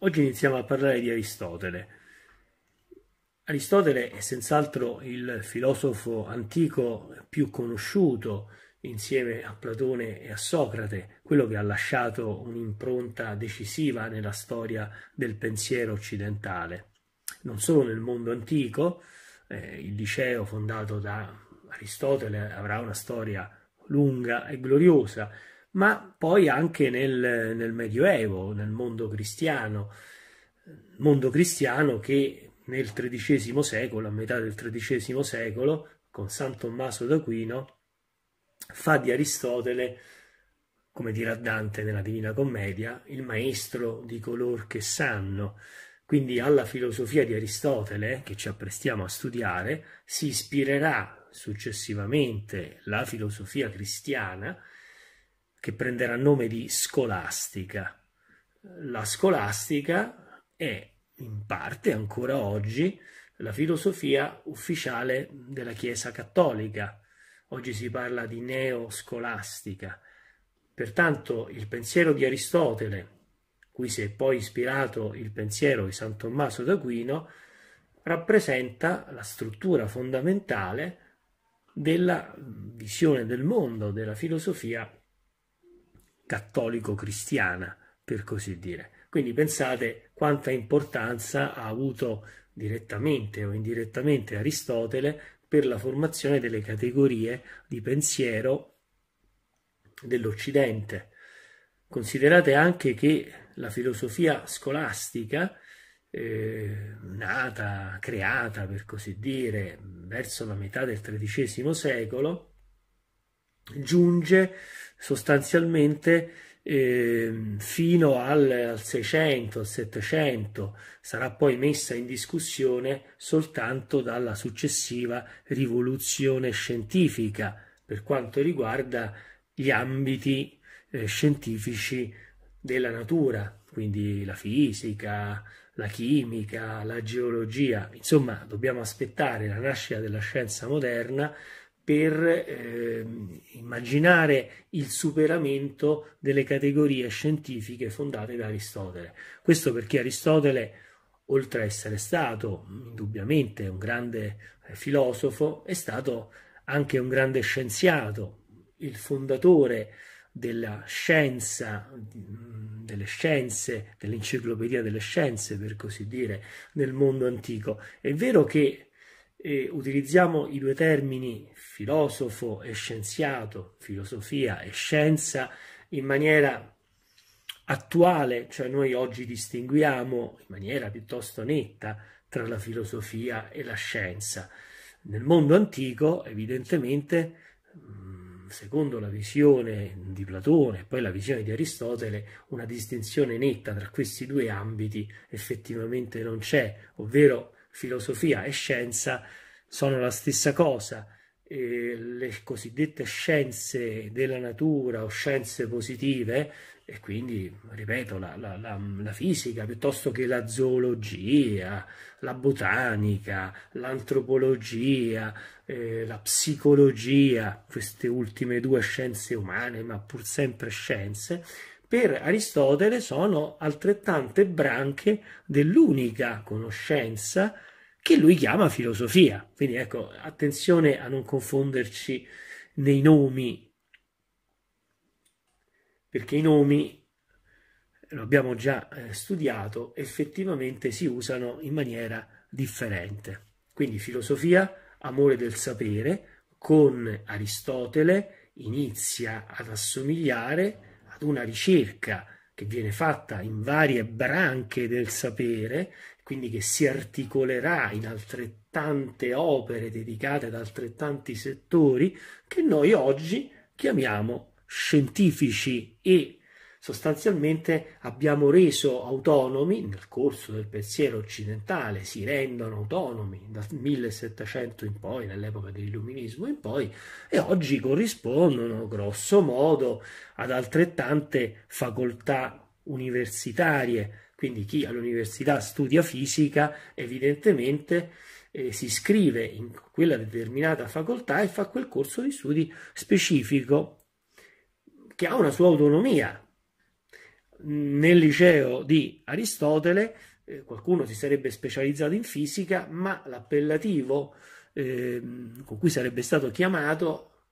Oggi iniziamo a parlare di Aristotele. Aristotele è senz'altro il filosofo antico più conosciuto insieme a Platone e a Socrate, quello che ha lasciato un'impronta decisiva nella storia del pensiero occidentale, non solo nel mondo antico, eh, il liceo fondato da Aristotele avrà una storia lunga e gloriosa, ma poi anche nel, nel Medioevo, nel mondo cristiano, mondo cristiano che nel XIII secolo, a metà del XIII secolo, con San Tommaso d'Aquino, fa di Aristotele, come dirà Dante nella Divina Commedia, il maestro di color che sanno. Quindi alla filosofia di Aristotele, che ci apprestiamo a studiare, si ispirerà successivamente la filosofia cristiana, che prenderà nome di scolastica. La scolastica è in parte ancora oggi la filosofia ufficiale della Chiesa cattolica. Oggi si parla di neoscolastica. Pertanto il pensiero di Aristotele, cui si è poi ispirato il pensiero di San Tommaso d'Aquino, rappresenta la struttura fondamentale della visione del mondo, della filosofia cattolico-cristiana, per così dire. Quindi pensate quanta importanza ha avuto direttamente o indirettamente Aristotele per la formazione delle categorie di pensiero dell'Occidente. Considerate anche che la filosofia scolastica, eh, nata, creata per così dire, verso la metà del XIII secolo, giunge sostanzialmente eh, fino al, al 600, al 700 sarà poi messa in discussione soltanto dalla successiva rivoluzione scientifica per quanto riguarda gli ambiti eh, scientifici della natura, quindi la fisica, la chimica, la geologia. Insomma, dobbiamo aspettare la nascita della scienza moderna per eh, immaginare il superamento delle categorie scientifiche fondate da Aristotele. Questo perché Aristotele, oltre a essere stato indubbiamente un grande eh, filosofo, è stato anche un grande scienziato, il fondatore della scienza, mm, delle scienze, dell'enciclopedia delle scienze, per così dire, nel mondo antico. È vero che eh, utilizziamo i due termini filosofo e scienziato, filosofia e scienza in maniera attuale, cioè noi oggi distinguiamo in maniera piuttosto netta tra la filosofia e la scienza. Nel mondo antico, evidentemente, mm, secondo la visione di Platone e poi la visione di Aristotele, una distinzione netta tra questi due ambiti effettivamente non c'è, ovvero filosofia e scienza sono la stessa cosa, eh, le cosiddette scienze della natura o scienze positive, e quindi, ripeto, la, la, la, la fisica piuttosto che la zoologia, la botanica, l'antropologia, eh, la psicologia, queste ultime due scienze umane, ma pur sempre scienze, per Aristotele sono altrettante branche dell'unica conoscenza che lui chiama filosofia. Quindi ecco, attenzione a non confonderci nei nomi, perché i nomi lo abbiamo già eh, studiato, effettivamente si usano in maniera differente. Quindi filosofia, amore del sapere, con Aristotele inizia ad assomigliare ad una ricerca che viene fatta in varie branche del sapere quindi che si articolerà in altrettante opere dedicate ad altrettanti settori che noi oggi chiamiamo scientifici e sostanzialmente abbiamo reso autonomi nel corso del pensiero occidentale, si rendono autonomi dal 1700 in poi, nell'epoca dell'illuminismo in poi, e oggi corrispondono grosso modo ad altrettante facoltà universitarie quindi chi all'università studia fisica evidentemente eh, si iscrive in quella determinata facoltà e fa quel corso di studi specifico che ha una sua autonomia. Nel liceo di Aristotele eh, qualcuno si sarebbe specializzato in fisica, ma l'appellativo eh, con cui sarebbe stato chiamato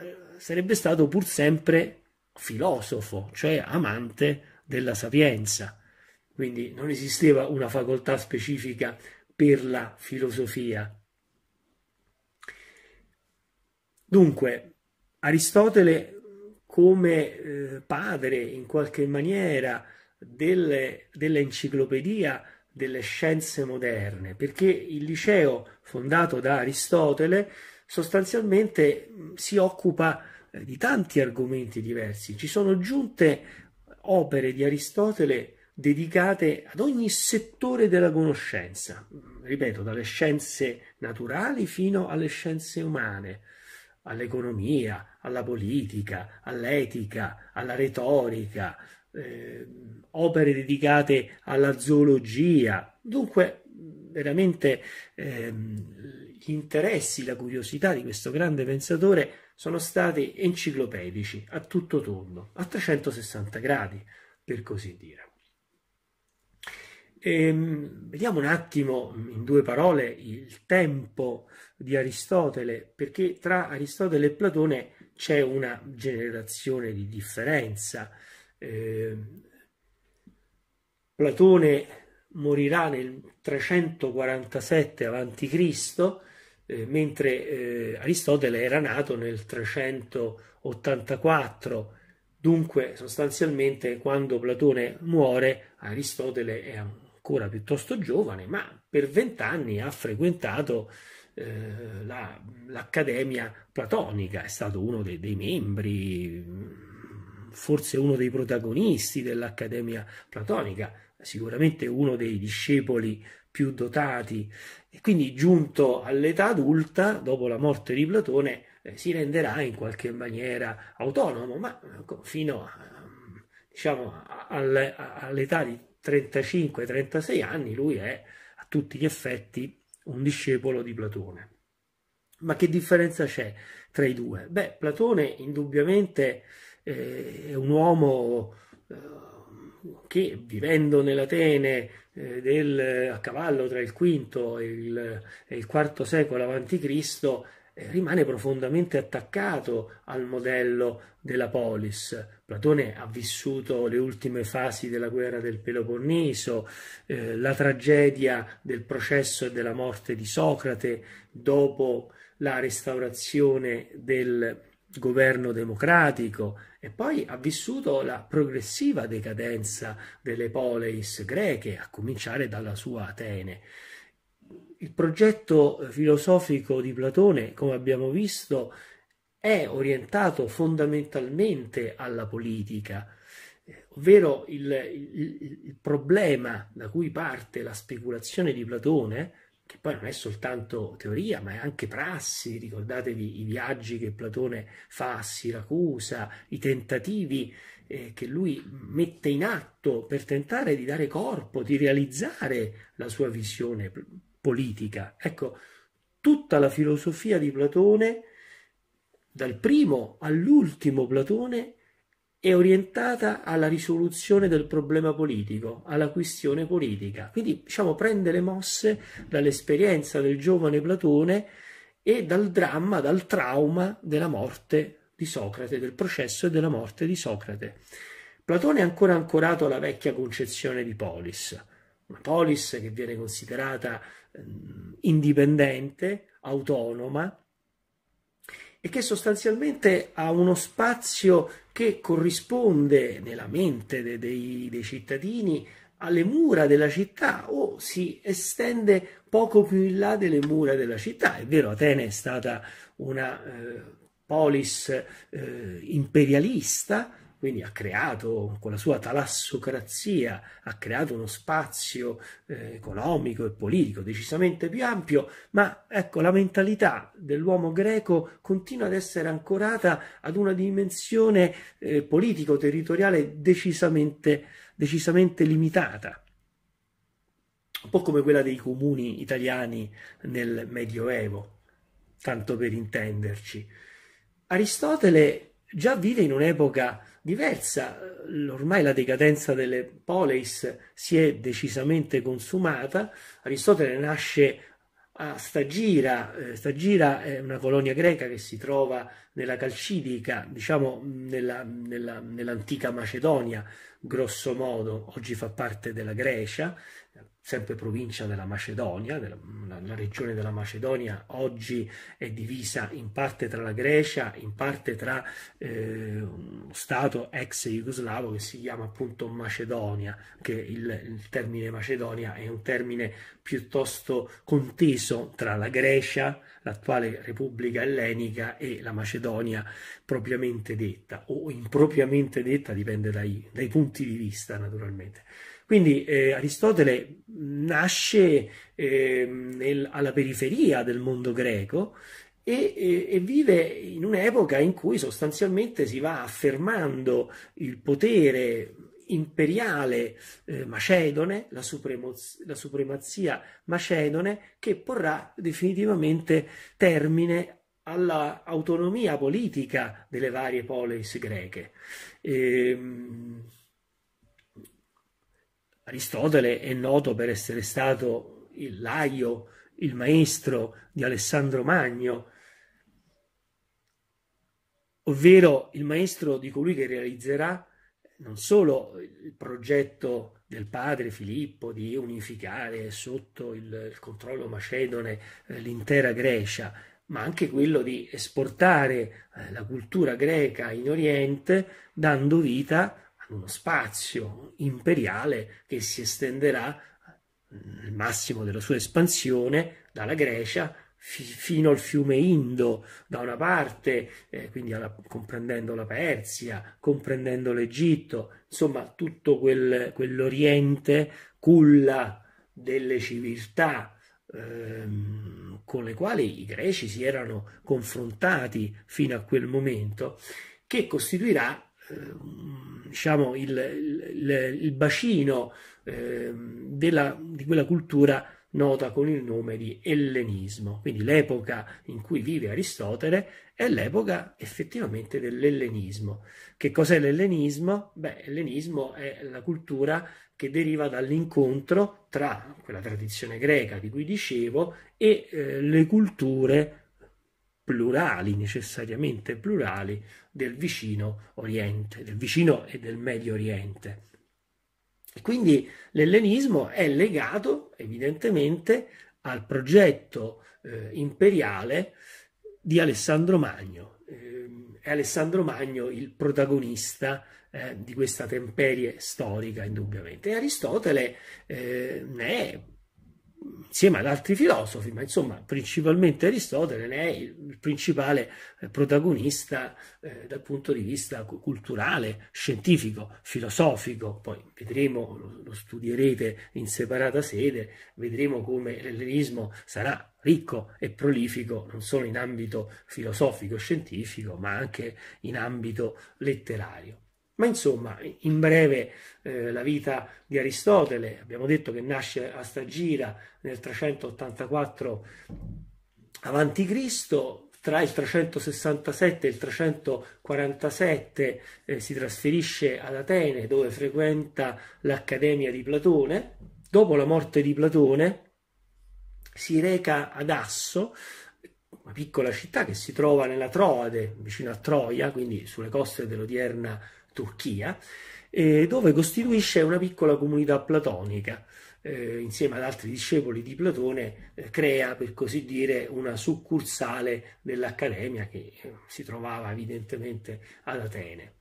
eh, sarebbe stato pur sempre filosofo, cioè amante della sapienza quindi non esisteva una facoltà specifica per la filosofia. Dunque, Aristotele come eh, padre in qualche maniera delle, dell'enciclopedia delle scienze moderne, perché il liceo fondato da Aristotele sostanzialmente si occupa eh, di tanti argomenti diversi. Ci sono giunte opere di Aristotele dedicate ad ogni settore della conoscenza, ripeto, dalle scienze naturali fino alle scienze umane, all'economia, alla politica, all'etica, alla retorica, eh, opere dedicate alla zoologia. Dunque, veramente eh, gli interessi, la curiosità di questo grande pensatore sono stati enciclopedici a tutto tondo, a 360 gradi, per così dire. Ehm, vediamo un attimo, in due parole, il tempo di Aristotele, perché tra Aristotele e Platone c'è una generazione di differenza. Ehm, Platone morirà nel 347 a.C., eh, mentre eh, Aristotele era nato nel 384. Dunque, sostanzialmente, quando Platone muore, Aristotele è ancora piuttosto giovane, ma per vent'anni ha frequentato eh, la, l'Accademia Platonica, è stato uno dei, dei membri, forse uno dei protagonisti dell'Accademia Platonica, sicuramente uno dei discepoli più dotati e quindi giunto all'età adulta, dopo la morte di Platone, eh, si renderà in qualche maniera autonomo, ma ecco, fino a, diciamo, all'età di 35-36 anni lui è a tutti gli effetti un discepolo di Platone. Ma che differenza c'è tra i due? Beh, Platone indubbiamente eh, è un uomo eh, che vivendo nell'Atene eh, a cavallo tra il V e il, e il IV secolo a.C rimane profondamente attaccato al modello della polis. Platone ha vissuto le ultime fasi della guerra del Peloponneso, eh, la tragedia del processo e della morte di Socrate dopo la restaurazione del governo democratico e poi ha vissuto la progressiva decadenza delle poleis greche, a cominciare dalla sua Atene il progetto filosofico di Platone, come abbiamo visto, è orientato fondamentalmente alla politica, ovvero il, il, il, problema da cui parte la speculazione di Platone, che poi non è soltanto teoria, ma è anche prassi, ricordatevi i viaggi che Platone fa a Siracusa, i tentativi eh, che lui mette in atto per tentare di dare corpo, di realizzare la sua visione politica. Ecco, tutta la filosofia di Platone, dal primo all'ultimo Platone, è orientata alla risoluzione del problema politico, alla questione politica. Quindi, diciamo, prende le mosse dall'esperienza del giovane Platone e dal dramma, dal trauma della morte di Socrate, del processo e della morte di Socrate. Platone è ancora ancorato alla vecchia concezione di polis una polis che viene considerata eh, indipendente, autonoma e che sostanzialmente ha uno spazio che corrisponde nella mente de, dei, dei cittadini alle mura della città o si estende poco più in là delle mura della città. È vero, Atene è stata una eh, polis eh, imperialista, quindi ha creato con la sua talassocrazia, ha creato uno spazio eh, economico e politico decisamente più ampio, ma ecco la mentalità dell'uomo greco continua ad essere ancorata ad una dimensione eh, politico-territoriale decisamente, decisamente limitata un po' come quella dei comuni italiani nel Medioevo, tanto per intenderci. Aristotele già vive in un'epoca diversa. Ormai la decadenza delle poleis si è decisamente consumata. Aristotele nasce a Stagira, eh, Stagira è una colonia greca che si trova nella Calcidica, diciamo nella, nella, nell'antica Macedonia, grosso modo, oggi fa parte della Grecia, sempre provincia della Macedonia, della, mm, la, la, regione della Macedonia oggi è divisa in parte tra la Grecia, in parte tra eh, uno stato ex jugoslavo che si chiama appunto Macedonia, che il, il termine Macedonia è un termine piuttosto conteso tra la Grecia, l'attuale Repubblica ellenica, e la Macedonia propriamente detta, o impropriamente detta, dipende dai, dai punti di vista naturalmente. Quindi eh, Aristotele nasce eh, nel, alla periferia del mondo greco e, e, e, vive in un'epoca in cui sostanzialmente si va affermando il potere imperiale eh, macedone, la, supremoz- la supremazia macedone, che porrà definitivamente termine all'autonomia politica delle varie polis greche. Ehm, Aristotele è noto per essere stato il laio, il maestro di Alessandro Magno, ovvero il maestro di colui che realizzerà non solo il progetto del padre Filippo di unificare sotto il, controllo macedone eh, l'intera Grecia, ma anche quello di esportare eh, la cultura greca in Oriente dando vita uno spazio imperiale che si estenderà nel massimo della sua espansione dalla Grecia fi- fino al fiume Indo da una parte, eh, quindi alla, comprendendo la Persia, comprendendo l'Egitto, insomma tutto quel, quell'Oriente culla delle civiltà ehm, con le quali i greci si erano confrontati fino a quel momento, che costituirà Ehm, diciamo, il, il, il bacino ehm, della, di quella cultura nota con il nome di ellenismo, quindi l'epoca in cui vive Aristotele è l'epoca effettivamente dell'ellenismo. Che cos'è l'ellenismo? Beh, l'ellenismo è la cultura che deriva dall'incontro tra quella tradizione greca di cui dicevo e eh, le culture plurali, necessariamente plurali, del vicino Oriente, del vicino e del Medio Oriente. E quindi l'ellenismo è legato evidentemente al progetto eh, imperiale di Alessandro Magno. Eh, è Alessandro Magno il protagonista eh, di questa temperie storica, indubbiamente. E Aristotele eh, ne è insieme ad altri filosofi, ma insomma principalmente Aristotele ne è il principale eh, protagonista eh, dal punto di vista culturale, scientifico, filosofico, poi vedremo, lo, studierete in separata sede, vedremo come l'ellenismo sarà ricco e prolifico non solo in ambito filosofico-scientifico, ma anche in ambito letterario. Ma insomma, in breve, eh, la vita di Aristotele, abbiamo detto che nasce a Stagira nel 384 a.C., tra il 367 e il 347 eh, si trasferisce ad Atene dove frequenta l'Accademia di Platone. Dopo la morte di Platone si reca ad Asso, una piccola città che si trova nella Troade, vicino a Troia, quindi sulle coste dell'odierna Troia, Turchia, eh, dove costituisce una piccola comunità platonica. Eh, insieme ad altri discepoli di Platone, eh, crea per così dire una succursale dell'Accademia che eh, si trovava evidentemente ad Atene.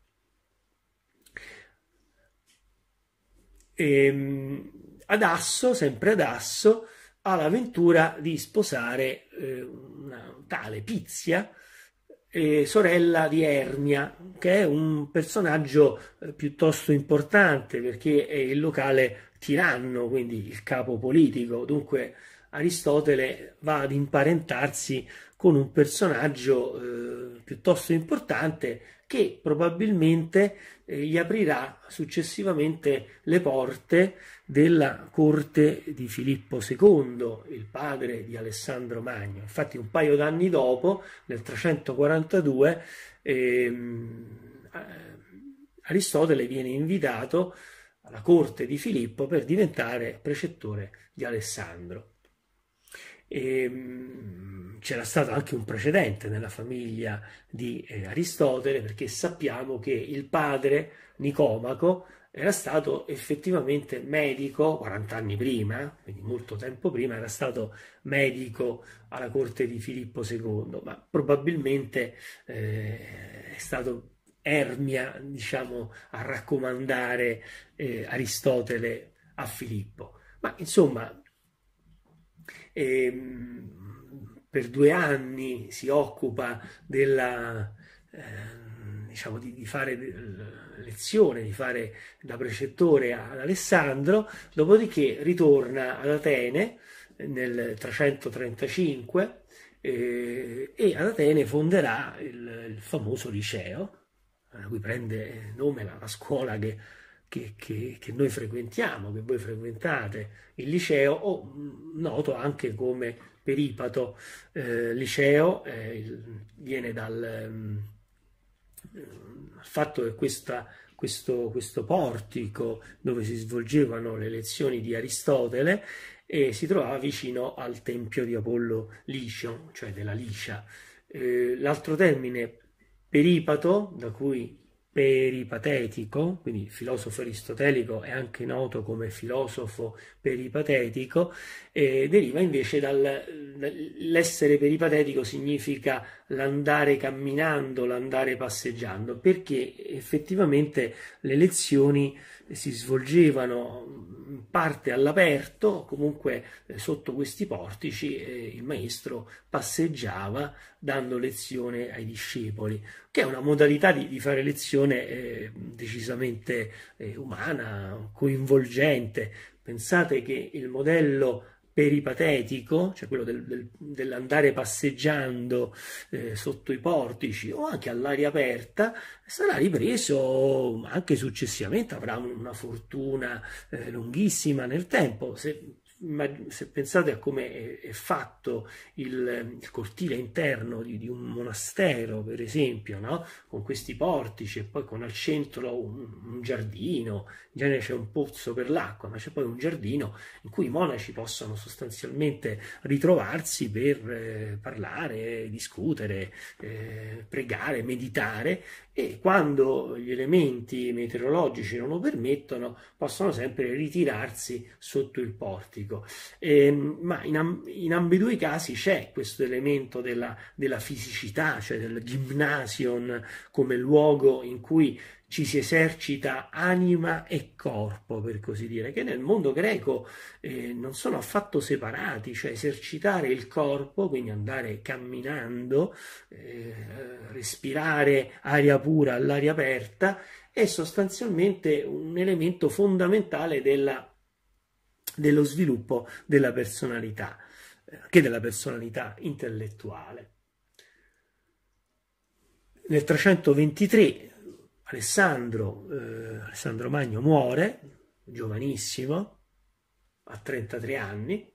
E, ehm, ad Asso, sempre ad Asso, ha l'avventura di sposare eh, una tale Pizia, eh, sorella di Ermia, che è un personaggio eh, piuttosto importante perché è il locale tiranno, quindi il capo politico. Dunque Aristotele va ad imparentarsi con un personaggio eh, piuttosto importante che probabilmente eh, gli aprirà successivamente le porte della corte di Filippo II, il padre di Alessandro Magno. Infatti un paio d'anni dopo, nel 342, ehm, eh, Aristotele viene invitato alla corte di Filippo per diventare precettore di Alessandro. E, ehm, c'era stato anche un precedente nella famiglia di eh, Aristotele perché sappiamo che il padre Nicomaco era stato effettivamente medico 40 anni prima, quindi molto tempo prima, era stato medico alla corte di Filippo II, ma probabilmente eh, è stato Ermia, diciamo, a raccomandare eh, Aristotele a Filippo. Ma insomma, e ehm, per due anni si occupa della, eh, diciamo di, di, fare lezione, di fare da precettore ad Alessandro, dopodiché ritorna ad Atene nel 335 eh, e ad Atene fonderà il, il famoso liceo, da cui prende nome la, la scuola che che, che, che, noi frequentiamo, che voi frequentate, il liceo, o mm, noto anche come peripato eh, liceo, eh, viene dal um, fatto che questa, questo, questo portico dove si svolgevano le lezioni di Aristotele e si trovava vicino al tempio di Apollo Licio, cioè della Licia. Eh, l'altro termine peripato, da cui peripatetico, quindi il filosofo aristotelico è anche noto come filosofo peripatetico, eh, deriva invece dall'essere peripatetico significa l'andare camminando, l'andare passeggiando, perché effettivamente le lezioni eh, si svolgevano in parte all'aperto, comunque eh, sotto questi portici il maestro passeggiava dando lezione ai discepoli, che è una modalità di, di fare lezione eh, decisamente umana, coinvolgente. Pensate che il modello peripatetico, cioè quello del, del, dell'andare passeggiando eh, sotto i portici o anche all'aria aperta, sarà ripreso anche successivamente, avrà una fortuna eh, lunghissima nel tempo. Se, se pensate a come è fatto il, il cortile interno di, di, un monastero, per esempio, no? con questi portici e poi con al centro un, un giardino in genere c'è un pozzo per l'acqua, ma c'è poi un giardino in cui i monaci possono sostanzialmente ritrovarsi per eh, parlare, discutere, eh, pregare, meditare e quando gli elementi meteorologici non lo permettono possono sempre ritirarsi sotto il portico. E, ehm, ma in, amb- in, ambedue i casi c'è questo elemento della, della fisicità, cioè del gymnasium come luogo in cui ci si esercita anima e corpo, per così dire, che nel mondo greco eh, non sono affatto separati, cioè esercitare il corpo, quindi andare camminando, eh, respirare aria pura all'aria aperta, è sostanzialmente un elemento fondamentale della, dello sviluppo della personalità, eh, che della personalità intellettuale. Nel 323 Alessandro, eh, Alessandro Magno muore, giovanissimo, a 33 anni,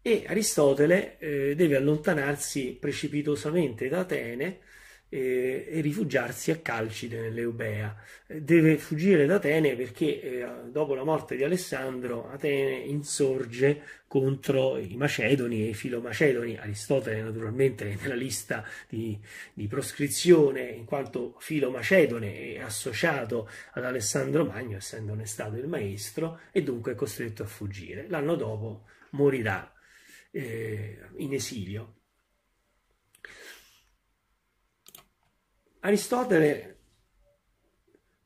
e Aristotele eh, deve allontanarsi precipitosamente da Atene eh, e rifugiarsi a Calcide nell'Eubea. Deve fuggire da Atene perché eh, dopo la morte di Alessandro Atene insorge contro i Macedoni e i Filomacedoni. Aristotele naturalmente è nella lista di, di proscrizione in quanto Filomacedone è associato ad Alessandro Magno essendone stato il maestro e dunque è costretto a fuggire. L'anno dopo morirà eh, in esilio. Aristotele,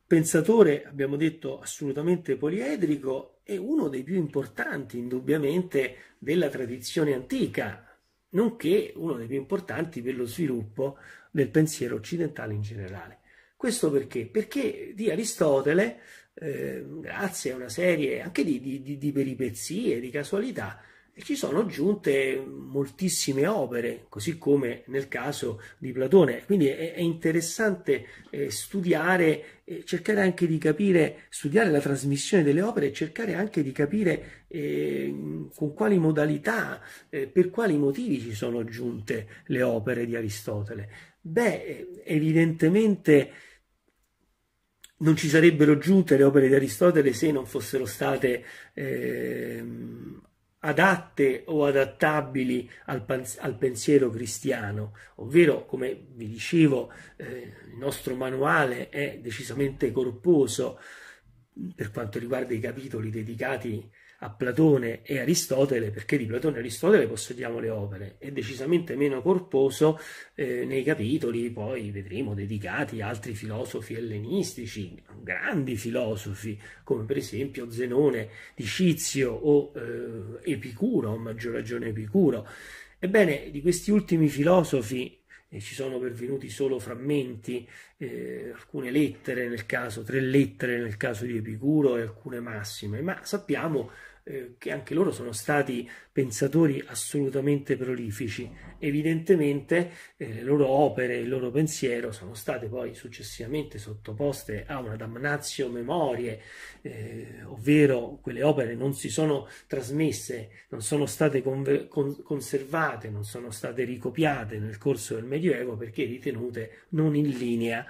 pensatore, abbiamo detto, assolutamente poliedrico, è uno dei più importanti, indubbiamente, della tradizione antica, nonché uno dei più importanti per lo sviluppo del pensiero occidentale in generale. Questo perché? Perché di Aristotele, eh, grazie a una serie anche di, di, di peripezie, di casualità, e ci sono giunte moltissime opere, così come nel caso di Platone. Quindi è, è interessante eh, studiare, eh, cercare anche di capire, studiare la trasmissione delle opere e cercare anche di capire eh, con quali modalità, eh, per quali motivi ci sono giunte le opere di Aristotele. Beh, evidentemente non ci sarebbero giunte le opere di Aristotele se non fossero state eh, adatte o adattabili al, al, pensiero cristiano, ovvero, come vi dicevo, eh, il nostro manuale è decisamente corposo per quanto riguarda i capitoli dedicati a Platone e Aristotele, perché di Platone e Aristotele possediamo le opere, è decisamente meno corposo eh, nei capitoli, poi vedremo, dedicati a altri filosofi ellenistici, grandi filosofi, come per esempio Zenone di Cizio o eh, Epicuro, a maggior ragione Epicuro. Ebbene, di questi ultimi filosofi e ci sono pervenuti solo frammenti, eh, alcune lettere nel caso, tre lettere nel caso di Epicuro e alcune massime, ma sappiamo eh, che anche loro sono stati pensatori assolutamente prolifici. Evidentemente eh, le loro opere, il loro pensiero sono state poi successivamente sottoposte a una damnatio memorie, eh, ovvero quelle opere non si sono trasmesse, non sono state con- conservate, non sono state ricopiate nel corso del Medioevo perché ritenute non in linea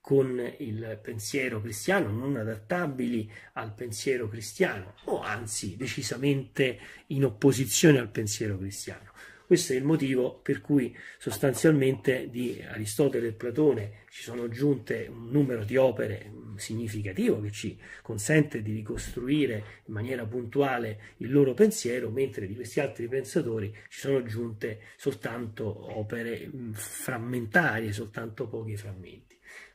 con il pensiero cristiano, non adattabili al pensiero cristiano, o anzi decisamente in opposizione al pensiero cristiano. Questo è il motivo per cui sostanzialmente di Aristotele e Platone ci sono giunte un numero di opere significativo che ci consente di ricostruire in maniera puntuale il loro pensiero, mentre di questi altri pensatori ci sono giunte soltanto opere mm, frammentarie, soltanto pochi frammenti.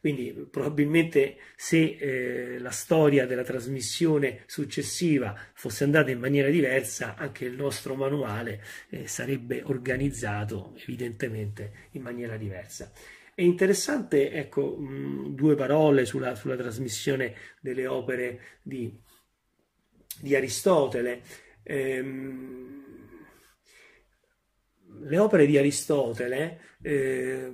Quindi probabilmente se eh, la storia della trasmissione successiva fosse andata in maniera diversa, anche il nostro manuale eh, sarebbe organizzato evidentemente in maniera diversa. È interessante, ecco, mh, due parole sulla, sulla, trasmissione delle opere di, di Aristotele. Ehm, le opere di Aristotele eh,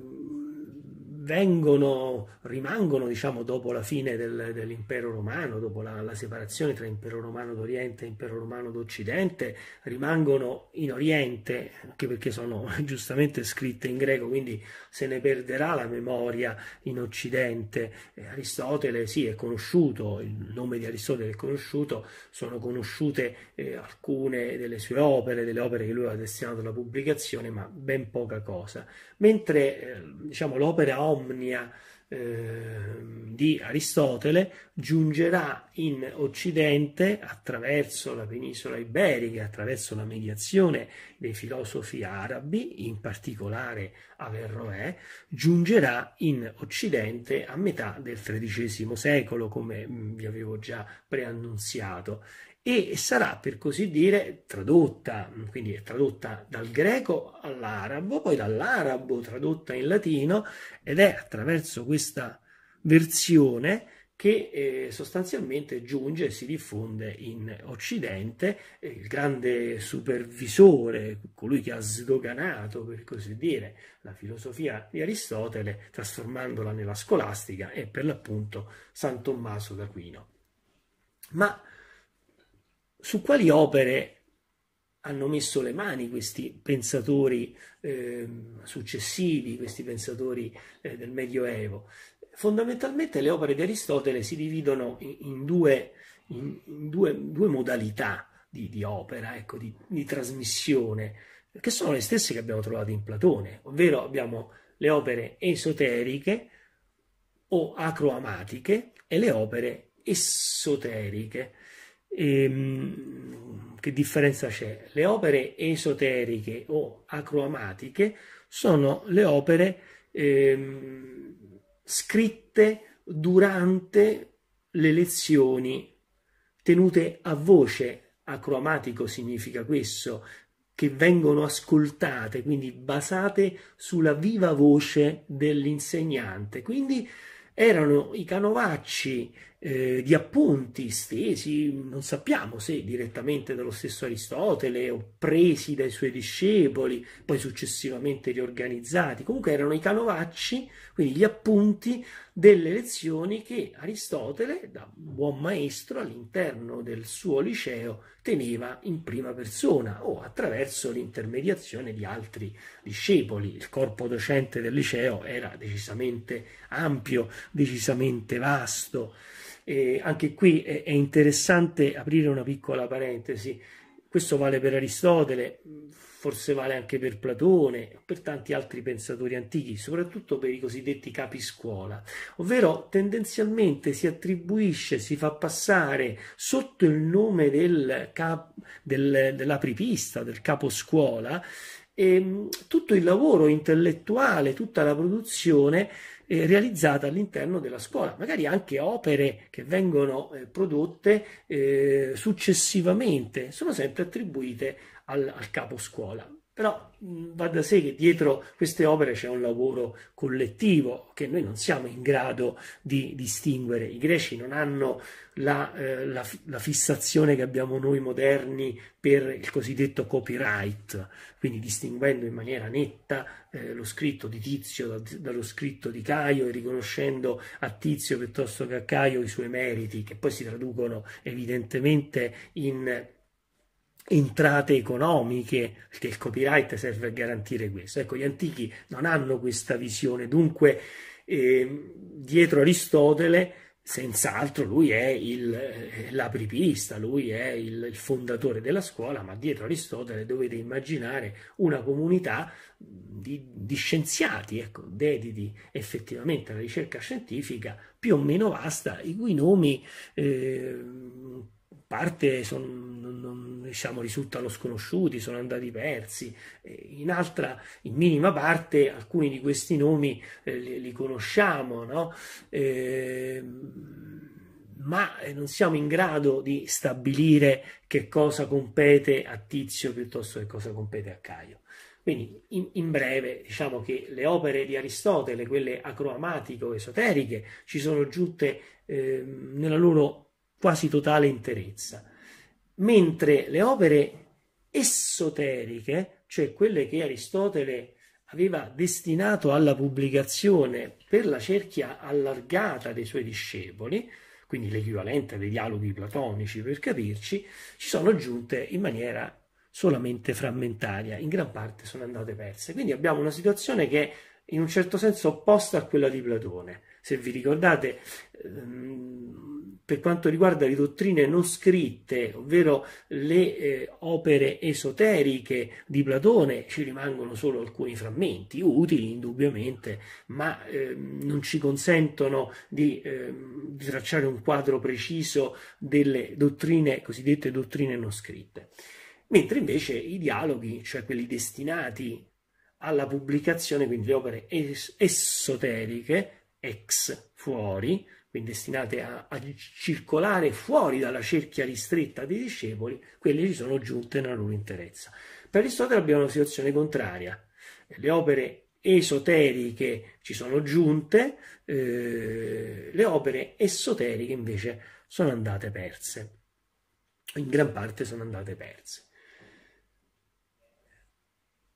vengono, rimangono diciamo dopo la fine del, dell'impero romano, dopo la, la, separazione tra impero romano d'Oriente e impero romano d'Occidente, rimangono in Oriente, anche perché sono giustamente scritte in greco, quindi se ne perderà la memoria in Occidente. Eh, Aristotele sì è conosciuto, il nome di Aristotele è conosciuto, sono conosciute eh, alcune delle sue opere, delle opere che lui ha destinato alla pubblicazione, ma ben poca cosa mentre eh, diciamo, l'opera omnia eh, di Aristotele giungerà in Occidente attraverso la penisola iberica, attraverso la mediazione dei filosofi arabi, in particolare Averroè, giungerà in Occidente a metà del XIII secolo, come mm, vi avevo già preannunziato, e sarà per così dire tradotta, quindi è tradotta dal greco all'arabo, poi dall'arabo tradotta in latino ed è attraverso questa versione che eh, sostanzialmente giunge e si diffonde in Occidente. Eh, il grande supervisore, colui che ha sdoganato, per così dire, la filosofia di Aristotele, trasformandola nella scolastica, è per l'appunto San Tommaso d'Aquino. Ma su quali opere hanno messo le mani questi pensatori eh, successivi, questi pensatori eh, del Medioevo. Fondamentalmente le opere di Aristotele si dividono in, in, due, in, in due, due, modalità di, di opera, ecco, di, di trasmissione, che sono le stesse che abbiamo trovato in Platone, ovvero abbiamo le opere esoteriche o acroamatiche e le opere esoteriche. Ehm, che differenza c'è? Le opere esoteriche o acroamatiche sono le opere ehm, scritte durante le lezioni tenute a voce. Acroamatico significa questo, che vengono ascoltate, quindi basate sulla viva voce dell'insegnante. Quindi erano i canovacci eh, di appunti stesi, non sappiamo se direttamente dallo stesso Aristotele o presi dai suoi discepoli, poi successivamente riorganizzati. Comunque erano i canovacci, quindi gli appunti delle lezioni che Aristotele, da buon maestro all'interno del suo liceo, teneva in prima persona o attraverso l'intermediazione di altri discepoli. Il corpo docente del liceo era decisamente ampio, decisamente vasto eh, anche qui è, è, interessante aprire una piccola parentesi. Questo vale per Aristotele, forse vale anche per Platone, per tanti altri pensatori antichi, soprattutto per i cosiddetti capi scuola. ovvero tendenzialmente si attribuisce, si fa passare sotto il nome del cap, del, dell'apripista, del caposcuola, e, ehm, tutto il lavoro intellettuale, tutta la produzione eh, realizzata all'interno della scuola, magari anche opere che vengono eh, prodotte eh, successivamente, sono sempre attribuite al, al capo scuola. Però mh, mm, va da sé che dietro queste opere c'è un lavoro collettivo che noi non siamo in grado di distinguere. I greci non hanno la, eh, la, la fissazione che abbiamo noi moderni per il cosiddetto copyright, quindi distinguendo in maniera netta eh, lo scritto di Tizio da, dallo scritto di Caio e riconoscendo a Tizio piuttosto che a Caio i suoi meriti, che poi si traducono evidentemente in entrate economiche, perché il copyright serve a garantire questo. Ecco, gli antichi non hanno questa visione, dunque eh, dietro Aristotele senz'altro lui è il, eh, l'apripista, lui è il, il, fondatore della scuola, ma dietro Aristotele dovete immaginare una comunità di, di scienziati, ecco, dediti effettivamente alla ricerca scientifica più o meno vasta, i cui nomi eh, parte son, non, non, diciamo, risultano sconosciuti, sono andati persi, in altra, in minima parte, alcuni di questi nomi eh, li, li, conosciamo, no? Ehm, eh, ma non siamo in grado di stabilire che cosa compete a Tizio piuttosto che cosa compete a Caio. Quindi, in, in, breve, diciamo che le opere di Aristotele, quelle acroamatico-esoteriche, ci sono giunte eh, nella loro quasi totale interezza, mentre le opere esoteriche, cioè quelle che Aristotele aveva destinato alla pubblicazione per la cerchia allargata dei suoi discepoli, quindi l'equivalente dei dialoghi platonici per capirci, ci sono giunte in maniera solamente frammentaria, in gran parte sono andate perse. Quindi abbiamo una situazione che è in un certo senso opposta a quella di Platone se vi ricordate, ehm, per quanto riguarda le dottrine non scritte, ovvero le eh, opere esoteriche di Platone, ci rimangono solo alcuni frammenti, utili indubbiamente, ma eh, non ci consentono di, eh, di, tracciare un quadro preciso delle dottrine, cosiddette dottrine non scritte. Mentre invece i dialoghi, cioè quelli destinati alla pubblicazione, quindi le opere es- esoteriche, ex fuori, quindi destinate a, a circolare fuori dalla cerchia ristretta dei discepoli, quelle ci sono giunte nella loro interezza. Per Aristotele abbiamo una situazione contraria. Le opere esoteriche ci sono giunte, eh, le opere esoteriche invece sono andate perse. In gran parte sono andate perse.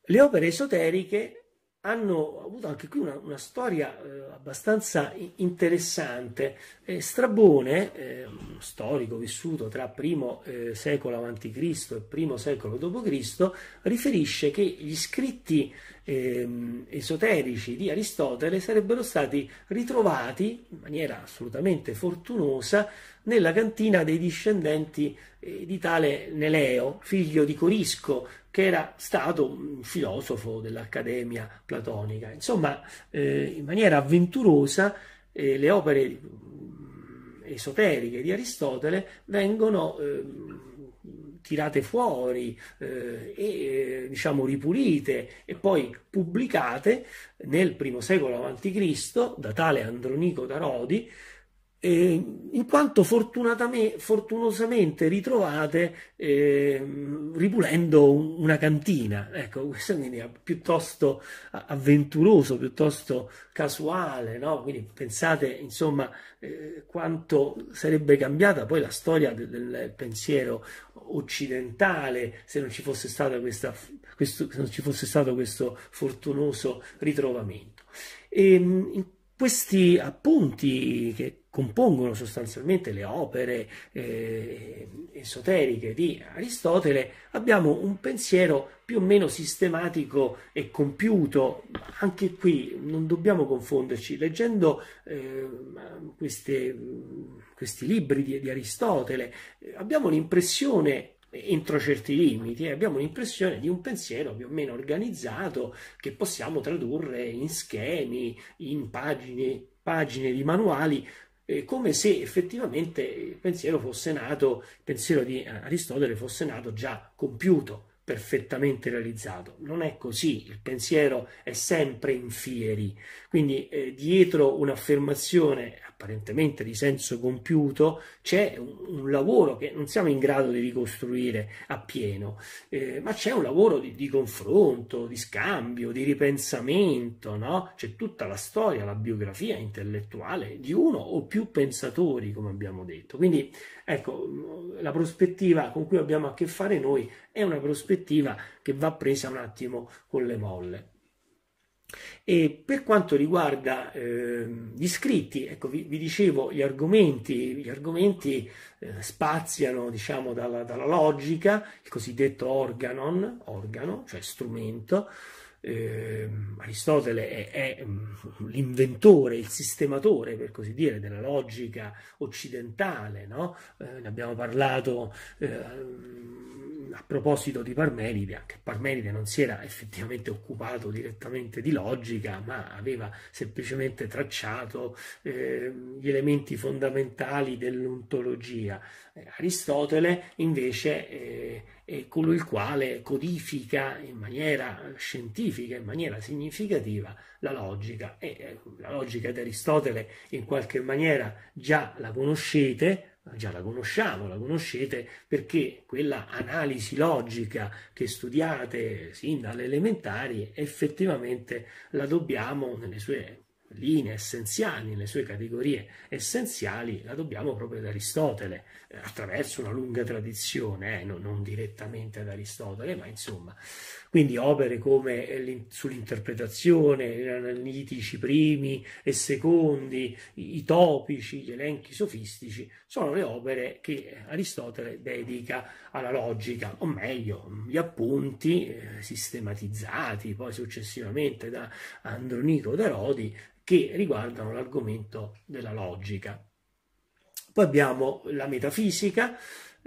Le opere esoteriche hanno avuto anche qui una, una storia eh, abbastanza interessante. Eh, Strabone, eh, storico vissuto tra I eh, secolo a.C. e primo secolo d.C., riferisce che gli scritti ehm, esoterici di Aristotele sarebbero stati ritrovati in maniera assolutamente fortunosa nella cantina dei discendenti eh, di tale Neleo, figlio di Corisco, che era stato un filosofo dell'Accademia platonica. Insomma, eh, in maniera avventurosa eh, le opere mm, esoteriche di Aristotele vengono ehm, tirate fuori eh, e eh, diciamo ripulite e poi pubblicate nel primo secolo a.C. da tale Andronico da Rodi eh, in quanto fortunosamente ritrovate eh, ripulendo una cantina. Ecco, questo quindi è piuttosto avventuroso, piuttosto casuale, no? Quindi pensate, insomma, eh, quanto sarebbe cambiata poi la storia del, del, pensiero occidentale se non ci fosse stato, questa, questo, ci fosse stato questo fortunoso ritrovamento. E, ehm, questi appunti che compongono sostanzialmente le opere eh, esoteriche di Aristotele, abbiamo un pensiero più o meno sistematico e compiuto. Anche qui non dobbiamo confonderci. Leggendo eh, queste, questi libri di, di Aristotele eh, abbiamo l'impressione entro certi limiti e eh. abbiamo l'impressione di un pensiero più o meno organizzato che possiamo tradurre in schemi, in pagine, pagine di manuali, eh, come se effettivamente il pensiero fosse nato, il pensiero di eh, Aristotele fosse nato già compiuto, perfettamente realizzato. Non è così, il pensiero è sempre in fieri. Quindi eh, dietro un'affermazione apparentemente di senso compiuto, c'è un lavoro che non siamo in grado di ricostruire appieno, eh, ma c'è un lavoro di, di, confronto, di scambio, di ripensamento, no? c'è tutta la storia, la biografia intellettuale di uno o più pensatori, come abbiamo detto. Quindi ecco, la prospettiva con cui abbiamo a che fare noi è una prospettiva che va presa un attimo con le molle. E per quanto riguarda eh, gli iscritti, ecco, vi, vi, dicevo, gli argomenti, gli argomenti eh, spaziano diciamo, dalla, dalla, logica, il cosiddetto organon, organo, cioè strumento. Eh, Aristotele è, è mm, l'inventore, il sistematore, per così dire, della logica occidentale, no? Eh, ne abbiamo parlato ehm, a proposito di Parmenide, anche Parmenide non si era effettivamente occupato direttamente di logica, ma aveva semplicemente tracciato eh, gli elementi fondamentali dell'ontologia. Eh, Aristotele invece eh, è colui il quale codifica in maniera scientifica, in maniera significativa, la logica. E eh, la logica di Aristotele in qualche maniera già la conoscete, già la conosciamo, la conoscete, perché quella analisi logica che studiate sin dalle elementari effettivamente la dobbiamo nelle sue linee essenziali, nelle sue categorie essenziali, la dobbiamo proprio ad Aristotele, eh, attraverso una lunga tradizione, eh, non, non direttamente ad Aristotele, ma insomma quindi opere come eh, sull'interpretazione, analitici eh, primi e secondi, i topici, gli elenchi sofistici, sono le opere che Aristotele dedica alla logica, o meglio, gli appunti eh, sistematizzati poi successivamente da Andronico da Rodi che riguardano l'argomento della logica. Poi abbiamo la metafisica,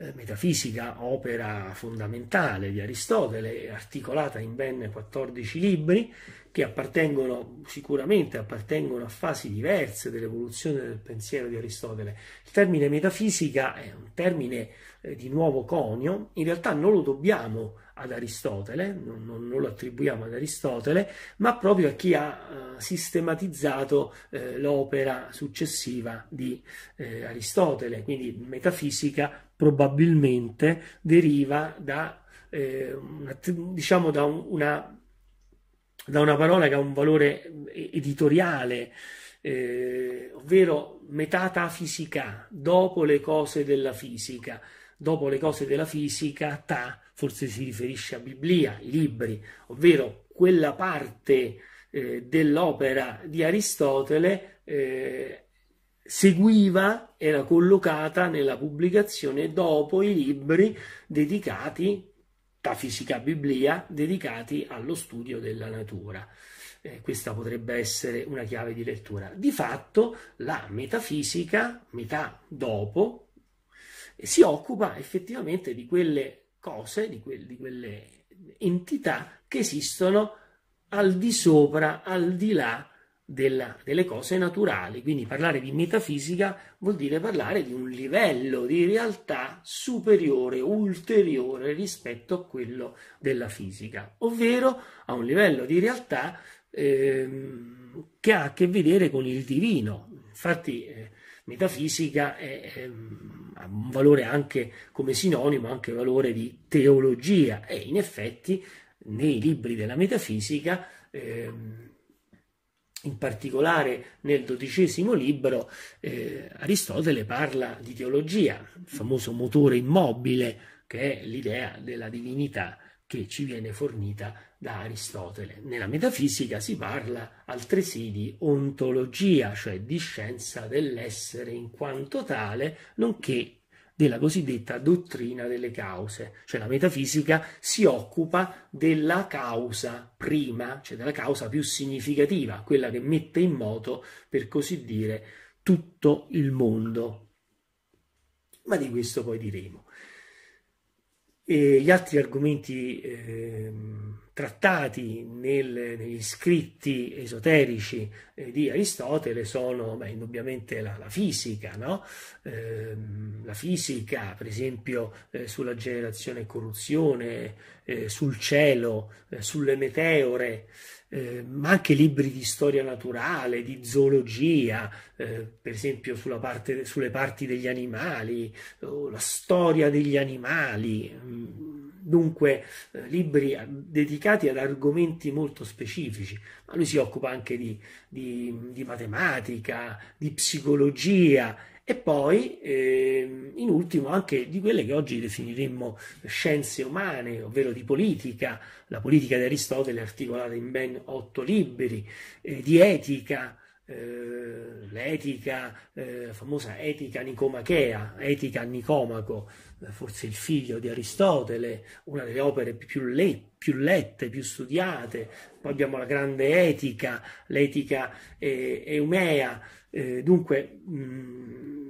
eh, metafisica, opera fondamentale di Aristotele, articolata in ben 14 libri, che appartengono sicuramente appartengono a fasi diverse dell'evoluzione del pensiero di Aristotele. Il termine metafisica è un termine eh, di nuovo conio, in realtà non lo dobbiamo ad Aristotele, non, non, non, lo attribuiamo ad Aristotele, ma proprio a chi ha eh, sistematizzato uh, l'opera successiva di uh, Aristotele. Quindi metafisica probabilmente deriva da, una, diciamo, da un, una da una parola che ha un valore eh, editoriale, eh, ovvero metatafisica, dopo le cose della fisica. Dopo le cose della fisica, ta, forse si riferisce a Biblia, i libri, ovvero quella parte eh, dell'opera di Aristotele eh, seguiva, era collocata nella pubblicazione dopo i libri dedicati Metafisica Biblia dedicati allo studio della natura. Eh, questa potrebbe essere una chiave di lettura. Di fatto la metafisica, metà dopo, si occupa effettivamente di quelle cose, di, que- di quelle entità che esistono al di sopra, al di là della, delle cose naturali. Quindi parlare di metafisica vuol dire parlare di un livello di realtà superiore, ulteriore rispetto a quello della fisica, ovvero a un livello di realtà eh, che ha a che vedere con il divino. Infatti eh, metafisica è, è, ehm, ha un valore anche come sinonimo, anche valore di teologia e in effetti nei libri della metafisica eh, in particolare nel dodicesimo libro eh, Aristotele parla di teologia, il famoso motore immobile che è l'idea della divinità che ci viene fornita da Aristotele. Nella metafisica si parla altresì di ontologia, cioè di scienza dell'essere in quanto tale, nonché della cosiddetta dottrina delle cause, cioè la metafisica si occupa della causa prima, cioè della causa più significativa, quella che mette in moto, per così dire, tutto il mondo. Ma di questo poi diremo. E gli altri argomenti... Ehm, trattati nel, negli scritti esoterici eh, di Aristotele sono beh, indubbiamente la, la fisica, no? eh, la fisica per esempio eh, sulla generazione e corruzione, eh, sul cielo, eh, sulle meteore, eh, ma anche libri di storia naturale, di zoologia, eh, per esempio parte, sulle parti degli animali, oh, la storia degli animali. Mm, dunque, eh, libri eh, dedicati ad argomenti molto specifici, ma lui si occupa anche di, di, di matematica, di psicologia e poi eh, in ultimo anche di quelle che oggi definiremmo scienze umane, ovvero di politica, la politica di Aristotele articolata in ben otto libri, eh, di etica, eh, l'etica, la eh, famosa etica nicomachea, etica nicomaco, eh, forse il figlio di Aristotele, una delle opere più, le, più lette, più studiate, poi abbiamo la grande etica, l'etica eh, eumea, eh, dunque, mh, mm,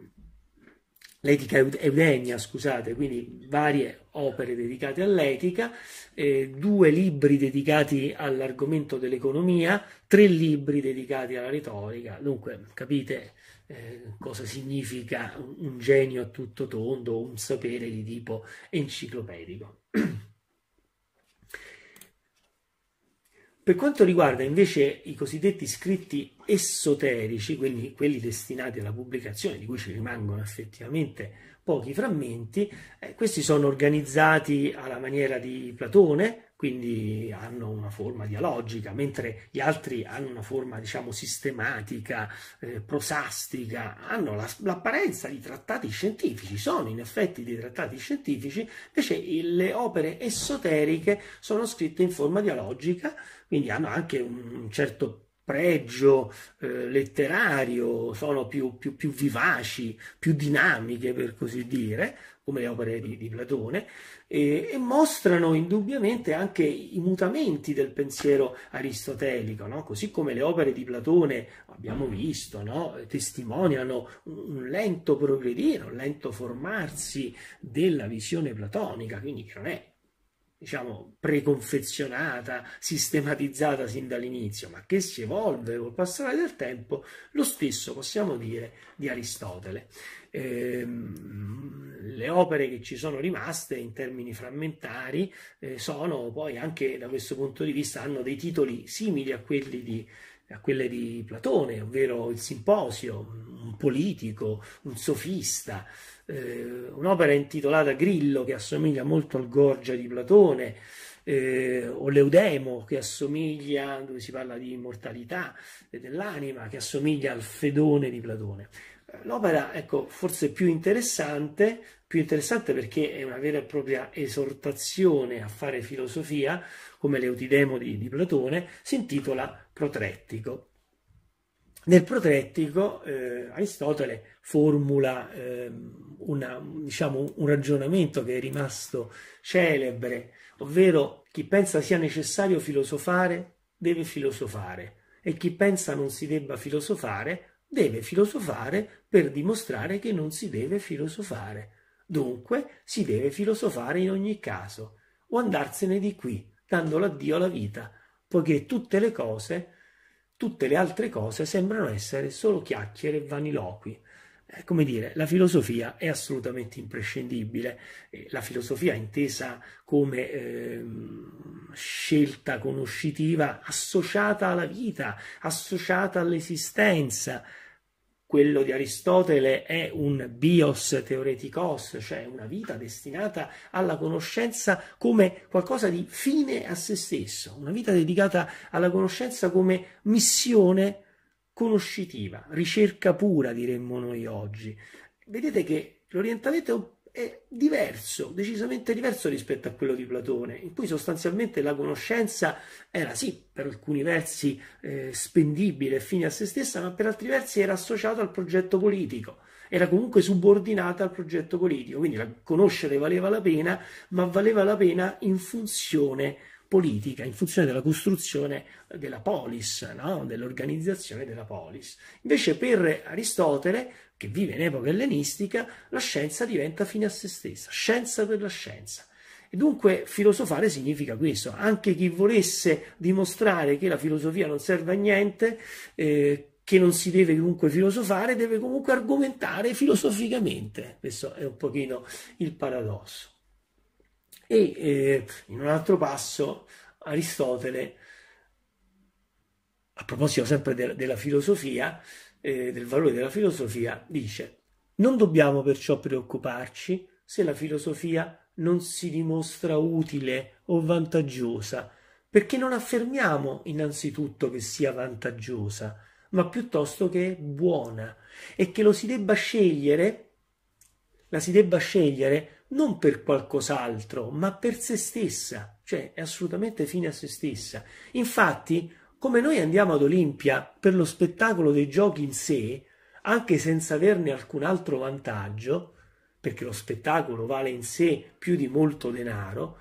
l'etica eudenia, scusate, quindi varie opere dedicate all'etica, eh, due libri dedicati all'argomento dell'economia, tre libri dedicati alla retorica. Dunque, capite eh, cosa significa un genio a tutto tondo, un sapere di tipo enciclopedico. Per quanto riguarda invece i cosiddetti scritti esoterici, quindi quelli destinati alla pubblicazione, di cui ci rimangono effettivamente pochi frammenti, eh, questi sono organizzati alla maniera di Platone, quindi hanno una forma dialogica, mentre gli altri hanno una forma, diciamo, sistematica, eh, prosastica, hanno la, l'apparenza di trattati scientifici, sono in effetti dei trattati scientifici, invece le opere esoteriche sono scritte in forma dialogica, quindi hanno anche un certo pregio eh, letterario, sono più, più, più vivaci, più dinamiche per così dire, come le opere di, di Platone, e, e, mostrano indubbiamente anche i mutamenti del pensiero aristotelico, no? così come le opere di Platone, abbiamo visto, no? testimoniano un, lento progredire, un lento formarsi della visione platonica, quindi che non è diciamo, preconfezionata, sistematizzata sin dall'inizio, ma che si evolve col passare del tempo, lo stesso possiamo dire di Aristotele. Ehm, le opere che ci sono rimaste in termini frammentari eh, sono poi anche da questo punto di vista hanno dei titoli simili a quelli di, a quelle di Platone, ovvero il simposio, un politico, un sofista, eh, un'opera intitolata Grillo che assomiglia molto al Gorgia di Platone, eh, o Leudemo che assomiglia, dove si parla di immortalità dell'anima, che assomiglia al Fedone di Platone. L'opera, ecco, forse più interessante, più interessante perché è una vera e propria esortazione a fare filosofia, come l'Eutidemo di, di Platone, si intitola Protrettico. Nel Protrettico eh, Aristotele formula eh, una, diciamo, un ragionamento che è rimasto celebre, ovvero chi pensa sia necessario filosofare deve filosofare e chi pensa non si debba filosofare deve filosofare per dimostrare che non si deve filosofare. Dunque si deve filosofare in ogni caso, o andarsene di qui, dando l'addio alla vita, poiché tutte le cose, tutte le altre cose sembrano essere solo chiacchiere e vaniloqui. Eh, come dire, la filosofia è assolutamente imprescindibile, eh, la filosofia intesa come eh, scelta conoscitiva associata alla vita, associata all'esistenza. Quello di Aristotele è un bios teoreticos, cioè una vita destinata alla conoscenza come qualcosa di fine a se stesso, una vita dedicata alla conoscenza come missione conoscitiva, ricerca pura diremmo noi oggi. Vedete che l'orientamento è diverso, decisamente diverso rispetto a quello di Platone, in cui sostanzialmente la conoscenza era sì per alcuni versi eh, spendibile e fine a se stessa, ma per altri versi era associata al progetto politico era comunque subordinata al progetto politico, quindi la conoscere valeva la pena, ma valeva la pena in funzione politica in funzione della costruzione della polis, no? dell'organizzazione della polis. Invece per Aristotele, che vive in epoca ellenistica, la scienza diventa fine a se stessa, scienza per la scienza. E dunque filosofare significa questo, anche chi volesse dimostrare che la filosofia non serve a niente, eh, che non si deve comunque filosofare, deve comunque argomentare filosoficamente. Questo è un pochino il paradosso. E eh, in un altro passo Aristotele, a proposito sempre de della filosofia, eh, del valore della filosofia, dice non dobbiamo perciò preoccuparci se la filosofia non si dimostra utile o vantaggiosa, perché non affermiamo innanzitutto che sia vantaggiosa, ma piuttosto che è buona e che lo si debba scegliere, la si debba scegliere non per qualcos'altro, ma per se stessa, cioè è assolutamente fine a se stessa. Infatti, come noi andiamo ad Olimpia per lo spettacolo dei giochi in sé, anche senza averne alcun altro vantaggio, perché lo spettacolo vale in sé più di molto denaro,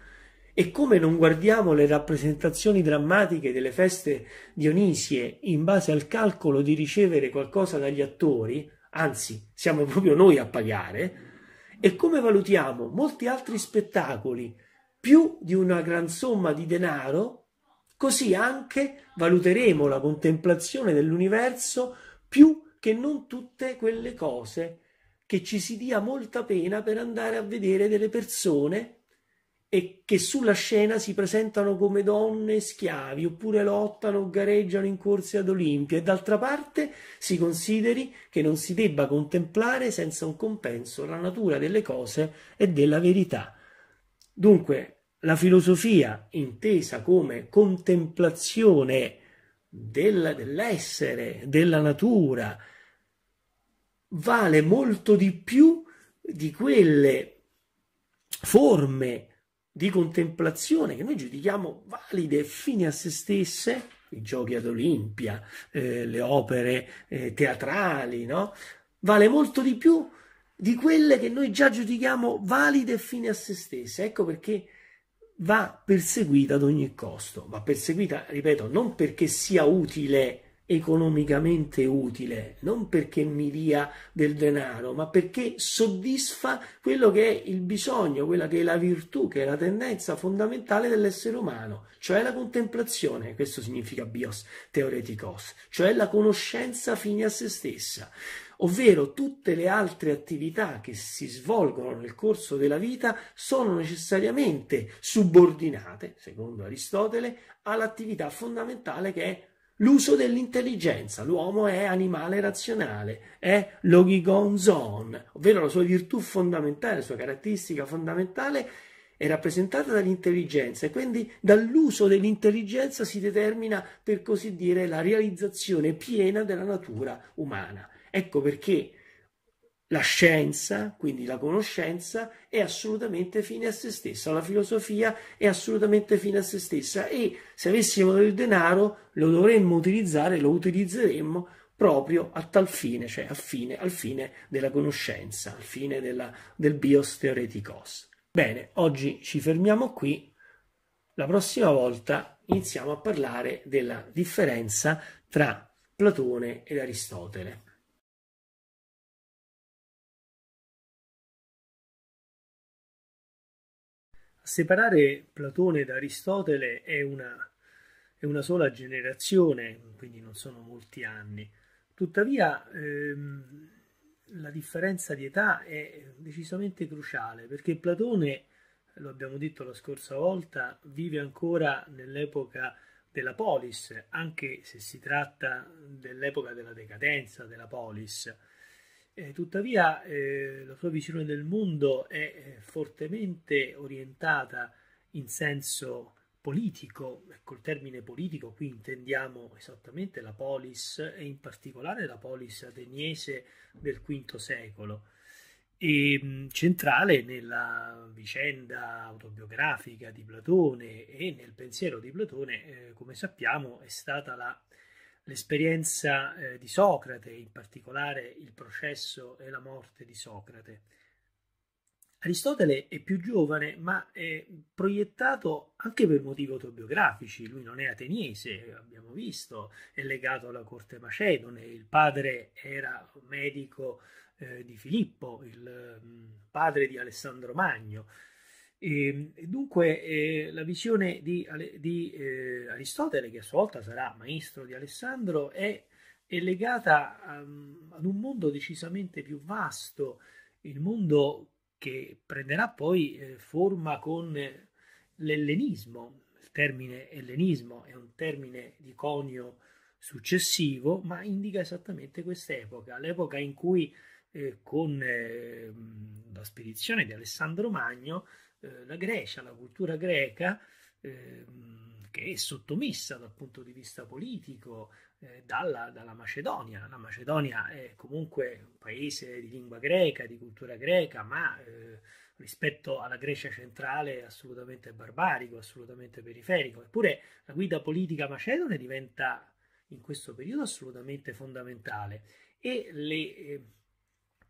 e come non guardiamo le rappresentazioni drammatiche delle feste dionisie in base al calcolo di ricevere qualcosa dagli attori, anzi siamo proprio noi a pagare, e come valutiamo molti altri spettacoli più di una gran somma di denaro, così anche valuteremo la contemplazione dell'universo più che non tutte quelle cose che ci si dia molta pena per andare a vedere delle persone e che sulla scena si presentano come donne schiavi, oppure lottano o gareggiano in corse ad Olimpia, e d'altra parte si consideri che non si debba contemplare senza un compenso la natura delle cose e della verità. Dunque, la filosofia, intesa come contemplazione della, dell'essere, della natura, vale molto di più di quelle forme di contemplazione che noi giudichiamo valide e fine a se stesse, i giochi ad Olimpia, eh, le opere eh, teatrali, no? vale molto di più di quelle che noi già giudichiamo valide e fine a se stesse. Ecco perché va perseguita ad ogni costo, va perseguita, ripeto, non perché sia utile economicamente utile, non perché mi dia del denaro, ma perché soddisfa quello che è il bisogno, quella che è la virtù, che è la tendenza fondamentale dell'essere umano, cioè la contemplazione, questo significa bios teoreticos, cioè la conoscenza fine a se stessa. Ovvero tutte le altre attività che si svolgono nel corso della vita sono necessariamente subordinate, secondo Aristotele, all'attività fondamentale che è l'uso dell'intelligenza. L'uomo è animale razionale, è logigonzon, ovvero la sua virtù fondamentale, la sua caratteristica fondamentale è rappresentata dall'intelligenza e quindi dall'uso dell'intelligenza si determina, per così dire, la realizzazione piena della natura umana. Ecco perché la scienza, quindi la conoscenza, è assolutamente fine a se stessa, la filosofia è assolutamente fine a se stessa e se avessimo del denaro lo dovremmo utilizzare, lo utilizzeremmo proprio a tal fine, cioè fine, al fine della conoscenza, al fine della, del bios theoreticos. Bene, oggi ci fermiamo qui, la prossima volta iniziamo a parlare della differenza tra Platone ed Aristotele. separare Platone da Aristotele è una, è una, sola generazione, quindi non sono molti anni. Tuttavia ehm, la differenza di età è decisamente cruciale perché Platone, lo abbiamo detto la scorsa volta, vive ancora nell'epoca della polis, anche se si tratta dell'epoca della decadenza della polis eh, tuttavia eh, la sua visione del mondo è eh, fortemente orientata in senso politico, ecco, col termine politico qui intendiamo esattamente la polis e in particolare la polis ateniese del V secolo e mm, centrale nella vicenda autobiografica di Platone e nel pensiero di Platone, eh, come sappiamo, è stata la l'esperienza eh, di Socrate, in particolare il processo e la morte di Socrate. Aristotele è più giovane, ma è proiettato anche per motivi autobiografici. Lui non è ateniese, abbiamo visto, è legato alla corte macedone. Il padre era medico eh, di Filippo, il mh, mm, padre di Alessandro Magno. Ehm, e, dunque eh, la visione di, di eh, Aristotele, che a sua volta sarà maestro di Alessandro, è, è legata um, ad un mondo decisamente più vasto, il mondo che prenderà poi eh, forma con l'ellenismo. Il termine ellenismo è un termine di conio successivo, ma indica esattamente quest'epoca, l'epoca in cui eh, con ehm, la spedizione di Alessandro Magno eh, la Grecia, la cultura greca, eh, che è sottomessa dal punto di vista politico eh, dalla, dalla, Macedonia. La Macedonia è comunque un paese di lingua greca, di cultura greca, ma eh, rispetto alla Grecia centrale assolutamente barbarico, assolutamente periferico. Eppure la guida politica macedone diventa in questo periodo assolutamente fondamentale e le eh,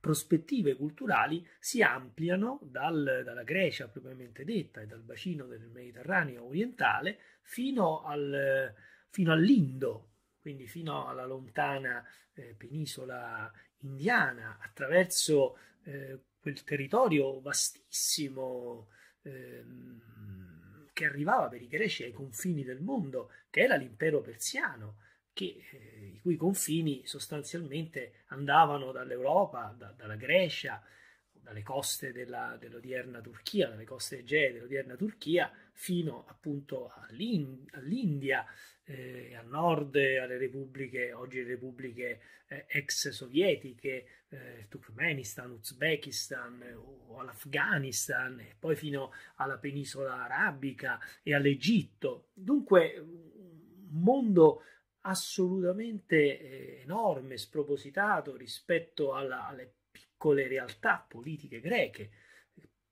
prospettive culturali si ampliano dal, dalla Grecia propriamente detta e dal bacino del Mediterraneo orientale fino, al, fino all'Indo, quindi fino alla lontana eh, penisola indiana, attraverso eh, quel territorio vastissimo ehm, che arrivava per i greci ai confini del mondo, che era l'impero persiano che, eh, i cui confini sostanzialmente andavano dall'Europa, da, dalla Grecia, dalle coste della, dell'odierna Turchia, dalle coste egee dell'odierna Turchia, fino appunto all'In, all'India, eh, al nord alle repubbliche, oggi repubbliche eh, ex sovietiche, eh, Turkmenistan, Uzbekistan o all'Afghanistan, e poi fino alla penisola arabica e all'Egitto. Dunque, un mondo assolutamente eh, enorme, spropositato rispetto alla, alle piccole realtà politiche greche,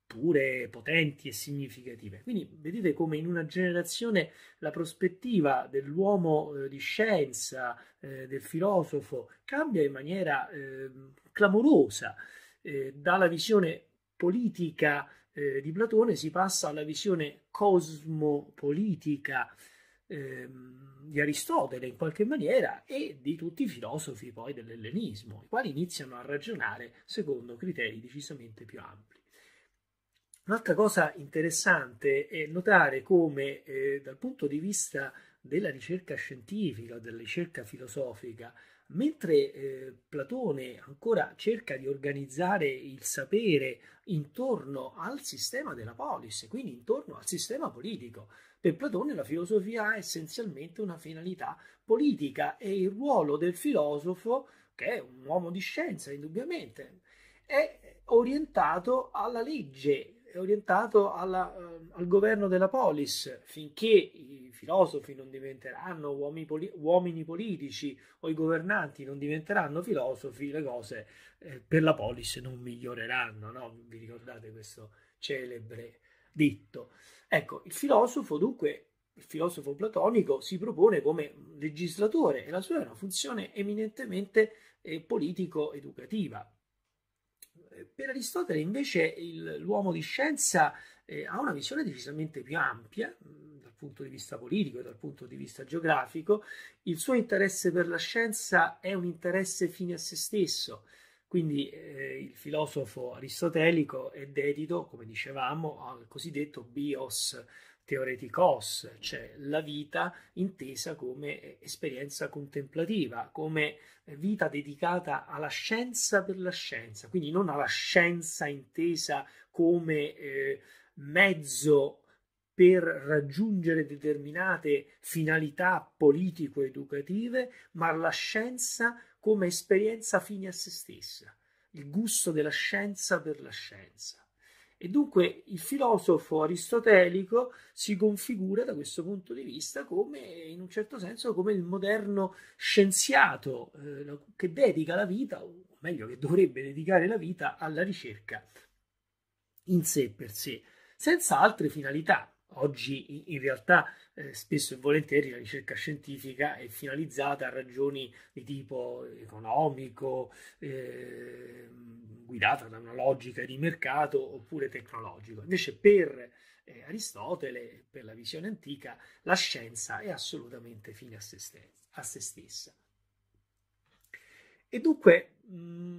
pure potenti e significative. Quindi vedete come in una generazione la prospettiva dell'uomo eh, di scienza, eh, del filosofo, cambia in maniera ehm, eh, clamorosa. dalla visione politica eh, di Platone si passa alla visione cosmopolitica ehm, di Aristotele in qualche maniera e di tutti i filosofi poi dell'ellenismo, i quali iniziano a ragionare secondo criteri decisamente più ampi. Un'altra cosa interessante è notare come eh, dal punto di vista della ricerca scientifica, della ricerca filosofica, Mentre eh, Platone ancora cerca di organizzare il sapere intorno al sistema della polis, quindi intorno al sistema politico, per Platone la filosofia ha essenzialmente una finalità politica e il ruolo del filosofo, che è un uomo di scienza indubbiamente, è orientato alla legge è orientato alla, uh, al governo della polis, finché i filosofi non diventeranno uomini, poli- uomini, politici o i governanti non diventeranno filosofi, le cose eh, per la polis non miglioreranno, no? vi ricordate questo celebre detto. Ecco, il filosofo dunque, il filosofo platonico si propone come legislatore e la sua è una funzione eminentemente eh, politico-educativa. Eh, per Aristotele invece il, l'uomo di scienza eh, ha una visione decisamente più ampia mm, dal punto di vista politico e dal punto di vista geografico. Il suo interesse per la scienza è un interesse fine a se stesso. Quindi eh, il filosofo aristotelico è dedito, come dicevamo, al cosiddetto bios teoreticos, cioè la vita intesa come eh, esperienza contemplativa, come vita dedicata alla scienza per la scienza, quindi non alla scienza intesa come eh, mezzo per raggiungere determinate finalità politico-educative, ma alla scienza come esperienza fine a se stessa, il gusto della scienza per la scienza. E dunque il filosofo aristotelico si configura da questo punto di vista come, in un certo senso, come il moderno scienziato eh, che dedica la vita, o meglio che dovrebbe dedicare la vita, alla ricerca in sé per sé, senza altre finalità. Oggi in realtà eh, spesso e volentieri la ricerca scientifica è finalizzata a ragioni di tipo economico, eh, guidata da una logica di mercato oppure tecnologico. Invece per eh, Aristotele, per la visione antica, la scienza è assolutamente fine a se, stessa. A se stessa. E dunque, mh,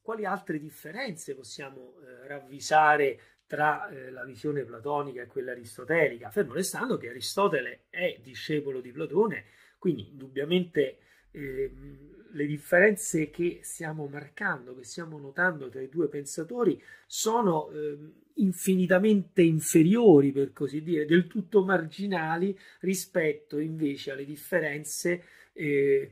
quali altre differenze possiamo eh, ravvisare tra eh, la visione platonica e quella aristotelica, fermo restando che Aristotele è discepolo di Platone, quindi indubbiamente eh, le differenze che stiamo marcando, che stiamo notando tra i due pensatori sono eh, infinitamente inferiori, per così dire, del tutto marginali rispetto invece alle differenze eh,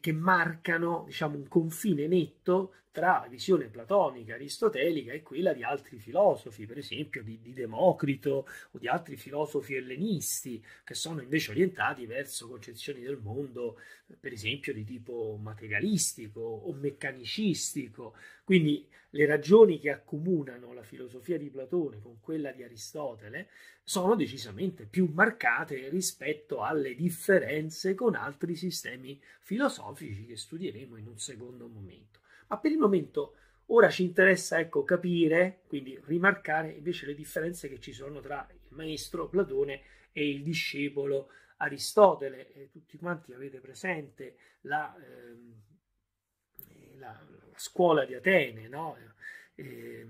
che marcano diciamo, un confine netto tra la visione platonica aristotelica e quella di altri filosofi, per esempio di, di Democrito o di altri filosofi ellenisti, che sono invece orientati verso concezioni del mondo, per esempio di tipo materialistico o meccanicistico. Quindi le ragioni che accomunano la filosofia di Platone con quella di Aristotele sono decisamente più marcate rispetto alle differenze con altri sistemi filosofici che studieremo in un secondo momento. Ma per il momento ora ci interessa ecco, capire, quindi rimarcare invece le differenze che ci sono tra il maestro Platone e il discepolo Aristotele. Eh, tutti quanti avete presente la, ehm, eh, la, la scuola di Atene, no? eh,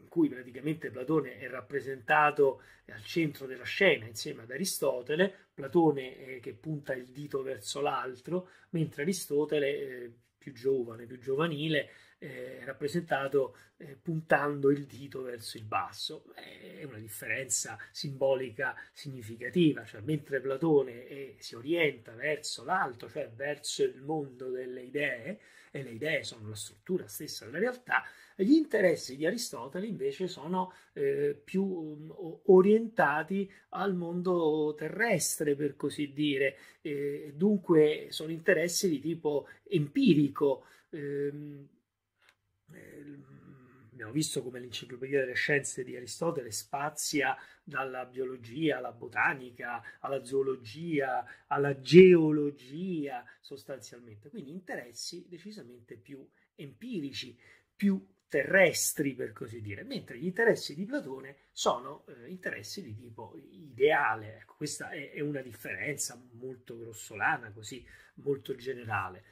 in cui praticamente Platone è rappresentato al centro della scena insieme ad Aristotele, Platone eh, che punta il dito verso l'altro, mentre Aristotele eh, più giovane, più giovanile, eh, rappresentato eh, puntando il dito verso il basso. Eh, è una differenza simbolica significativa, cioè mentre Platone eh, si orienta verso l'alto, cioè verso il mondo delle idee, e le idee sono la struttura stessa della realtà, gli interessi di Aristotele invece sono eh, più mm, orientati al mondo terrestre, per così dire, eh, dunque sono interessi di tipo empirico. Ehm, eh, abbiamo visto come l'enciclopedia delle scienze di Aristotele spazia dalla biologia alla botanica, alla zoologia, alla geologia sostanzialmente, quindi interessi decisamente più empirici, più terrestri, per così dire, mentre gli interessi di Platone sono eh, interessi di tipo ideale. Ecco, questa è, è, una differenza molto grossolana, così molto generale.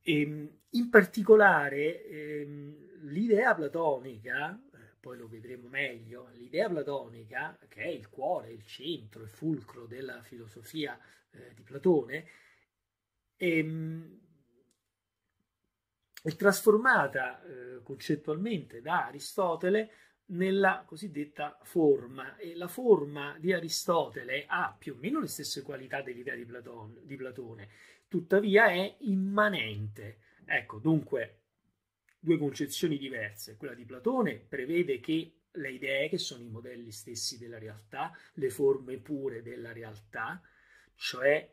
E, ehm, in particolare, ehm, l'idea platonica, eh, poi lo vedremo meglio, l'idea platonica, che è il cuore, il centro, il fulcro della filosofia eh, di Platone, ehm, è trasformata eh, concettualmente da Aristotele nella cosiddetta forma e la forma di Aristotele ha più o meno le stesse qualità dell'idea di, Platon, di Platone, tuttavia è immanente. Ecco, dunque, due concezioni diverse. Quella di Platone prevede che le idee, che sono i modelli stessi della realtà, le forme pure della realtà, cioè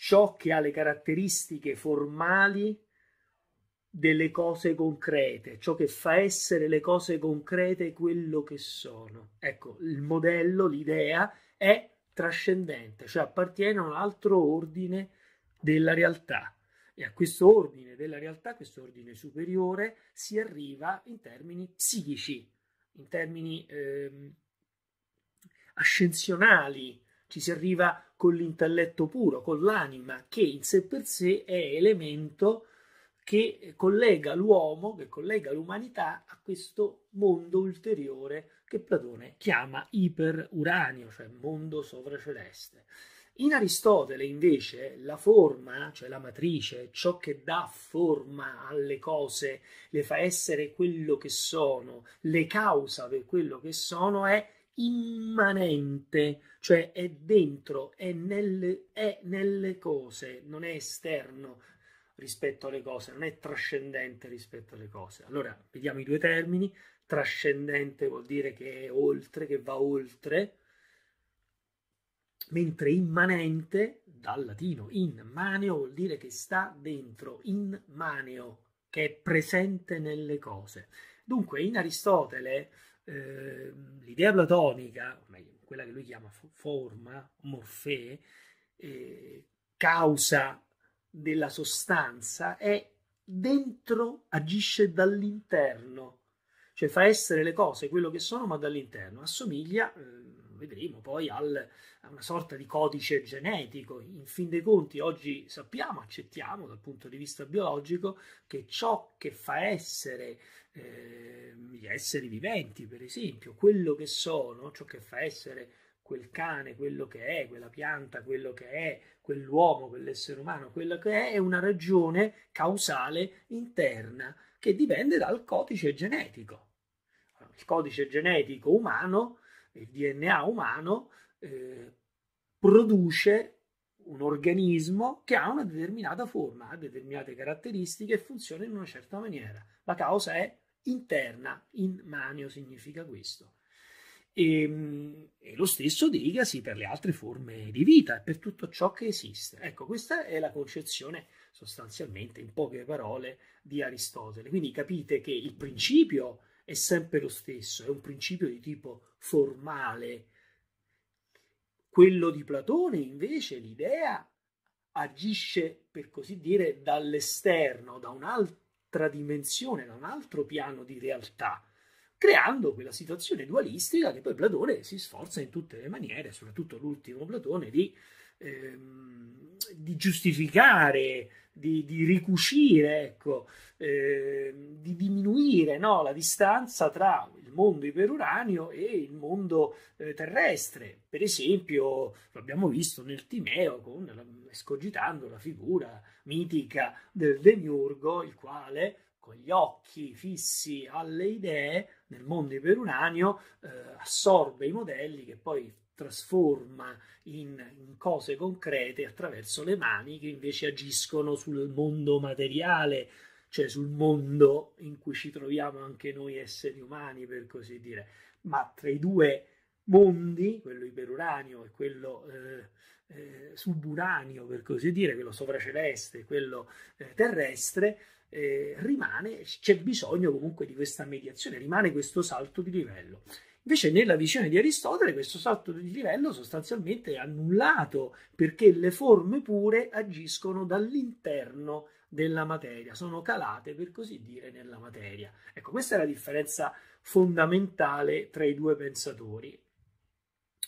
ciò che ha le caratteristiche formali delle cose concrete, ciò che fa essere le cose concrete quello che sono. Ecco, il modello, l'idea è trascendente, cioè appartiene a un altro ordine della realtà. E a questo ordine della realtà, questo ordine superiore, si arriva in termini psichici, in termini eh, ascensionali, ci si arriva con l'intelletto puro, con l'anima, che in sé per sé è elemento che collega l'uomo, che collega l'umanità a questo mondo ulteriore che Platone chiama iperuranio, cioè mondo sovraceleste. In Aristotele invece la forma, cioè la matrice, ciò che dà forma alle cose, le fa essere quello che sono, le causa per quello che sono, è immanente, cioè è dentro, è nelle, è nelle cose, non è esterno rispetto alle cose, non è trascendente rispetto alle cose. Allora, vediamo i due termini, trascendente vuol dire che è oltre, che va oltre, mentre immanente, dal latino, in maneo vuol dire che sta dentro, in maneo, che è presente nelle cose. Dunque, in Aristotele, eh, l'idea platonica, o meglio, quella che lui chiama forma, morfè, eh, causa della sostanza, è dentro, agisce dall'interno, cioè fa essere le cose quello che sono, ma dall'interno. Assomiglia, eh, vedremo poi, al, a una sorta di codice genetico. In fin dei conti, oggi sappiamo, accettiamo dal punto di vista biologico, che ciò che fa essere Ehm, gli esseri viventi, per esempio, quello che sono, ciò che fa essere quel cane, quello che è, quella pianta, quello che è, quell'uomo, quell'essere umano, quello che è, è una ragione causale interna che dipende dal codice genetico. Il codice genetico umano, il DNA umano, eh, produce un organismo che ha una determinata forma, ha determinate caratteristiche e funziona in una certa maniera. La causa è interna, in manio significa questo. E, ehm, e, lo stesso dicasi per le altre forme di vita per tutto ciò che esiste. Ecco, questa è la concezione sostanzialmente, in poche parole, di Aristotele. Quindi capite che il principio è sempre lo stesso, è un principio di tipo formale, quello di Platone, invece, l'idea agisce, per così dire, dall'esterno, da un'altra dimensione, da un altro piano di realtà, creando quella situazione dualistica che poi Platone si sforza in tutte le maniere, soprattutto l'ultimo Platone, di, ehm, di giustificare, di, di ricucire, ecco, eh, di diminuire no? la distanza tra il mondo iperuranio e il mondo eh, terrestre. Per esempio, l'abbiamo visto nel Timeo, con, escogitando la figura mitica del demiurgo, il quale con gli occhi fissi alle idee nel mondo iperuranio eh, assorbe i modelli che poi trasforma in, in, cose concrete attraverso le mani che invece agiscono sul mondo materiale, cioè sul mondo in cui ci troviamo anche noi esseri umani, per così dire. Ma tra i due mondi, quello iperuranio e quello eh, eh, suburanio, per così dire, quello sovraceleste e quello eh, terrestre, eh, rimane, c'è bisogno comunque di questa mediazione, rimane questo salto di livello. Invece nella visione di Aristotele questo salto di livello sostanzialmente è annullato perché le forme pure agiscono dall'interno della materia, sono calate per così dire nella materia. Ecco, questa è la differenza fondamentale tra i due pensatori.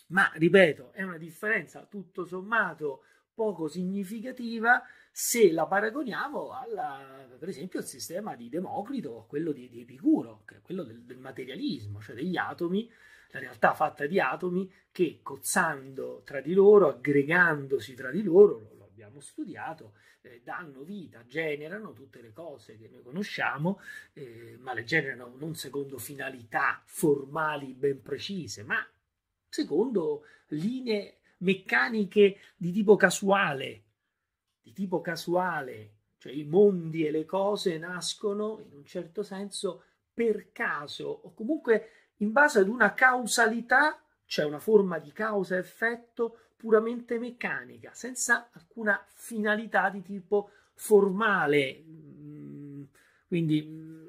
Ma ripeto, è una differenza tutto sommato poco significativa se la paragoniamo alla, per esempio al sistema di Democrito, a quello di, di Epicuro, che è quello del, del, materialismo, cioè degli atomi, la realtà fatta di atomi che cozzando tra di loro, aggregandosi tra di loro, lo, abbiamo studiato, eh, danno vita, generano tutte le cose che noi conosciamo, eh, ma le generano non secondo finalità formali ben precise, ma secondo linee meccaniche di tipo casuale, di tipo casuale, cioè i mondi e le cose nascono in un certo senso per caso o comunque in base ad una causalità, cioè una forma di causa-effetto puramente meccanica, senza alcuna finalità di tipo formale. Mm, quindi mm,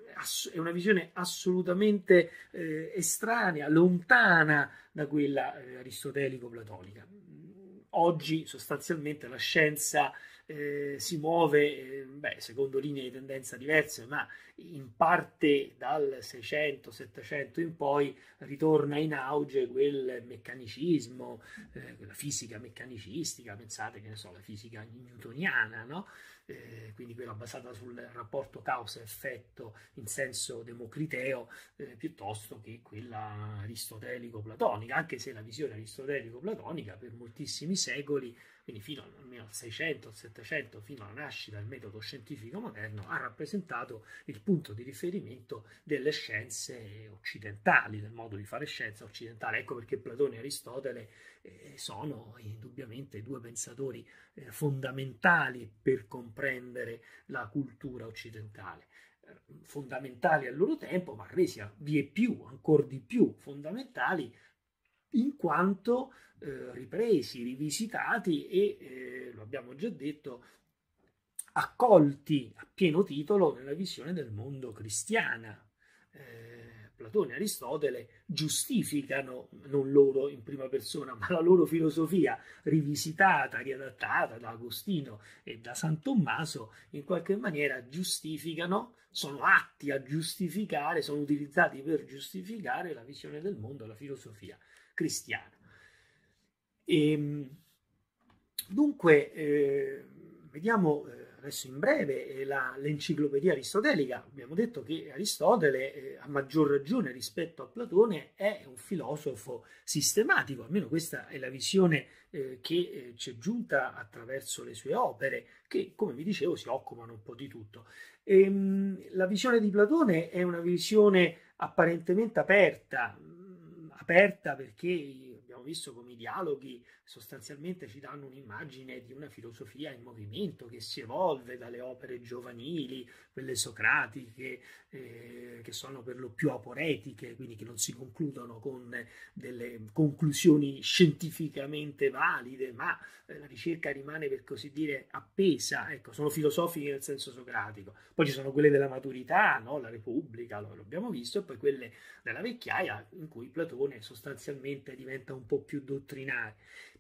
è una visione assolutamente eh, estranea, lontana da quella eh, aristotelico-platonica. Mm, oggi sostanzialmente la scienza eh, si muove eh, beh, secondo linee di tendenza diverse, ma in parte dal 600-700 in poi ritorna in auge quel meccanicismo, eh, quella fisica meccanicistica, pensate che ne so, la fisica newtoniana, no? Eh, quindi quella basata sul rapporto causa-effetto in senso democriteo eh, piuttosto che quella aristotelico-platonica, anche se la visione aristotelico-platonica per moltissimi secoli quindi fino almeno al 600, al 700, fino alla nascita del metodo scientifico moderno, ha rappresentato il punto di riferimento delle scienze occidentali, del modo di fare scienza occidentale. Ecco perché Platone e Aristotele eh, sono indubbiamente due pensatori eh, fondamentali per comprendere la cultura occidentale eh, fondamentali al loro tempo, ma resi vie più, ancora di più fondamentali, in quanto eh, ripresi, rivisitati e, eh, lo abbiamo già detto, accolti a pieno titolo nella visione del mondo cristiana. Eh, Platone e Aristotele giustificano non loro in prima persona, ma la loro filosofia rivisitata, riadattata da Agostino e da San Tommaso, in qualche maniera giustificano, sono atti a giustificare, sono utilizzati per giustificare la visione del mondo, la filosofia cristiana. E, ehm, dunque, eh, vediamo eh, adesso in breve eh, la, l'enciclopedia aristotelica. Abbiamo detto che Aristotele, eh, a maggior ragione rispetto a Platone, è un filosofo sistematico, almeno questa è la visione eh, che eh, ci è giunta attraverso le sue opere, che come vi dicevo si occupano un po' di tutto. Ehm, la visione di Platone è una visione apparentemente aperta, mm, aperta perché eh, visto come i dialoghi sostanzialmente ci danno un'immagine di una filosofia in movimento che si evolve dalle opere giovanili, quelle socratiche, eh, che sono per lo più aporetiche, quindi che non si concludono con delle conclusioni scientificamente valide, ma eh, la ricerca rimane per così dire appesa, ecco, sono filosofiche nel senso socratico. Poi ci sono quelle della maturità, no? la Repubblica, lo, abbiamo visto, e poi quelle della vecchiaia in cui Platone sostanzialmente diventa un po' più dottrinare.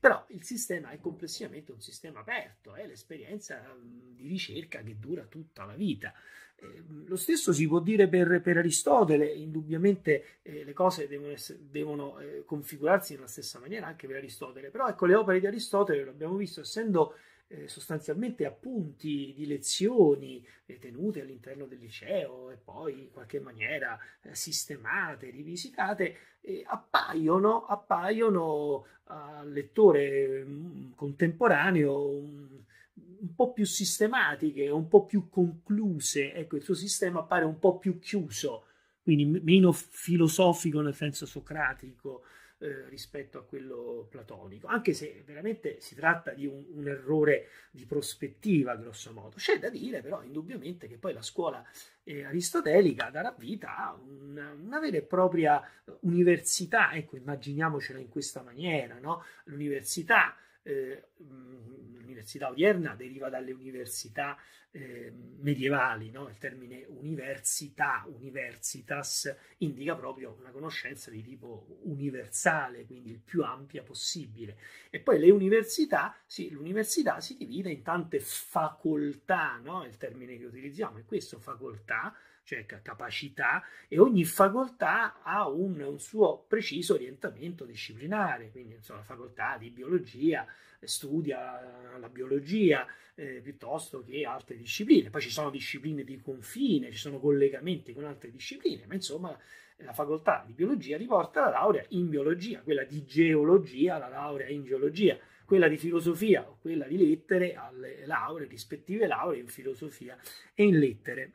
Però il sistema è complessivamente un sistema aperto, è l'esperienza mm, di ricerca che dura tutta la vita. Eh, lo stesso si può dire per, per Aristotele, indubbiamente eh, le cose devono, essere, devono eh, configurarsi nella stessa maniera anche per Aristotele, però ecco le opere di Aristotele, l'abbiamo visto, essendo eh, sostanzialmente appunti di lezioni eh, tenute all'interno del liceo e poi in qualche maniera eh, sistemate, rivisitate, eh, appaiono, appaiono al lettore mm, contemporaneo un po' più sistematiche, un po' più concluse, ecco il suo sistema appare un po' più chiuso, quindi meno filosofico nel senso socratico, eh, rispetto a quello platonico, anche se veramente si tratta di un, un errore di prospettiva, grosso modo. C'è da dire però indubbiamente che poi la scuola eh, aristotelica darà vita a una, una, vera e propria eh, università, ecco, immaginiamocela in questa maniera, no? l'università eh, mm, l'università odierna deriva dalle università eh, medievali, no? il termine università, universitas, indica proprio una conoscenza di tipo universale, quindi il più ampia possibile. E poi le università, sì, l'università si divide in tante facoltà, no? il termine che utilizziamo è questo, facoltà, cioè capacità, e ogni facoltà ha un, un suo preciso orientamento disciplinare, quindi insomma, facoltà di biologia eh, studia eh, la biologia eh, piuttosto che altre discipline, poi ci sono discipline di confine, ci sono collegamenti con altre discipline, ma insomma la facoltà di biologia riporta la laurea in biologia, quella di geologia, la laurea in geologia, quella di filosofia o quella di lettere alle lauree, rispettive lauree in filosofia e in lettere.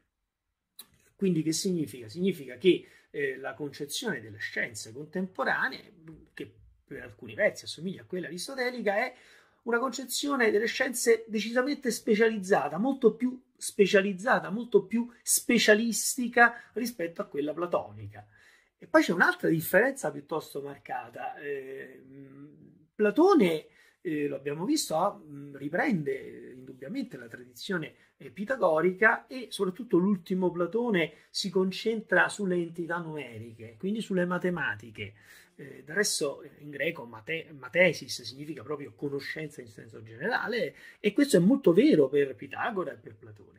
Quindi che significa? Significa che eh, la concezione delle scienze contemporanee, che per alcuni versi assomiglia a quella aristotelica, è una concezione delle scienze decisamente specializzata, molto più specializzata, molto più specialistica rispetto a quella platonica. E poi c'è un'altra differenza piuttosto marcata. Eh, Platone, eh, lo abbiamo visto, ah, riprende indubbiamente la tradizione eh, pitagorica e soprattutto l'ultimo Platone si concentra sulle entità numeriche, quindi sulle matematiche. Eh, del resto eh, in greco mate, matesis significa proprio conoscenza in senso generale e questo è molto vero per Pitagora e per Platone.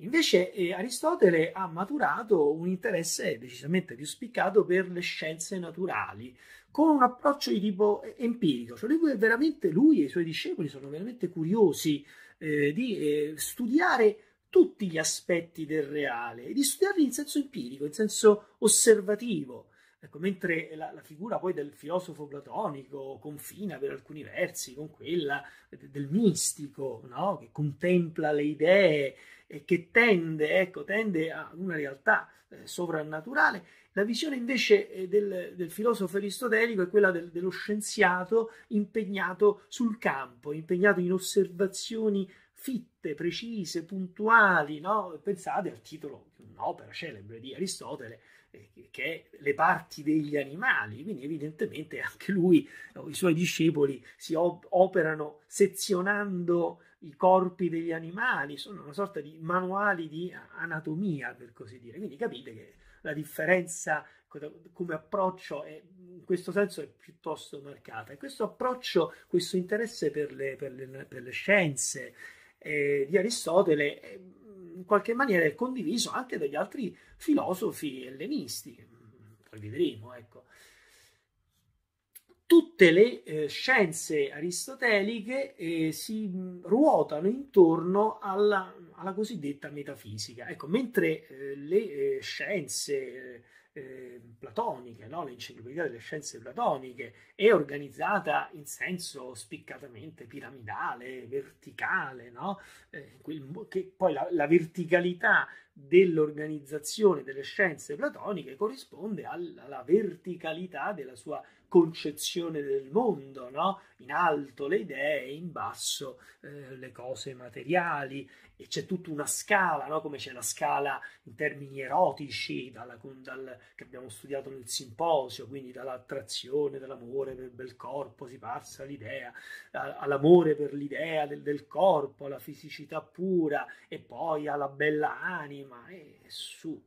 Invece eh, Aristotele ha maturato un interesse decisamente più spiccato per le scienze naturali, con un approccio di tipo eh, empirico, cioè lui veramente lui e i suoi discepoli sono veramente curiosi eh, di eh, studiare tutti gli aspetti del reale e di studiarli in senso empirico, in senso osservativo. Ecco, mentre la, la, figura poi del filosofo platonico confina per alcuni versi con quella del mistico, no? che contempla le idee e che tende, ecco, tende a una realtà eh, sovrannaturale, la visione invece eh, del, del filosofo aristotelico è quella del, dello scienziato impegnato sul campo, impegnato in osservazioni fitte, precise, puntuali. No? Pensate al titolo di un'opera celebre di Aristotele, eh, che è le parti degli animali, quindi evidentemente anche lui, i suoi discepoli si operano sezionando i corpi degli animali, sono una sorta di manuali di anatomia, per così dire, quindi capite che la differenza come approccio è, in questo senso è piuttosto marcata. E questo approccio, questo interesse per le, per le, per le scienze eh, di Aristotele eh, in qualche maniera è condiviso anche dagli altri filosofi ellenisti, poi vedremo, ecco tutte le eh, scienze aristoteliche eh, si mm, ruotano intorno alla, alla, cosiddetta metafisica. Ecco, mentre eh, le eh, scienze eh, platoniche, no? l'enciclopedia delle scienze platoniche è organizzata in senso spiccatamente piramidale, verticale, no? Eh, quel, che poi la, la verticalità dell'organizzazione delle scienze platoniche corrisponde alla, alla verticalità della sua concezione del mondo, no? in alto le idee, in basso eh, le cose materiali e c'è tutta una scala, no? come c'è la scala in termini erotici dalla, dal, che abbiamo studiato nel simposio, quindi dall'attrazione, dall'amore per il bel corpo si passa all'idea, all'amore per l'idea del, del corpo, alla fisicità pura e poi alla bella anima e su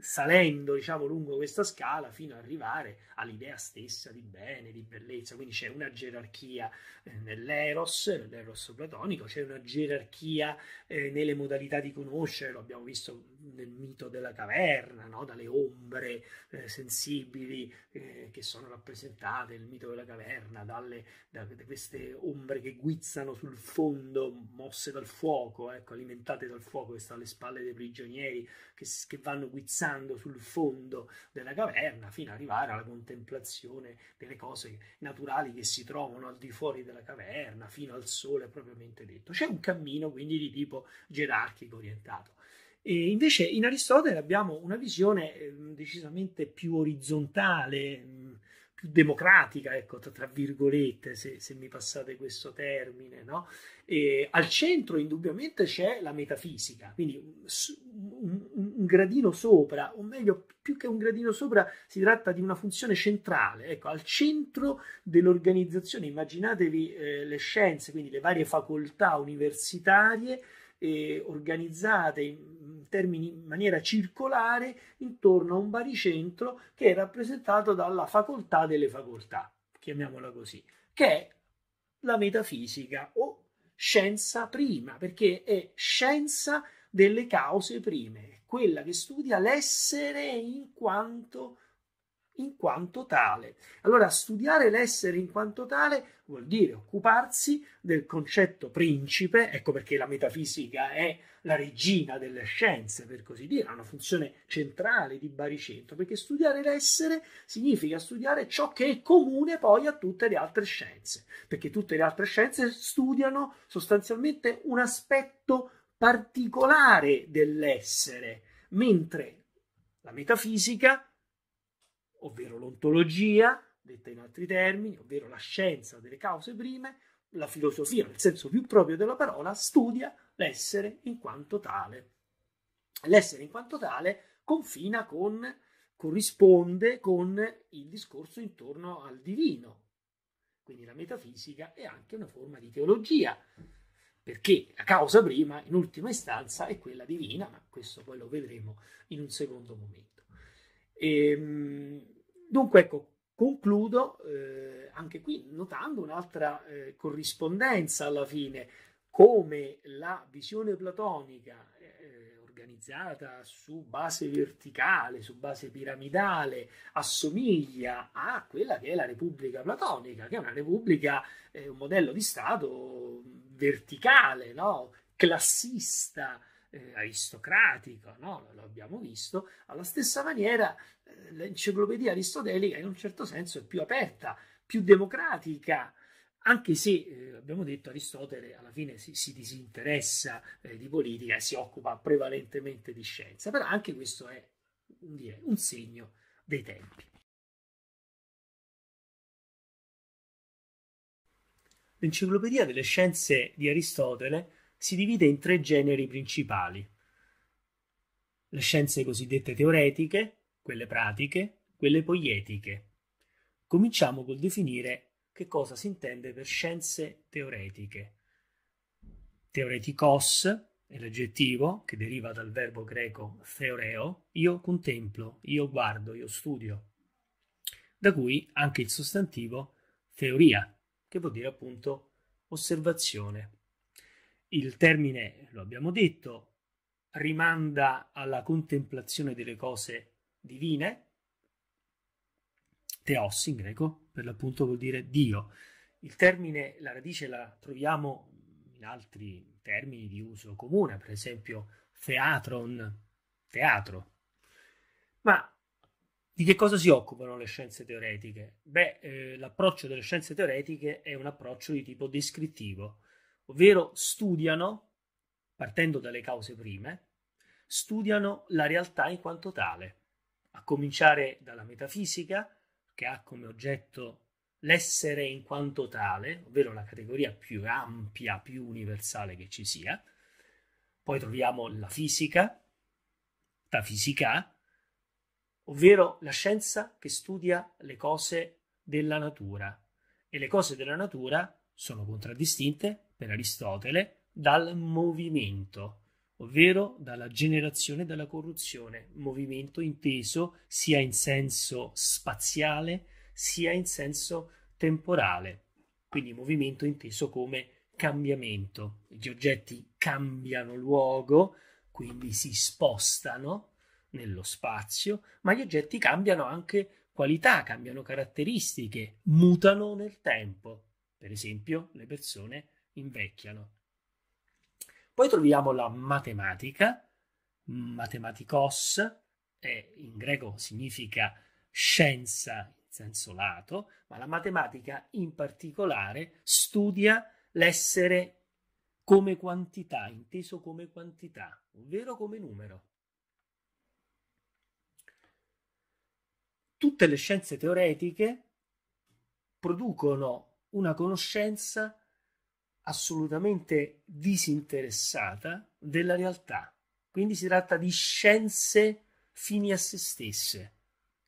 salendo diciamo lungo questa scala fino ad arrivare all'idea stessa di bene, di bellezza, quindi c'è una gerarchia eh, nell'eros, nell'eros platonico, c'è una gerarchia eh, nelle modalità di conoscere, lo abbiamo visto nel mito della caverna, no? dalle ombre eh, sensibili eh, che sono rappresentate nel mito della caverna, dalle, da, queste ombre che guizzano sul fondo, mosse dal fuoco, ecco, alimentate dal fuoco che sta alle spalle dei prigionieri, che, che vanno guizzando sul fondo della caverna fino ad arrivare alla contemplazione delle cose naturali che si trovano al di fuori della caverna, fino al sole propriamente detto. C'è un cammino quindi di tipo gerarchico orientato. E invece in Aristotele abbiamo una visione ehm, decisamente più orizzontale, più democratica, ecco, tra virgolette, se, se mi passate questo termine. No? al centro indubbiamente c'è la metafisica, quindi un, un, un, gradino sopra, o meglio, più che un gradino sopra, si tratta di una funzione centrale. Ecco, al centro dell'organizzazione, immaginatevi eh, le scienze, quindi le varie facoltà universitarie, eh, organizzate in, termini, in maniera circolare intorno a un baricentro che è rappresentato dalla facoltà delle facoltà, chiamiamola così, che è la metafisica o scienza prima, perché è scienza delle cause prime, quella che studia l'essere in quanto in quanto tale. Allora, studiare l'essere in quanto tale vuol dire occuparsi del concetto principe, ecco perché la metafisica è la regina delle scienze, per così dire, ha una funzione centrale di baricentro, perché studiare l'essere significa studiare ciò che è comune poi a tutte le altre scienze, perché tutte le altre scienze studiano sostanzialmente un aspetto particolare dell'essere, mentre la metafisica ovvero l'ontologia, detta in altri termini, ovvero la scienza delle cause prime, la filosofia, nel senso più proprio della parola, studia l'essere in quanto tale. L'essere in quanto tale confina con, corrisponde con il discorso intorno al divino. Quindi la metafisica è anche una forma di teologia, perché la causa prima, in ultima istanza, è quella divina, ma questo poi lo vedremo in un secondo momento. E, ehm, Dunque, ecco, concludo eh, anche qui notando un'altra eh, corrispondenza alla fine, come la visione platonica eh, organizzata su base verticale, su base piramidale, assomiglia a quella che è la Repubblica platonica, che è una repubblica, eh, un modello di Stato verticale, no? classista, eh, aristocratico, no? lo abbiamo visto, alla stessa maniera eh, l'enciclopedia aristotelica in un certo senso è più aperta, più democratica, anche se eh, abbiamo detto Aristotele alla fine si, si disinteressa eh, di politica e si occupa prevalentemente di scienza, però anche questo è dire, un segno dei tempi. L'enciclopedia delle scienze di Aristotele si divide in tre generi principali. Le scienze cosiddette teoretiche, quelle pratiche, quelle poietiche. Cominciamo col definire che cosa si intende per scienze teoretiche. Teoretikos è l'aggettivo che deriva dal verbo greco theoreo, io contemplo, io guardo, io studio, da cui anche il sostantivo teoria, che vuol dire appunto osservazione. Il termine, lo abbiamo detto, rimanda alla contemplazione delle cose divine, teos in greco, per l'appunto vuol dire Dio. Il termine, la radice la troviamo in altri termini di uso comune, per esempio theatron, teatro. Ma di che cosa si occupano le scienze teoretiche? Beh, eh, l'approccio delle scienze teoretiche è un approccio di tipo descrittivo, ovvero studiano, partendo dalle cause prime, studiano la realtà in quanto tale, a cominciare dalla metafisica, che ha come oggetto l'essere in quanto tale, ovvero la categoria più ampia, più universale che ci sia. Poi troviamo la fisica, la fisica, ovvero la scienza che studia le cose della natura. E le cose della natura sono contraddistinte per Aristotele, dal movimento, ovvero dalla generazione dalla corruzione, movimento inteso sia in senso spaziale sia in senso temporale, quindi movimento inteso come cambiamento. Gli oggetti cambiano luogo, quindi si spostano nello spazio, ma gli oggetti cambiano anche qualità, cambiano caratteristiche, mutano nel tempo. Per esempio, le persone invecchiano. Poi troviamo la matematica, matematicos, in greco significa scienza in senso lato, ma la matematica in particolare studia l'essere come quantità, inteso come quantità, ovvero come numero. Tutte le scienze teoretiche producono una conoscenza assolutamente disinteressata della realtà. Quindi si tratta di scienze fini a se stesse,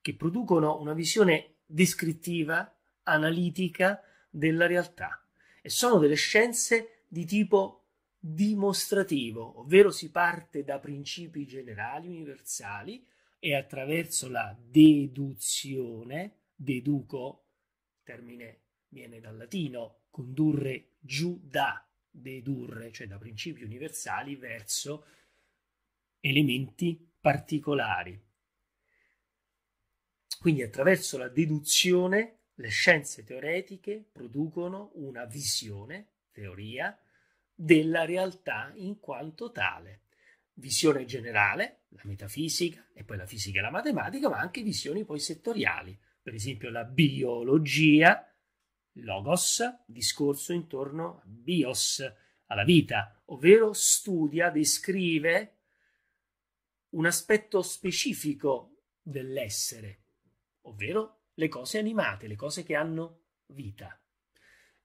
che producono una visione descrittiva, analitica della realtà. E sono delle scienze di tipo dimostrativo, ovvero si parte da principi generali universali e attraverso la deduzione, deduco, termine viene dal latino, condurre giù da dedurre, cioè da principi universali verso elementi particolari. Quindi attraverso la deduzione le scienze teoretiche producono una visione, teoria, della realtà in quanto tale. Visione generale, la metafisica e poi la fisica e la matematica, ma anche visioni poi settoriali, per esempio la biologia, logos, discorso intorno a bios, alla vita, ovvero studia, descrive un aspetto specifico dell'essere, ovvero le cose animate, le cose che hanno vita.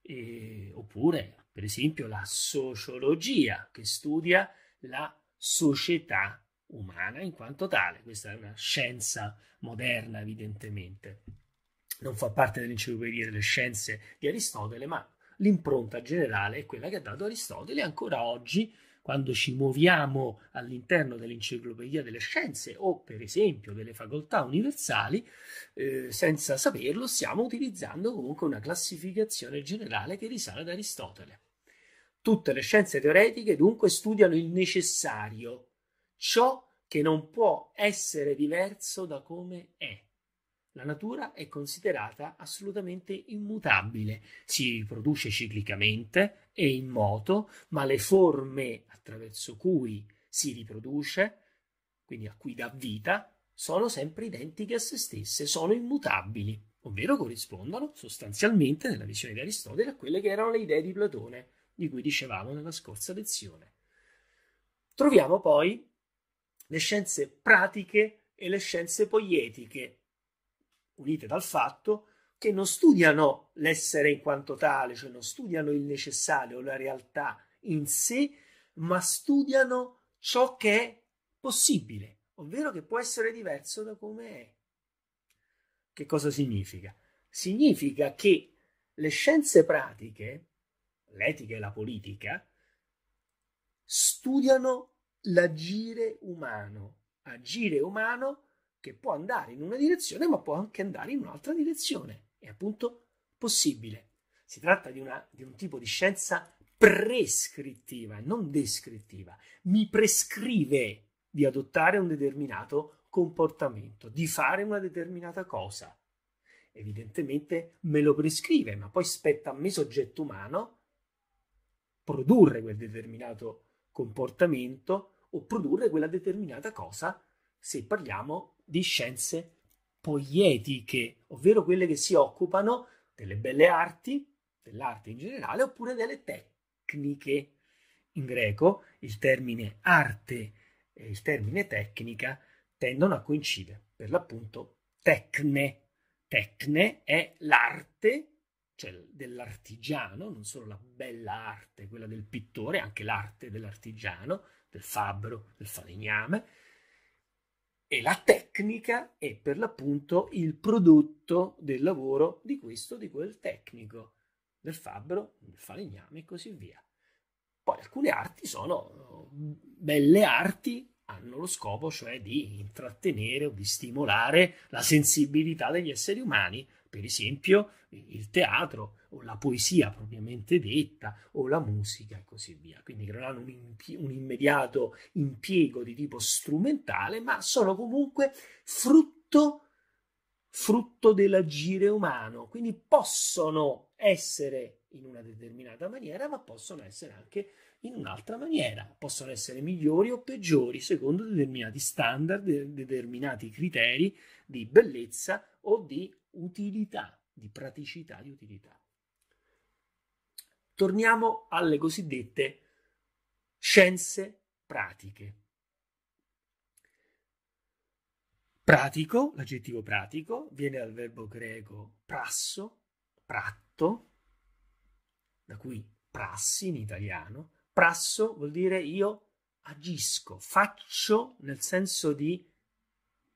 E, oppure, per esempio, la sociologia che studia la società umana in quanto tale. Questa è una scienza moderna, evidentemente non fa parte dell'enciclopedia delle scienze di Aristotele, ma l'impronta generale è quella che ha dato Aristotele ancora oggi quando ci muoviamo all'interno dell'enciclopedia delle scienze o per esempio delle facoltà universali, eh, senza saperlo stiamo utilizzando comunque una classificazione generale che risale ad Aristotele. Tutte le scienze teoretiche dunque studiano il necessario, ciò che non può essere diverso da come è. La natura è considerata assolutamente immutabile, si riproduce ciclicamente e in moto, ma le forme attraverso cui si riproduce, quindi a cui dà vita, sono sempre identiche a se stesse, sono immutabili, ovvero corrispondono sostanzialmente, nella visione di Aristotele, a quelle che erano le idee di Platone, di cui dicevamo nella scorsa lezione. Troviamo poi le scienze pratiche e le scienze poietiche, unite dal fatto che non studiano l'essere in quanto tale, cioè non studiano il necessario, la realtà in sé, ma studiano ciò che è possibile, ovvero che può essere diverso da come è. Che cosa significa? Significa che le scienze pratiche, l'etica e la politica, studiano l'agire umano, agire umano che può andare in una direzione ma può anche andare in un'altra direzione. È appunto possibile. Si tratta di, una, di un tipo di scienza prescrittiva non descrittiva. Mi prescrive di adottare un determinato comportamento, di fare una determinata cosa. Evidentemente me lo prescrive, ma poi spetta a me, soggetto umano, produrre quel determinato comportamento o produrre quella determinata cosa se parliamo di scienze poietiche, ovvero quelle che si occupano delle belle arti, dell'arte in generale, oppure delle tecniche. In greco il termine arte e il termine tecnica tendono a coincidere, per l'appunto tecne. Tecne è l'arte, cioè dell'artigiano, non solo la bella arte, quella del pittore, anche l'arte dell'artigiano, del fabbro, del falegname, e la tecnica è per l'appunto il prodotto del lavoro di questo, di quel tecnico, del fabbro, del falegname e così via. Poi alcune arti sono belle arti, hanno lo scopo cioè di intrattenere o di stimolare la sensibilità degli esseri umani per esempio il teatro o la poesia propriamente detta o la musica e così via. Quindi che non hanno un, impie- un immediato impiego di tipo strumentale, ma sono comunque frutto, frutto dell'agire umano, quindi possono essere in una determinata maniera, ma possono essere anche in un'altra maniera, possono essere migliori o peggiori secondo determinati standard, determinati criteri di bellezza o di utilità, di praticità, di utilità. Torniamo alle cosiddette scienze pratiche. Pratico, l'aggettivo pratico, viene dal verbo greco prasso, pratto, da cui prassi in italiano. Prasso vuol dire io agisco, faccio nel senso di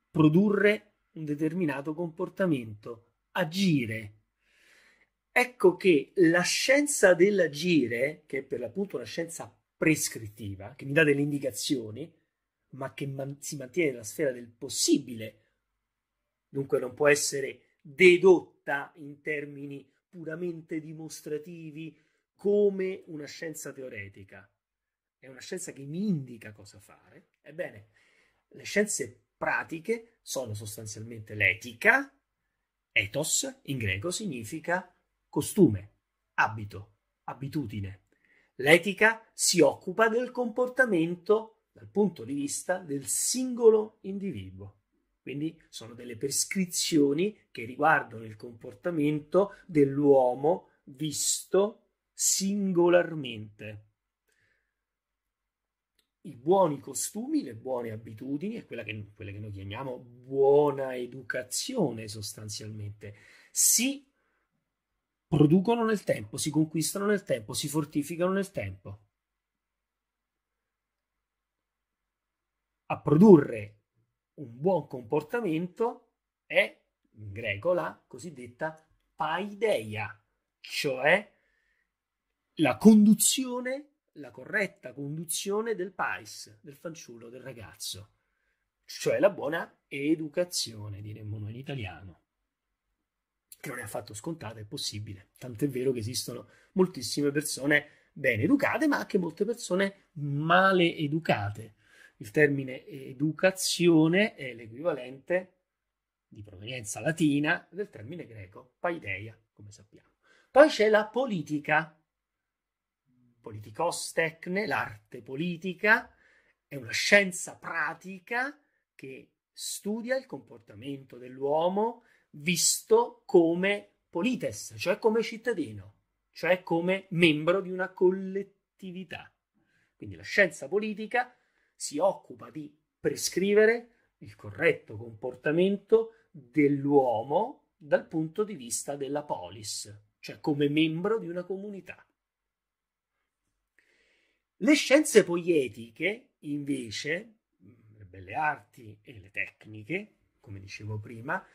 produrre un determinato comportamento, agire. Ecco che la scienza dell'agire, che è per l'appunto una scienza prescrittiva, che mi dà delle indicazioni, ma che man- si mantiene nella sfera del possibile, dunque non può essere dedotta in termini puramente dimostrativi come una scienza teoretica. È una scienza che mi indica cosa fare. Ebbene, le scienze pratiche sono sostanzialmente l'etica, ethos in greco significa costume, abito, abitudine. L'etica si occupa del comportamento dal punto di vista del singolo individuo. Quindi sono delle prescrizioni che riguardano il comportamento dell'uomo visto singolarmente i buoni costumi, le buone abitudini e quella che, quella che noi chiamiamo buona educazione sostanzialmente si producono nel tempo, si conquistano nel tempo, si fortificano nel tempo. A produrre un buon comportamento è in greco la cosiddetta paideia, cioè la conduzione la corretta conduzione del pais, del fanciullo, del ragazzo, cioè la buona educazione, diremmo noi in italiano, che non è affatto scontata, è possibile, tant'è vero che esistono moltissime persone ben educate, ma anche molte persone male educate. Il termine educazione è l'equivalente di provenienza latina del termine greco paideia, come sappiamo. Poi c'è la politica, Politikos tecne, l'arte politica, è una scienza pratica che studia il comportamento dell'uomo visto come polites, cioè come cittadino, cioè come membro di una collettività. Quindi la scienza politica si occupa di prescrivere il corretto comportamento dell'uomo dal punto di vista della polis, cioè come membro di una comunità. Le scienze poietiche, invece, le belle arti e le tecniche, come dicevo prima,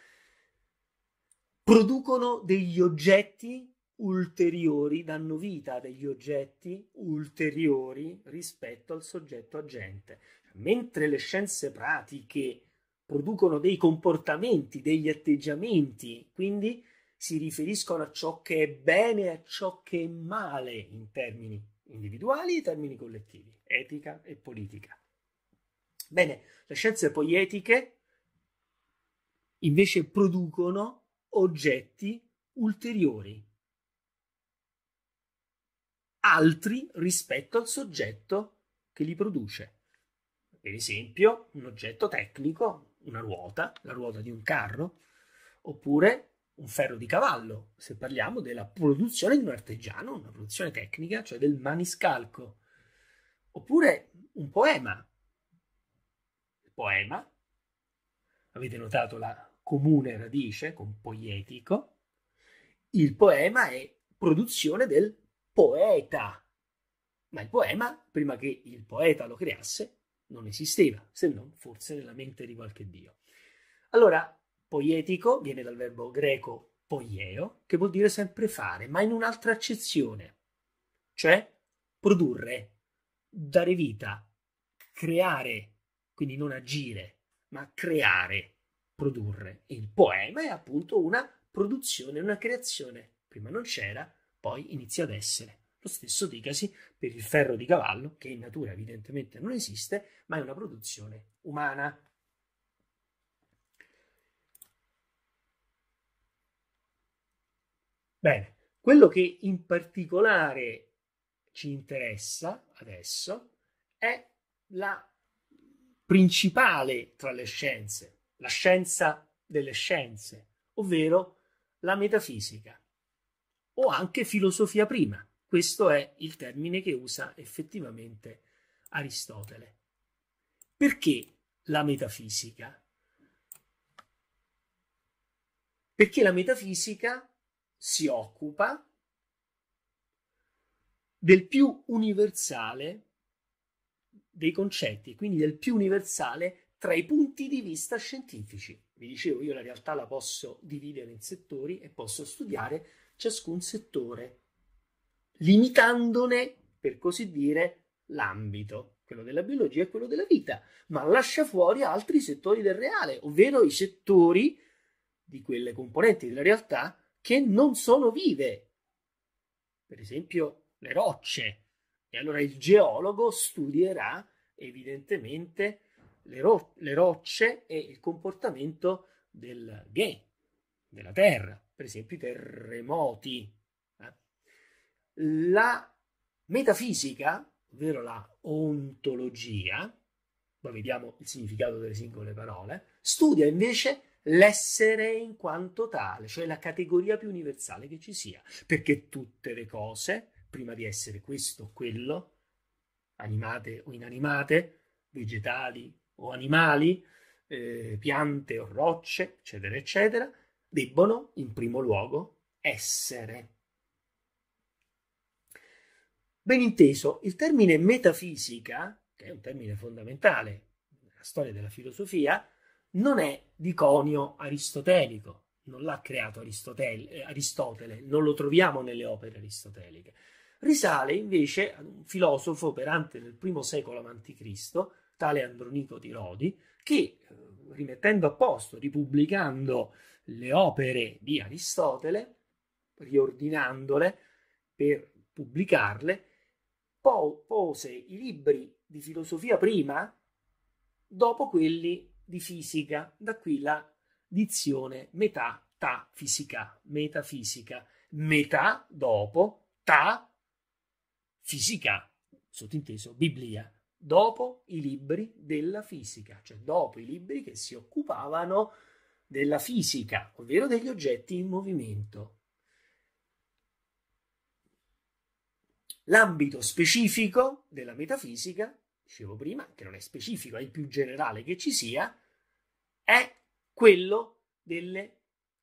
producono degli oggetti ulteriori, danno vita a degli oggetti ulteriori rispetto al soggetto agente. Mentre le scienze pratiche producono dei comportamenti, degli atteggiamenti, quindi si riferiscono a ciò che è bene e a ciò che è male in termini individuali e i termini collettivi, etica e politica. Bene, le scienze poietiche invece producono oggetti ulteriori, altri rispetto al soggetto che li produce. Per esempio, un oggetto tecnico, una ruota, la ruota di un carro, oppure un ferro di cavallo, se parliamo della produzione di un artigiano, una produzione tecnica, cioè del maniscalco, oppure un poema. Il poema, avete notato la comune radice con poietico, il poema è produzione del poeta, ma il poema, prima che il poeta lo creasse, non esisteva, se non forse nella mente di qualche dio. Allora, Poietico viene dal verbo greco poieo, che vuol dire sempre fare, ma in un'altra accezione, cioè produrre, dare vita, creare, quindi non agire, ma creare, produrre. Il poema è appunto una produzione, una creazione. Prima non c'era, poi inizia ad essere. Lo stesso dicasi per il ferro di cavallo, che in natura evidentemente non esiste, ma è una produzione umana. Bene, quello che in particolare ci interessa adesso è la principale tra le scienze, la scienza delle scienze, ovvero la metafisica o anche filosofia prima. Questo è il termine che usa effettivamente Aristotele. Perché la metafisica? Perché la metafisica si occupa del più universale dei concetti, quindi del più universale tra i punti di vista scientifici. Vi dicevo, io la realtà la posso dividere in settori e posso studiare ciascun settore, limitandone, per così dire, l'ambito, quello della biologia e quello della vita, ma lascia fuori altri settori del reale, ovvero i settori di quelle componenti della realtà che non sono vive, per esempio le rocce. E allora il geologo studierà evidentemente le, ro- le rocce e il comportamento del gay, della terra, per esempio i terremoti. Eh? La metafisica, ovvero la ontologia, ma vediamo il significato delle singole parole, studia invece l'essere in quanto tale, cioè la categoria più universale che ci sia, perché tutte le cose, prima di essere questo o quello, animate o inanimate, vegetali o animali, eh, piante o rocce, eccetera, eccetera, debbono in primo luogo essere. Ben inteso, il termine metafisica, che è un termine fondamentale nella storia della filosofia, non è di conio aristotelico, non l'ha creato Aristotele, eh, Aristotele, non lo troviamo nelle opere aristoteliche. Risale invece ad un filosofo operante nel primo secolo a.C., tale Andronico di Rodi, che, eh, rimettendo a posto, ripubblicando le opere di Aristotele, riordinandole per pubblicarle, pose i libri di filosofia prima dopo quelli di fisica, da qui la dizione metà, ta fisica, metafisica, metà dopo, ta fisica, sottinteso Biblia, dopo i libri della fisica, cioè dopo i libri che si occupavano della fisica, ovvero degli oggetti in movimento. L'ambito specifico della metafisica dicevo prima, che non è specifico, è il più generale che ci sia, è quello delle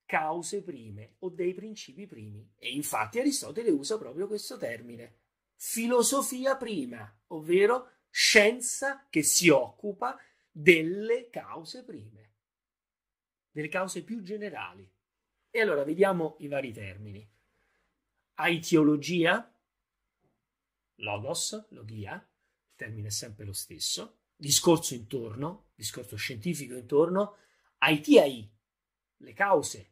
cause prime o dei principi primi. E infatti Aristotele usa proprio questo termine, filosofia prima, ovvero scienza che si occupa delle cause prime, delle cause più generali. E allora vediamo i vari termini. Aitiologia, logos, logia, termine è sempre lo stesso, discorso intorno, discorso scientifico intorno, ai TAI, le cause.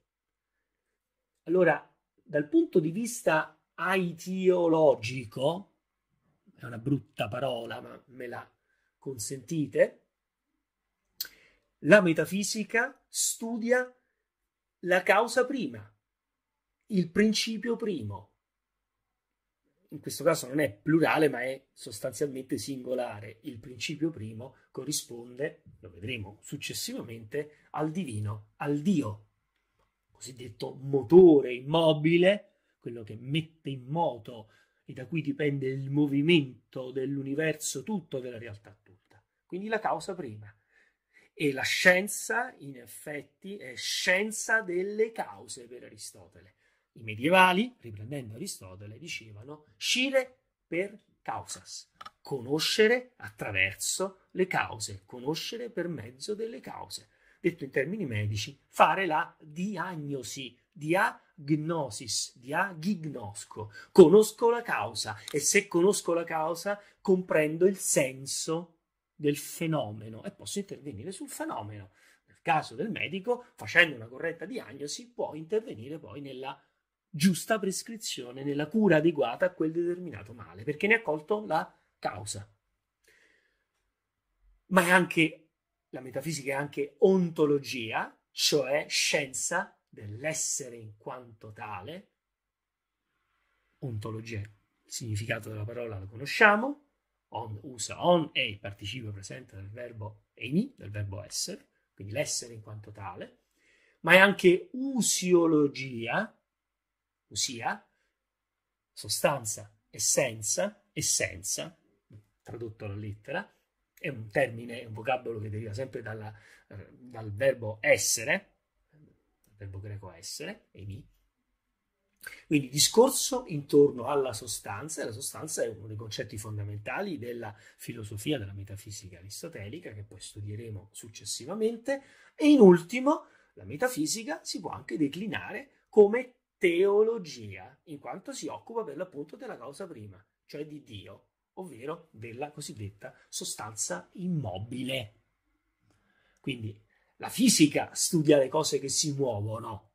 Allora, dal punto di vista aitiologico, è una brutta parola, ma me la consentite, la metafisica studia la causa prima, il principio primo, in questo caso non è plurale ma è sostanzialmente singolare. Il principio primo corrisponde, lo vedremo successivamente, al divino, al Dio, cosiddetto motore immobile, quello che mette in moto e da cui dipende il movimento dell'universo tutto, della realtà tutta. Quindi la causa prima. E la scienza, in effetti, è scienza delle cause per Aristotele i medievali, riprendendo Aristotele, dicevano scire per causas, conoscere attraverso le cause, conoscere per mezzo delle cause. Detto in termini medici, fare la diagnosi, diagnosis, diagnosco, conosco la causa e se conosco la causa comprendo il senso del fenomeno e posso intervenire sul fenomeno. Nel caso del medico, facendo una corretta diagnosi, può intervenire poi nella giusta prescrizione nella cura adeguata a quel determinato male, perché ne ha colto la causa. Ma è anche, la metafisica è anche ontologia, cioè scienza dell'essere in quanto tale. Ontologia, il significato della parola lo conosciamo, on usa on e il participio presente del verbo eni, del verbo essere, quindi l'essere in quanto tale, ma è anche usiologia, ossia sostanza, essenza, essenza, tradotto alla lettera, è un termine, un vocabolo che deriva sempre dalla, eh, dal verbo essere, dal verbo greco essere, emi. Quindi discorso intorno alla sostanza, e la sostanza è uno dei concetti fondamentali della filosofia, della metafisica aristotelica, che poi studieremo successivamente, e in ultimo la metafisica si può anche declinare come teologia, in quanto si occupa per l'appunto della causa prima, cioè di Dio, ovvero della cosiddetta sostanza immobile. Quindi la fisica studia le cose che si muovono,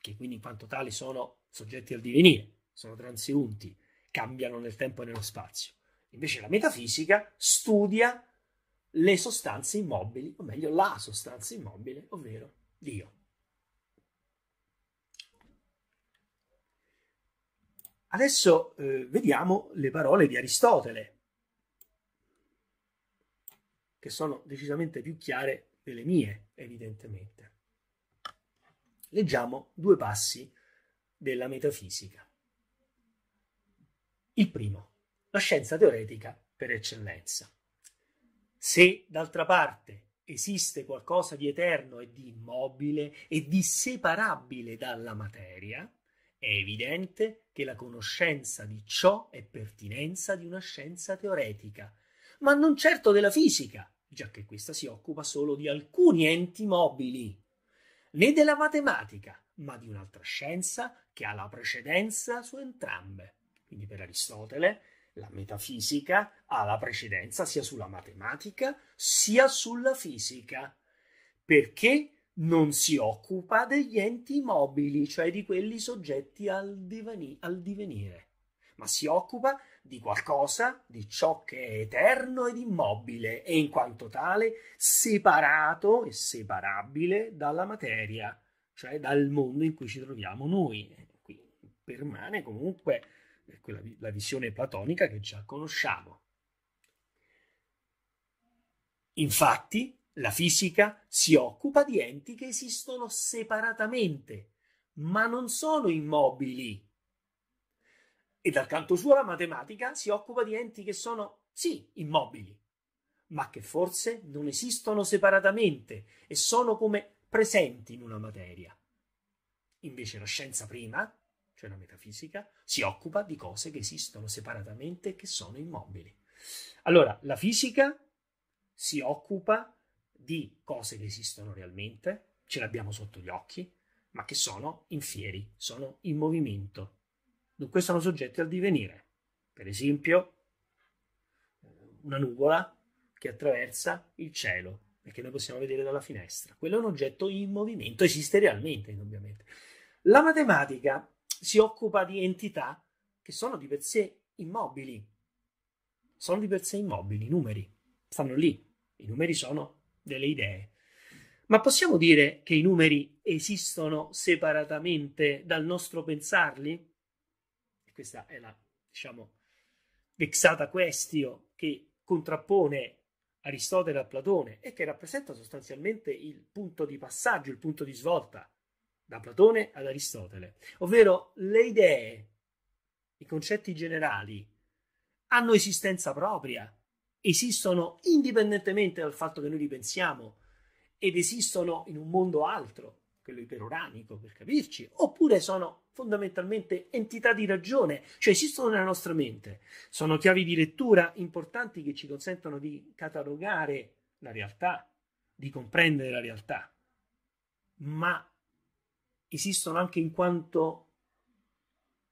che quindi in quanto tali sono soggetti al divenire, sono transeunti, cambiano nel tempo e nello spazio. Invece la metafisica studia le sostanze immobili, o meglio la sostanza immobile, ovvero Dio. Adesso eh, vediamo le parole di Aristotele, che sono decisamente più chiare delle mie, evidentemente. Leggiamo due passi della metafisica. Il primo, la scienza teoretica per eccellenza. Se, d'altra parte, esiste qualcosa di eterno e di immobile e di separabile dalla materia, è evidente che la conoscenza di ciò è pertinenza di una scienza teoretica, ma non certo della fisica, già che questa si occupa solo di alcuni enti mobili, né della matematica, ma di un'altra scienza che ha la precedenza su entrambe. Quindi per Aristotele la metafisica ha la precedenza sia sulla matematica sia sulla fisica, perché non si occupa degli enti mobili, cioè di quelli soggetti al, divani- al divenire, ma si occupa di qualcosa, di ciò che è eterno ed immobile e in quanto tale separato e separabile dalla materia, cioè dal mondo in cui ci troviamo noi. Qui permane comunque quella, la visione platonica che già conosciamo. Infatti, la fisica si occupa di enti che esistono separatamente, ma non sono immobili. E dal canto suo la matematica si occupa di enti che sono, sì, immobili, ma che forse non esistono separatamente e sono come presenti in una materia. Invece la scienza prima, cioè la metafisica, si occupa di cose che esistono separatamente e che sono immobili. Allora, la fisica si occupa di cose che esistono realmente, ce le abbiamo sotto gli occhi, ma che sono in fieri, sono in movimento. Dunque sono soggetti al divenire. Per esempio, eh, una nuvola che attraversa il cielo, e che noi possiamo vedere dalla finestra. Quello è un oggetto in movimento, esiste realmente, indubbiamente. La matematica si occupa di entità che sono di per sé immobili. Sono di per sé immobili, i numeri stanno lì. I numeri sono delle idee. Ma possiamo dire che i numeri esistono separatamente dal nostro pensarli? Questa è la, diciamo, vexata questio che contrappone Aristotele a Platone e che rappresenta sostanzialmente il punto di passaggio, il punto di svolta da Platone ad Aristotele, ovvero le idee, i concetti generali, hanno esistenza propria, esistono indipendentemente dal fatto che noi li pensiamo ed esistono in un mondo altro, quello iperuranico per capirci, oppure sono fondamentalmente entità di ragione, cioè esistono nella nostra mente, sono chiavi di lettura importanti che ci consentono di catalogare la realtà, di comprendere la realtà, ma esistono anche in quanto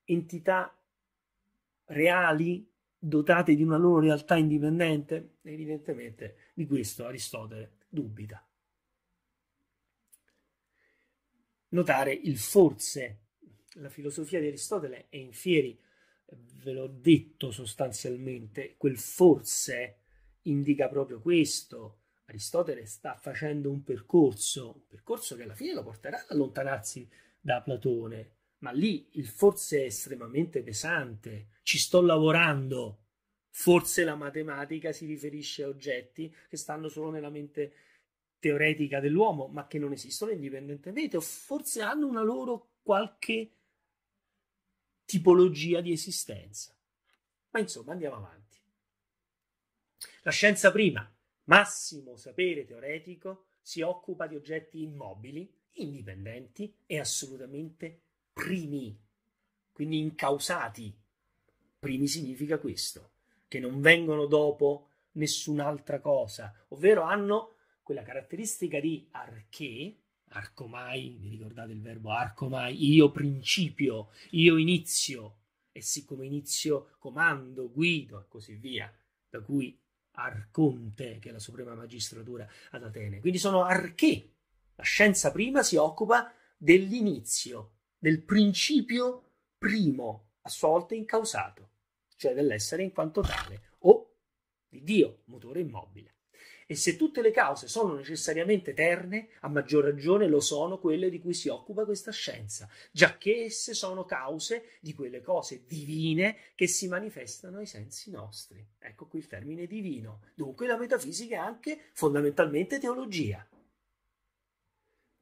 entità reali dotate di una loro realtà indipendente? Evidentemente di questo Aristotele dubita. Notare il forse. La filosofia di Aristotele è in fieri, ve l'ho detto sostanzialmente, quel forse indica proprio questo. Aristotele sta facendo un percorso, un percorso che alla fine lo porterà ad allontanarsi da Platone, ma lì il forse è estremamente pesante, ci sto lavorando. Forse la matematica si riferisce a oggetti che stanno solo nella mente teoretica dell'uomo, ma che non esistono indipendentemente, o forse hanno una loro qualche tipologia di esistenza. Ma insomma, andiamo avanti. La scienza prima, massimo sapere teoretico, si occupa di oggetti immobili, indipendenti e assolutamente primi, quindi incausati. Primi significa questo, che non vengono dopo nessun'altra cosa, ovvero hanno quella caratteristica di arché, arcomai, vi ricordate il verbo arcomai, io principio, io inizio, e siccome inizio comando, guido e così via, da cui arconte, che è la suprema magistratura ad Atene. Quindi sono arché. La scienza prima si occupa dell'inizio, del principio primo, a sua volta incausato, cioè dell'essere in quanto tale, o di Dio, motore immobile. E se tutte le cause sono necessariamente eterne, a maggior ragione lo sono quelle di cui si occupa questa scienza, giacché esse sono cause di quelle cose divine che si manifestano ai sensi nostri. Ecco qui il termine divino. Dunque la metafisica è anche fondamentalmente teologia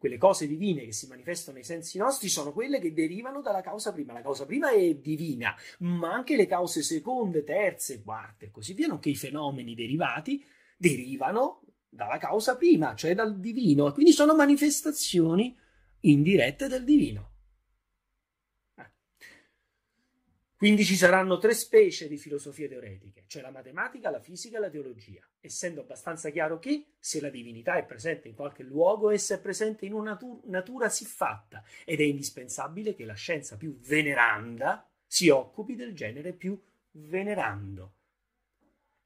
quelle cose divine che si manifestano nei sensi nostri sono quelle che derivano dalla causa prima. La causa prima è divina, ma anche le cause seconde, terze, quarte e così via, nonché i fenomeni derivati, derivano dalla causa prima, cioè dal divino, e quindi sono manifestazioni indirette del divino. Ah. Quindi ci saranno tre specie di filosofie teoretiche, cioè la matematica, la fisica e la teologia essendo abbastanza chiaro che se la divinità è presente in qualche luogo, essa è presente in una natura, natura siffatta ed è indispensabile che la scienza più veneranda si occupi del genere più venerando.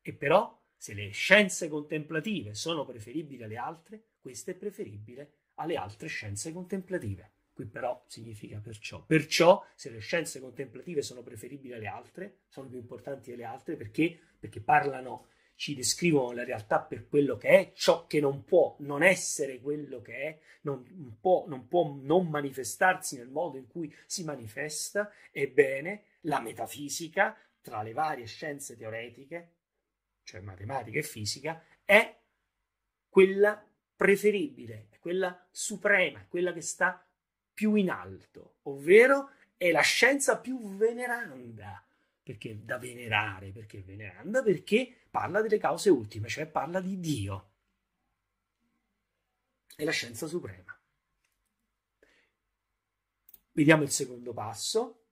E però, se le scienze contemplative sono preferibili alle altre, questa è preferibile alle altre scienze contemplative. Qui però significa perciò. Perciò, se le scienze contemplative sono preferibili alle altre, sono più importanti delle altre perché? Perché parlano ci descrivono la realtà per quello che è, ciò che non può non essere quello che è, non può non, può non manifestarsi nel modo in cui si manifesta, ebbene la metafisica, tra le varie scienze teoretiche, cioè matematica e fisica, è quella preferibile, è quella suprema, è quella che sta più in alto, ovvero è la scienza più veneranda, perché da venerare, perché veneranda, perché parla delle cause ultime, cioè parla di Dio. È la scienza suprema. Vediamo il secondo passo,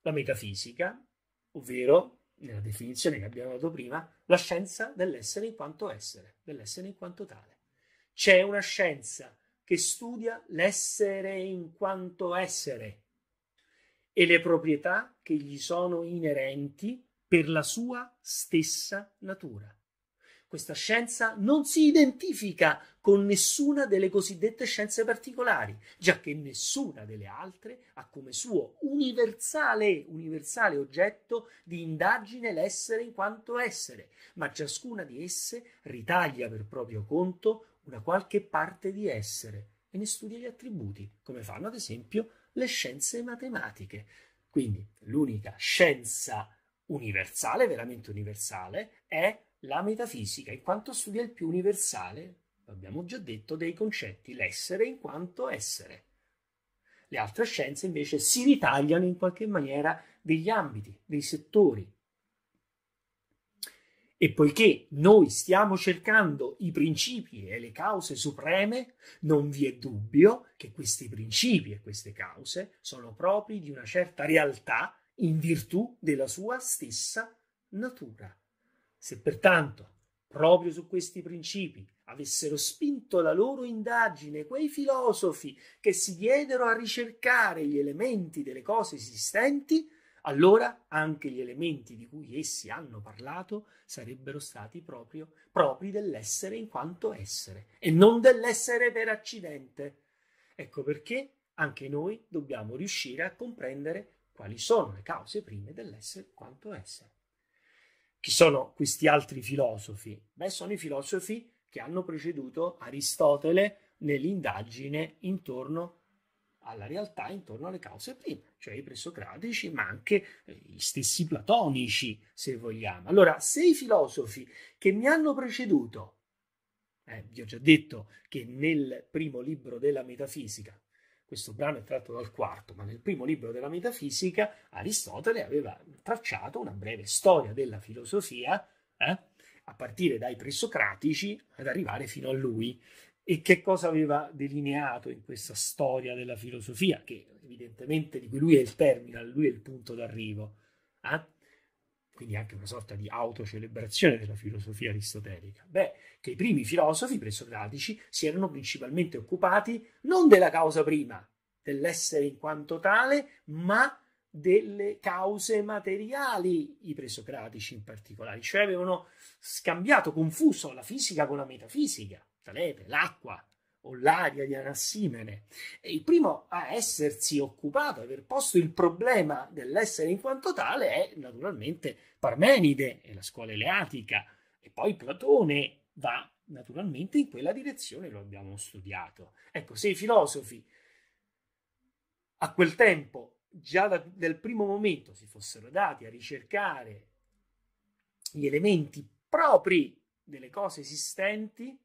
la metafisica, ovvero, nella definizione che abbiamo dato prima, la scienza dell'essere in quanto essere, dell'essere in quanto tale. C'è una scienza che studia l'essere in quanto essere, e le proprietà che gli sono inerenti per la sua stessa natura. Questa scienza non si identifica con nessuna delle cosiddette scienze particolari, già che nessuna delle altre ha come suo universale, universale oggetto di indagine l'essere in quanto essere, ma ciascuna di esse ritaglia per proprio conto una qualche parte di essere e ne studia gli attributi, come fanno ad esempio le scienze matematiche. Quindi l'unica scienza universale, veramente universale, è la metafisica, in quanto studia il più universale, abbiamo già detto, dei concetti, l'essere in quanto essere. Le altre scienze invece si ritagliano in qualche maniera degli ambiti, dei settori, e poiché noi stiamo cercando i principi e le cause supreme, non vi è dubbio che questi principi e queste cause sono propri di una certa realtà in virtù della sua stessa natura. Se pertanto proprio su questi principi avessero spinto la loro indagine quei filosofi che si diedero a ricercare gli elementi delle cose esistenti, allora anche gli elementi di cui essi hanno parlato sarebbero stati proprio propri dell'essere in quanto essere e non dell'essere per accidente. Ecco perché anche noi dobbiamo riuscire a comprendere quali sono le cause prime dell'essere in quanto essere. Chi sono questi altri filosofi? Beh, sono i filosofi che hanno preceduto Aristotele nell'indagine intorno a alla realtà intorno alle cause prime, cioè i presocratici, ma anche eh, gli stessi platonici, se vogliamo. Allora, se i filosofi che mi hanno preceduto, eh, vi ho già detto che nel primo libro della metafisica, questo brano è tratto dal quarto, ma nel primo libro della metafisica Aristotele aveva tracciato una breve storia della filosofia, eh, a partire dai presocratici ad arrivare fino a lui e che cosa aveva delineato in questa storia della filosofia, che evidentemente di cui lui è il terminal, lui è il punto d'arrivo. Eh? Quindi anche una sorta di autocelebrazione della filosofia aristotelica. Beh, che i primi filosofi presocratici si erano principalmente occupati non della causa prima, dell'essere in quanto tale, ma delle cause materiali, i presocratici in particolare, cioè avevano scambiato, confuso la fisica con la metafisica questa l'acqua o l'aria di Anassimene. E il primo a essersi occupato, aver posto il problema dell'essere in quanto tale è naturalmente Parmenide e la scuola eleatica, e poi Platone va naturalmente in quella direzione, lo abbiamo studiato. Ecco, se i filosofi a quel tempo, già da, dal primo momento, si fossero dati a ricercare gli elementi propri delle cose esistenti,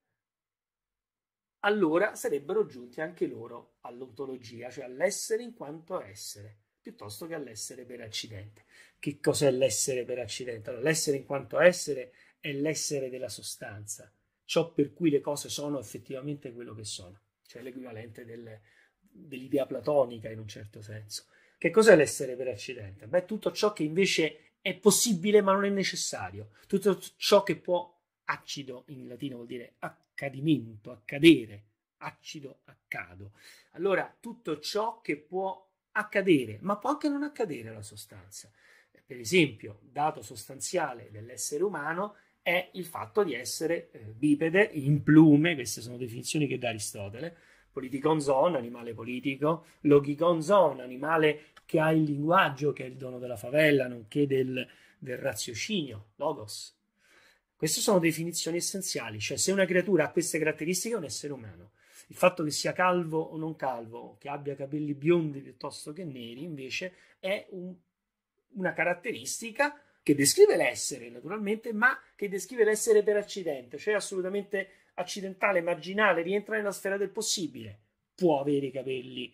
allora sarebbero giunti anche loro all'ontologia, cioè all'essere in quanto essere, piuttosto che all'essere per accidente. Che cos'è l'essere per accidente? Allora, l'essere in quanto essere è l'essere della sostanza, ciò per cui le cose sono effettivamente quello che sono, cioè l'equivalente del, dell'idea platonica in un certo senso. Che cos'è l'essere per accidente? Beh, tutto ciò che invece è possibile ma non è necessario, tutto ciò che può acido in latino vuol dire accadimento, accadere, acido, accado. Allora, tutto ciò che può accadere, ma può anche non accadere alla sostanza. Per esempio, dato sostanziale dell'essere umano è il fatto di essere eh, bipede, in plume, queste sono definizioni che dà Aristotele, politicon zone, animale politico, logicon zone, animale che ha il linguaggio, che è il dono della favella, nonché del, del raziocinio, logos, queste sono definizioni essenziali, cioè se una creatura ha queste caratteristiche è un essere umano. Il fatto che sia calvo o non calvo, che abbia capelli biondi piuttosto che neri, invece è un, una caratteristica che descrive l'essere naturalmente, ma che descrive l'essere per accidente, cioè assolutamente accidentale, marginale, rientra nella sfera del possibile. Può avere i capelli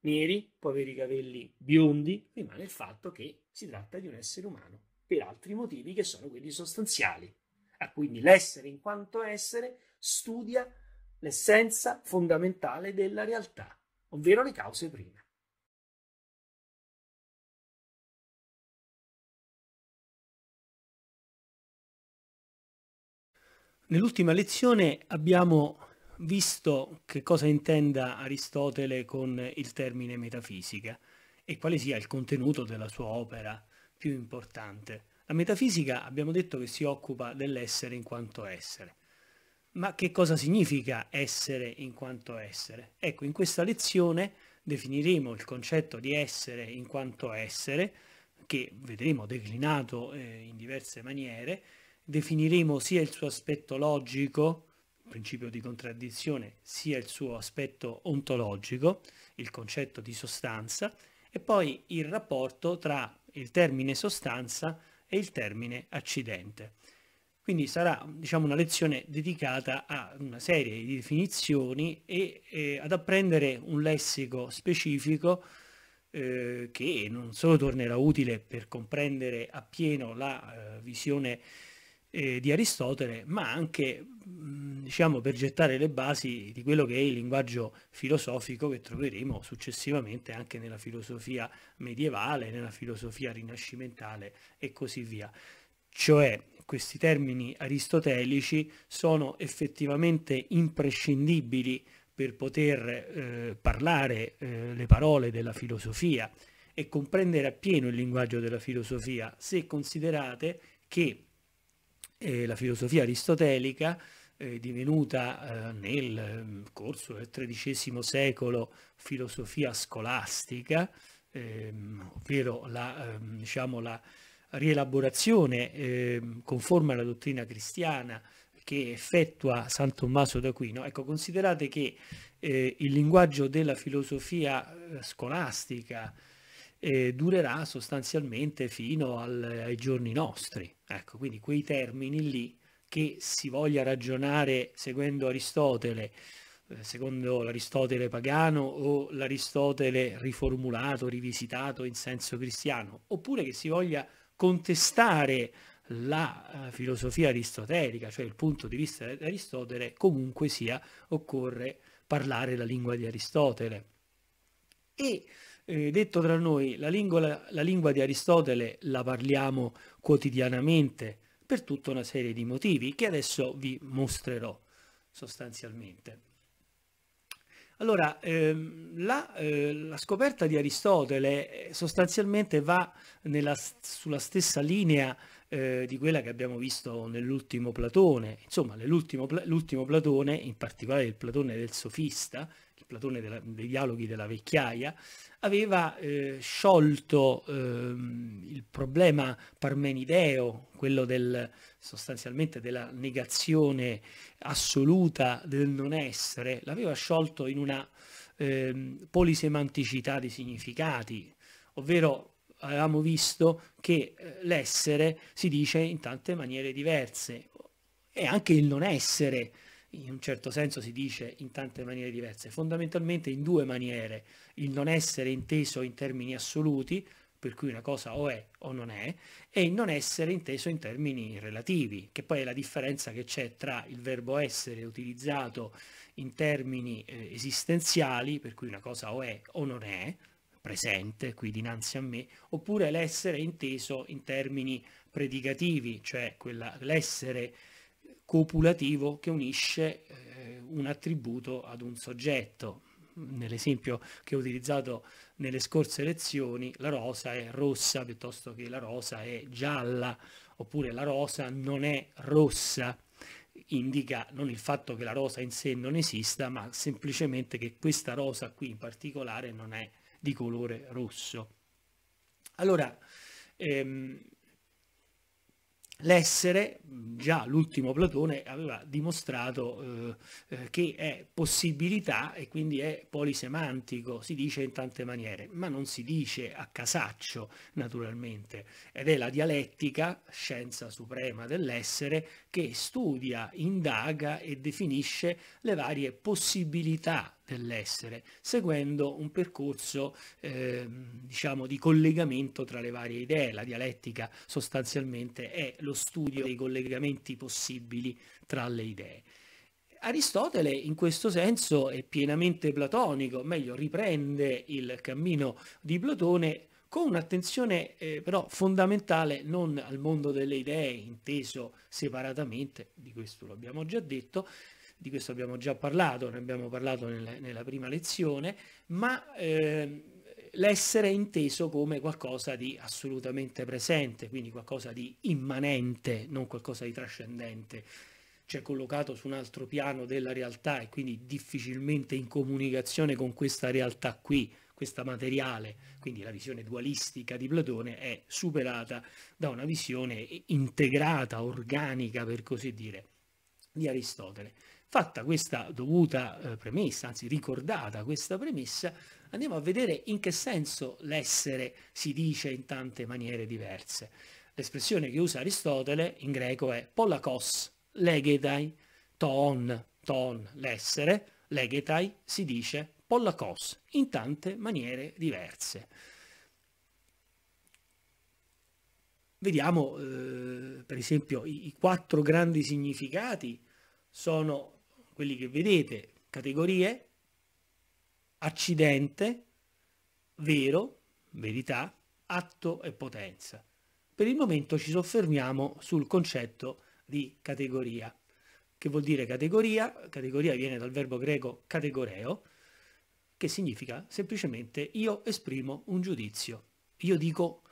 neri, può avere i capelli biondi, rimane il fatto che si tratta di un essere umano per altri motivi che sono quelli sostanziali. Ah, quindi l'essere in quanto essere studia l'essenza fondamentale della realtà, ovvero le cause prime. Nell'ultima lezione abbiamo visto che cosa intenda Aristotele con il termine metafisica e quale sia il contenuto della sua opera più importante. La metafisica abbiamo detto che si occupa dell'essere in quanto essere. Ma che cosa significa essere in quanto essere? Ecco, in questa lezione definiremo il concetto di essere in quanto essere, che vedremo declinato eh, in diverse maniere, definiremo sia il suo aspetto logico, il principio di contraddizione, sia il suo aspetto ontologico, il concetto di sostanza, e poi il rapporto tra il termine sostanza e il termine accidente. Quindi sarà diciamo, una lezione dedicata a una serie di definizioni e eh, ad apprendere un lessico specifico eh, che non solo tornerà utile per comprendere appieno la eh, visione eh, di Aristotele, ma anche diciamo, per gettare le basi di quello che è il linguaggio filosofico che troveremo successivamente anche nella filosofia medievale, nella filosofia rinascimentale e così via. Cioè questi termini aristotelici sono effettivamente imprescindibili per poter eh, parlare eh, le parole della filosofia e comprendere appieno il linguaggio della filosofia, se considerate che eh, la filosofia aristotelica, eh, divenuta eh, nel mm, corso del XIII secolo filosofia scolastica, ehm, ovvero la, ehm, diciamo la rielaborazione ehm, conforme alla dottrina cristiana che effettua San Tommaso d'Aquino, ecco, considerate che eh, il linguaggio della filosofia eh, scolastica eh, durerà sostanzialmente fino al, ai giorni nostri. Ecco, quindi quei termini lì che si voglia ragionare seguendo Aristotele, eh, secondo l'Aristotele pagano o l'Aristotele riformulato, rivisitato in senso cristiano, oppure che si voglia contestare la eh, filosofia aristotelica, cioè il punto di vista di Aristotele, comunque sia, occorre parlare la lingua di Aristotele. E eh, detto tra noi, la lingua, la lingua di Aristotele la parliamo quotidianamente per tutta una serie di motivi che adesso vi mostrerò sostanzialmente. Allora, ehm, la, eh, la, scoperta di Aristotele eh, sostanzialmente va nella, sulla stessa linea eh, di quella che abbiamo visto nell'ultimo Platone, insomma l'ultimo Platone, in particolare il Platone del Sofista, Platone della, dei dialoghi della vecchiaia, aveva eh, sciolto eh, il problema parmenideo, quello del, sostanzialmente della negazione assoluta del non essere, l'aveva sciolto in una eh, polisemanticità di significati, ovvero avevamo visto che eh, l'essere si dice in tante maniere diverse e anche il non essere in un certo senso si dice in tante maniere diverse, fondamentalmente in due maniere, il non essere inteso in termini assoluti, per cui una cosa o è o non è, e il non essere inteso in termini relativi, che poi è la differenza che c'è tra il verbo essere utilizzato in termini eh, esistenziali, per cui una cosa o è o non è, presente, qui dinanzi a me, oppure l'essere inteso in termini predicativi, cioè l'essere copulativo che unisce eh, un attributo ad un soggetto. Nell'esempio che ho utilizzato nelle scorse lezioni, la rosa è rossa piuttosto che la rosa è gialla, oppure la rosa non è rossa, indica non il fatto che la rosa in sé non esista, ma semplicemente che questa rosa qui in particolare non è di colore rosso. Allora, ehm, l'essere, già l'ultimo Platone aveva dimostrato eh, eh, che è possibilità e quindi è polisemantico, si dice in tante maniere, ma non si dice a casaccio naturalmente, ed è la dialettica, scienza suprema dell'essere, che studia, indaga e definisce le varie possibilità dell'essere, seguendo un percorso eh, diciamo di collegamento tra le varie idee. La dialettica sostanzialmente è lo studio dei collegamenti possibili tra le idee. Aristotele in questo senso è pienamente platonico, meglio riprende il cammino di Platone con un'attenzione eh, però fondamentale non al mondo delle idee inteso separatamente, di questo lo abbiamo già detto, di questo abbiamo già parlato, ne abbiamo parlato nel, nella prima lezione, ma eh, l'essere è inteso come qualcosa di assolutamente presente, quindi qualcosa di immanente, non qualcosa di trascendente, cioè collocato su un altro piano della realtà e quindi difficilmente in comunicazione con questa realtà qui, questa materiale, quindi la visione dualistica di Platone è superata da una visione integrata, organica per così dire, di Aristotele. Fatta questa dovuta eh, premessa, anzi ricordata questa premessa, andiamo a vedere in che senso l'essere si dice in tante maniere diverse. L'espressione che usa Aristotele in greco è polakos, legetai, ton, ton, l'essere, legetai si dice polakos, in tante maniere diverse. Vediamo eh, per esempio i, i quattro grandi significati sono quelli che vedete, categorie, accidente, vero, verità, atto e potenza. Per il momento ci soffermiamo sul concetto di categoria. Che vuol dire categoria? Categoria viene dal verbo greco categoreo, che significa semplicemente io esprimo un giudizio, io dico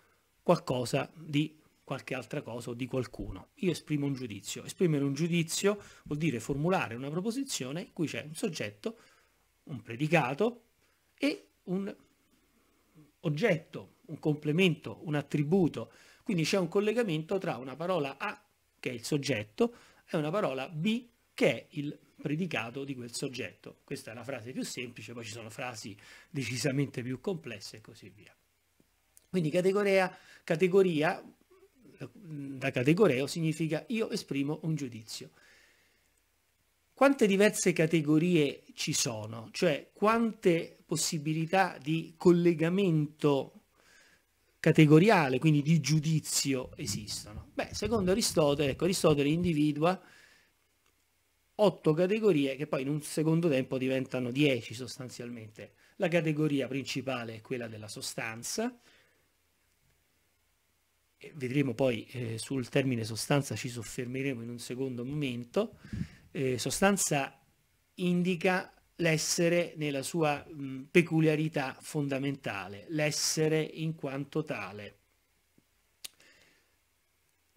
qualcosa di qualche altra cosa o di qualcuno. Io esprimo un giudizio. Esprimere un giudizio vuol dire formulare una proposizione in cui c'è un soggetto, un predicato e un oggetto, un complemento, un attributo. Quindi c'è un collegamento tra una parola A, che è il soggetto, e una parola B, che è il predicato di quel soggetto. Questa è la frase più semplice, poi ci sono frasi decisamente più complesse e così via. Quindi categoria, categoria da categoreo significa io esprimo un giudizio. Quante diverse categorie ci sono? Cioè quante possibilità di collegamento categoriale, quindi di giudizio, esistono? Beh, secondo Aristotele, ecco, Aristotele individua otto categorie che poi in un secondo tempo diventano dieci sostanzialmente. La categoria principale è quella della sostanza, vedremo poi eh, sul termine sostanza ci soffermeremo in un secondo momento, eh, sostanza indica l'essere nella sua mh, peculiarità fondamentale, l'essere in quanto tale.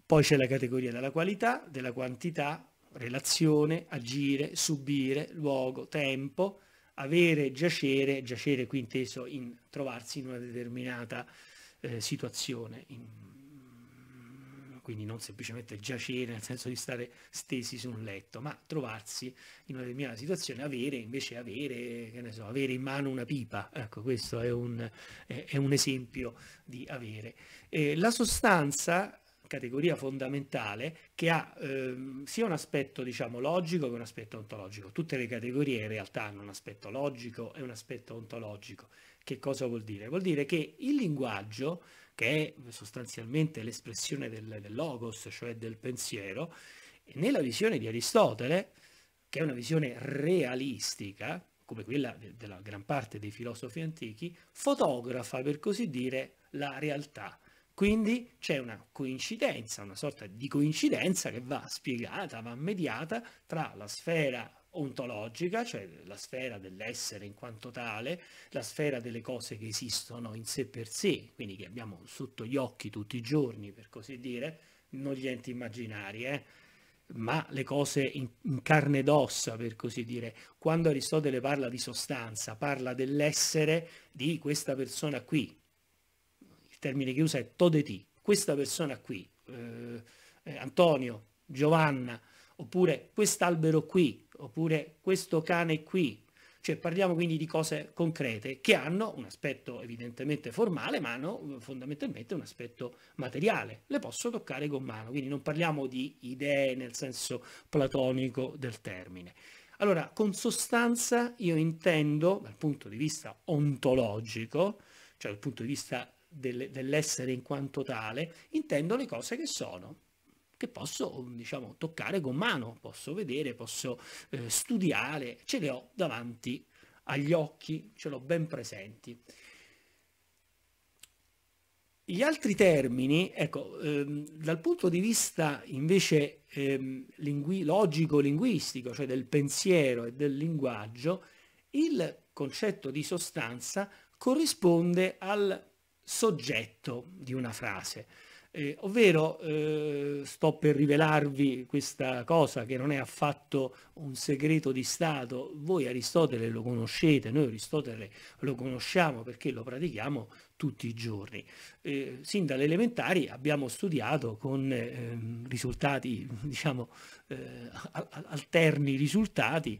Poi c'è la categoria della qualità, della quantità, relazione, agire, subire, luogo, tempo, avere, giacere, giacere qui inteso in trovarsi in una determinata eh, situazione, in quindi non semplicemente giacere nel senso di stare stesi su un letto, ma trovarsi in una determinata situazione, avere invece avere, che ne so, avere in mano una pipa, ecco questo è un, è un esempio di avere. Eh, la sostanza categoria fondamentale che ha ehm, sia un aspetto diciamo logico che un aspetto ontologico. Tutte le categorie in realtà hanno un aspetto logico e un aspetto ontologico. Che cosa vuol dire? Vuol dire che il linguaggio che è sostanzialmente l'espressione del, del logos, cioè del pensiero, e nella visione di Aristotele, che è una visione realistica, come quella de- della gran parte dei filosofi antichi, fotografa, per così dire, la realtà. Quindi c'è una coincidenza, una sorta di coincidenza che va spiegata, va mediata tra la sfera ontologica, cioè la sfera dell'essere in quanto tale, la sfera delle cose che esistono in sé per sé, quindi che abbiamo sotto gli occhi tutti i giorni, per così dire, non gli enti immaginari, eh? ma le cose in, in carne ed ossa, per così dire. Quando Aristotele parla di sostanza, parla dell'essere di questa persona qui. Il termine che usa è todeti, questa persona qui, eh, eh Antonio, Giovanna, oppure quest'albero qui, oppure questo cane qui. Cioè parliamo quindi di cose concrete che hanno un aspetto evidentemente formale, ma hanno eh, fondamentalmente un aspetto materiale. Le posso toccare con mano, quindi non parliamo di idee nel senso platonico del termine. Allora, con sostanza io intendo, dal punto di vista ontologico, cioè dal punto di vista dell'essere in quanto tale, intendo le cose che sono, che posso diciamo, toccare con mano, posso vedere, posso eh, studiare, ce le ho davanti agli occhi, ce l'ho ben presenti. Gli altri termini, ecco, ehm, dal punto di vista invece ehm, lingui- logico-linguistico, cioè del pensiero e del linguaggio, il concetto di sostanza corrisponde al soggetto di una frase. Eh, ovvero eh, sto per rivelarvi questa cosa che non è affatto un segreto di Stato, voi Aristotele lo conoscete, noi Aristotele lo conosciamo perché lo pratichiamo tutti i giorni. Eh, sin dalle elementari abbiamo studiato con ehm, risultati, diciamo, eh, alterni risultati,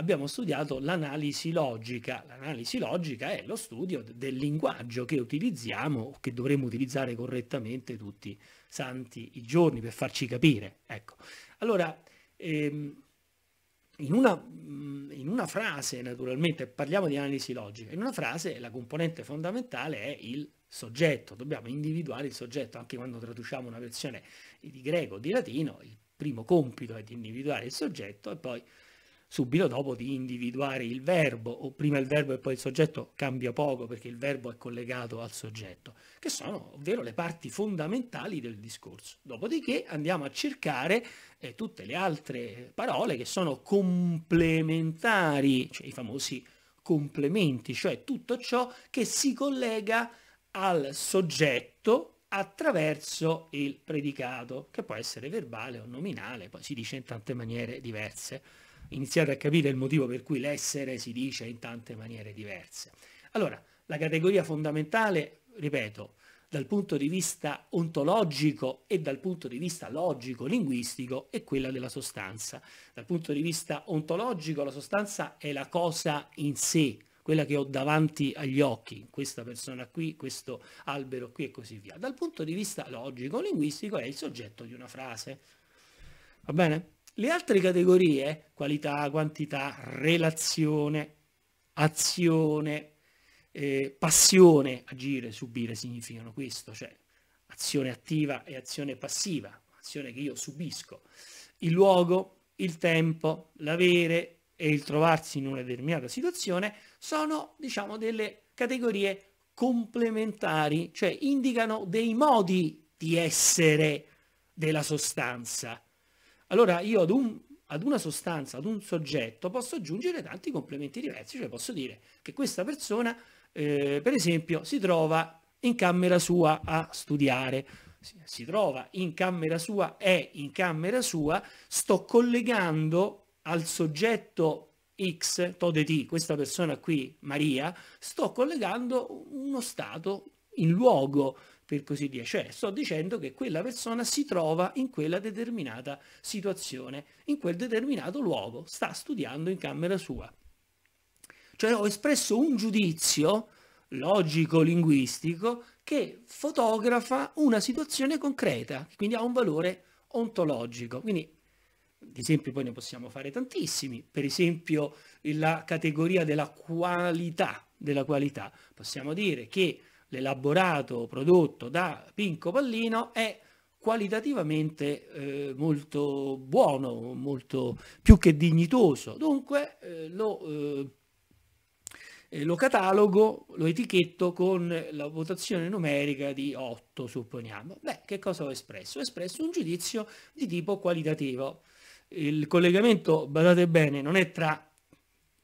abbiamo studiato l'analisi logica. L'analisi logica è lo studio del linguaggio che utilizziamo o che dovremmo utilizzare correttamente tutti santi i giorni per farci capire. Ecco. Allora, ehm, in una, mm, in una, frase, naturalmente, parliamo di analisi logica, in una frase la componente fondamentale è il soggetto, dobbiamo individuare il soggetto, anche quando traduciamo una versione di greco o di latino, il primo compito è di individuare il soggetto e poi subito dopo di individuare il verbo, o prima il verbo e poi il soggetto cambia poco perché il verbo è collegato al soggetto, che sono ovvero le parti fondamentali del discorso. Dopodiché andiamo a cercare eh, tutte le altre parole che sono complementari, cioè i famosi complementi, cioè tutto ciò che si collega al soggetto attraverso il predicato, che può essere verbale o nominale, poi si dice in tante maniere diverse iniziate a capire il motivo per cui l'essere si dice in tante maniere diverse. Allora, la categoria fondamentale, ripeto, dal punto di vista ontologico e dal punto di vista logico-linguistico è quella della sostanza. Dal punto di vista ontologico la sostanza è la cosa in sé, quella che ho davanti agli occhi, questa persona qui, questo albero qui e così via. Dal punto di vista logico-linguistico è il soggetto di una frase. Va bene? Le altre categorie, qualità, quantità, relazione, azione, eh, passione, agire, subire, significano questo, cioè azione attiva e azione passiva, azione che io subisco, il luogo, il tempo, l'avere e il trovarsi in una determinata situazione sono, diciamo, delle categorie complementari, cioè indicano dei modi di essere della sostanza allora io ad, un, ad una sostanza, ad un soggetto, posso aggiungere tanti complementi diversi, cioè posso dire che questa persona, eh, per esempio, si trova in camera sua a studiare, si trova in camera sua, è in camera sua, sto collegando al soggetto X, Tode T, questa persona qui, Maria, sto collegando uno stato in luogo, per così dire. Cioè sto dicendo che quella persona si trova in quella determinata situazione, in quel determinato luogo, sta studiando in camera sua. Cioè ho espresso un giudizio logico-linguistico che fotografa una situazione concreta, quindi ha un valore ontologico. Quindi di esempi poi ne possiamo fare tantissimi, per esempio la categoria della qualità, della qualità. Possiamo dire che l'elaborato prodotto da Pinco Pallino è qualitativamente eh, molto buono, molto più che dignitoso. Dunque eh, lo, eh, eh lo, catalogo, lo etichetto con la votazione numerica di 8, supponiamo. Beh, che cosa ho espresso? Ho espresso un giudizio di tipo qualitativo. Il collegamento, badate bene, non è tra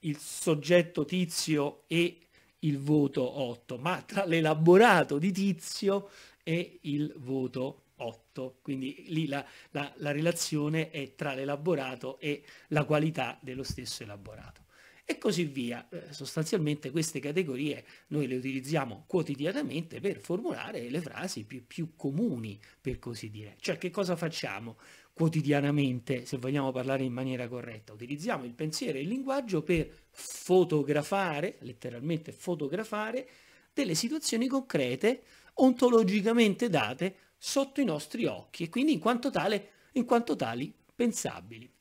il soggetto tizio e il voto 8, ma tra l'elaborato di Tizio e il voto 8. Quindi lì la, la, la relazione è tra l'elaborato e la qualità dello stesso elaborato e così via. Eh, sostanzialmente queste categorie noi le utilizziamo quotidianamente per formulare le frasi più, più, comuni, per così dire. Cioè che cosa facciamo? quotidianamente, se vogliamo parlare in maniera corretta. Utilizziamo il pensiero e il linguaggio per fotografare, letteralmente fotografare, delle situazioni concrete, ontologicamente date, sotto i nostri occhi e quindi in quanto, tale, in quanto tali pensabili.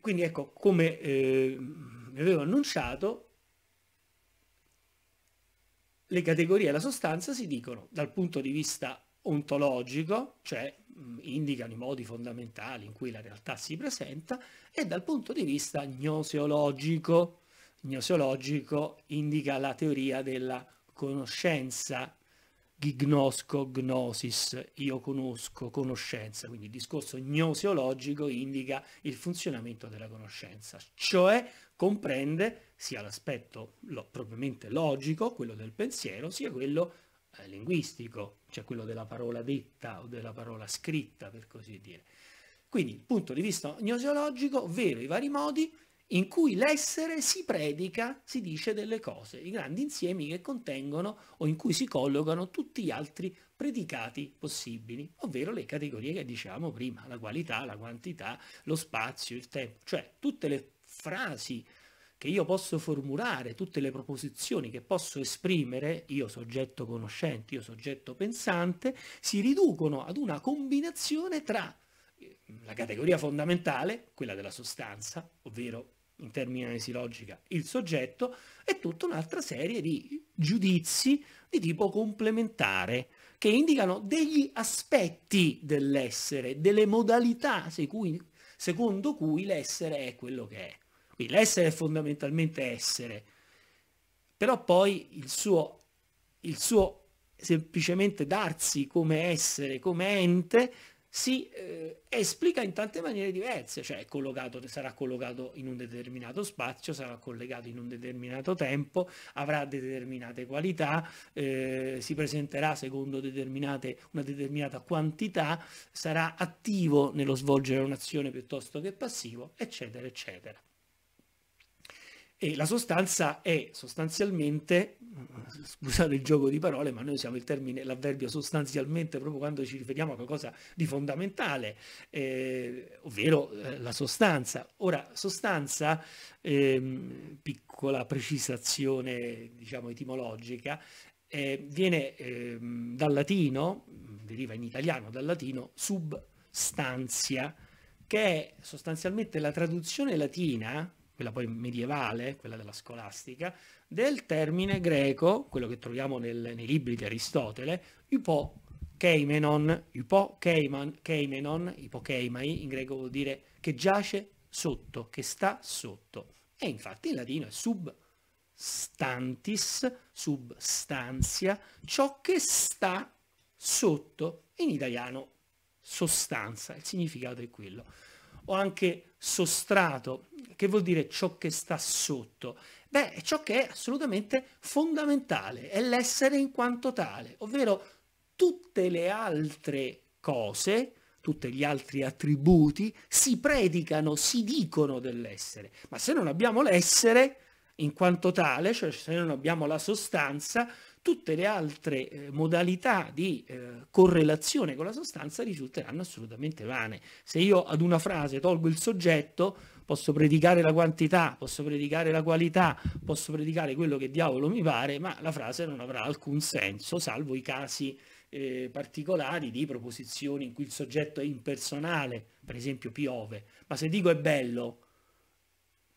Quindi ecco, come eh, vi avevo annunciato, le categorie e la sostanza si dicono dal punto di vista ontologico, cioè mm, indicano i modi fondamentali in cui la realtà si presenta, e dal punto di vista gnoseologico. Gnoseologico indica la teoria della conoscenza, gnosco, gnosis, io conosco, conoscenza, quindi il discorso gnoseologico indica il funzionamento della conoscenza, cioè comprende sia l'aspetto lo, propriamente logico, quello del pensiero, sia quello eh, linguistico, cioè quello della parola detta o della parola scritta, per così dire. Quindi, punto di vista gnoseologico, ovvero i vari modi in cui l'essere si predica, si dice delle cose, i grandi insiemi che contengono o in cui si collocano tutti gli altri predicati possibili, ovvero le categorie che dicevamo prima, la qualità, la quantità, lo spazio, il tempo, cioè tutte le frasi che io posso formulare tutte le proposizioni che posso esprimere, io soggetto conoscente, io soggetto pensante, si riducono ad una combinazione tra eh, la categoria fondamentale, quella della sostanza, ovvero in termini logica il soggetto, e tutta un'altra serie di giudizi di tipo complementare che indicano degli aspetti dell'essere, delle modalità secondo cui l'essere è quello che è. Quindi l'essere è fondamentalmente essere, però poi il suo, il suo semplicemente darsi come essere, come ente, si eh, esplica in tante maniere diverse, cioè collocato, sarà collocato in un determinato spazio, sarà collegato in un determinato tempo, avrà determinate qualità, eh, si presenterà secondo una determinata quantità, sarà attivo nello svolgere un'azione piuttosto che passivo, eccetera, eccetera. E la sostanza è sostanzialmente, mm, scusate il gioco di parole, ma noi usiamo il termine, l'avverbio sostanzialmente proprio quando ci riferiamo a qualcosa di fondamentale, eh, ovvero eh, la sostanza. Ora, sostanza, ehm, piccola precisazione diciamo etimologica, eh, viene ehm, dal latino, deriva in italiano dal latino, substantia, che è sostanzialmente la traduzione latina quella poi medievale, quella della scolastica, del termine greco, quello che troviamo nel, nei libri di Aristotele, ipo keimenon, ipo keiman, keimenon, ipo keimai, in greco vuol dire che giace sotto, che sta sotto. E infatti in latino è sub stantis, substantia, ciò che sta sotto, in italiano sostanza, il significato è quello o anche sostrato. Che vuol dire ciò che sta sotto? Beh, è ciò che è assolutamente fondamentale, è l'essere in quanto tale, ovvero tutte le altre cose, tutti gli altri attributi, si predicano, si dicono dell'essere. Ma se non abbiamo l'essere in quanto tale, cioè se non abbiamo la sostanza, tutte le altre eh, modalità di eh, correlazione con la sostanza risulteranno assolutamente vane. Se io ad una frase tolgo il soggetto, posso predicare la quantità, posso predicare la qualità, posso predicare quello che diavolo mi pare, ma la frase non avrà alcun senso, salvo i casi eh, particolari di proposizioni in cui il soggetto è impersonale, per esempio piove, ma se dico è bello,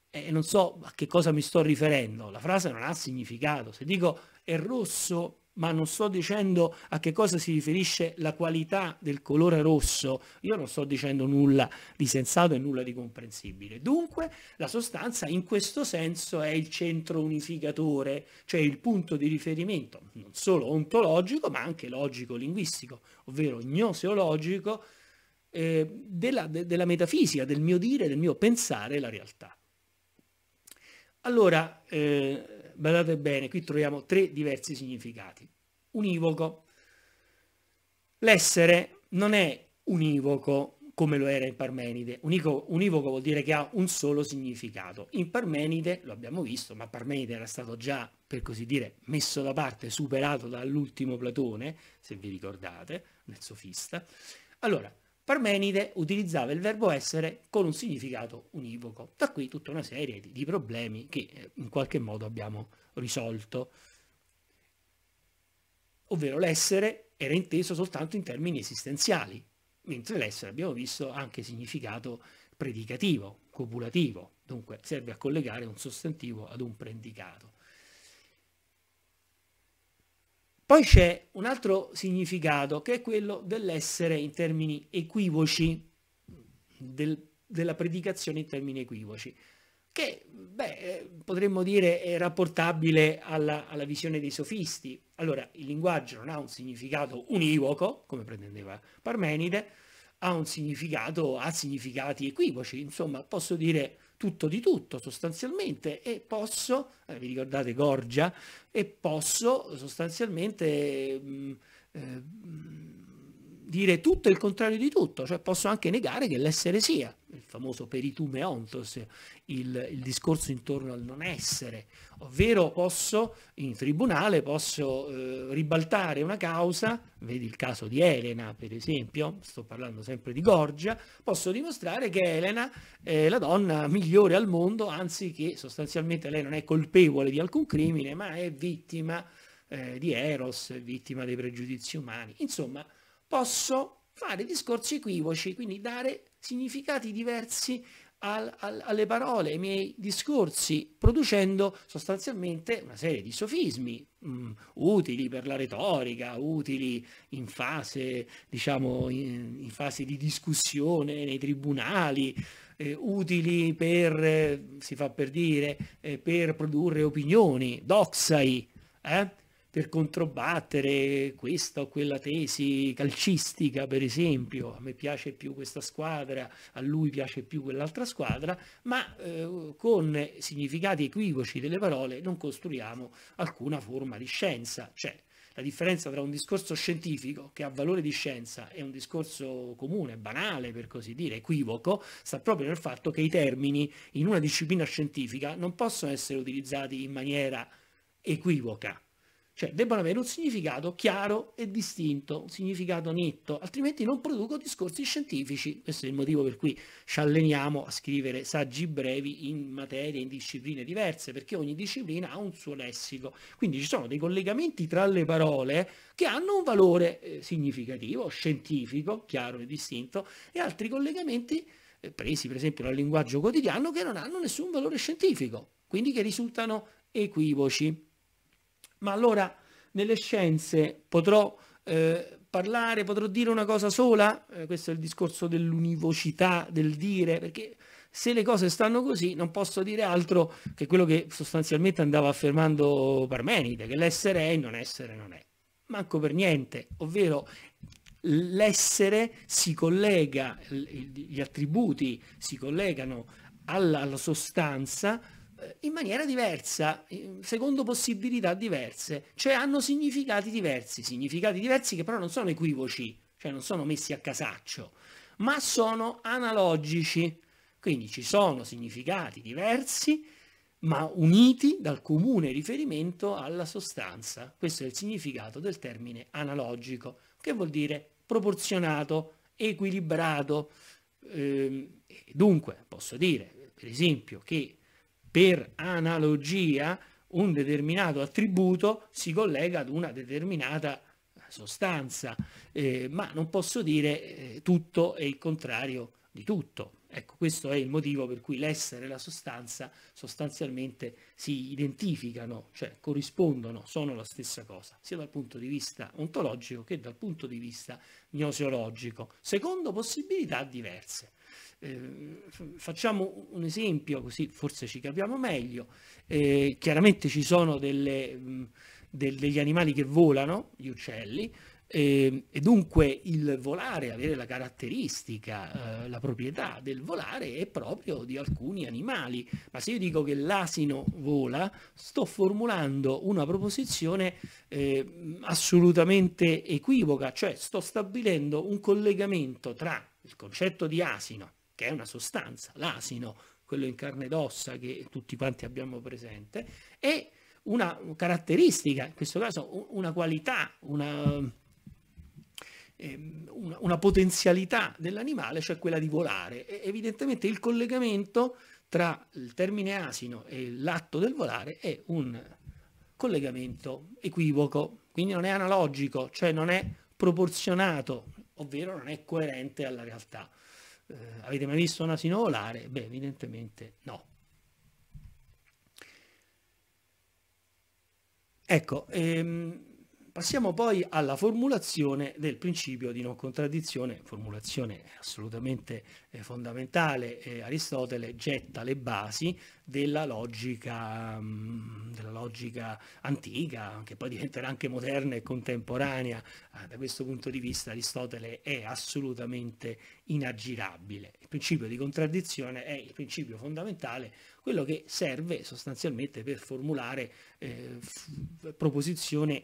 e eh, non so a che cosa mi sto riferendo, la frase non ha significato. Se dico è rosso, ma non sto dicendo a che cosa si riferisce la qualità del colore rosso, io non sto dicendo nulla di sensato e nulla di comprensibile. Dunque la sostanza in questo senso è il centro unificatore, cioè il punto di riferimento non solo ontologico ma anche logico-linguistico, ovvero gnoseologico eh, della, de, della metafisica, del mio dire, del mio pensare la realtà. Allora, eh, Badate bene, qui troviamo tre diversi significati. Univoco. L'essere non è univoco come lo era in Parmenide. Unico, univoco vuol dire che ha un solo significato. In Parmenide, lo abbiamo visto, ma Parmenide era stato già, per così dire, messo da parte, superato dall'ultimo Platone, se vi ricordate, nel sofista. Allora, Parmenide utilizzava il verbo essere con un significato univoco. Da qui tutta una serie di, di problemi che eh, in qualche modo abbiamo risolto. Ovvero l'essere era inteso soltanto in termini esistenziali, mentre l'essere abbiamo visto anche significato predicativo, copulativo, dunque serve a collegare un sostantivo ad un predicato. Poi c'è un altro significato che è quello dell'essere in termini equivoci, del, della predicazione in termini equivoci, che beh, eh, potremmo dire è rapportabile alla, alla, visione dei sofisti. Allora, il linguaggio non ha un significato univoco, come pretendeva Parmenide, ha un significato, ha significati equivoci, insomma, posso dire tutto di tutto sostanzialmente e posso, eh, vi ricordate Gorgia, e posso sostanzialmente... Mh, mm, eh, mm, dire tutto il contrario di tutto, cioè posso anche negare che l'essere sia, il famoso peritume ontos, il, il discorso intorno al non essere, ovvero posso in tribunale posso eh, ribaltare una causa, vedi il caso di Elena per esempio, sto parlando sempre di Gorgia, posso dimostrare che Elena è la donna migliore al mondo, anzi che sostanzialmente lei non è colpevole di alcun crimine, ma è vittima eh, di Eros, vittima dei pregiudizi umani. Insomma, posso fare discorsi equivoci, quindi dare significati diversi al, al, alle parole, ai miei discorsi, producendo sostanzialmente una serie di sofismi mh, mm, utili per la retorica, utili in fase, diciamo, in, in fase di discussione nei tribunali, eh, utili per, eh, si fa per dire, eh, per produrre opinioni, doxai, eh? per controbattere questa o quella tesi calcistica, per esempio, a me piace più questa squadra, a lui piace più quell'altra squadra, ma eh, con significati equivoci delle parole non costruiamo alcuna forma di scienza, cioè la differenza tra un discorso scientifico che ha valore di scienza e un discorso comune, banale per così dire, equivoco, sta proprio nel fatto che i termini in una disciplina scientifica non possono essere utilizzati in maniera equivoca cioè debbano avere un significato chiaro e distinto, un significato netto, altrimenti non produco discorsi scientifici. Questo è il motivo per cui ci alleniamo a scrivere saggi brevi in materie, in discipline diverse, perché ogni disciplina ha un suo lessico. Quindi ci sono dei collegamenti tra le parole che hanno un valore eh, significativo, scientifico, chiaro e distinto, e altri collegamenti eh, presi per esempio dal linguaggio quotidiano che non hanno nessun valore scientifico, quindi che risultano equivoci. Ma allora nelle scienze potrò eh, parlare, potrò dire una cosa sola? Eh, questo è il discorso dell'univocità, del dire, perché se le cose stanno così non posso dire altro che quello che sostanzialmente andava affermando Parmenide, che l'essere è e non essere non è. Manco per niente, ovvero l'essere si collega, gli attributi si collegano alla, alla sostanza, in maniera diversa, secondo possibilità diverse, cioè hanno significati diversi, significati diversi che però non sono equivoci, cioè non sono messi a casaccio, ma sono analogici. Quindi ci sono significati diversi, ma uniti dal comune riferimento alla sostanza. Questo è il significato del termine analogico, che vuol dire proporzionato, equilibrato. Ehm, dunque, posso dire, per esempio, che per analogia un determinato attributo si collega ad una determinata sostanza, eh, ma non posso dire eh, tutto e il contrario di tutto. Ecco, questo è il motivo per cui l'essere e la sostanza sostanzialmente si identificano, cioè corrispondono, sono la stessa cosa, sia dal punto di vista ontologico che dal punto di vista gnoseologico, secondo possibilità diverse. Eh, facciamo un esempio così forse ci capiamo meglio. Eh, chiaramente ci sono delle, mh, mhmm, degli animali che volano, gli uccelli, e, ehm, e dunque il volare, avere la caratteristica, eh, la proprietà del volare è proprio di alcuni animali. Ma se io dico che l'asino vola, sto formulando una proposizione eh, assolutamente equivoca, cioè sto stabilendo un collegamento tra il concetto di asino che è una sostanza, l'asino, quello in carne ed ossa che tutti quanti abbiamo presente, e una caratteristica, in questo caso una qualità, ehm, una, una, potenzialità dell'animale, cioè quella di volare. E evidentemente il collegamento tra il termine asino e l'atto del volare è un collegamento equivoco, quindi non è analogico, cioè non è proporzionato, ovvero non è coerente alla realtà. Eh, avete mai visto un asino volare? Beh, evidentemente no. Ecco, ehm, Passiamo poi alla formulazione del principio di non contraddizione, formulazione assolutamente eh, fondamentale. Eh, Aristotele getta le basi della logica, mm, della logica antica, che poi diventerà anche moderna e contemporanea. Ah, da questo punto di vista Aristotele è assolutamente inaggirabile. Il principio di contraddizione è il principio fondamentale quello che serve sostanzialmente per formulare eh, proposizioni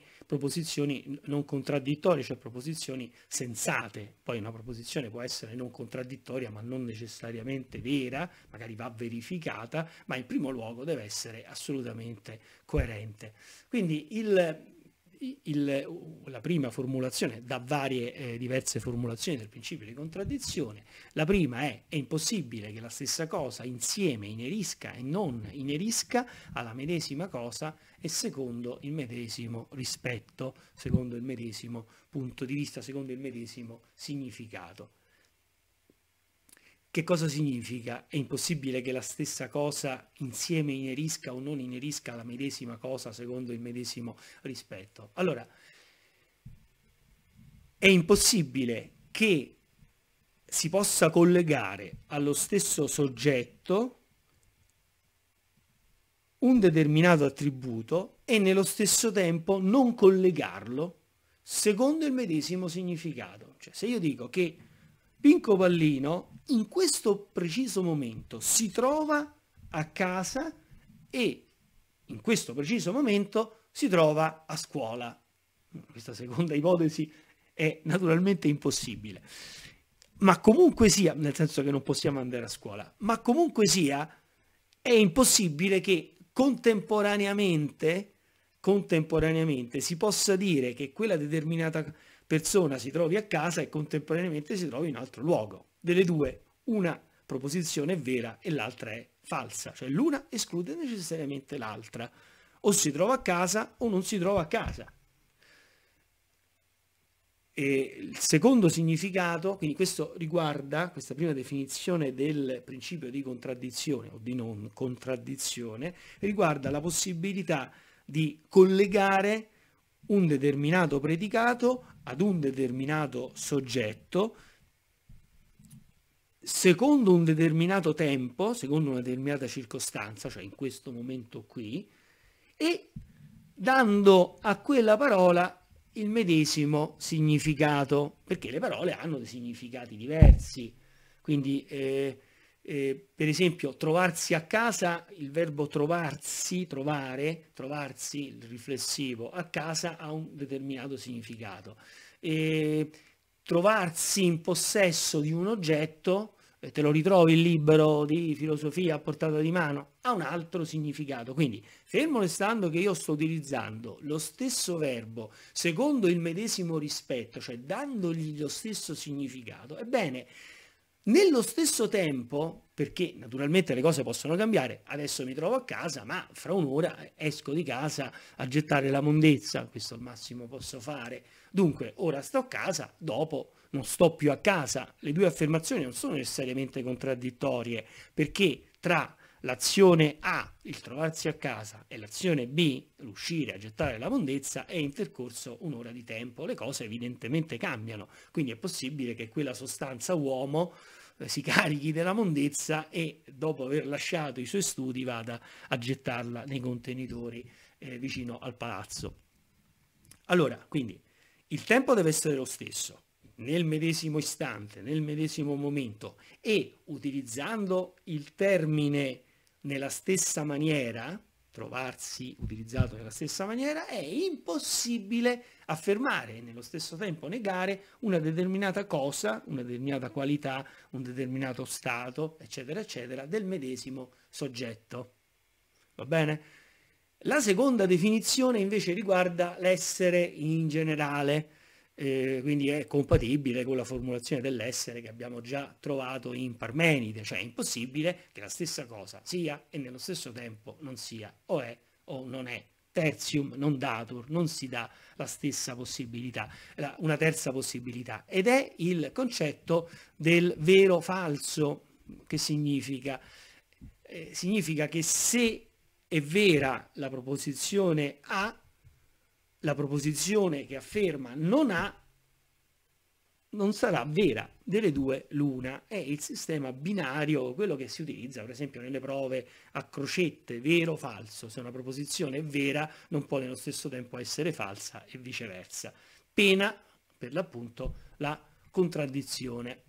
non contraddittorie, cioè proposizioni sensate. Poi una proposizione può essere non contraddittoria ma non necessariamente vera, magari va verificata, ma in primo luogo deve essere assolutamente coerente. Quindi il, il, la prima formulazione, da varie eh, diverse formulazioni del principio di contraddizione, la prima è è impossibile che la stessa cosa insieme inerisca e non inerisca alla medesima cosa e secondo il medesimo rispetto, secondo il medesimo punto di vista, secondo il medesimo significato. Che cosa significa? È impossibile che la stessa cosa insieme inerisca o non inerisca la medesima cosa secondo il medesimo rispetto. Allora, è impossibile che si possa collegare allo stesso soggetto un determinato attributo e nello stesso tempo non collegarlo secondo il medesimo significato. Cioè se io dico che Pinco Pallino in questo preciso momento si trova a casa e in questo preciso momento si trova a scuola. Questa seconda ipotesi è naturalmente impossibile. Ma comunque sia, nel senso che non possiamo andare a scuola, ma comunque sia, è impossibile che contemporaneamente, contemporaneamente si possa dire che quella determinata persona si trovi a casa e contemporaneamente si trovi in un altro luogo. Delle due, una proposizione è vera e l'altra è falsa, cioè l'una esclude necessariamente l'altra. O si trova a casa o non si trova a casa. E il secondo significato, quindi questo riguarda questa prima definizione del principio di contraddizione o di non contraddizione, riguarda la possibilità di collegare un determinato predicato ad un determinato soggetto secondo un determinato tempo, secondo una determinata circostanza, cioè in questo momento qui, e dando a quella parola il medesimo significato, perché le parole hanno dei significati diversi. Quindi eh, eh, per esempio trovarsi a casa, il verbo trovarsi, trovare, trovarsi, il riflessivo, a casa ha un determinato significato. E eh, trovarsi in possesso di un oggetto, eh, te lo ritrovi il libro di filosofia a portata di mano, ha un altro significato. Quindi, fermo restando che io sto utilizzando lo stesso verbo secondo il medesimo rispetto, cioè dandogli lo stesso significato, ebbene, nello stesso tempo, perché naturalmente le cose possono cambiare, adesso mi trovo a casa, ma fra un'ora esco di casa a gettare la mondezza, questo è il massimo posso fare. Dunque, ora sto a casa, dopo non sto più a casa. Le due affermazioni non sono necessariamente contraddittorie, perché tra L'azione A, il trovarsi a casa, e l'azione B, l'uscire a gettare la mondezza, è intercorso un'ora di tempo. Le cose evidentemente cambiano, quindi è possibile che quella sostanza uomo eh, si carichi della mondezza e dopo aver lasciato i suoi studi vada a gettarla nei contenitori eh, vicino al palazzo. Allora, quindi il tempo deve essere lo stesso, nel medesimo istante, nel medesimo momento e utilizzando il termine nella stessa maniera, trovarsi utilizzato nella stessa maniera, è impossibile affermare e nello stesso tempo negare una determinata cosa, una determinata qualità, un determinato stato, eccetera, eccetera, del medesimo soggetto. Va bene? La seconda definizione invece riguarda l'essere in generale, eh, quindi è compatibile con la formulazione dell'essere che abbiamo già trovato in Parmenide, cioè è impossibile che la stessa cosa sia e nello stesso tempo non sia, o è o non è. Terzium non datur, non si dà la stessa possibilità, una terza possibilità, ed è il concetto del vero falso, che significa? Eh, significa che se è vera la proposizione A, la proposizione che afferma non ha non sarà vera delle due l'una è il sistema binario quello che si utilizza per esempio nelle prove a crocette vero o falso se una proposizione è vera non può nello stesso tempo essere falsa e viceversa pena per l'appunto la contraddizione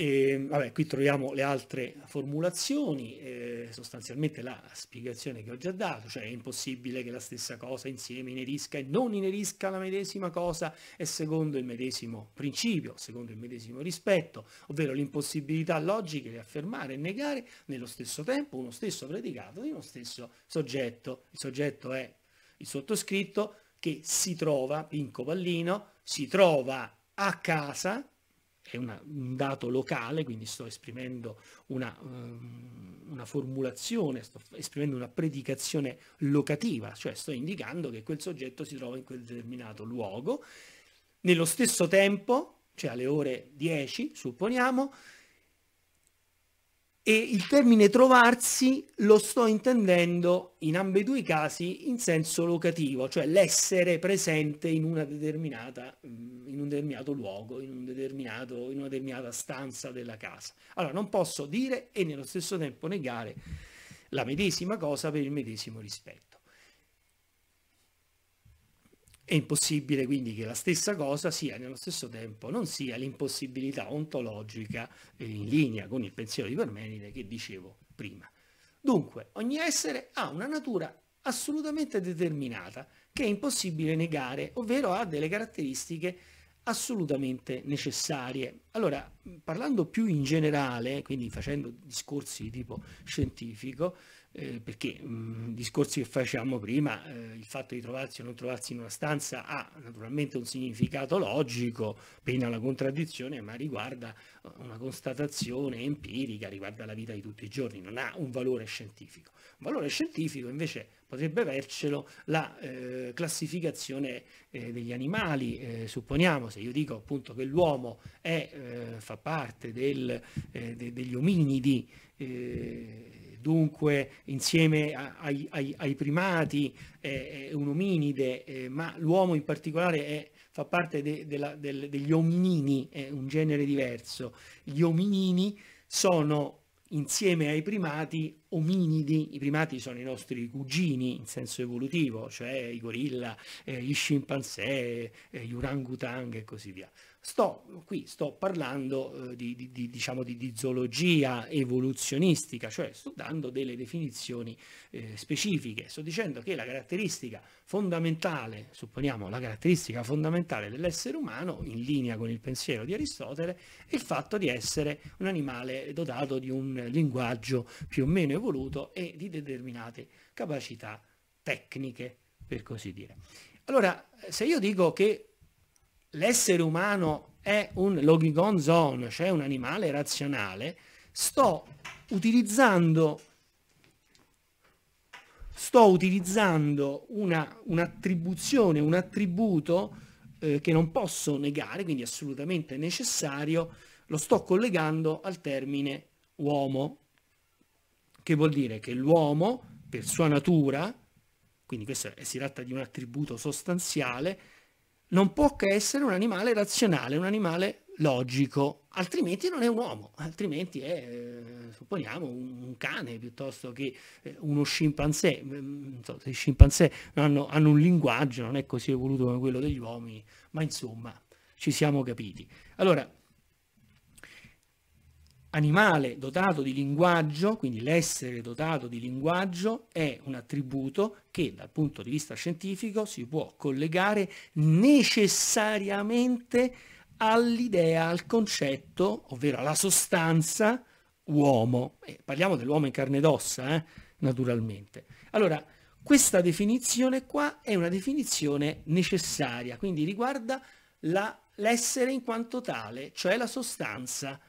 e, ehm, vabbè, qui troviamo le altre formulazioni, eh, sostanzialmente la spiegazione che ho già dato, cioè è impossibile che la stessa cosa insieme inerisca e non inerisca la medesima cosa e secondo il medesimo principio, secondo il medesimo rispetto, ovvero l'impossibilità logica di affermare e negare nello stesso tempo uno stesso predicato di uno stesso soggetto. Il soggetto è il sottoscritto che si trova, Pinco Pallino, si trova a casa è una, un dato locale, quindi sto esprimendo una, ehm, una, formulazione, sto esprimendo una predicazione locativa, cioè sto indicando che quel soggetto si trova in quel determinato luogo. Nello stesso tempo, cioè alle ore 10, supponiamo, e il termine trovarsi lo sto intendendo in ambedue i casi in senso locativo, cioè l'essere presente in, una determinata, mm, in un determinato luogo, in, un determinato, in una determinata stanza della casa. Allora non posso dire e nello stesso tempo negare la medesima cosa per il medesimo rispetto. È impossibile quindi che la stessa cosa sia nello stesso tempo non sia l'impossibilità ontologica eh, in linea con il pensiero di Parmenide che dicevo prima. Dunque, ogni essere ha una natura assolutamente determinata che è impossibile negare, ovvero ha delle caratteristiche assolutamente necessarie. Allora, parlando più in generale, quindi facendo discorsi di tipo scientifico, eh, perché mh, discorsi che facciamo prima, eh, il fatto di trovarsi o non trovarsi in una stanza ha naturalmente un significato logico, pena la contraddizione, ma riguarda eh, una constatazione empirica, riguarda la vita di tutti i giorni, non ha un valore scientifico. Un valore scientifico invece potrebbe avercelo la eh, classificazione eh, degli animali, eh, supponiamo se io dico appunto che l'uomo fa parte del, de, degli ominidi, dunque insieme ai, ai, ai primati è, è un ominide, è, eh, ma l'uomo in particolare è, fa parte de, de la, de, degli ominini, è un genere diverso. Gli ominini sono insieme ai primati ominidi, i primati sono i nostri cugini in senso evolutivo, cioè i gorilla, eh, gli scimpanzé, eh, gli orangutang e così via. Sto, qui sto parlando eh, di, di, di, diciamo di, zoologia evoluzionistica, cioè sto dando delle definizioni eh, specifiche, sto dicendo che la caratteristica fondamentale, supponiamo la caratteristica fondamentale dell'essere umano, in linea con il pensiero di Aristotele, è il fatto di essere un animale dotato di un linguaggio più o meno evoluto e di determinate capacità tecniche, per così dire. Allora, se io dico che l'essere umano è un logicon zone, cioè un animale razionale, sto utilizzando, sto utilizzando un'attribuzione, un, un attributo eh, che non posso negare, quindi assolutamente necessario, lo sto collegando al termine uomo, che vuol dire che l'uomo, per sua natura, quindi questo è, si tratta di un attributo sostanziale, non può che essere un animale razionale, un animale logico, altrimenti non è un uomo, altrimenti è, eh, supponiamo, un cane piuttosto che eh, uno scimpanzé. Mm, so, I scimpanzé hanno, hanno un linguaggio, non è così evoluto come quello degli uomini, ma insomma, ci siamo capiti. Allora, animale dotato di linguaggio, quindi l'essere dotato di linguaggio, è un attributo che dal punto di vista scientifico si può collegare necessariamente all'idea, al concetto, ovvero alla sostanza uomo. Eh, parliamo dell'uomo in carne ed ossa, eh, naturalmente. Allora, questa definizione qua è una definizione necessaria, quindi riguarda l'essere in quanto tale, cioè la sostanza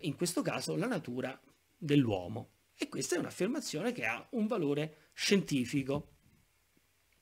in questo caso la natura dell'uomo. E questa è un'affermazione che ha un valore scientifico.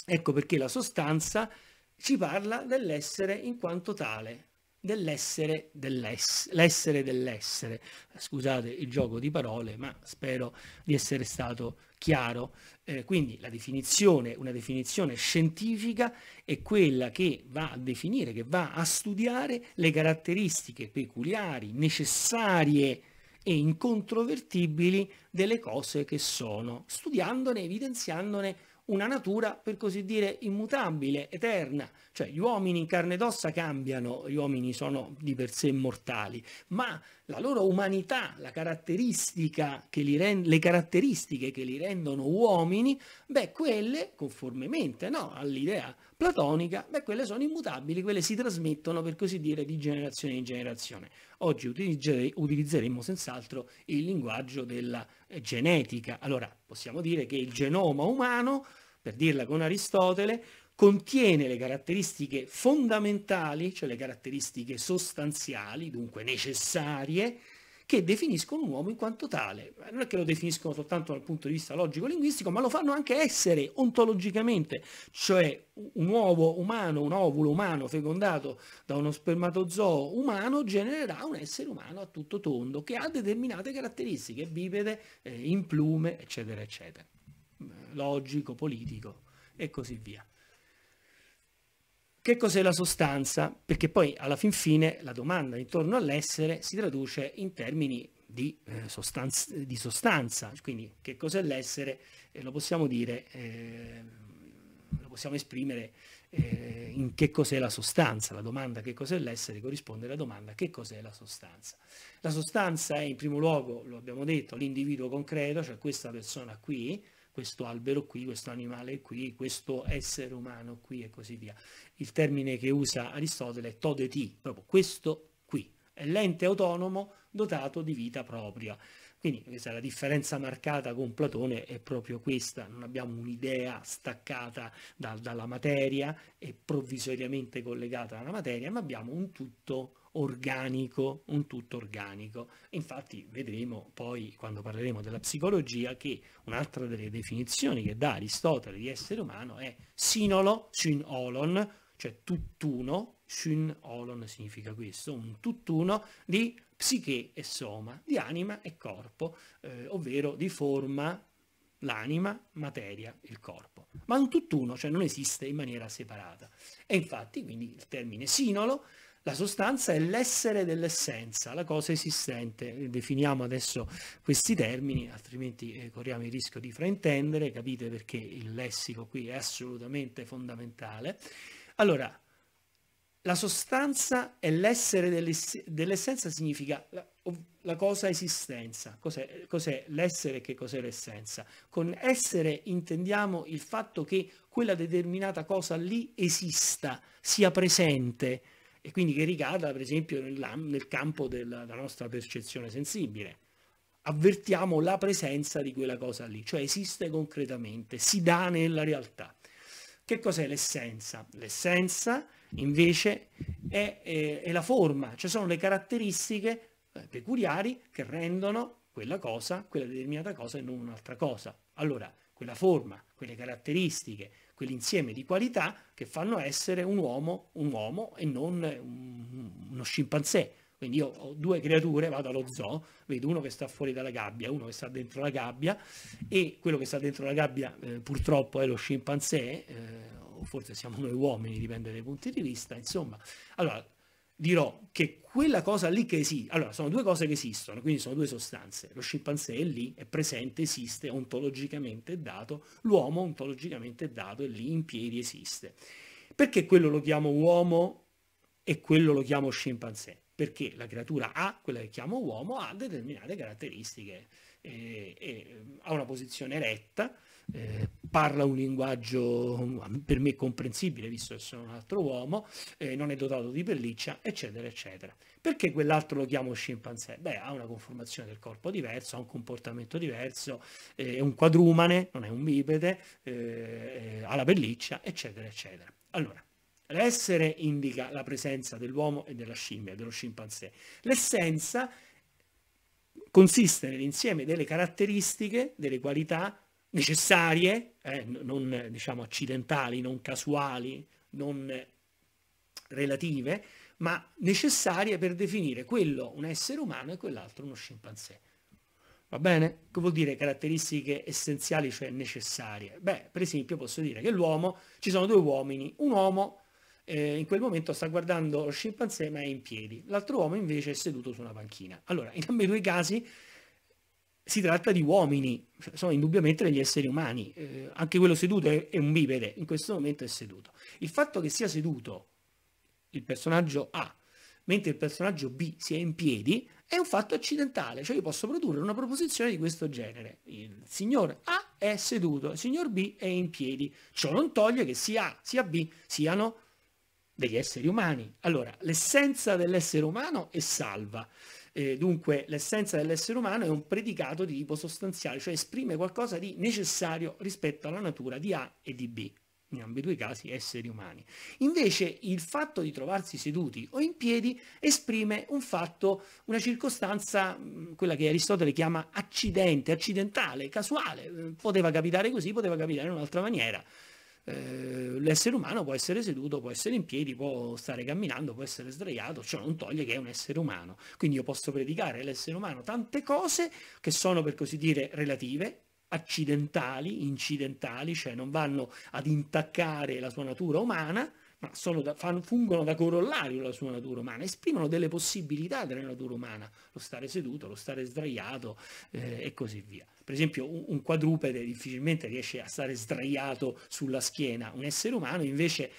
Ecco perché la sostanza ci parla dell'essere in quanto tale, dell'essere dell'essere, l'essere dell'essere. Scusate il gioco di parole, ma spero di essere stato chiaro. Eh, quindi la definizione, una definizione scientifica è quella che va a definire, che va a studiare le caratteristiche peculiari, necessarie e incontrovertibili delle cose che sono, studiandone, evidenziandone una natura per così dire immutabile, eterna, cioè gli uomini in carne ed ossa cambiano, gli uomini sono di per sé mortali, ma la loro umanità, la caratteristica che li rend- le caratteristiche che li rendono uomini, beh, quelle, conformemente no, all'idea platonica, beh, quelle sono immutabili, quelle si trasmettono per così dire di generazione in generazione. Oggi utilizzere- utilizzeremo senz'altro il linguaggio della genetica. Allora, possiamo dire che il genoma umano per dirla con Aristotele, contiene le caratteristiche fondamentali, cioè le caratteristiche sostanziali, dunque necessarie, che definiscono un uomo in quanto tale. Non è che lo definiscono soltanto dal punto di vista logico-linguistico, ma lo fanno anche essere ontologicamente, cioè un uovo umano, un ovulo umano fecondato da uno spermatozoo umano genererà un essere umano a tutto tondo che ha determinate caratteristiche, bipede, eh, in plume, eccetera, eccetera logico, politico e così via. Che cos'è la sostanza? Perché poi alla fin fine la domanda intorno all'essere si traduce in termini di, eh, sostanza, di sostanza, quindi che cos'è l'essere eh, lo possiamo dire, eh, lo possiamo esprimere eh, in che cos'è la sostanza, la domanda che cos'è l'essere corrisponde alla domanda che cos'è la sostanza. La sostanza è in primo luogo, lo abbiamo detto, l'individuo concreto, cioè questa persona qui, questo albero qui, questo animale qui, questo essere umano qui e così via. Il termine che usa Aristotele è todeti, proprio questo qui, è l'ente autonomo dotato di vita propria. Quindi questa è la differenza marcata con Platone è proprio questa, non abbiamo un'idea staccata da, dalla materia e provvisoriamente collegata alla materia, ma abbiamo un tutto organico, un tutto organico. Infatti vedremo poi quando parleremo della psicologia che un'altra delle definizioni che dà Aristotele di essere umano è sinolo, sin olon, cioè tutt'uno, sin olon significa questo, un tutt'uno di psiche e soma, di anima e corpo, eh, ovvero di forma, l'anima, materia, il corpo. Ma un tutt'uno, cioè non esiste in maniera separata. E infatti quindi il termine sinolo la sostanza è l'essere dell'essenza, la cosa esistente. Definiamo adesso questi termini, altrimenti eh, corriamo il rischio di fraintendere, capite perché il lessico qui è assolutamente fondamentale. Allora, la sostanza è l'essere dell'essenza significa la, la, cosa esistenza. Cos'è, cos'è l'essere e che cos'è l'essenza? Con essere intendiamo il fatto che quella determinata cosa lì esista, sia presente, e quindi che ricada per esempio nel, nel campo della, della nostra percezione sensibile. Avvertiamo la presenza di quella cosa lì, cioè esiste concretamente, si dà nella realtà. Che cos'è l'essenza? L'essenza invece è, è, è, la forma, cioè sono le caratteristiche eh, peculiari che rendono quella cosa, quella determinata cosa e non un'altra cosa. Allora, quella forma, quelle caratteristiche, quell'insieme di qualità che fanno essere un uomo un uomo e non uno scimpanzé. Quindi io ho due creature, vado allo zoo, vedo uno che sta fuori dalla gabbia, uno che sta dentro la gabbia e quello che sta dentro la gabbia eh, purtroppo è lo scimpanzé, eh, o forse siamo noi uomini, dipende dai punti di vista, insomma. Allora, dirò che quella cosa lì che esiste, allora sono due cose che esistono, quindi sono due sostanze, lo scimpanzé è lì, è presente, esiste, ontologicamente è dato, l'uomo ontologicamente è dato è lì, in piedi esiste. Perché quello lo chiamo uomo e quello lo chiamo scimpanzé? Perché la creatura A, quella che chiamo uomo, ha determinate caratteristiche, eh, e, e, ehm, ha una posizione eretta, eh, parla un linguaggio um, per me comprensibile, visto che sono un altro uomo, eh, non è dotato di pelliccia, eccetera, eccetera. Perché quell'altro lo chiamo scimpanzé? Beh, ha una conformazione del corpo diversa, ha un comportamento diverso, eh, è un quadrumane, non è un bipede, eh, eh, ha la pelliccia, eccetera, eccetera. Allora, l'essere indica la presenza dell'uomo e della scimmia, dello scimpanzé. L'essenza consiste nell'insieme delle caratteristiche, delle qualità necessarie, eh, non diciamo accidentali, non casuali, non relative, ma necessarie per definire quello un essere umano e quell'altro uno scimpanzé. Va bene? Che vuol dire caratteristiche essenziali, cioè necessarie? Beh, per esempio posso dire che l'uomo, ci sono due uomini, un uomo eh, in quel momento sta guardando lo scimpanzé ma è in piedi, l'altro uomo invece è seduto su una panchina. Allora, in ambedue i casi si tratta di uomini, cioè, sono indubbiamente degli esseri umani, eh, anche quello seduto è, è un bipede, in questo momento è seduto. Il fatto che sia seduto il personaggio A, mentre il personaggio B sia in piedi, è un fatto accidentale, cioè io posso produrre una proposizione di questo genere. Il signor A è seduto, il signor B è in piedi. Ciò non toglie che sia A sia B siano degli esseri umani. Allora, l'essenza dell'essere umano è salva. Eh, dunque l'essenza dell'essere umano è un predicato di tipo sostanziale, cioè esprime qualcosa di necessario rispetto alla natura di A e di B, in ambedue i casi esseri umani. Invece il fatto di trovarsi seduti o in piedi esprime un fatto, una circostanza, mm, quella che Aristotele chiama accidente, accidentale, casuale, eh, poteva capitare così, poteva capitare in un'altra maniera. Eh, l'essere umano può essere seduto, può essere in piedi, può stare camminando, può essere sdraiato, ciò non toglie che è un essere umano. Quindi io posso predicare all'essere umano tante cose che sono per così dire relative, accidentali, incidentali, cioè non vanno ad intaccare la sua natura umana, ma da, fan, fungono da corollario alla sua natura umana, esprimono delle possibilità della natura umana, lo stare seduto, lo stare sdraiato eh, e così via. Per esempio un quadrupede difficilmente riesce a stare sdraiato sulla schiena, un essere umano invece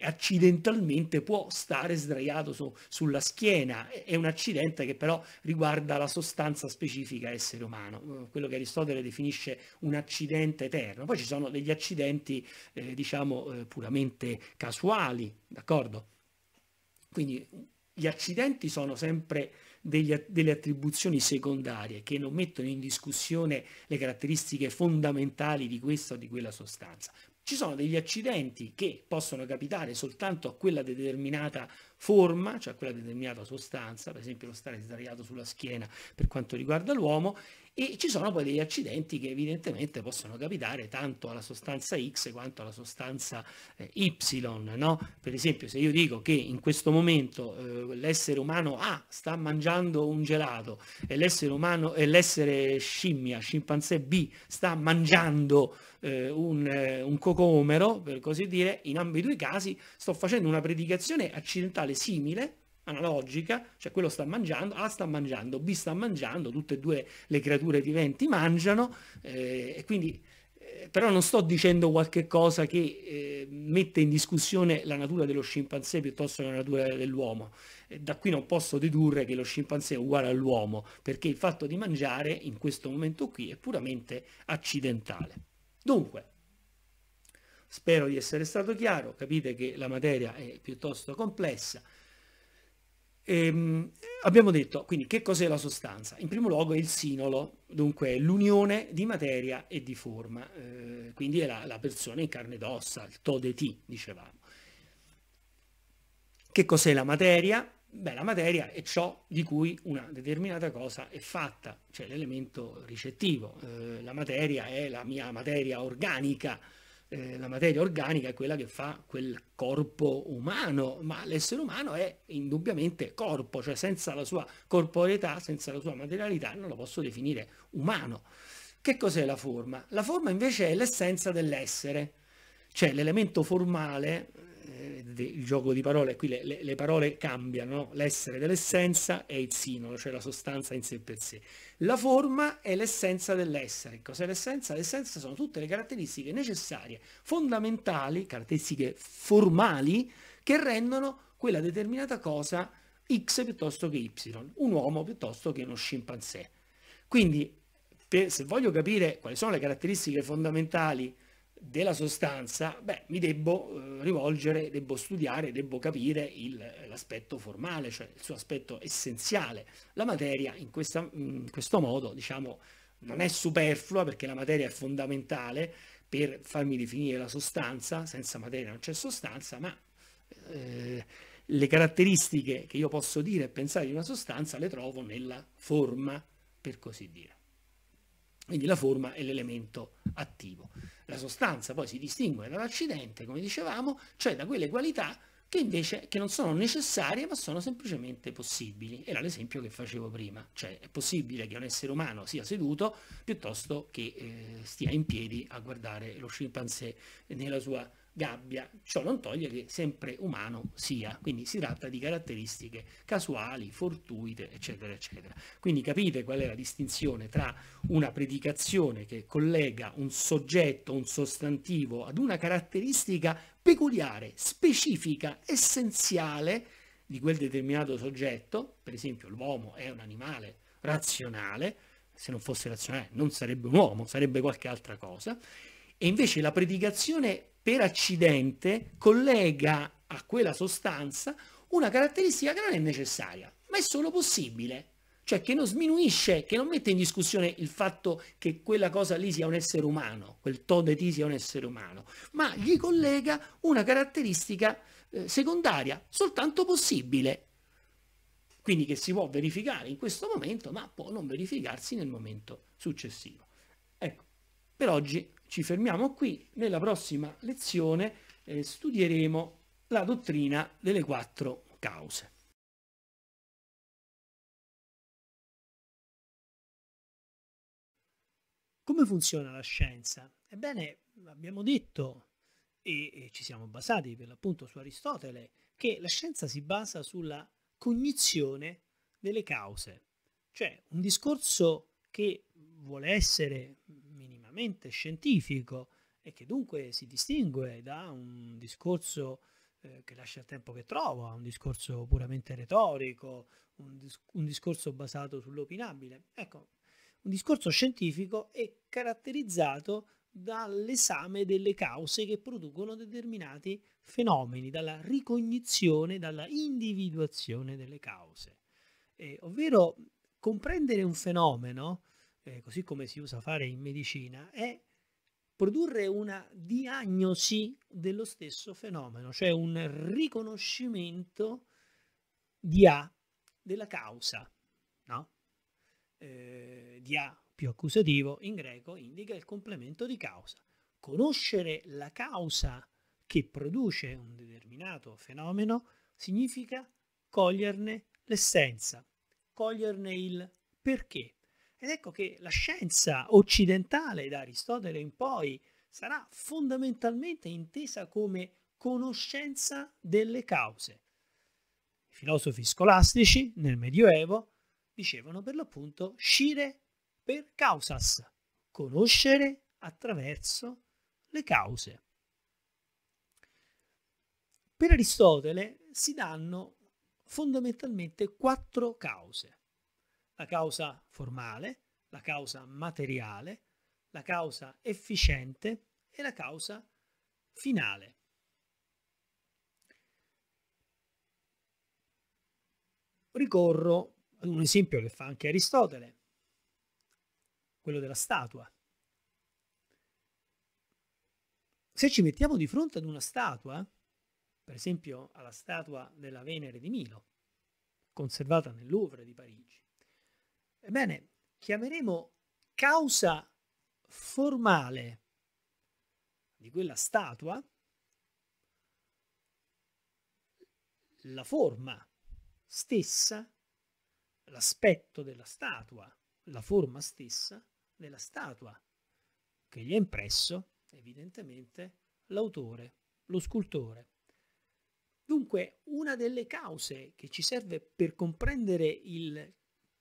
accidentalmente può stare sdraiato su, sulla schiena, è un accidente che però riguarda la sostanza specifica essere umano, eh, quello che Aristotele definisce un accidente eterno. Poi ci sono degli accidenti eh, diciamo eh, puramente casuali, d'accordo? Quindi gli accidenti sono sempre degli, delle attribuzioni secondarie che non mettono in discussione le caratteristiche fondamentali di questa o di quella sostanza. Ci sono degli accidenti che possono capitare soltanto a quella determinata forma, cioè a quella determinata sostanza, per esempio lo stare sdraiato sulla schiena per quanto riguarda l'uomo, e ci sono poi degli accidenti che evidentemente possono capitare tanto alla sostanza X quanto alla sostanza eh, Y. No? Per esempio, se io dico che in questo momento eh, l'essere umano A ah, sta mangiando un gelato e l'essere, umano, e l'essere scimmia, scimpanzé B, sta mangiando eh, un, eh, un, cocomero, per così dire, in ambedue i casi sto facendo una predicazione accidentale simile analogica, cioè quello sta mangiando, A sta mangiando, B sta mangiando, tutte e due le creature viventi mangiano, eh, e quindi eh, però non sto dicendo qualche cosa che eh, mette in discussione la natura dello scimpanzé piuttosto che la natura dell'uomo. Da qui non posso dedurre che lo scimpanzé è uguale all'uomo, perché il fatto di mangiare in questo momento qui è puramente accidentale. Dunque, spero di essere stato chiaro, capite che la materia è piuttosto complessa. Ehm, abbiamo detto quindi che cos'è la sostanza? In primo luogo è il sinolo, dunque l'unione di materia e di forma, eh, quindi è la, la, persona in carne ed ossa, il ti, dicevamo. Che cos'è la materia? Beh, la materia è ciò di cui una determinata cosa è fatta, cioè l'elemento ricettivo. Eh, la materia è la mia materia organica, eh, la materia organica è quella che fa quel corpo umano, ma l'essere umano è indubbiamente corpo, cioè senza la sua corporeità, senza la sua materialità non lo posso definire umano. Che cos'è la forma? La forma invece è l'essenza dell'essere, cioè l'elemento formale il gioco di parole, qui le, le, le parole cambiano, no? l'essere dell'essenza è il sinolo, cioè la sostanza in sé per sé. La forma è l'essenza dell'essere. Cos'è l'essenza? L'essenza sono tutte le caratteristiche necessarie, fondamentali, caratteristiche formali, che rendono quella determinata cosa X piuttosto che Y, un uomo piuttosto che uno scimpanzé. Quindi, per, se voglio capire quali sono le caratteristiche fondamentali, della sostanza, beh, mi debbo eh, rivolgere, debbo studiare, debbo capire l'aspetto formale, cioè il suo aspetto essenziale. La materia in, questa, in questo modo, diciamo, non è superflua perché la materia è fondamentale per farmi definire la sostanza, senza materia non c'è sostanza, ma eh, le caratteristiche che io posso dire e pensare di una sostanza le trovo nella forma, per così dire. Quindi la forma è l'elemento attivo la sostanza poi si distingue dall'accidente, come dicevamo, cioè da quelle qualità che invece che non sono necessarie ma sono semplicemente possibili. Era l'esempio che facevo prima, cioè è possibile che un essere umano sia seduto piuttosto che eh, stia in piedi a guardare lo scimpanzé nella sua gabbia. Ciò non toglie che sempre umano sia, quindi si tratta di caratteristiche casuali, fortuite, eccetera, eccetera. Quindi capite qual è la distinzione tra una predicazione che collega un soggetto, un sostantivo ad una caratteristica peculiare, specifica, essenziale di quel determinato soggetto, per esempio l'uomo è un animale razionale, se non fosse razionale non sarebbe un uomo, sarebbe qualche altra cosa, e invece la predicazione per accidente collega a quella sostanza una caratteristica che non è necessaria, ma è solo possibile, cioè che non sminuisce, che non mette in discussione il fatto che quella cosa lì sia un essere umano, quel T sia un essere umano, ma gli collega una caratteristica eh, secondaria, soltanto possibile, quindi che si può verificare in questo momento, ma può non verificarsi nel momento successivo. Ecco, per oggi ci fermiamo qui, nella prossima lezione eh, studieremo la dottrina delle quattro cause. Come funziona la scienza? Ebbene, abbiamo detto, e, e ci siamo basati per l'appunto su Aristotele, che la scienza si basa sulla cognizione delle cause, cioè un discorso che vuole essere prettamente scientifico e che dunque si distingue da un discorso eh, che lascia il tempo che trova, un discorso puramente retorico, un, dis un discorso basato sull'opinabile. Ecco, un discorso scientifico è caratterizzato dall'esame delle cause che producono determinati fenomeni, dalla ricognizione, dalla individuazione delle cause. Eh, ovvero comprendere un fenomeno eh, così come si usa fare in medicina, è produrre una diagnosi dello stesso fenomeno, cioè un riconoscimento di A della causa, no? eh, di A più accusativo in greco indica il complemento di causa. Conoscere la causa che produce un determinato fenomeno significa coglierne l'essenza, coglierne il perché. Ed ecco che la scienza occidentale da Aristotele in poi sarà fondamentalmente intesa come conoscenza delle cause. I filosofi scolastici nel Medioevo dicevano per l'appunto scire per causas, conoscere attraverso le cause. Per Aristotele si danno fondamentalmente quattro cause la causa formale, la causa materiale, la causa efficiente e la causa finale. Ricorro ad un esempio che fa anche Aristotele, quello della statua. Se ci mettiamo di fronte ad una statua, per esempio alla statua della Venere di Milo, conservata nel Louvre di Parigi, Ebbene, chiameremo causa formale di quella statua la forma stessa, l'aspetto della statua, la forma stessa della statua che gli ha impresso evidentemente l'autore, lo scultore. Dunque, una delle cause che ci serve per comprendere il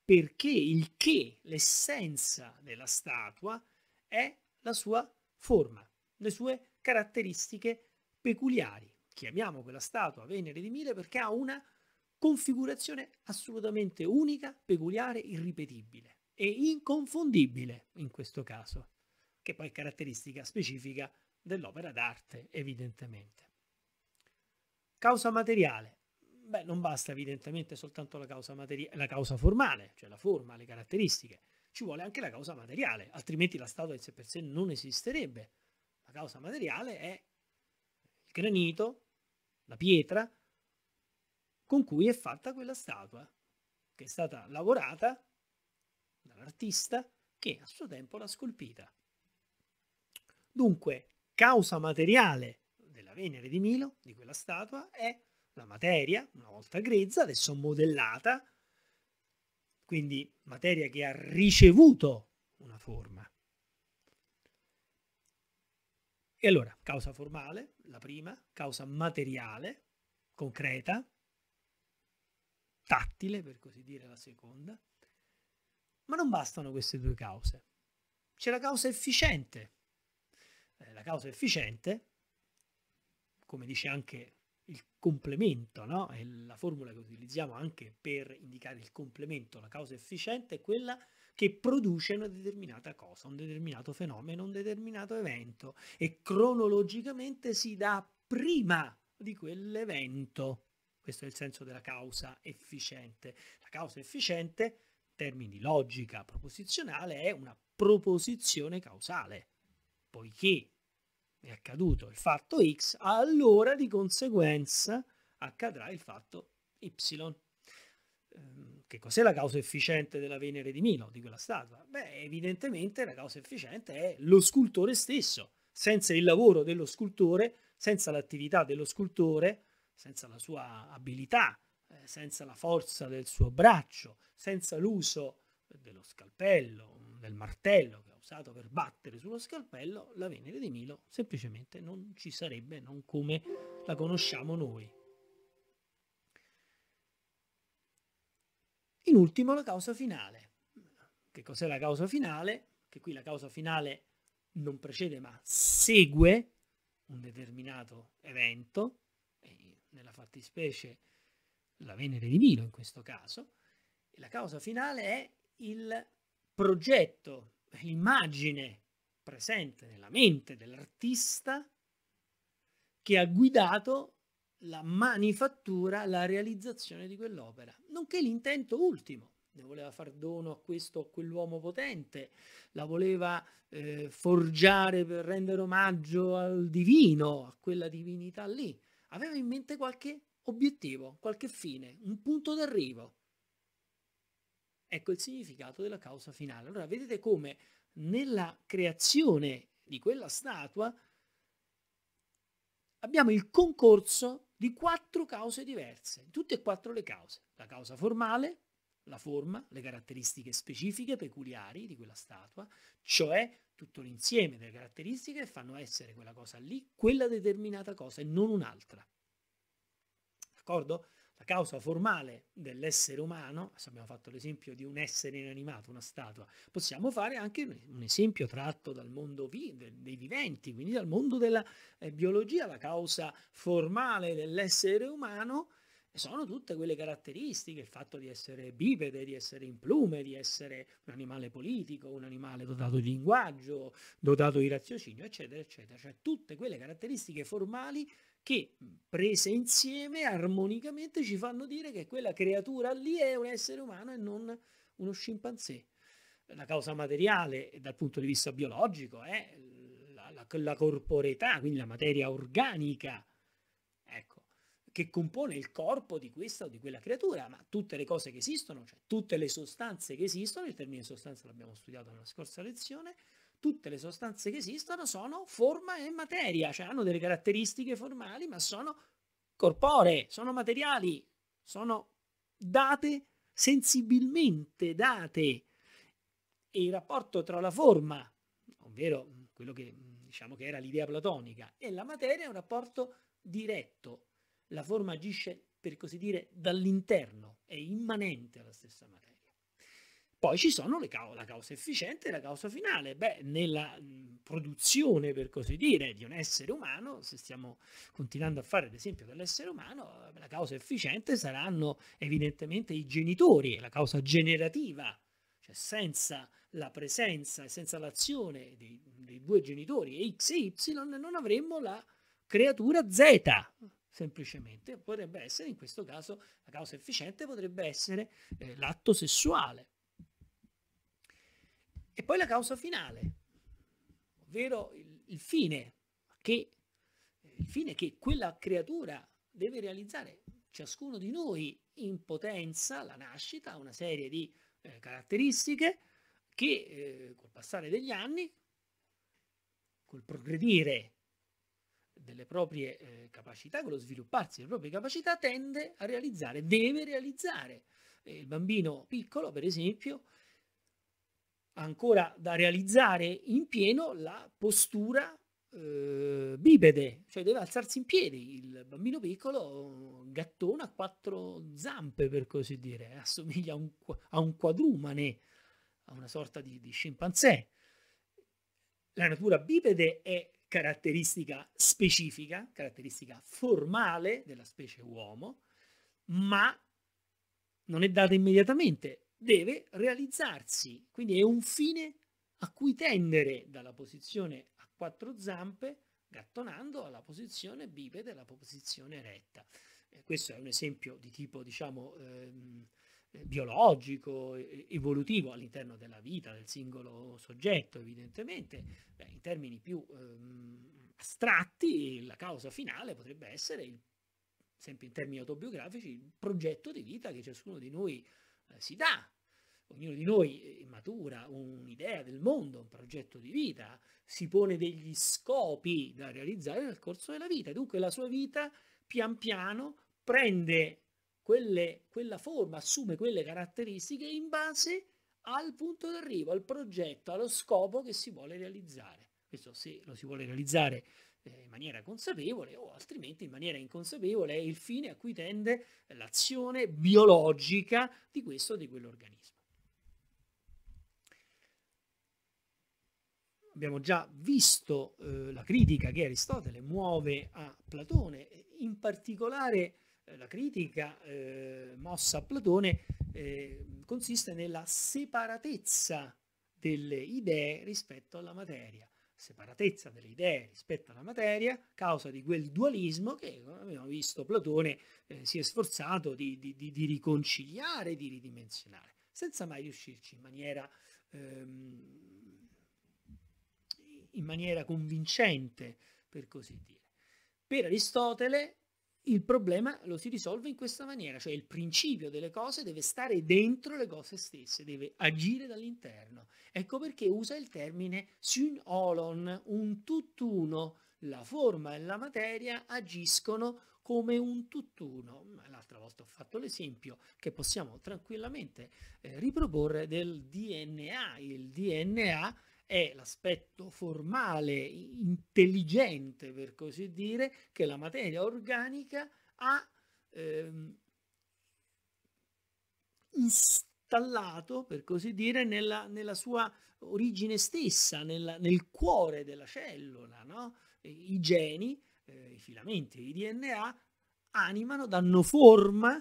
perché il che, l'essenza della statua, è la sua forma, le sue caratteristiche peculiari. Chiamiamo quella statua Venere di Mile perché ha una configurazione assolutamente unica, peculiare, irripetibile e inconfondibile in questo caso, che poi è caratteristica specifica dell'opera d'arte, evidentemente. Causa materiale. Beh, non basta evidentemente soltanto la causa, materi- la causa formale, cioè la forma, le caratteristiche, ci vuole anche la causa materiale, altrimenti la statua in sé per sé non esisterebbe. La causa materiale è il granito, la pietra con cui è fatta quella statua, che è stata lavorata dall'artista che a suo tempo l'ha scolpita. Dunque, causa materiale della Venere di Milo, di quella statua, è la materia, una volta grezza, adesso modellata, quindi materia che ha ricevuto una forma. E allora, causa formale, la prima, causa materiale, concreta, tattile, per così dire, la seconda. Ma non bastano queste due cause. C'è la causa efficiente. Eh, la causa efficiente, come dice anche il complemento, no? E la formula che utilizziamo anche per indicare il complemento, la causa efficiente, è quella che produce una determinata cosa, un determinato fenomeno, un determinato evento e cronologicamente si dà prima di quell'evento. Questo è il senso della causa efficiente. La causa efficiente, in termini di logica proposizionale, è una proposizione causale, poiché è accaduto il fatto X, allora di conseguenza accadrà il fatto Y. Ehm, che cos'è la causa efficiente della Venere di Milo, di quella statua? Beh, evidentemente la causa efficiente è lo scultore stesso. Senza il lavoro dello scultore, senza l'attività dello scultore, senza la sua abilità, eh, senza la forza del suo braccio, senza l'uso dello scalpello, del martello, che usato per battere sullo scalpello, la Venere di Milo semplicemente non ci sarebbe, non come la conosciamo noi. In ultimo la causa finale. Che cos'è la causa finale? Che qui la causa finale non precede ma segue un determinato evento, nella fattispecie la Venere di Milo in questo caso, e la causa finale è il progetto l'immagine presente nella mente dell'artista che ha guidato la manifattura, la realizzazione di quell'opera, nonché l'intento ultimo. Ne voleva far dono a questo o a quell'uomo potente, la voleva eh, forgiare per rendere omaggio al divino, a quella divinità lì. Aveva in mente qualche obiettivo, qualche fine, un punto d'arrivo. Ecco il significato della causa finale. Allora vedete come nella creazione di quella statua abbiamo il concorso di quattro cause diverse, tutte e quattro le cause. La causa formale, la forma, le caratteristiche specifiche peculiari di quella statua, cioè tutto l'insieme delle caratteristiche che fanno essere quella cosa lì, quella determinata cosa e non un'altra. D'accordo? la causa formale dell'essere umano, adesso abbiamo fatto l'esempio di un essere inanimato, una statua, possiamo fare anche un esempio tratto dal mondo vi, dei viventi, quindi dal mondo della eh, biologia, la causa formale dell'essere umano sono tutte quelle caratteristiche, il fatto di essere bipede, di essere in plume, di essere un animale politico, un animale dotato di linguaggio, dotato di raziocinio, eccetera, eccetera, cioè tutte quelle caratteristiche formali che prese insieme armonicamente ci fanno dire che quella creatura lì è un essere umano e non uno scimpanzé. La causa materiale dal punto di vista biologico è la, la, la corporeità, quindi la materia organica, ecco, che compone il corpo di questa o di quella creatura, ma tutte le cose che esistono, cioè tutte le sostanze che esistono, il termine sostanza l'abbiamo studiato nella scorsa lezione, tutte le sostanze che esistono sono forma e materia, cioè hanno delle caratteristiche formali, ma sono corporee, sono materiali, sono date sensibilmente date e il rapporto tra la forma, ovvero quello che diciamo che era l'idea platonica, e la materia è un rapporto diretto. La forma agisce, per così dire, dall'interno, è immanente alla stessa materia. Poi ci sono ca la causa efficiente e la causa finale. Beh, nella mhmm, produzione, per così dire, di un essere umano, se stiamo continuando a fare l'esempio dell'essere umano, la causa efficiente saranno evidentemente i genitori, la causa generativa, cioè senza la presenza e senza l'azione dei, dei, due genitori X e Y non avremmo la creatura Z, semplicemente. Potrebbe essere, in questo caso, la causa efficiente potrebbe essere eh, l'atto sessuale. E poi la causa finale, ovvero il, il fine, che, eh, il fine che quella creatura deve realizzare. Ciascuno di noi in potenza, la nascita, una serie di eh, caratteristiche che eh, col passare degli anni, col progredire delle proprie eh, capacità, con lo svilupparsi delle proprie capacità, tende a realizzare, deve realizzare. Eh, il bambino piccolo, per esempio, ancora da realizzare in pieno la postura eh, bipede, cioè deve alzarsi in piedi. Il bambino piccolo gattone a quattro zampe, per così dire, eh, assomiglia a un, a un quadrumane, a una sorta di, di scimpanzé. La natura bipede è caratteristica specifica, caratteristica formale della specie uomo, ma non è data immediatamente deve realizzarsi, quindi è un fine a cui tendere dalla posizione a quattro zampe, gattonando alla posizione bipede, alla posizione retta. Eh, questo è un esempio di tipo, diciamo, ehm, eh, biologico, evolutivo all'interno della vita del singolo soggetto, evidentemente, Beh, in termini più ehm, astratti, la causa finale potrebbe essere, il, sempre in termini autobiografici, il progetto di vita che ciascuno di noi eh, si dà. Ognuno di noi eh, matura un'idea del mondo, un progetto di vita, si pone degli scopi da realizzare nel corso della vita. Dunque la sua vita pian piano prende quelle, quella forma, assume quelle caratteristiche in base al punto d'arrivo, al progetto, allo scopo che si vuole realizzare. Questo se lo si vuole realizzare eh, in maniera consapevole o altrimenti in maniera inconsapevole è il fine a cui tende l'azione biologica di questo o di quell'organismo. Abbiamo già visto eh, la critica che Aristotele muove a Platone, in particolare eh, la critica eh, mossa a Platone eh, consiste nella separatezza delle idee rispetto alla materia separatezza delle idee rispetto alla materia, causa di quel dualismo che, come abbiamo visto, Platone eh, si è sforzato di, di, di, di, riconciliare, di ridimensionare, senza mai riuscirci in maniera, ehm, in maniera convincente, per così dire. Per Aristotele il problema lo si risolve in questa maniera, cioè il principio delle cose deve stare dentro le cose stesse, deve agire dall'interno. Ecco perché usa il termine syn olon, un tutt'uno, la forma e la materia agiscono come un tutt'uno. L'altra volta ho fatto l'esempio che possiamo tranquillamente eh, riproporre del DNA. Il DNA è l'aspetto formale, intelligente per così dire, che la materia organica ha ehm, installato, per così dire, nella, nella sua origine stessa, nella, nel cuore della cellula. No? I geni, eh, i filamenti, i DNA animano, danno forma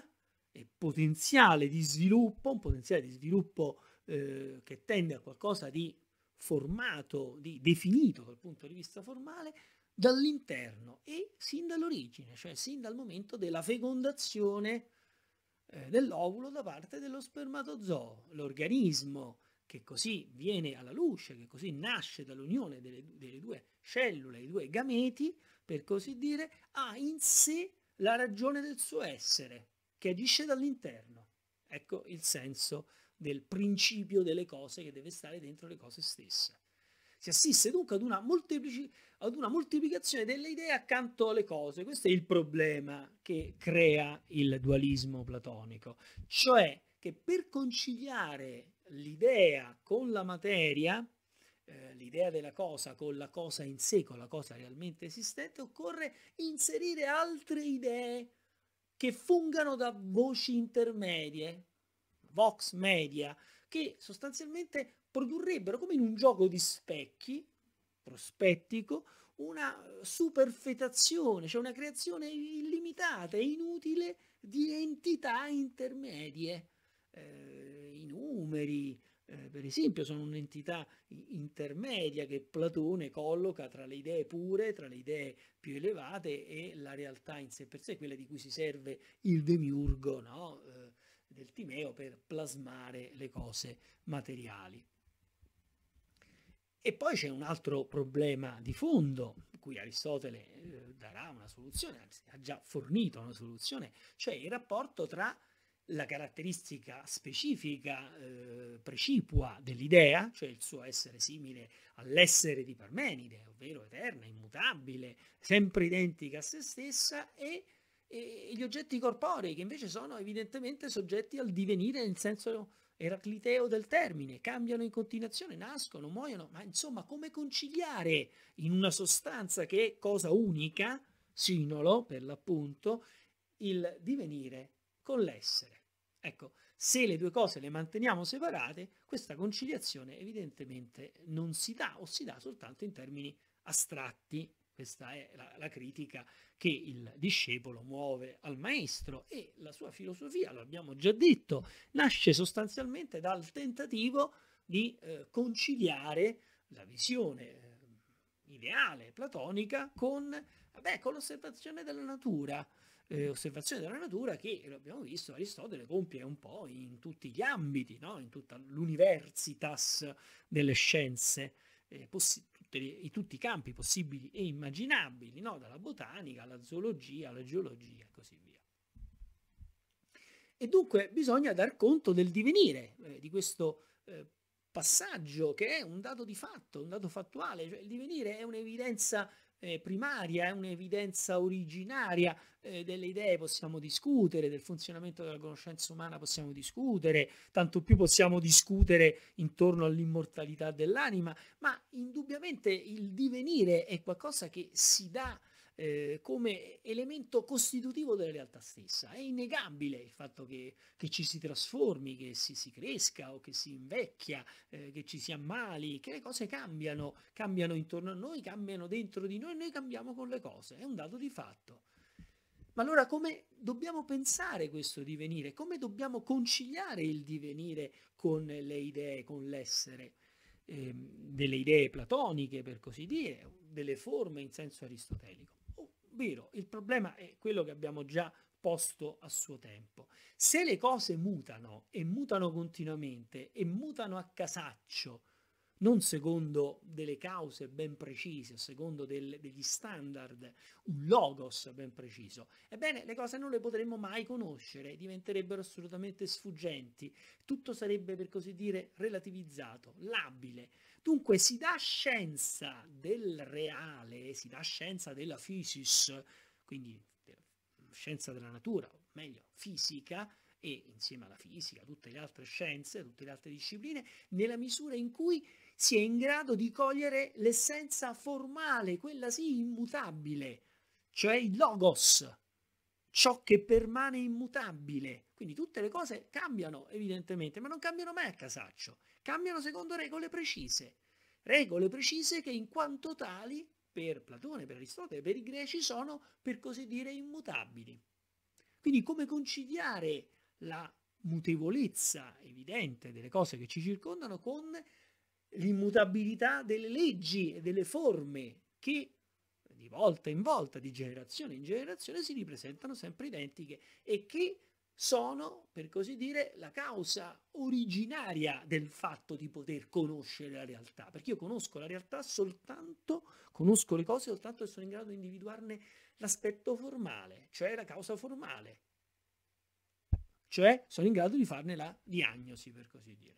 e potenziale di sviluppo, un potenziale di sviluppo eh, che tende a qualcosa di formato, di, definito dal punto di vista formale, dall'interno e sin dall'origine, cioè sin dal momento della fecondazione eh, dell'ovulo da parte dello spermatozoo. L'organismo che così viene alla luce, che così nasce dall'unione delle, delle due cellule, i due gameti, per così dire, ha in sé la ragione del suo essere, che agisce dall'interno. Ecco il senso del principio delle cose che deve stare dentro le cose stesse. Si assiste dunque ad una, ad una, moltiplicazione delle idee accanto alle cose. Questo è il problema che crea il dualismo platonico, cioè che per conciliare l'idea con la materia, eh, l'idea della cosa con la cosa in sé, con la cosa realmente esistente, occorre inserire altre idee che fungano da voci intermedie, Vox Media, che sostanzialmente produrrebbero come in un gioco di specchi prospettico una superfetazione, cioè una creazione illimitata e inutile di entità intermedie. Eh, I numeri, eh, per esempio, sono un'entità intermedia che Platone colloca tra le idee pure, tra le idee più elevate e la realtà in sé per sé, quella di cui si serve il demiurgo, no? eh, del Timeo per plasmare le cose materiali. E poi c'è un altro problema di fondo, cui Aristotele eh, darà una soluzione, anzi ha già fornito una soluzione, cioè il rapporto tra la caratteristica specifica eh, precipua dell'idea, cioè il suo essere simile all'essere di Parmenide, ovvero eterna, immutabile, sempre identica a se stessa, e e gli oggetti corporei che invece sono evidentemente soggetti al divenire nel senso eracliteo del termine, cambiano in continuazione, nascono, muoiono, ma insomma come conciliare in una sostanza che è cosa unica, sinolo per l'appunto, il divenire con l'essere. Ecco, se le due cose le manteniamo separate, questa conciliazione evidentemente non si dà o si dà soltanto in termini astratti questa è la, la, critica che il discepolo muove al maestro e la sua filosofia, lo abbiamo già detto, nasce sostanzialmente dal tentativo di eh, conciliare la visione eh, ideale platonica con, vabbè, con l'osservazione della natura. Eh, osservazione della natura che, lo abbiamo visto, Aristotele compie un po' in tutti gli ambiti, no? in tutta l'universitas delle scienze, eh, possi- tutte, in tutti i campi possibili e immaginabili, no? dalla botanica alla zoologia, alla geologia e così via. E dunque bisogna dar conto del divenire, eh, di questo eh, passaggio che è un dato di fatto, un dato fattuale, cioè il divenire è un'evidenza eh, primaria, è un'evidenza originaria eh, delle idee, possiamo discutere, del funzionamento della conoscenza umana possiamo discutere, tanto più possiamo discutere intorno all'immortalità dell'anima, ma indubbiamente il divenire è qualcosa che si dà eh, come elemento costitutivo della realtà stessa. È innegabile il fatto che, che ci si trasformi, che si, si cresca o che si invecchia, eh, che ci si ammali, che le cose cambiano, cambiano intorno a noi, cambiano dentro di noi noi cambiamo con le cose. È un dato di fatto. Ma allora come dobbiamo pensare questo divenire? Come dobbiamo conciliare il divenire con le idee, con l'essere? Eh, delle idee platoniche, per così dire, delle forme in senso aristotelico vero, il problema è quello che abbiamo già posto a suo tempo. Se le cose mutano e mutano continuamente e mutano a casaccio, non secondo delle cause ben precise, secondo del, degli standard, un logos ben preciso. Ebbene, le cose non le potremmo mai conoscere, diventerebbero assolutamente sfuggenti, tutto sarebbe per così dire relativizzato, labile, Dunque si dà scienza del reale, si dà scienza della physis, quindi scienza della natura, o meglio fisica, e insieme alla fisica, tutte le altre scienze, tutte le altre discipline, nella misura in cui si è in grado di cogliere l'essenza formale, quella sì immutabile, cioè il logos, ciò che permane immutabile. Quindi tutte le cose cambiano evidentemente, ma non cambiano mai a casaccio cambiano secondo regole precise, regole precise che in quanto tali per Platone, per Aristotele, per i greci sono per così dire immutabili. Quindi come conciliare la mutevolezza evidente delle cose che ci circondano con l'immutabilità delle leggi e delle forme che di volta in volta, di generazione in generazione, si ripresentano sempre identiche e che sono, per così dire, la causa originaria del fatto di poter conoscere la realtà, perché io conosco la realtà soltanto, conosco le cose soltanto se sono in grado di individuarne l'aspetto formale, cioè la causa formale, cioè sono in grado di farne la diagnosi, per così dire.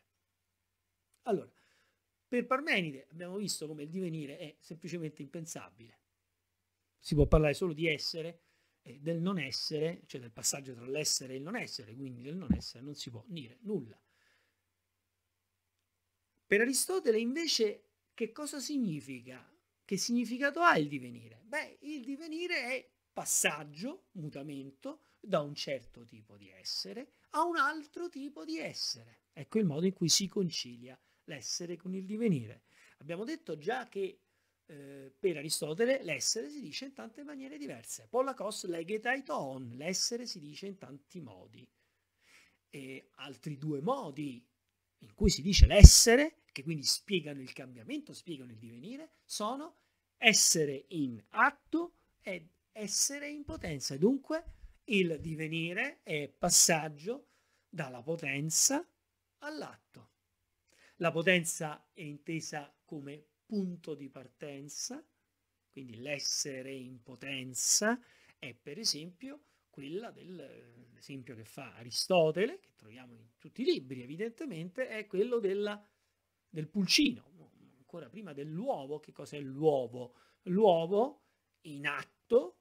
Allora, per Parmenide abbiamo visto come il divenire è semplicemente impensabile, si può parlare solo di essere, eh, del non essere, cioè del passaggio tra l'essere e il non essere, quindi del non essere non si può dire nulla. Per Aristotele invece che cosa significa? Che significato ha il divenire? Beh, il divenire è passaggio, mutamento, da un certo tipo di essere a un altro tipo di essere. Ecco il modo in cui si concilia l'essere con il divenire. Abbiamo detto già che eh, per Aristotele l'essere si dice in tante maniere diverse. Polakos legetaiton, l'essere si dice in tanti modi. E altri due modi in cui si dice l'essere, che quindi spiegano il cambiamento, spiegano il divenire, sono essere in atto ed essere in potenza. Dunque il divenire è passaggio dalla potenza all'atto. La potenza è intesa come punto di partenza, quindi l'essere in potenza, è per esempio quella dell'esempio che fa Aristotele, che troviamo in tutti i libri evidentemente, è quello della, del pulcino, ancora prima dell'uovo, che cos'è l'uovo? L'uovo in atto,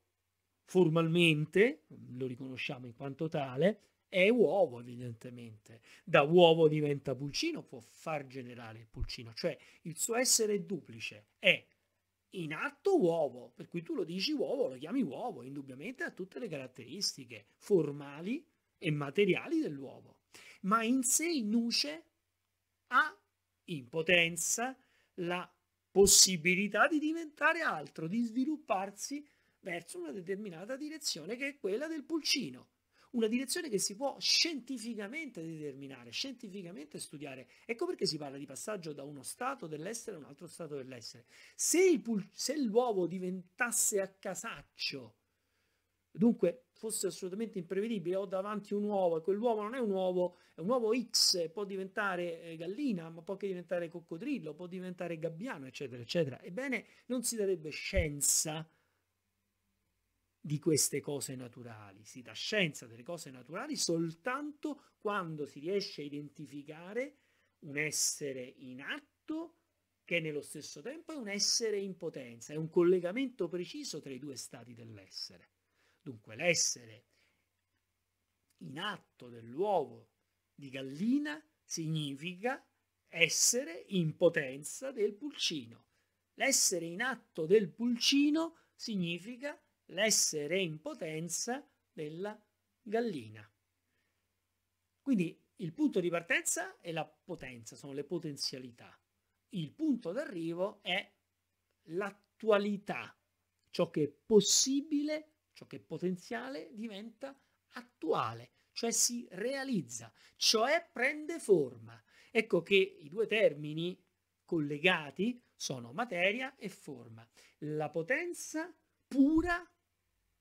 formalmente, lo riconosciamo in quanto tale, è uovo evidentemente, da uovo diventa pulcino, può far generare il pulcino, cioè il suo essere duplice è in atto uovo, per cui tu lo dici uovo, lo chiami uovo, indubbiamente ha tutte le caratteristiche formali e materiali dell'uovo, ma in sé in nuce ha in potenza la possibilità di diventare altro, di svilupparsi verso una determinata direzione che è quella del pulcino una direzione che si può scientificamente determinare, scientificamente studiare. Ecco perché si parla di passaggio da uno stato dell'essere a un altro stato dell'essere. Se, pul- se l'uovo diventasse a casaccio, dunque fosse assolutamente imprevedibile, ho davanti un uovo e quell'uovo non è un uovo, è un uovo X, può diventare eh, gallina, ma può anche diventare coccodrillo, può diventare gabbiano, eccetera, eccetera. Ebbene, non si darebbe scienza di queste cose naturali, si dà scienza delle cose naturali soltanto quando si riesce a identificare un essere in atto che nello stesso tempo è un essere in potenza, è un collegamento preciso tra i due stati dell'essere. Dunque l'essere in atto dell'uovo di gallina significa essere in potenza del pulcino. L'essere in atto del pulcino significa l'essere in potenza della gallina. Quindi il punto di partenza è la potenza, sono le potenzialità. Il punto d'arrivo è l'attualità, ciò che è possibile, ciò che è potenziale diventa attuale, cioè si realizza, cioè prende forma. Ecco che i due termini collegati sono materia e forma. La potenza pura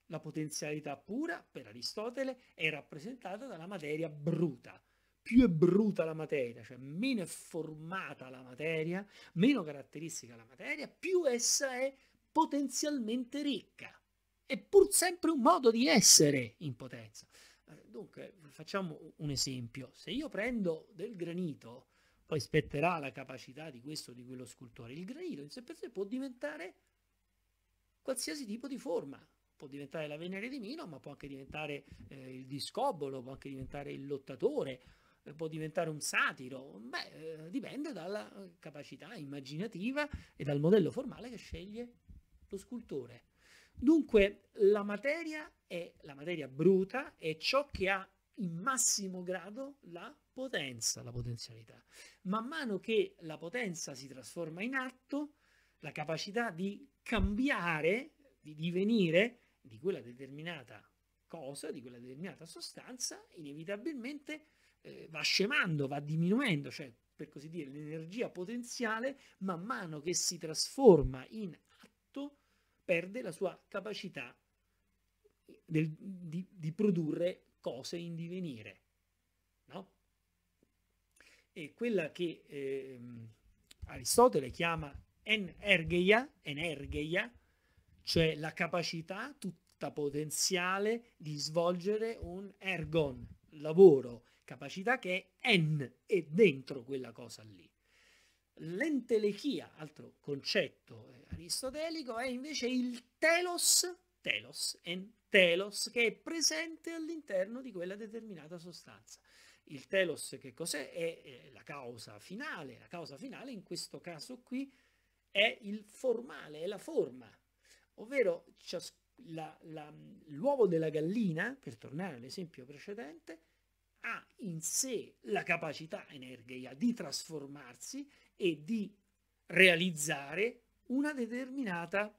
la potenzialità pura, per Aristotele, è rappresentata dalla materia bruta. Più è bruta la materia, cioè meno è formata la materia, meno caratteristica la materia, più essa è potenzialmente ricca. È pur sempre un modo di essere in potenza. Eh, dunque, facciamo un esempio. Se io prendo del granito, poi spetterà la capacità di questo o di quello scultore. Il granito in sé per sé può diventare qualsiasi tipo di forma, può diventare la Venere di Milo, ma può anche diventare eh, il discobolo, può anche diventare il lottatore, eh, può diventare un satiro, beh, eh, dipende dalla capacità immaginativa e dal modello formale che sceglie lo scultore. Dunque la materia è la materia bruta, è ciò che ha in massimo grado la potenza, la potenzialità. Man mano che la potenza si trasforma in atto, la capacità di cambiare, di divenire, di quella determinata cosa, di quella determinata sostanza, inevitabilmente eh, va scemando, va diminuendo, cioè per così dire l'energia potenziale man mano che si trasforma in atto perde la sua capacità del, di, di, produrre cose in divenire. No? E quella che eh, Aristotele chiama energeia, energeia cioè la capacità tutta potenziale di svolgere un ergon, lavoro, capacità che è en, è dentro quella cosa lì. L'entelechia, altro concetto eh, aristotelico, è invece il telos, telos, en telos, che è presente all'interno di quella determinata sostanza. Il telos che cos'è? È eh, la causa finale, la causa finale in questo caso qui è il formale, è la forma, ovvero l'uovo della gallina, per tornare all'esempio precedente, ha in sé la capacità energetica di trasformarsi e di realizzare una determinata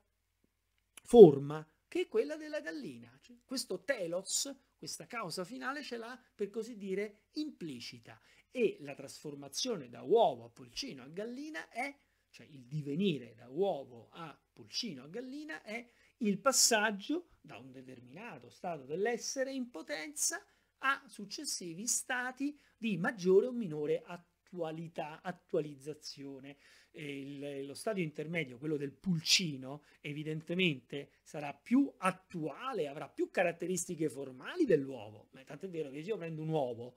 forma che è quella della gallina. Cioè, questo telos, questa causa finale, ce l'ha per così dire implicita e la trasformazione da uovo a pulcino a gallina è, cioè il divenire da uovo a pulcino a gallina è il passaggio da un determinato stato dell'essere in potenza a successivi stati di maggiore o minore attualità, attualizzazione. Il, lo stadio intermedio, quello del pulcino, evidentemente sarà più attuale, avrà più caratteristiche formali dell'uovo. Ma tanto è vero che se io prendo un uovo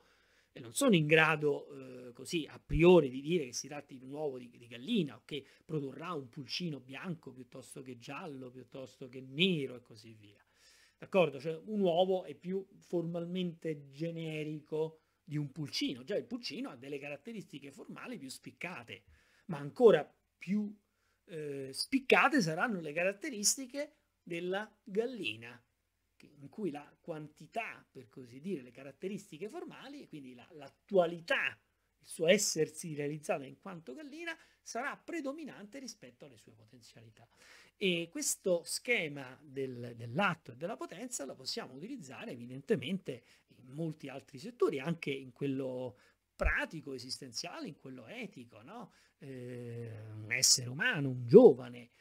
e non sono in grado eh, così a priori di dire che si tratti di un uovo di, di, gallina o che produrrà un pulcino bianco piuttosto che giallo, piuttosto che nero e così via. D'accordo? Cioè un uovo è più formalmente generico di un pulcino, già il pulcino ha delle caratteristiche formali più spiccate, ma ancora più eh, spiccate saranno le caratteristiche della gallina, in cui la quantità, per così dire, le caratteristiche formali, e quindi la, l'attualità, il suo essersi realizzato in quanto gallina, sarà predominante rispetto alle sue potenzialità. E questo schema del, dell'atto e della potenza lo possiamo utilizzare evidentemente in molti altri settori, anche in quello pratico, esistenziale, in quello etico, no? eh, un essere umano, un giovane,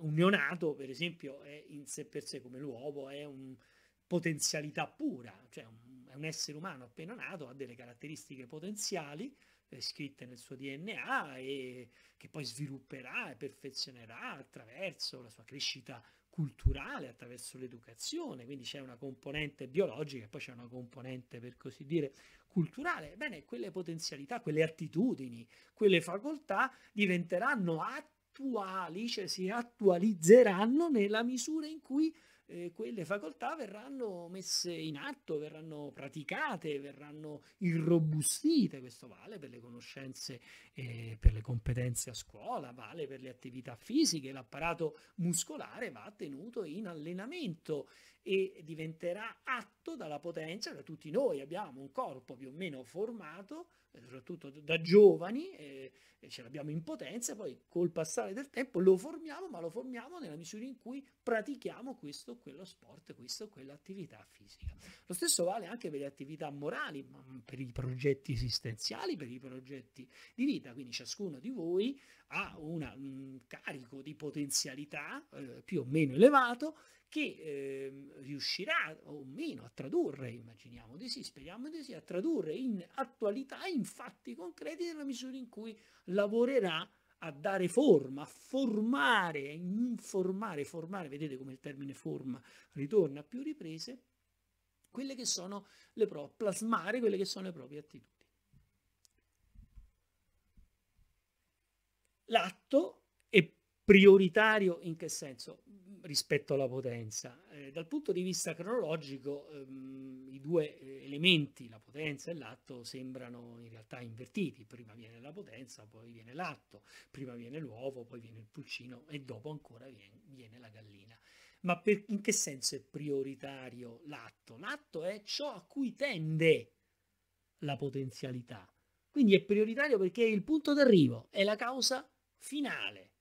un neonato, per esempio, è in sé per sé come l'uovo, è un, potenzialità pura, cioè un, è un essere umano appena nato, ha delle caratteristiche potenziali eh, scritte nel suo DNA e che poi svilupperà e perfezionerà attraverso la sua crescita culturale, attraverso l'educazione, quindi c'è una componente biologica e poi c'è una componente, per così dire, culturale. Bene, quelle potenzialità, quelle attitudini, quelle facoltà diventeranno atti attuali, cioè si attualizzeranno nella misura in cui eh, quelle facoltà verranno messe in atto, verranno praticate, verranno irrobustite. Questo vale per le conoscenze, eh, per le competenze a scuola, vale per le attività fisiche, l'apparato muscolare va tenuto in allenamento e diventerà atto dalla potenza, da tutti noi abbiamo un corpo più o meno formato, eh, soprattutto da giovani, eh, ce l'abbiamo in potenza, poi col passare del tempo lo formiamo, ma lo formiamo nella misura in cui pratichiamo questo o quello sport, questa o quell'attività fisica. Lo stesso vale anche per le attività morali, mm, per i progetti esistenziali, per i progetti di vita, quindi ciascuno di voi ha una, un mm, carico di potenzialità eh, più o meno elevato che eh, riuscirà o meno a tradurre, immaginiamo di sì, speriamo di sì, a tradurre in attualità, in fatti concreti, nella misura in cui lavorerà a dare forma, a formare, a informare, formare, vedete come il termine forma ritorna a più riprese, quelle che sono le proprie, plasmare quelle che sono le proprie attitudini. L'atto è prioritario in che senso? rispetto alla potenza. Eh, dal punto di vista cronologico ehm, i due eh, elementi, la potenza e l'atto, sembrano in realtà invertiti. Prima viene la potenza, poi viene l'atto, prima viene l'uovo, poi viene il pulcino e dopo ancora viene, viene la gallina. Ma per, in che senso è prioritario l'atto? L'atto è ciò a cui tende la potenzialità. Quindi è prioritario perché è il punto d'arrivo, è la causa finale,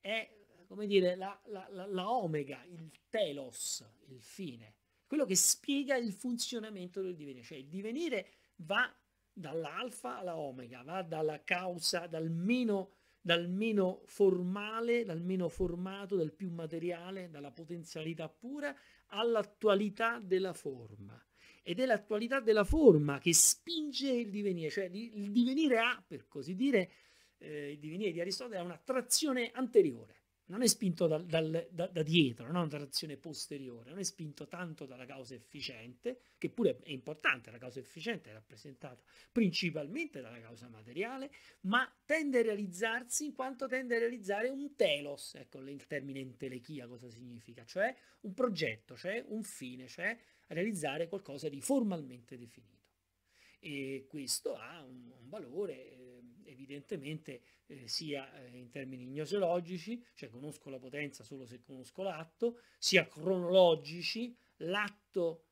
è come dire, la, la, la, la omega, il telos, il fine, quello che spiega il funzionamento del divenire, cioè il divenire va dall'alfa alla omega, va dalla causa, dal meno, dal meno formale, dal meno formato, dal più materiale, dalla potenzialità pura, all'attualità della forma. Ed è l'attualità della forma che spinge il divenire, cioè il divenire ha, per così dire, eh, il divenire di Aristotele ha una trazione anteriore non è spinto dal, dal, da, da, dietro, non da un'azione posteriore, non è spinto tanto dalla causa efficiente, che pure è importante, la causa efficiente è rappresentata principalmente dalla causa materiale, ma tende a realizzarsi in quanto tende a realizzare un telos, ecco il termine entelechia cosa significa, cioè un progetto, cioè un fine, cioè realizzare qualcosa di formalmente definito. E questo ha un, un valore evidentemente eh, sia eh, in termini gnoseologici, cioè conosco la potenza solo se conosco l'atto, sia cronologici, l'atto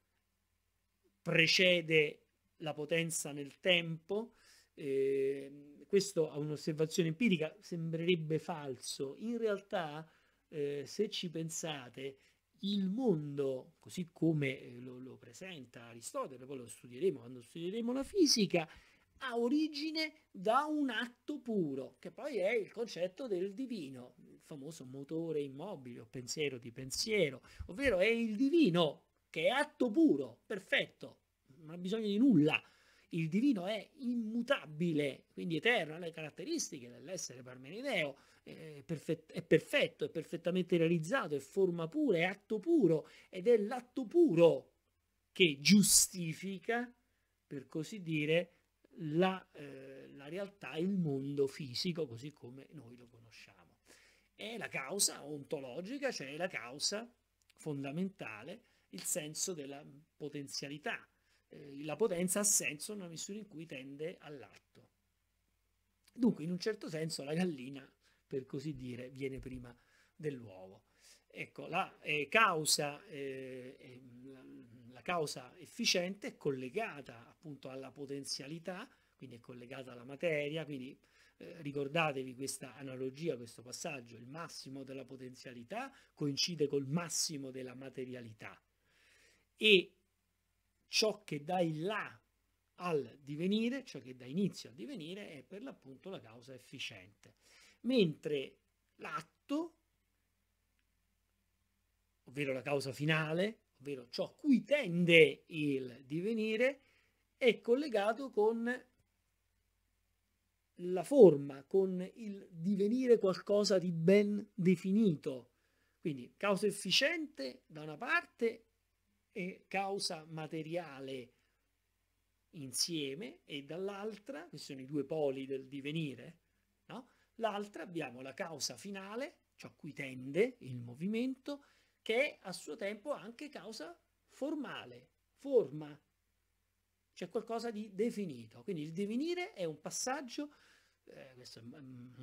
precede la potenza nel tempo. Eh, questo a un'osservazione empirica sembrerebbe falso, in realtà eh, se ci pensate il mondo, così come eh, lo, lo presenta Aristotele, poi lo studieremo quando studieremo la fisica, ha origine da un atto puro, che poi è il concetto del divino, il famoso motore immobile o pensiero di pensiero, ovvero è il divino che è atto puro, perfetto, non ha bisogno di nulla. Il divino è immutabile, quindi eterno, ha le caratteristiche dell'essere parmenideo, è, perfetto, è perfetto, è perfettamente realizzato, è forma pura, è atto puro ed è l'atto puro che giustifica, per così dire, la, eh, la realtà, il mondo fisico così come noi lo conosciamo. È la causa ontologica, cioè la causa fondamentale, il senso della potenzialità. Eh, la potenza ha senso nella misura in cui tende all'atto. Dunque, in un certo senso, la gallina, per così dire, viene prima dell'uovo. Ecco, la eh, causa, eh, causa efficiente è collegata appunto alla potenzialità, quindi è collegata alla materia, quindi eh, ricordatevi questa analogia, questo passaggio, il massimo della potenzialità coincide col massimo della materialità e ciò che dà in là al divenire, ciò che dà inizio al divenire è per l'appunto la causa efficiente, mentre l'atto, ovvero la causa finale, ovvero ciò a cui tende il divenire, è collegato con la forma, con il divenire qualcosa di ben definito. Quindi causa efficiente da una parte e causa materiale insieme e dall'altra, questi sono i due poli del divenire, no? l'altra abbiamo la causa finale, ciò a cui tende il movimento, che è a suo tempo anche causa formale, forma. C'è qualcosa di definito. Quindi il divenire è un passaggio, eh, questo è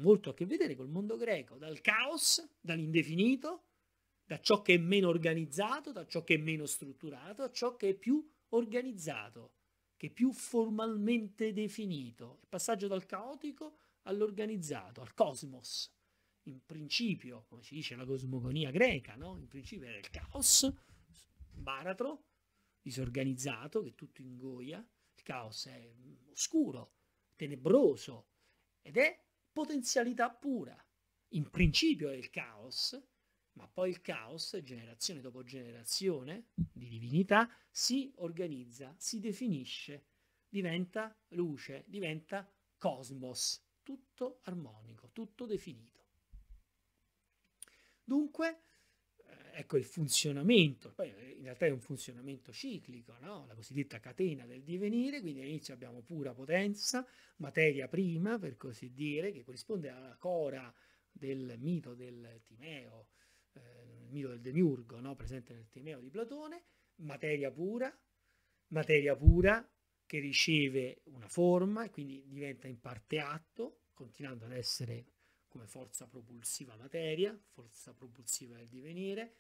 molto a che vedere col mondo greco, dal caos, dall'indefinito, da ciò che è meno organizzato, da ciò che è meno strutturato, a ciò che è più organizzato, che è più formalmente definito. Il passaggio dal caotico all'organizzato, al cosmos in principio, come si dice la cosmogonia greca, no? in principio era il caos, baratro, disorganizzato, che tutto ingoia, il caos è oscuro, tenebroso ed è potenzialità pura. In principio è il caos, ma poi il caos, generazione dopo generazione di divinità, si organizza, si definisce, diventa luce, diventa cosmos, tutto armonico, tutto definito. Dunque, eh, ecco il funzionamento, poi eh, in realtà è un funzionamento ciclico, no? la cosiddetta catena del divenire, quindi all'inizio abbiamo pura potenza, materia prima, per così dire, che corrisponde alla cora del mito del Timeo, eh, il mito del demiurgo no? presente nel Timeo di Platone, materia pura, materia pura che riceve una forma e quindi diventa in parte atto, continuando ad essere come forza propulsiva materia, forza propulsiva del divenire,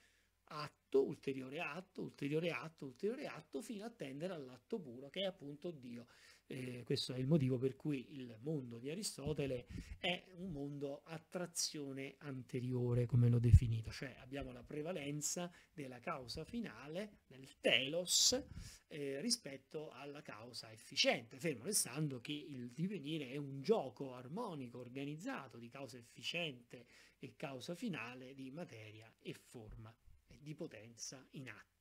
atto, ulteriore atto, ulteriore atto, ulteriore atto, fino a tendere all'atto puro che è appunto Dio. Eh, questo è il motivo per cui il mondo di Aristotele è un mondo a trazione anteriore, come l'ho definito, cioè abbiamo la prevalenza della causa finale nel telos eh, rispetto alla causa efficiente, fermo restando che il divenire è un gioco armonico, organizzato di causa efficiente e causa finale di materia e forma, eh, di potenza in atto.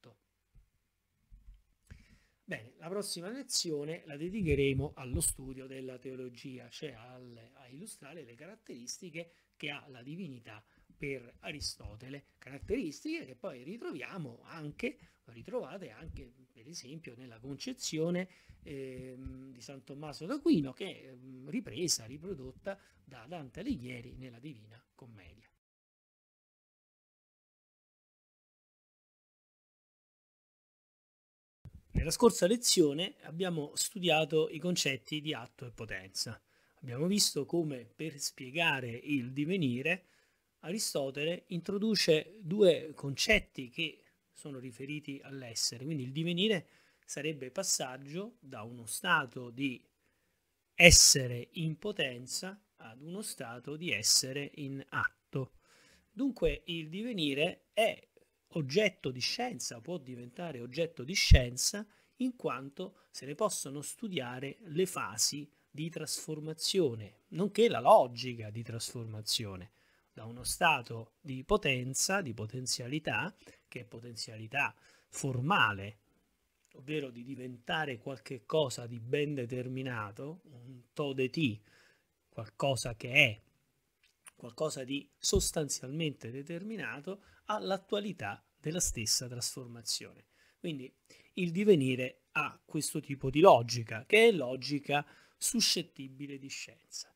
Bene, la prossima lezione la dedicheremo allo studio della teologia, cioè al, a illustrare le caratteristiche che ha la divinità per Aristotele, caratteristiche che poi ritroviamo anche, ritrovate anche per esempio nella concezione eh, di San Tommaso d'Aquino che è ehm, ripresa, riprodotta da Dante Alighieri nella Divina Commedia. Nella scorsa lezione abbiamo studiato i concetti di atto e potenza. Abbiamo visto come per spiegare il divenire Aristotele introduce due concetti che sono riferiti all'essere, quindi il divenire sarebbe passaggio da uno stato di essere in potenza ad uno stato di essere in atto. Dunque il divenire è oggetto di scienza, può diventare oggetto di scienza in quanto se ne possono studiare le fasi di trasformazione, nonché la logica di trasformazione da uno stato di potenza, di potenzialità, che è potenzialità formale, ovvero di diventare qualche cosa di ben determinato, un to de ti, qualcosa che è, qualcosa di sostanzialmente determinato, all'attualità della stessa trasformazione. Quindi il divenire ha questo tipo di logica, che è logica suscettibile di scienza.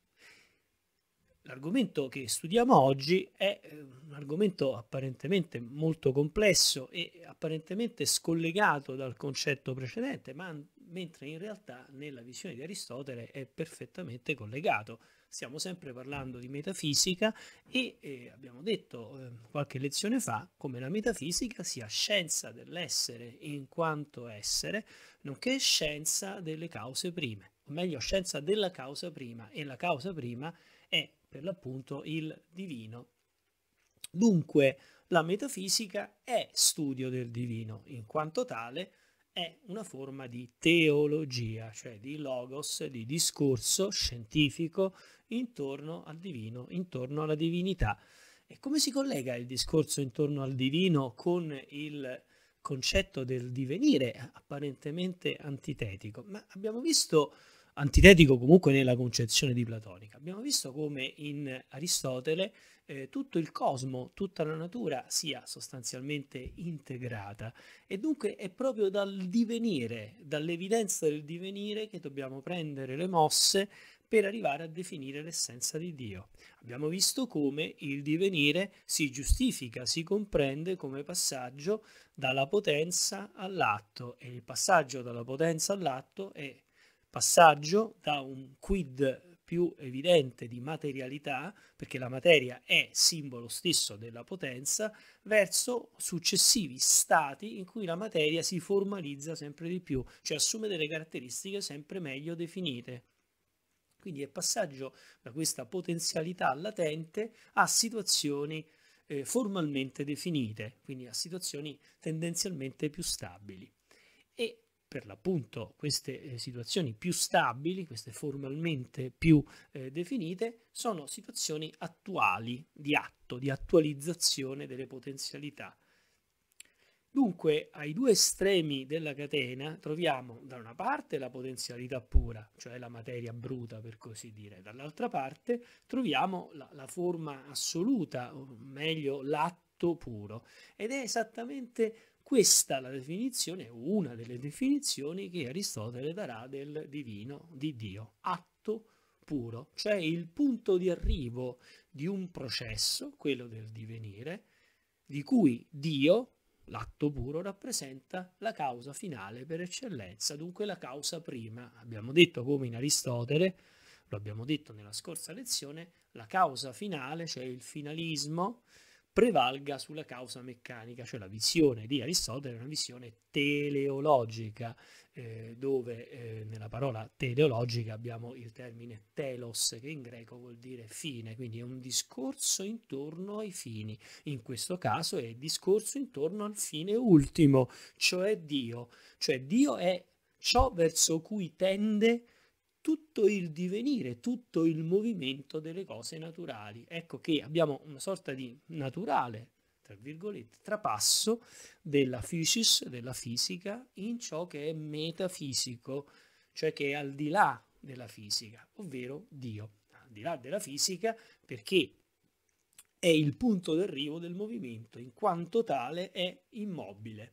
L'argomento che studiamo oggi è eh, un argomento apparentemente molto complesso e apparentemente scollegato dal concetto precedente, ma mentre in realtà nella visione di Aristotele è perfettamente collegato. Stiamo sempre parlando di metafisica e eh, abbiamo detto eh, qualche lezione fa come la metafisica sia scienza dell'essere in quanto essere, nonché scienza delle cause prime, o meglio scienza della causa prima e la causa prima è per l'appunto il divino. Dunque la metafisica è studio del divino, in quanto tale è una forma di teologia, cioè di logos, di discorso scientifico intorno al divino, intorno alla divinità. E come si collega il discorso intorno al divino con il concetto del divenire apparentemente antitetico? Ma abbiamo visto antitetico comunque nella concezione di Platonica. Abbiamo visto come in Aristotele eh, tutto il cosmo, tutta la natura sia sostanzialmente integrata e dunque è proprio dal divenire, dall'evidenza del divenire che dobbiamo prendere le mosse per arrivare a definire l'essenza di Dio. Abbiamo visto come il divenire si giustifica, si comprende come passaggio dalla potenza all'atto e il passaggio dalla potenza all'atto è passaggio da un quid più evidente di materialità, perché la materia è simbolo stesso della potenza, verso successivi stati in cui la materia si formalizza sempre di più, cioè assume delle caratteristiche sempre meglio definite. Quindi è passaggio da questa potenzialità latente a situazioni eh, formalmente definite, quindi a situazioni tendenzialmente più stabili per l'appunto queste eh, situazioni più stabili, queste formalmente più eh, definite, sono situazioni attuali di atto, di attualizzazione delle potenzialità. Dunque, ai due estremi della catena troviamo da una parte la potenzialità pura, cioè la materia bruta per così dire, dall'altra parte troviamo la, la forma assoluta, o meglio l'atto puro. Ed è esattamente questa la definizione una delle definizioni che Aristotele darà del divino, di Dio, atto puro, cioè il punto di arrivo di un processo, quello del divenire, di cui Dio, l'atto puro, rappresenta la causa finale per eccellenza, dunque la causa prima. Abbiamo detto come in Aristotele, lo abbiamo detto nella scorsa lezione, la causa finale, cioè il finalismo, prevalga sulla causa meccanica, cioè la visione di Aristotele è una visione teleologica, eh, dove eh, nella parola teleologica abbiamo il termine telos, che in greco vuol dire fine, quindi è un discorso intorno ai fini. In questo caso è discorso intorno al fine ultimo, cioè Dio. Cioè Dio è ciò verso cui tende tutto il divenire, tutto il movimento delle cose naturali. Ecco che abbiamo una sorta di naturale, tra virgolette, trapasso della physis, della fisica, in ciò che è metafisico, cioè che è al di là della fisica, ovvero Dio. Al di là della fisica perché è il punto d'arrivo del movimento, in quanto tale è immobile.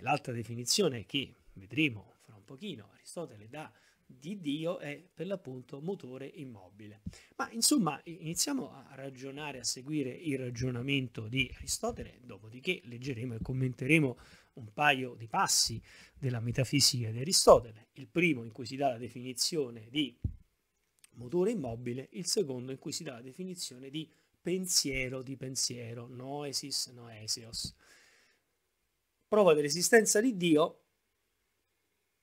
L'altra definizione che vedremo fra un pochino, Aristotele dà di Dio è per l'appunto motore immobile. Ma insomma iniziamo a ragionare, a seguire il ragionamento di Aristotele, dopodiché leggeremo e commenteremo un paio di passi della metafisica di Aristotele. Il primo in cui si dà la definizione di motore immobile, il secondo in cui si dà la definizione di pensiero di pensiero, noesis noesios. Prova dell'esistenza di Dio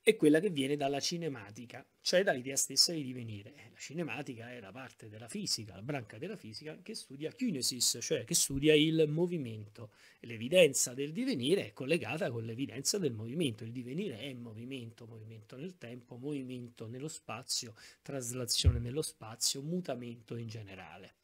è quella che viene dalla cinematica, cioè dall'idea stessa di divenire. Eh, la cinematica è la parte della fisica, la branca della fisica che studia kinesis, cioè che studia il movimento. L'evidenza del divenire è collegata con l'evidenza del movimento. Il divenire è movimento, movimento nel tempo, movimento nello spazio, traslazione nello spazio, mutamento in generale.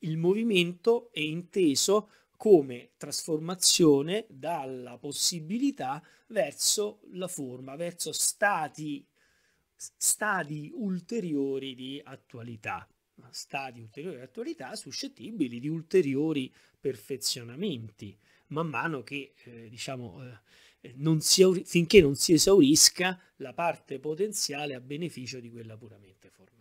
Il movimento è inteso come trasformazione dalla possibilità verso la forma, verso stati, stadi ulteriori di attualità, stadi ulteriori di attualità suscettibili di ulteriori perfezionamenti, man mano che eh, diciamo, eh, non si, finché non si esaurisca la parte potenziale a beneficio di quella puramente formale.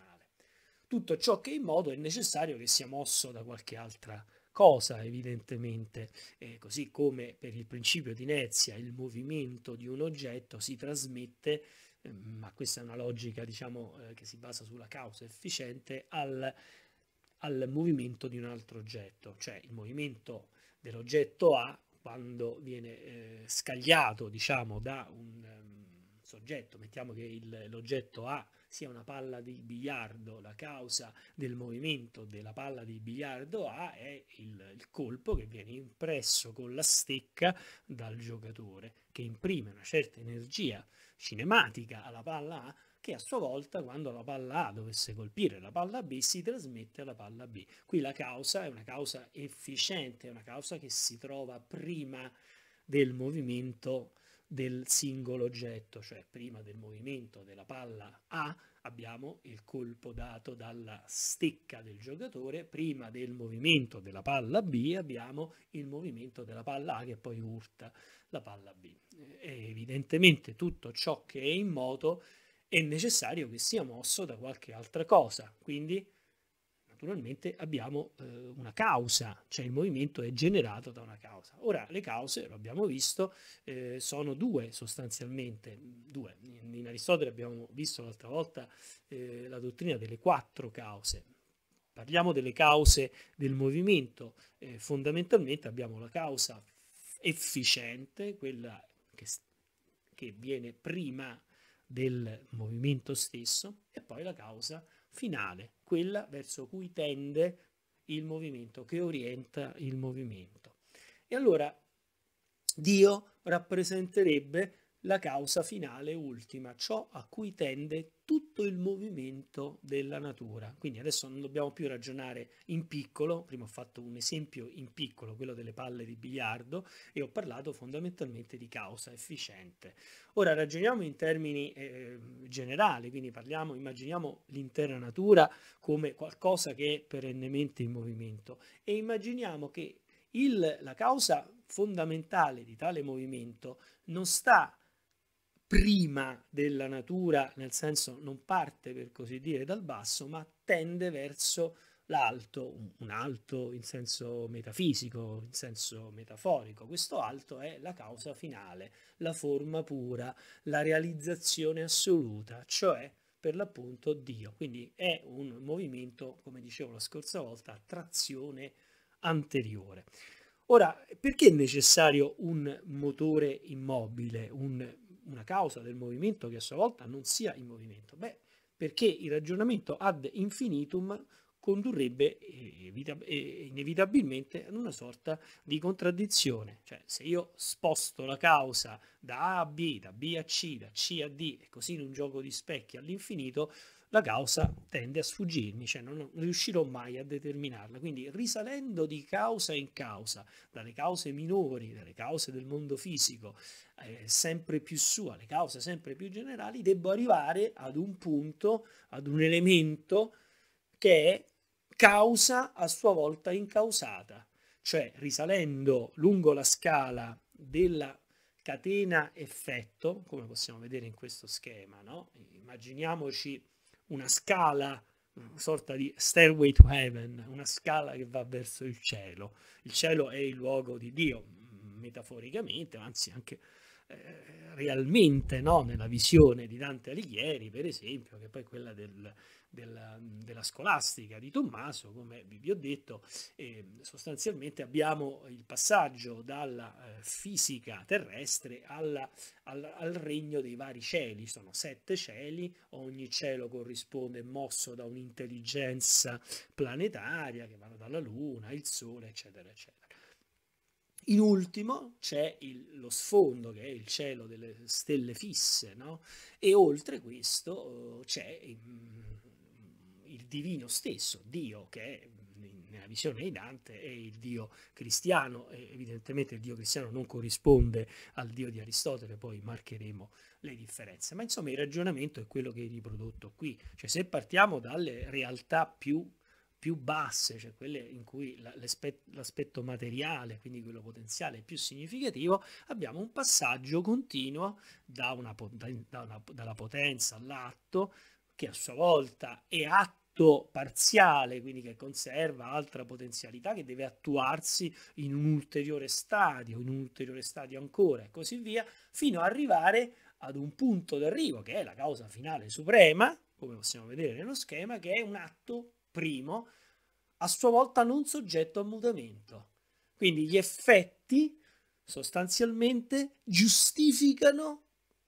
Tutto ciò che è in modo è necessario che sia mosso da qualche altra cosa evidentemente, eh, così come per il principio di inerzia il movimento di un oggetto si trasmette, eh, ma questa è una logica diciamo eh, che si basa sulla causa efficiente, al, al movimento di un altro oggetto, cioè il movimento dell'oggetto A quando viene eh, scagliato diciamo da un soggetto, mettiamo che il, l'oggetto A sia una palla di biliardo, la causa del movimento della palla di biliardo A è il, il colpo che viene impresso con la stecca dal giocatore, che imprime una certa energia cinematica alla palla A che a sua volta quando la palla A dovesse colpire la palla B si trasmette alla palla B. Qui la causa è una causa efficiente, è una causa che si trova prima del movimento del singolo oggetto, cioè prima del movimento della palla A abbiamo il colpo dato dalla stecca del giocatore, prima del movimento della palla B abbiamo il movimento della palla A che poi urta la palla B. E evidentemente tutto ciò che è in moto è necessario che sia mosso da qualche altra cosa, quindi naturalmente abbiamo eh, una causa, cioè il movimento è generato da una causa. Ora le cause, lo abbiamo visto, eh, sono due sostanzialmente, due. In, in Aristotele abbiamo visto l'altra volta eh, la dottrina delle quattro cause. Parliamo delle cause del movimento, eh, fondamentalmente abbiamo la causa efficiente, quella che, che viene prima del movimento stesso, e poi la causa efficiente finale, quella verso cui tende il movimento, che orienta il movimento. E allora Dio rappresenterebbe la causa finale ultima, ciò a cui tende tutto il movimento della natura. Quindi adesso non dobbiamo più ragionare in piccolo, prima ho fatto un esempio in piccolo, quello delle palle di biliardo, e ho parlato fondamentalmente di causa efficiente. Ora ragioniamo in termini eh, generali, quindi parliamo, immaginiamo l'intera natura come qualcosa che è perennemente in movimento e immaginiamo che il, la causa fondamentale di tale movimento non sta prima della natura, nel senso non parte per così dire dal basso, ma tende verso l'alto, un alto in senso metafisico, in senso metaforico. Questo alto è la causa finale, la forma pura, la realizzazione assoluta, cioè per l'appunto Dio. Quindi è un movimento, come dicevo la scorsa volta, a trazione anteriore. Ora, perché è necessario un motore immobile, un una causa del movimento che a sua volta non sia il movimento? Beh, perché il ragionamento ad infinitum condurrebbe eh, eh, inevitabilmente ad una sorta di contraddizione, cioè se io sposto la causa da A a B, da B a C, da C a D e così in un gioco di specchi all'infinito, la causa tende a sfuggirmi, cioè non riuscirò mai a determinarla. Quindi risalendo di causa in causa, dalle cause minori, dalle cause del mondo fisico, eh, sempre più su, alle cause sempre più generali, devo arrivare ad un punto, ad un elemento che è causa a sua volta incausata, cioè risalendo lungo la scala della catena effetto, come possiamo vedere in questo schema, no? immaginiamoci una scala, una mm. sorta di stairway to heaven, una scala che va verso il cielo. Il cielo è il luogo di Dio, metaforicamente, anzi anche eh, realmente no? nella visione di Dante Alighieri, per esempio, che è poi quella del, della, della scolastica di Tommaso, come vi ho detto, eh, sostanzialmente abbiamo il passaggio dalla eh, fisica terrestre alla, al, al, regno dei vari cieli, sono sette cieli, ogni cielo corrisponde mosso da un'intelligenza planetaria che va dalla Luna, il Sole, eccetera, eccetera. In ultimo c'è lo sfondo che è il cielo delle stelle fisse, no? e oltre questo eh, c'è mm, il divino stesso, Dio che nella visione di Dante è il Dio cristiano, e evidentemente il Dio cristiano non corrisponde al Dio di Aristotele, poi marcheremo le differenze, ma insomma il ragionamento è quello che è riprodotto qui, cioè se partiamo dalle realtà più più basse, cioè quelle in cui l'aspetto materiale, quindi quello potenziale, è più significativo, abbiamo un passaggio continuo da una, da una, dalla potenza all'atto, che a sua volta è atto tutto parziale, quindi che conserva altra potenzialità che deve attuarsi in un ulteriore stadio, in un ulteriore stadio ancora e così via, fino ad arrivare ad un punto d'arrivo che è la causa finale suprema, come possiamo vedere nello schema, che è un atto primo, a sua volta non soggetto a mutamento. Quindi gli effetti sostanzialmente giustificano,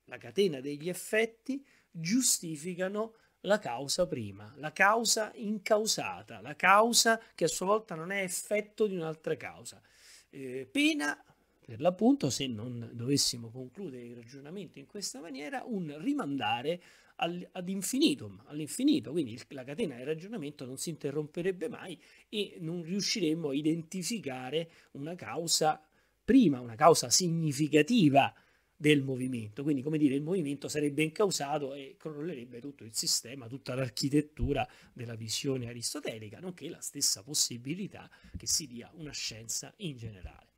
la catena degli effetti giustificano la causa prima, la causa incausata, la causa che a sua volta non è effetto di un'altra causa. Eh, pena, per l'appunto, se non dovessimo concludere il ragionamento in questa maniera, un rimandare al, ad infinitum, all'infinito, quindi il, la catena del ragionamento non si interromperebbe mai e non riusciremmo a identificare una causa prima, una causa significativa del movimento. Quindi, come dire, il movimento sarebbe incausato e crollerebbe tutto il sistema, tutta l'architettura della visione aristotelica, nonché la stessa possibilità che si dia una scienza in generale.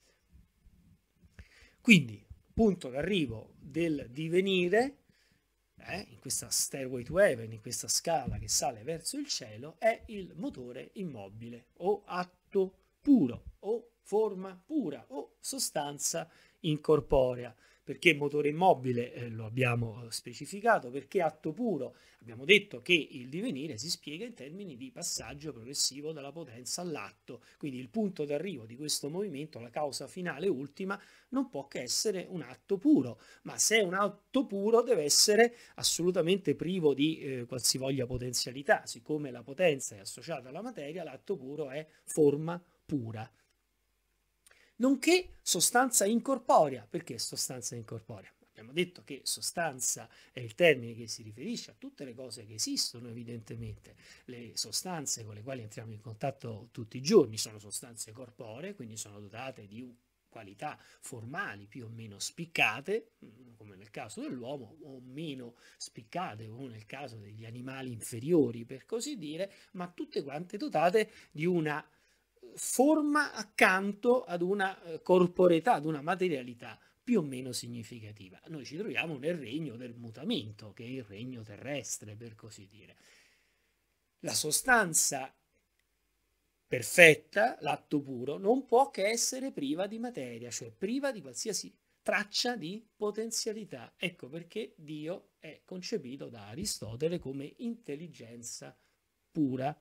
Quindi, punto d'arrivo del divenire, eh, in questa stairway to heaven, in questa scala che sale verso il cielo, è il motore immobile o atto puro o forma pura o sostanza incorporea perché motore immobile eh, lo abbiamo specificato, perché atto puro abbiamo detto che il divenire si spiega in termini di passaggio progressivo dalla potenza all'atto, quindi il punto d'arrivo di questo movimento, la causa finale ultima, non può che essere un atto puro, ma se è un atto puro deve essere assolutamente privo di eh, qualsivoglia potenzialità, siccome la potenza è associata alla materia, l'atto puro è forma pura, nonché sostanza incorporea. Perché sostanza incorporea? Abbiamo detto che sostanza è il termine che si riferisce a tutte le cose che esistono, evidentemente. Le sostanze con le quali entriamo in contatto tutti i giorni sono sostanze corporee, quindi sono dotate di qualità formali più o meno spiccate, mm, come nel caso dell'uomo, o meno spiccate, come nel caso degli animali inferiori, per così dire, ma tutte quante dotate di una forma accanto ad una eh, corporeità, ad una materialità più o meno significativa. Noi ci troviamo nel regno del mutamento, che è il regno terrestre, per così dire. La sostanza perfetta, l'atto puro, non può che essere priva di materia, cioè priva di qualsiasi traccia di potenzialità. Ecco perché Dio è concepito da Aristotele come intelligenza pura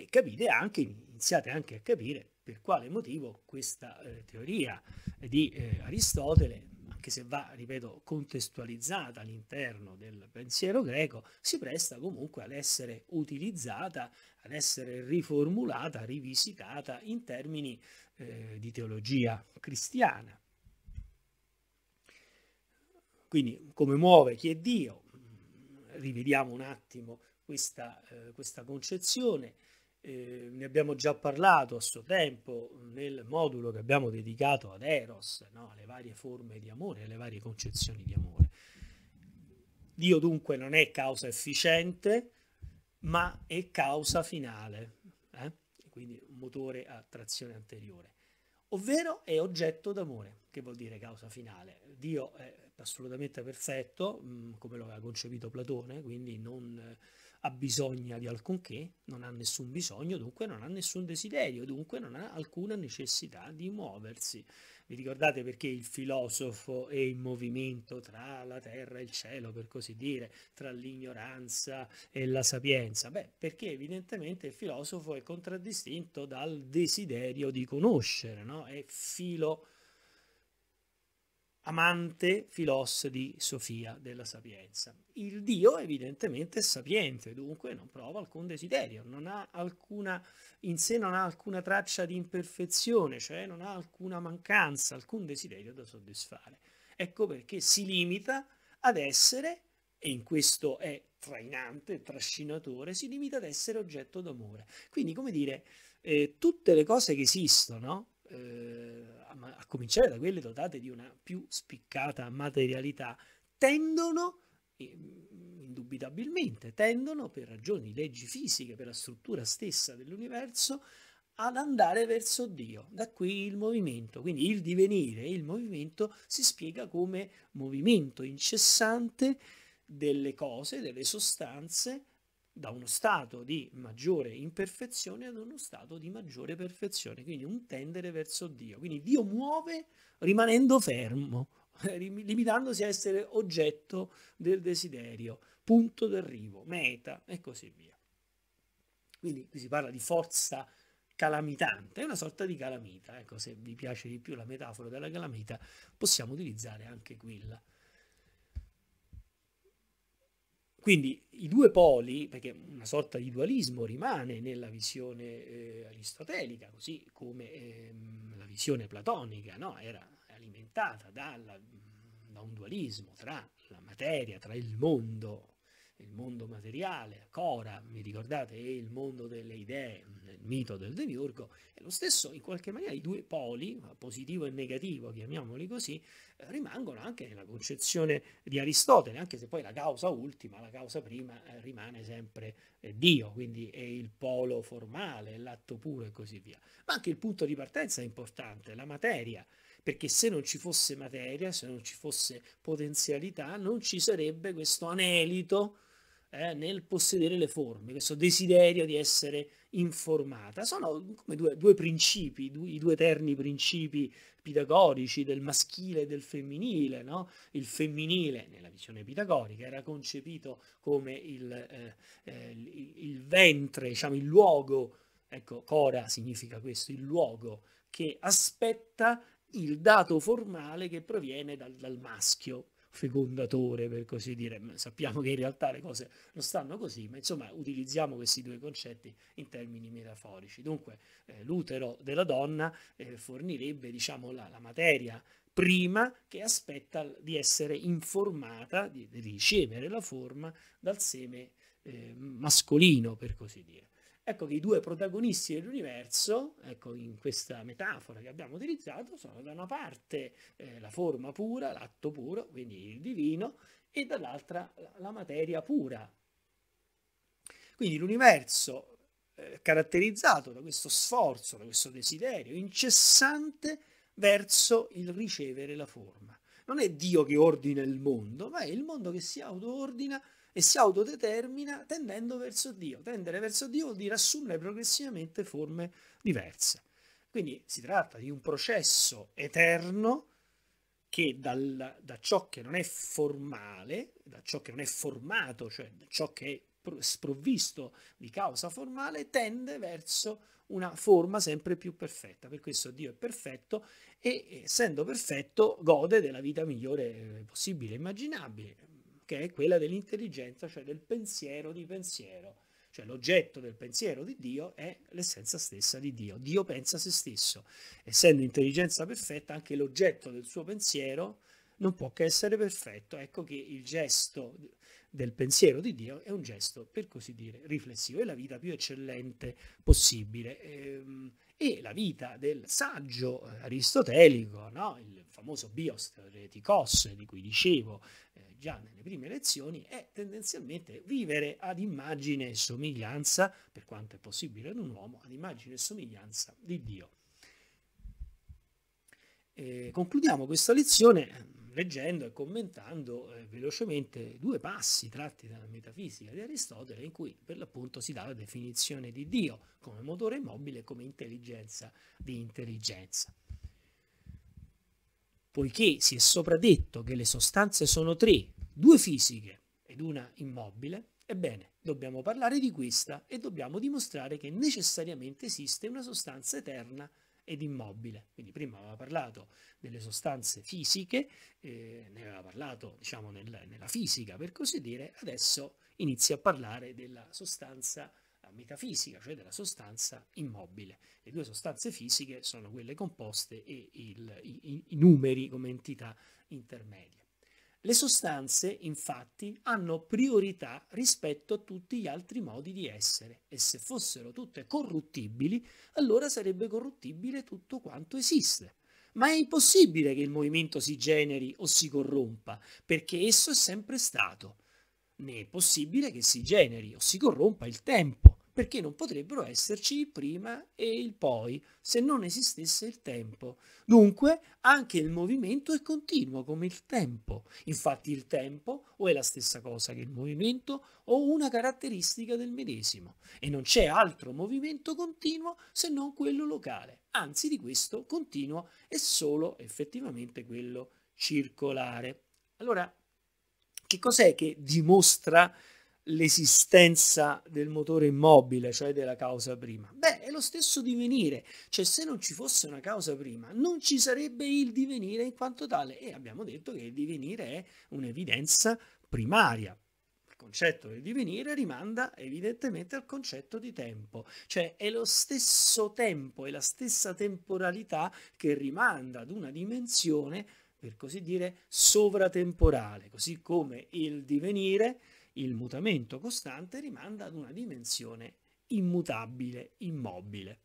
e capite anche, iniziate anche a capire per quale motivo questa eh, teoria di eh, Aristotele, anche se va, ripeto, contestualizzata all'interno del pensiero greco, si presta comunque ad essere utilizzata, ad essere riformulata, rivisitata in termini eh, di teologia cristiana. Quindi come muove chi è Dio? Rivediamo un attimo questa, eh, questa concezione eh, ne abbiamo già parlato a suo tempo nel modulo che abbiamo dedicato ad Eros, no? alle varie forme di amore, alle varie concezioni di amore. Dio dunque non è causa efficiente, ma è causa finale, eh? quindi motore a trazione anteriore, ovvero è oggetto d'amore, che vuol dire causa finale. Dio è assolutamente perfetto, mh, mm, come lo aveva concepito Platone, quindi non... Eh, ha bisogno di alcunché, non ha nessun bisogno, dunque non ha nessun desiderio, dunque non ha alcuna necessità di muoversi. Vi ricordate perché il filosofo è in movimento tra la terra e il cielo, per così dire, tra l'ignoranza e la sapienza? Beh, perché evidentemente il filosofo è contraddistinto dal desiderio di conoscere, no? È filosofo amante filos di Sofia della Sapienza. Il Dio evidentemente è sapiente, dunque non prova alcun desiderio, alcuna, in sé non ha alcuna traccia di imperfezione, cioè non ha alcuna mancanza, alcun desiderio da soddisfare. Ecco perché si limita ad essere, e in questo è trainante, trascinatore, si limita ad essere oggetto d'amore. Quindi, come dire, eh, tutte le cose che esistono, eh, a cominciare da quelle dotate di una più spiccata materialità, tendono mm, indubitabilmente tendono per ragioni leggi fisiche, per la struttura stessa dell'universo, ad andare verso Dio. Da qui il movimento, quindi il divenire, il movimento si spiega come movimento incessante delle cose, delle sostanze da uno stato di maggiore imperfezione ad uno stato di maggiore perfezione, quindi un tendere verso Dio. Quindi Dio muove rimanendo fermo, limitandosi a essere oggetto del desiderio, punto d'arrivo, meta e così via. Quindi qui si parla di forza calamitante, è una sorta di calamita, ecco se vi piace di più la metafora della calamita possiamo utilizzare anche quella. Quindi i due poli, perché una sorta di dualismo rimane nella visione eh, aristotelica, così come eh, la visione platonica no? era alimentata dalla, da un dualismo tra la materia, tra il mondo il mondo materiale, Cora, mi ricordate, e il mondo delle idee, il mito del demiurgo, e lo stesso in qualche maniera i due poli, positivo e negativo, chiamiamoli così, eh, rimangono anche nella concezione di Aristotele, anche se poi la causa ultima, la causa prima, eh, rimane sempre eh, Dio, quindi è il polo formale, l'atto puro e così via. Ma anche il punto di partenza è importante, la materia perché se non ci fosse materia, se non ci fosse potenzialità, non ci sarebbe questo anelito eh, nel possedere le forme, questo desiderio di essere informata. Sono come due, due principi, due, i due eterni principi pitagorici del maschile e del femminile. No? Il femminile, nella visione pitagorica, era concepito come il, eh, eh, il, il ventre, diciamo, il luogo, ecco, cora significa questo, il luogo che aspetta il dato formale che proviene dal, dal maschio fecondatore, per così dire. Sappiamo che in realtà le cose non stanno così, ma insomma utilizziamo questi due concetti in termini metaforici. Dunque eh, l'utero della donna eh, fornirebbe diciamo, la, la materia prima che aspetta di essere informata, di, di ricevere la forma dal seme eh, mascolino, per così dire. Ecco che i due protagonisti dell'universo, ecco in questa metafora che abbiamo utilizzato, sono da una parte eh, la forma pura, l'atto puro, quindi il divino, e dall'altra la materia pura. Quindi l'universo eh, caratterizzato da questo sforzo, da questo desiderio incessante verso il ricevere la forma. Non è Dio che ordina il mondo, ma è il mondo che si autoordina e si autodetermina tendendo verso Dio. Tendere verso Dio vuol dire assumere progressivamente forme diverse. Quindi si tratta di un processo eterno che dal, da ciò che non è formale, da ciò che non è formato, cioè da ciò che è sprovvisto di causa formale, tende verso una forma sempre più perfetta. Per questo Dio è perfetto e, essendo perfetto, gode della vita migliore possibile, immaginabile che è quella dell'intelligenza, cioè del pensiero di pensiero. Cioè l'oggetto del pensiero di Dio è l'essenza stessa di Dio. Dio pensa a se stesso. Essendo intelligenza perfetta, anche l'oggetto del suo pensiero non può che essere perfetto. Ecco che il gesto del pensiero di Dio è un gesto, per così dire, riflessivo, è la vita più eccellente possibile. Ehm, e la vita del saggio eh, aristotelico, no? il famoso bios teoreticos di cui dicevo eh, già nelle prime lezioni, è tendenzialmente vivere ad immagine e somiglianza, per quanto è possibile ad un uomo, ad immagine e somiglianza di Dio. E eh, concludiamo questa lezione leggendo e commentando eh, velocemente due passi tratti dalla metafisica di Aristotele in cui per l'appunto si dà la definizione di Dio come motore immobile e come intelligenza di intelligenza. Poiché si è sopradetto che le sostanze sono tre, due fisiche ed una immobile, ebbene dobbiamo parlare di questa e dobbiamo dimostrare che necessariamente esiste una sostanza eterna ed immobile. Quindi prima aveva parlato delle sostanze fisiche, eh, ne aveva parlato diciamo nel, nella fisica per così dire, adesso inizia a parlare della sostanza metafisica, cioè della sostanza immobile. Le due sostanze fisiche sono quelle composte e il, i, i numeri come entità intermedie. Le sostanze, infatti, hanno priorità rispetto a tutti gli altri modi di essere e se fossero tutte corruttibili, allora sarebbe corruttibile tutto quanto esiste. Ma è impossibile che il movimento si generi o si corrompa, perché esso è sempre stato. Né è possibile che si generi o si corrompa il tempo, perché non potrebbero esserci il prima e il poi, se non esistesse il tempo. Dunque, anche il movimento è continuo come il tempo. Infatti il tempo o è la stessa cosa che il movimento o una caratteristica del medesimo e non c'è altro movimento continuo se non quello locale. Anzi, di questo continuo è solo effettivamente quello circolare. Allora, che cos'è che dimostra l'esistenza del motore immobile, cioè della causa prima? Beh, è lo stesso divenire, cioè se non ci fosse una causa prima non ci sarebbe il divenire in quanto tale e abbiamo detto che il divenire è un'evidenza primaria. Il concetto del divenire rimanda evidentemente al concetto di tempo, cioè è lo stesso tempo, è la stessa temporalità che rimanda ad una dimensione, per così dire, sovratemporale, così come il divenire il mutamento costante rimanda ad una dimensione immutabile, immobile.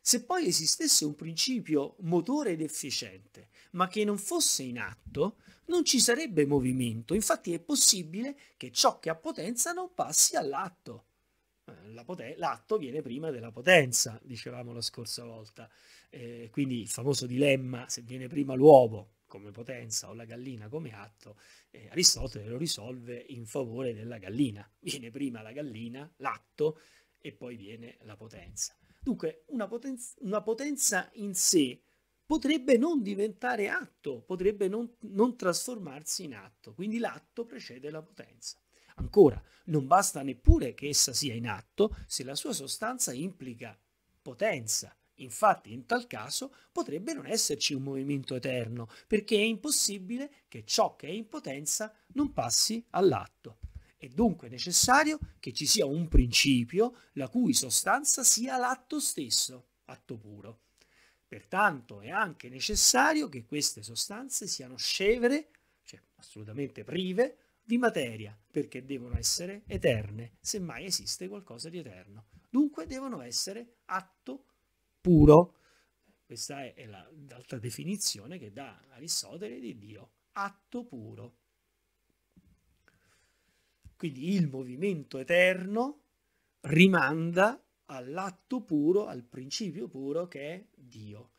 Se poi esistesse un principio motore ed efficiente, ma che non fosse in atto, non ci sarebbe movimento, infatti è possibile che ciò che ha potenza non passi all'atto. Eh, l'atto viene prima della potenza, dicevamo la scorsa volta, eh, quindi il famoso dilemma se viene prima l'uovo come potenza o la gallina come atto, eh, Aristotele lo risolve in favore della gallina. Viene prima la gallina, l'atto, e poi viene la potenza. Dunque una potenza, una potenza in sé potrebbe non diventare atto, potrebbe non, non trasformarsi in atto, quindi l'atto precede la potenza. Ancora, non basta neppure che essa sia in atto se la sua sostanza implica potenza. Infatti in tal caso potrebbe non esserci un movimento eterno, perché è impossibile che ciò che è in potenza non passi all'atto. È dunque necessario che ci sia un principio la cui sostanza sia l'atto stesso, atto puro. Pertanto è anche necessario che queste sostanze siano scevre, cioè assolutamente prive, di materia, perché devono essere eterne, semmai esiste qualcosa di eterno. Dunque devono essere atto puro puro, questa è, l'altra definizione che dà Aristotele di Dio, atto puro. Quindi il movimento eterno rimanda all'atto puro, al principio puro che è Dio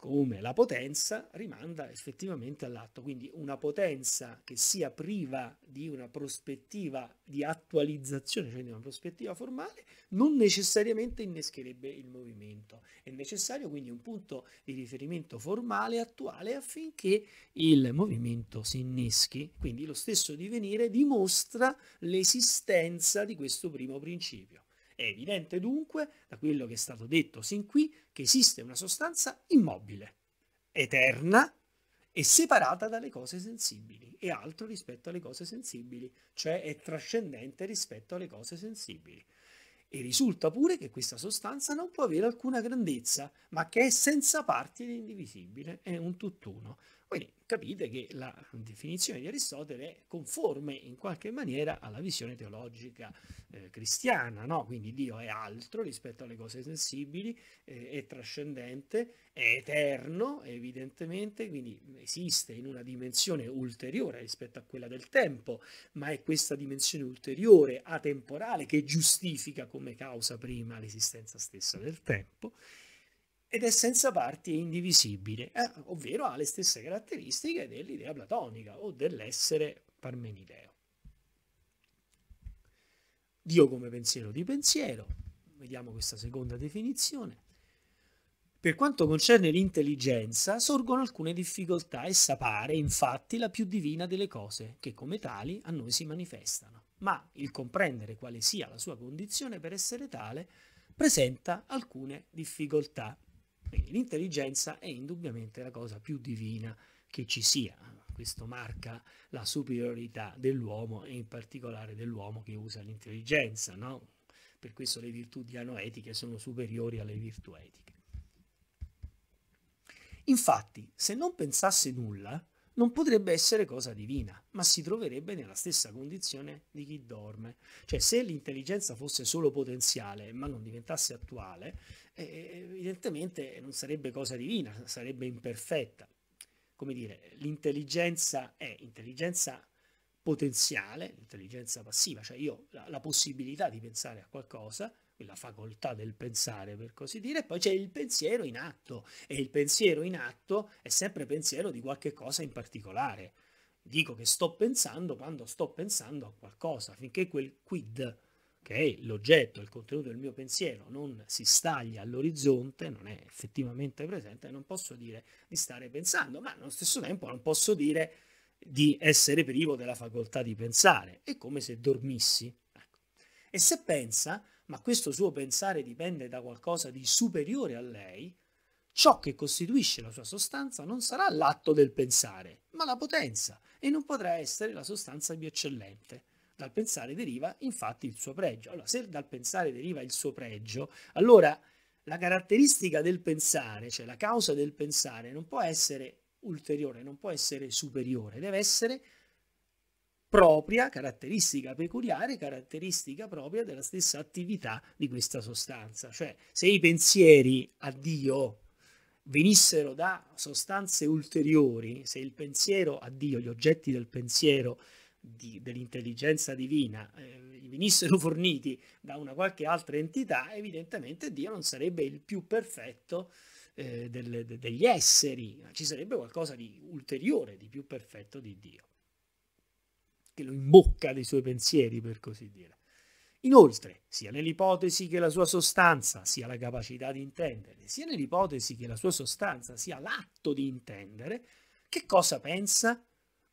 come la potenza rimanda effettivamente all'atto, quindi una potenza che sia priva di una prospettiva di attualizzazione, cioè di una prospettiva formale, non necessariamente innescherebbe il movimento. È necessario quindi un punto di riferimento formale attuale affinché il movimento si inneschi, quindi lo stesso divenire dimostra l'esistenza di questo primo principio. È evidente dunque, da quello che è stato detto sin qui, che esiste una sostanza immobile, eterna e separata dalle cose sensibili, e altro rispetto alle cose sensibili, cioè è trascendente rispetto alle cose sensibili. E risulta pure che questa sostanza non può avere alcuna grandezza, ma che è senza parti ed indivisibile, è un tutt'uno. Quindi capite che la definizione di Aristotele è conforme in qualche maniera alla visione teologica eh, cristiana, no? quindi Dio è altro rispetto alle cose sensibili, eh, è trascendente, è eterno evidentemente, quindi esiste in una dimensione ulteriore rispetto a quella del tempo, ma è questa dimensione ulteriore, atemporale, che giustifica come causa prima l'esistenza stessa del tempo ed è senza parti e indivisibile, eh? ovvero ha le stesse caratteristiche dell'idea platonica o dell'essere parmenideo. Dio come pensiero di pensiero, vediamo questa seconda definizione. Per quanto concerne l'intelligenza, sorgono alcune difficoltà, essa pare infatti la più divina delle cose, che come tali a noi si manifestano, ma il comprendere quale sia la sua condizione per essere tale presenta alcune difficoltà. Quindi l'intelligenza è indubbiamente la cosa più divina che ci sia. Questo marca la superiorità dell'uomo e in particolare dell'uomo che usa l'intelligenza, no? Per questo le virtù dianoetiche sono superiori alle virtù etiche. Infatti, se non pensasse nulla, non potrebbe essere cosa divina, ma si troverebbe nella stessa condizione di chi dorme. Cioè, se l'intelligenza fosse solo potenziale, ma non diventasse attuale, evidentemente non sarebbe cosa divina, sarebbe imperfetta. Come dire, l'intelligenza è intelligenza potenziale, intelligenza passiva, cioè io la, la possibilità di pensare a qualcosa, la facoltà del pensare per così dire, e poi c'è il pensiero in atto e il pensiero in atto è sempre pensiero di qualche cosa in particolare. Dico che sto pensando quando sto pensando a qualcosa, finché quel quid che è l'oggetto, il contenuto del mio pensiero, non si staglia all'orizzonte, non è effettivamente presente, non posso dire di stare pensando, ma allo stesso tempo non posso dire di essere privo della facoltà di pensare. È come se dormissi. Ecco. E se pensa, ma questo suo pensare dipende da qualcosa di superiore a lei, ciò che costituisce la sua sostanza non sarà l'atto del pensare, ma la potenza, e non potrà essere la sostanza più eccellente. Dal pensare deriva infatti il suo pregio. Allora, se dal pensare deriva il suo pregio, allora la caratteristica del pensare, cioè la causa del pensare, non può essere ulteriore, non può essere superiore, deve essere propria, caratteristica peculiare, caratteristica propria della stessa attività di questa sostanza. Cioè, se i pensieri a Dio venissero da sostanze ulteriori, se il pensiero a Dio, gli oggetti del pensiero di, dell'intelligenza divina eh, venissero forniti da una qualche altra entità, evidentemente Dio non sarebbe il più perfetto eh, del, de, degli esseri, ci sarebbe qualcosa di ulteriore, di più perfetto di Dio, che lo imbocca dei suoi pensieri, per così dire. Inoltre, sia nell'ipotesi che la sua sostanza sia la capacità di intendere, sia nell'ipotesi che la sua sostanza sia l'atto di intendere, che cosa pensa?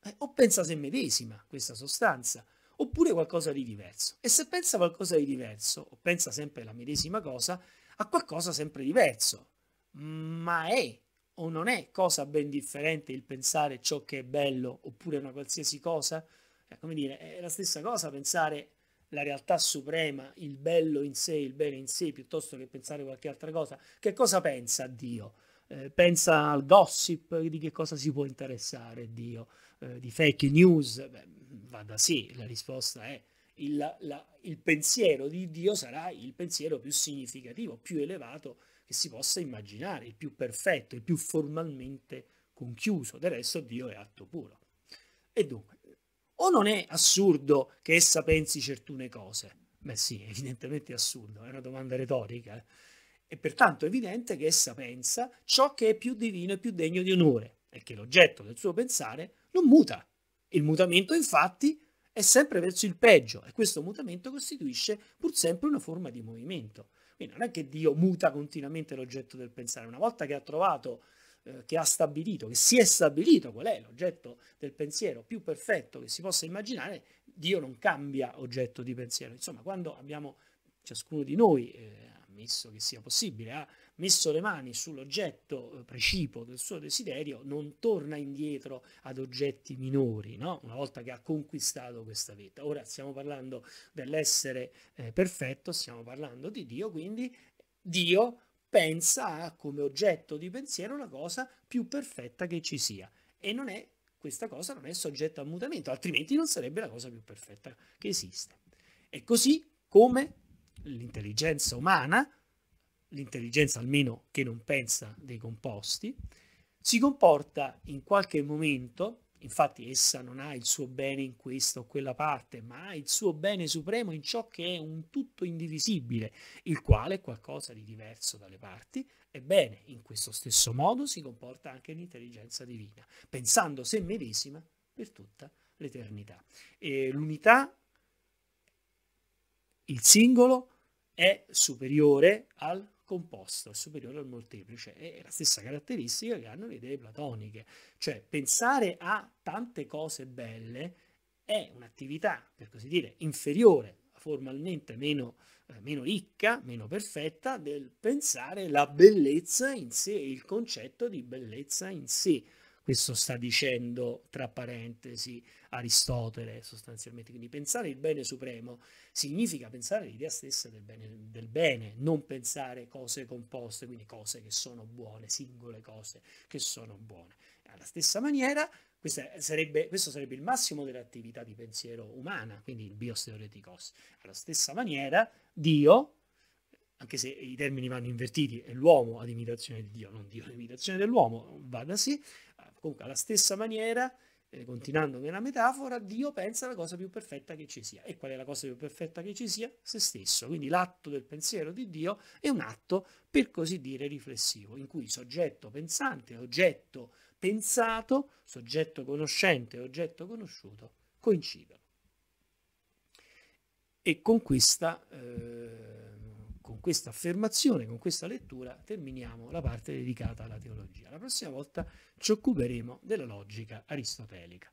eh, o pensa se medesima questa sostanza, oppure qualcosa di diverso. E se pensa qualcosa di diverso, o pensa sempre la medesima cosa, a qualcosa sempre diverso. Ma è o non è cosa ben differente il pensare ciò che è bello oppure una qualsiasi cosa? Cioè, come dire, è la stessa cosa pensare la realtà suprema, il bello in sé, il bene in sé, piuttosto che pensare qualche altra cosa. Che cosa pensa Dio? Eh, pensa al gossip, di che cosa si può interessare Dio? Eh, di fake news, beh, va da sì, la risposta è il, la, il pensiero di Dio sarà il pensiero più significativo, più elevato che si possa immaginare, il più perfetto, il più formalmente conchiuso. Del resto Dio è atto puro. E dunque, o non è assurdo che essa pensi certune cose? Beh sì, evidentemente è assurdo, è una domanda retorica. Eh. E pertanto È evidente che essa pensa ciò che è più divino e più degno di onore e che l'oggetto del suo pensare non muta. Il mutamento, infatti, è sempre verso il peggio e questo mutamento costituisce pur sempre una forma di movimento. Quindi non è che Dio muta continuamente l'oggetto del pensare, una volta che ha trovato, eh, che ha stabilito, che si è stabilito qual è l'oggetto del pensiero più perfetto che si possa immaginare, Dio non cambia oggetto di pensiero. Insomma, quando abbiamo ciascuno di noi, eh, ammesso che sia possibile, ha messo le mani sull'oggetto eh, precipuo del suo desiderio, non torna indietro ad oggetti minori, no? una volta che ha conquistato questa vita. Ora stiamo parlando dell'essere eh, perfetto, stiamo parlando di Dio, quindi Dio pensa a, come oggetto di pensiero la cosa più perfetta che ci sia e non è, questa cosa non è soggetta a mutamento, altrimenti non sarebbe la cosa più perfetta che esiste. E così come l'intelligenza umana l'intelligenza almeno che non pensa dei composti, si comporta in qualche momento, infatti essa non ha il suo bene in questa o quella parte, ma ha il suo bene supremo in ciò che è un tutto indivisibile, il quale è qualcosa di diverso dalle parti, ebbene in questo stesso modo si comporta anche l'intelligenza divina, pensando se medesima per tutta l'eternità. E l'unità, il singolo, è superiore al composto è superiore al molteplice. È la stessa caratteristica che hanno le idee platoniche. Cioè pensare a tante cose belle è un'attività, per così dire, inferiore, formalmente meno, eh, meno ricca, meno perfetta, del pensare la bellezza in sé, il concetto di bellezza in sé. Questo sta dicendo, tra parentesi, Aristotele sostanzialmente. Quindi pensare il bene supremo significa pensare l'idea stessa del bene, del bene, non pensare cose composte, quindi cose che sono buone, singole cose che sono buone. Alla stessa maniera, sarebbe, questo sarebbe il massimo dell'attività di pensiero umana, quindi il bios biosteoreticos. Alla stessa maniera, Dio, anche se i termini vanno invertiti, è l'uomo ad imitazione di Dio, non Dio ad imitazione dell'uomo, vada sì, Comunque, alla stessa maniera, eh, continuando nella metafora, Dio pensa alla cosa più perfetta che ci sia. E qual è la cosa più perfetta che ci sia? Se stesso. Quindi l'atto del pensiero di Dio è un atto, per così dire, riflessivo, in cui soggetto pensante, oggetto pensato, soggetto conoscente, oggetto conosciuto, coincidono. E con questa... Eh, questa affermazione, con questa lettura, terminiamo la parte dedicata alla teologia. La prossima volta ci occuperemo della logica aristotelica.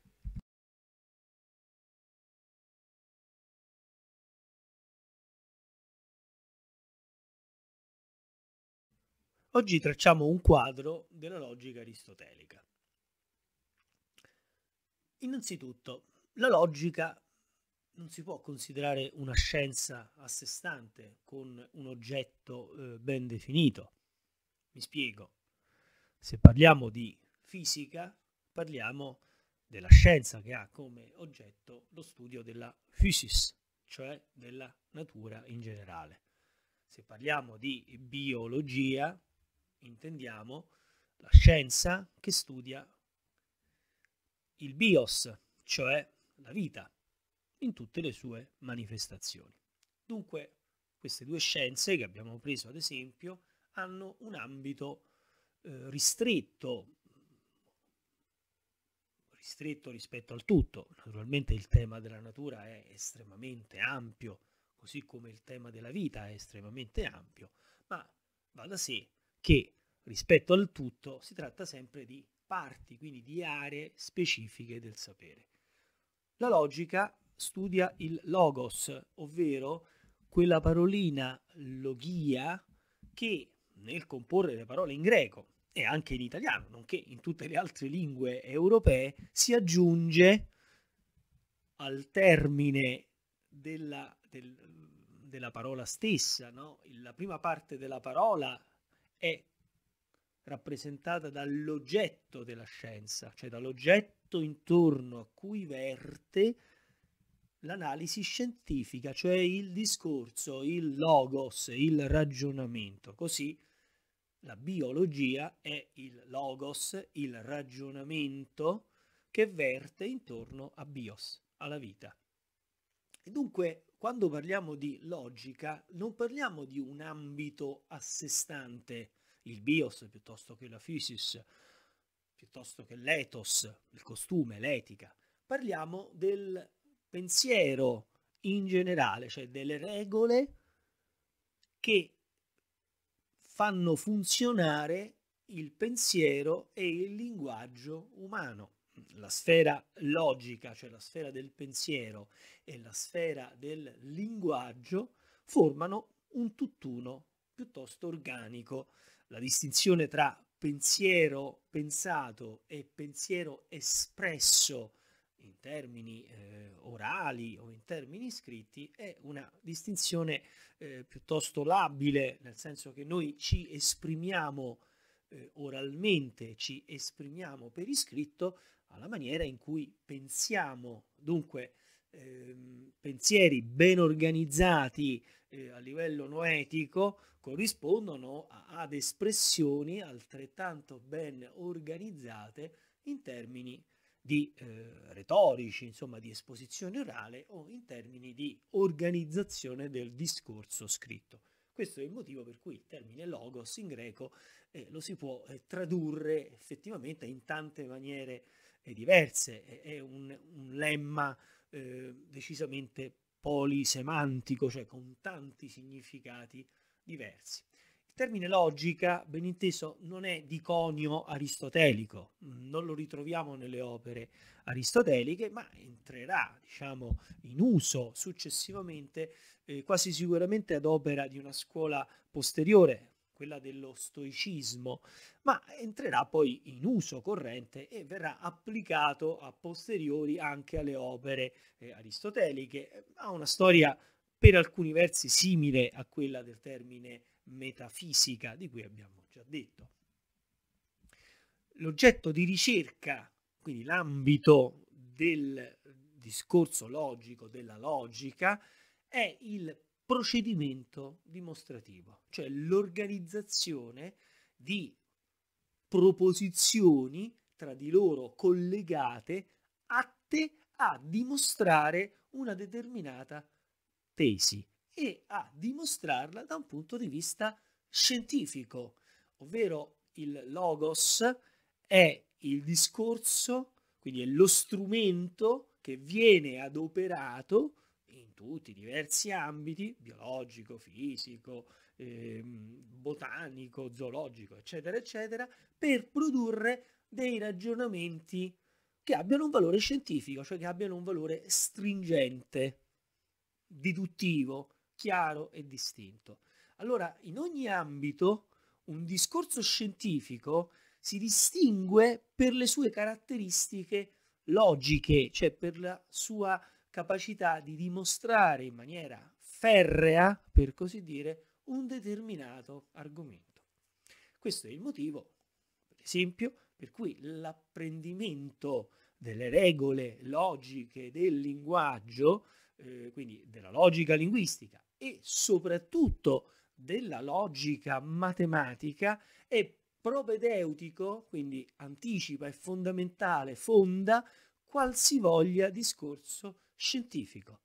Oggi tracciamo un quadro della logica aristotelica. Innanzitutto, la logica non si può considerare una scienza a sé stante con un oggetto eh, ben definito. Mi spiego. Se parliamo di fisica, parliamo della scienza che ha come oggetto lo studio della physis, cioè della natura in generale. Se parliamo di biologia, intendiamo la scienza che studia il bios, cioè la vita in tutte le sue manifestazioni. Dunque, queste due scienze che abbiamo preso ad esempio hanno un ambito eh, ristretto, ristretto rispetto al tutto. Naturalmente il tema della natura è estremamente ampio, così come il tema della vita è estremamente ampio, ma va da sé che rispetto al tutto si tratta sempre di parti, quindi di aree specifiche del sapere. La logica studia il logos, ovvero quella parolina logia che nel comporre le parole in greco e anche in italiano, nonché in tutte le altre lingue europee, si aggiunge al termine della, del, della parola stessa. No? La prima parte della parola è rappresentata dall'oggetto della scienza, cioè dall'oggetto intorno a cui verte l'analisi scientifica, cioè il discorso, il logos, il ragionamento. Così la biologia è il logos, il ragionamento che verte intorno a bios, alla vita. E dunque, quando parliamo di logica, non parliamo di un ambito a sé stante, il bios piuttosto che la physis, piuttosto che l'ethos, il costume, l'etica. Parliamo del pensiero in generale, cioè delle regole che fanno funzionare il pensiero e il linguaggio umano. La sfera logica, cioè la sfera del pensiero e la sfera del linguaggio formano un tutt'uno piuttosto organico. La distinzione tra pensiero pensato e pensiero espresso in termini eh, orali o in termini scritti è una distinzione eh, piuttosto labile, nel senso che noi ci esprimiamo eh, oralmente, ci esprimiamo per iscritto alla maniera in cui pensiamo, dunque ehm, pensieri ben organizzati eh, a livello noetico corrispondono a, ad espressioni altrettanto ben organizzate in termini di eh, retorici, insomma di esposizione orale o in termini di organizzazione del discorso scritto. Questo è il motivo per cui il termine logos in greco eh, lo si può eh, tradurre effettivamente in tante maniere eh, diverse, è un, un lemma eh, decisamente polisemantico, cioè con tanti significati diversi termine logica, ben inteso, non è di conio aristotelico, non lo ritroviamo nelle opere aristoteliche, ma entrerà, diciamo, in uso successivamente, eh, quasi sicuramente ad opera di una scuola posteriore, quella dello stoicismo, ma entrerà poi in uso corrente e verrà applicato a posteriori anche alle opere eh, aristoteliche. Ha una storia per alcuni versi simile a quella del termine metafisica di cui abbiamo già detto. L'oggetto di ricerca, quindi l'ambito del discorso logico, della logica, è il procedimento dimostrativo, cioè l'organizzazione di proposizioni tra di loro collegate atte a dimostrare una determinata tesi e a dimostrarla da un punto di vista scientifico, ovvero il logos è il discorso, quindi è lo strumento che viene adoperato in tutti i diversi ambiti, biologico, fisico, eh, botanico, zoologico, eccetera, eccetera, per produrre dei ragionamenti che abbiano un valore scientifico, cioè che abbiano un valore stringente, deduttivo, chiaro e distinto. Allora, in ogni ambito, un discorso scientifico si distingue per le sue caratteristiche logiche, cioè per la sua capacità di dimostrare in maniera ferrea, per così dire, un determinato argomento. Questo è il motivo, per esempio, per cui l'apprendimento delle regole logiche del linguaggio, eh, quindi della logica linguistica e soprattutto della logica matematica è propedeutico, quindi anticipa, è fondamentale, fonda qualsivoglia discorso scientifico.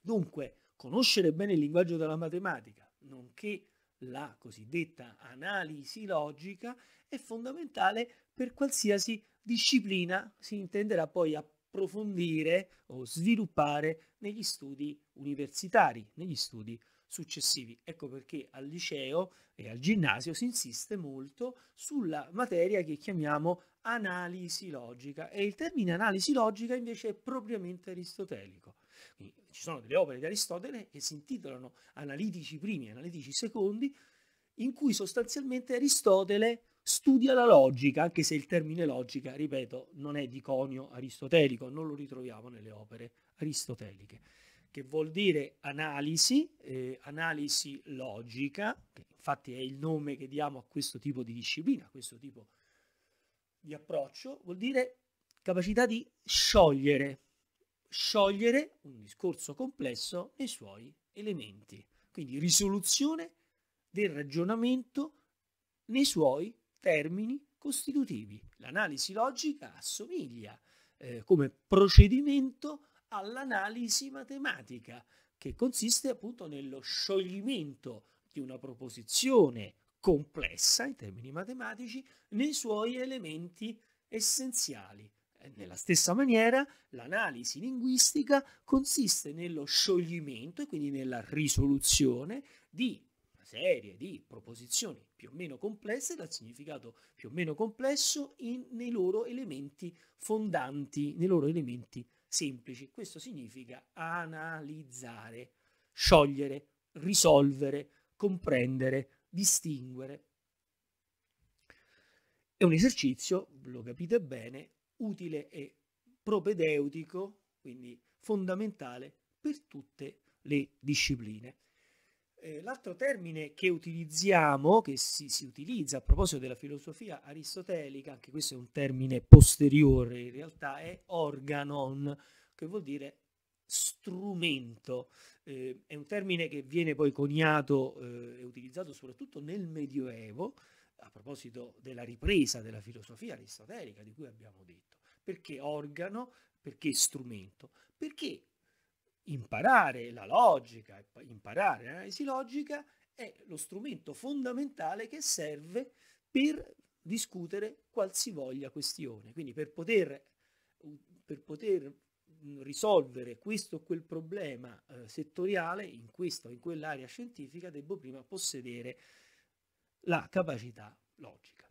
Dunque, conoscere bene il linguaggio della matematica, nonché la cosiddetta analisi logica, è fondamentale per qualsiasi disciplina si intenderà poi applicare approfondire o sviluppare negli studi universitari, negli studi successivi. Ecco perché al liceo e al ginnasio si insiste molto sulla materia che chiamiamo analisi logica e il termine analisi logica invece è propriamente aristotelico. Quindi ci sono delle opere di Aristotele che si intitolano analitici primi e analitici secondi in cui sostanzialmente Aristotele studia la logica, anche se il termine logica, ripeto, non è di conio aristotelico, non lo ritroviamo nelle opere aristoteliche, che vuol dire analisi, eh, analisi logica, che infatti è il nome che diamo a questo tipo di disciplina, a questo tipo di approccio, vuol dire capacità di sciogliere, sciogliere un discorso complesso nei suoi elementi, quindi risoluzione del ragionamento nei suoi elementi termini costitutivi. L'analisi logica assomiglia eh, come procedimento all'analisi matematica, che consiste appunto nello scioglimento di una proposizione complessa in termini matematici nei suoi elementi essenziali. Eh, nella stessa maniera l'analisi linguistica consiste nello scioglimento e quindi nella risoluzione di serie di proposizioni più o meno complesse dal significato più o meno complesso in, nei loro elementi fondanti, nei loro elementi semplici. Questo significa analizzare, sciogliere, risolvere, comprendere, distinguere. È un esercizio, lo capite bene, utile e propedeutico, quindi fondamentale per tutte le discipline. Eh, l'altro termine che utilizziamo, che si, si, utilizza a proposito della filosofia aristotelica, anche questo è un termine posteriore in realtà, è organon, che vuol dire strumento. Eh, è un termine che viene poi coniato eh, e utilizzato soprattutto nel Medioevo, a proposito della ripresa della filosofia aristotelica di cui abbiamo detto. Perché organo? Perché strumento? Perché imparare la logica, imparare l'analisi logica è lo strumento fondamentale che serve per discutere qualsivoglia questione. Quindi per poter, per poter mhmm, risolvere questo o quel problema eh, settoriale in questa o in quell'area scientifica devo prima possedere la capacità logica.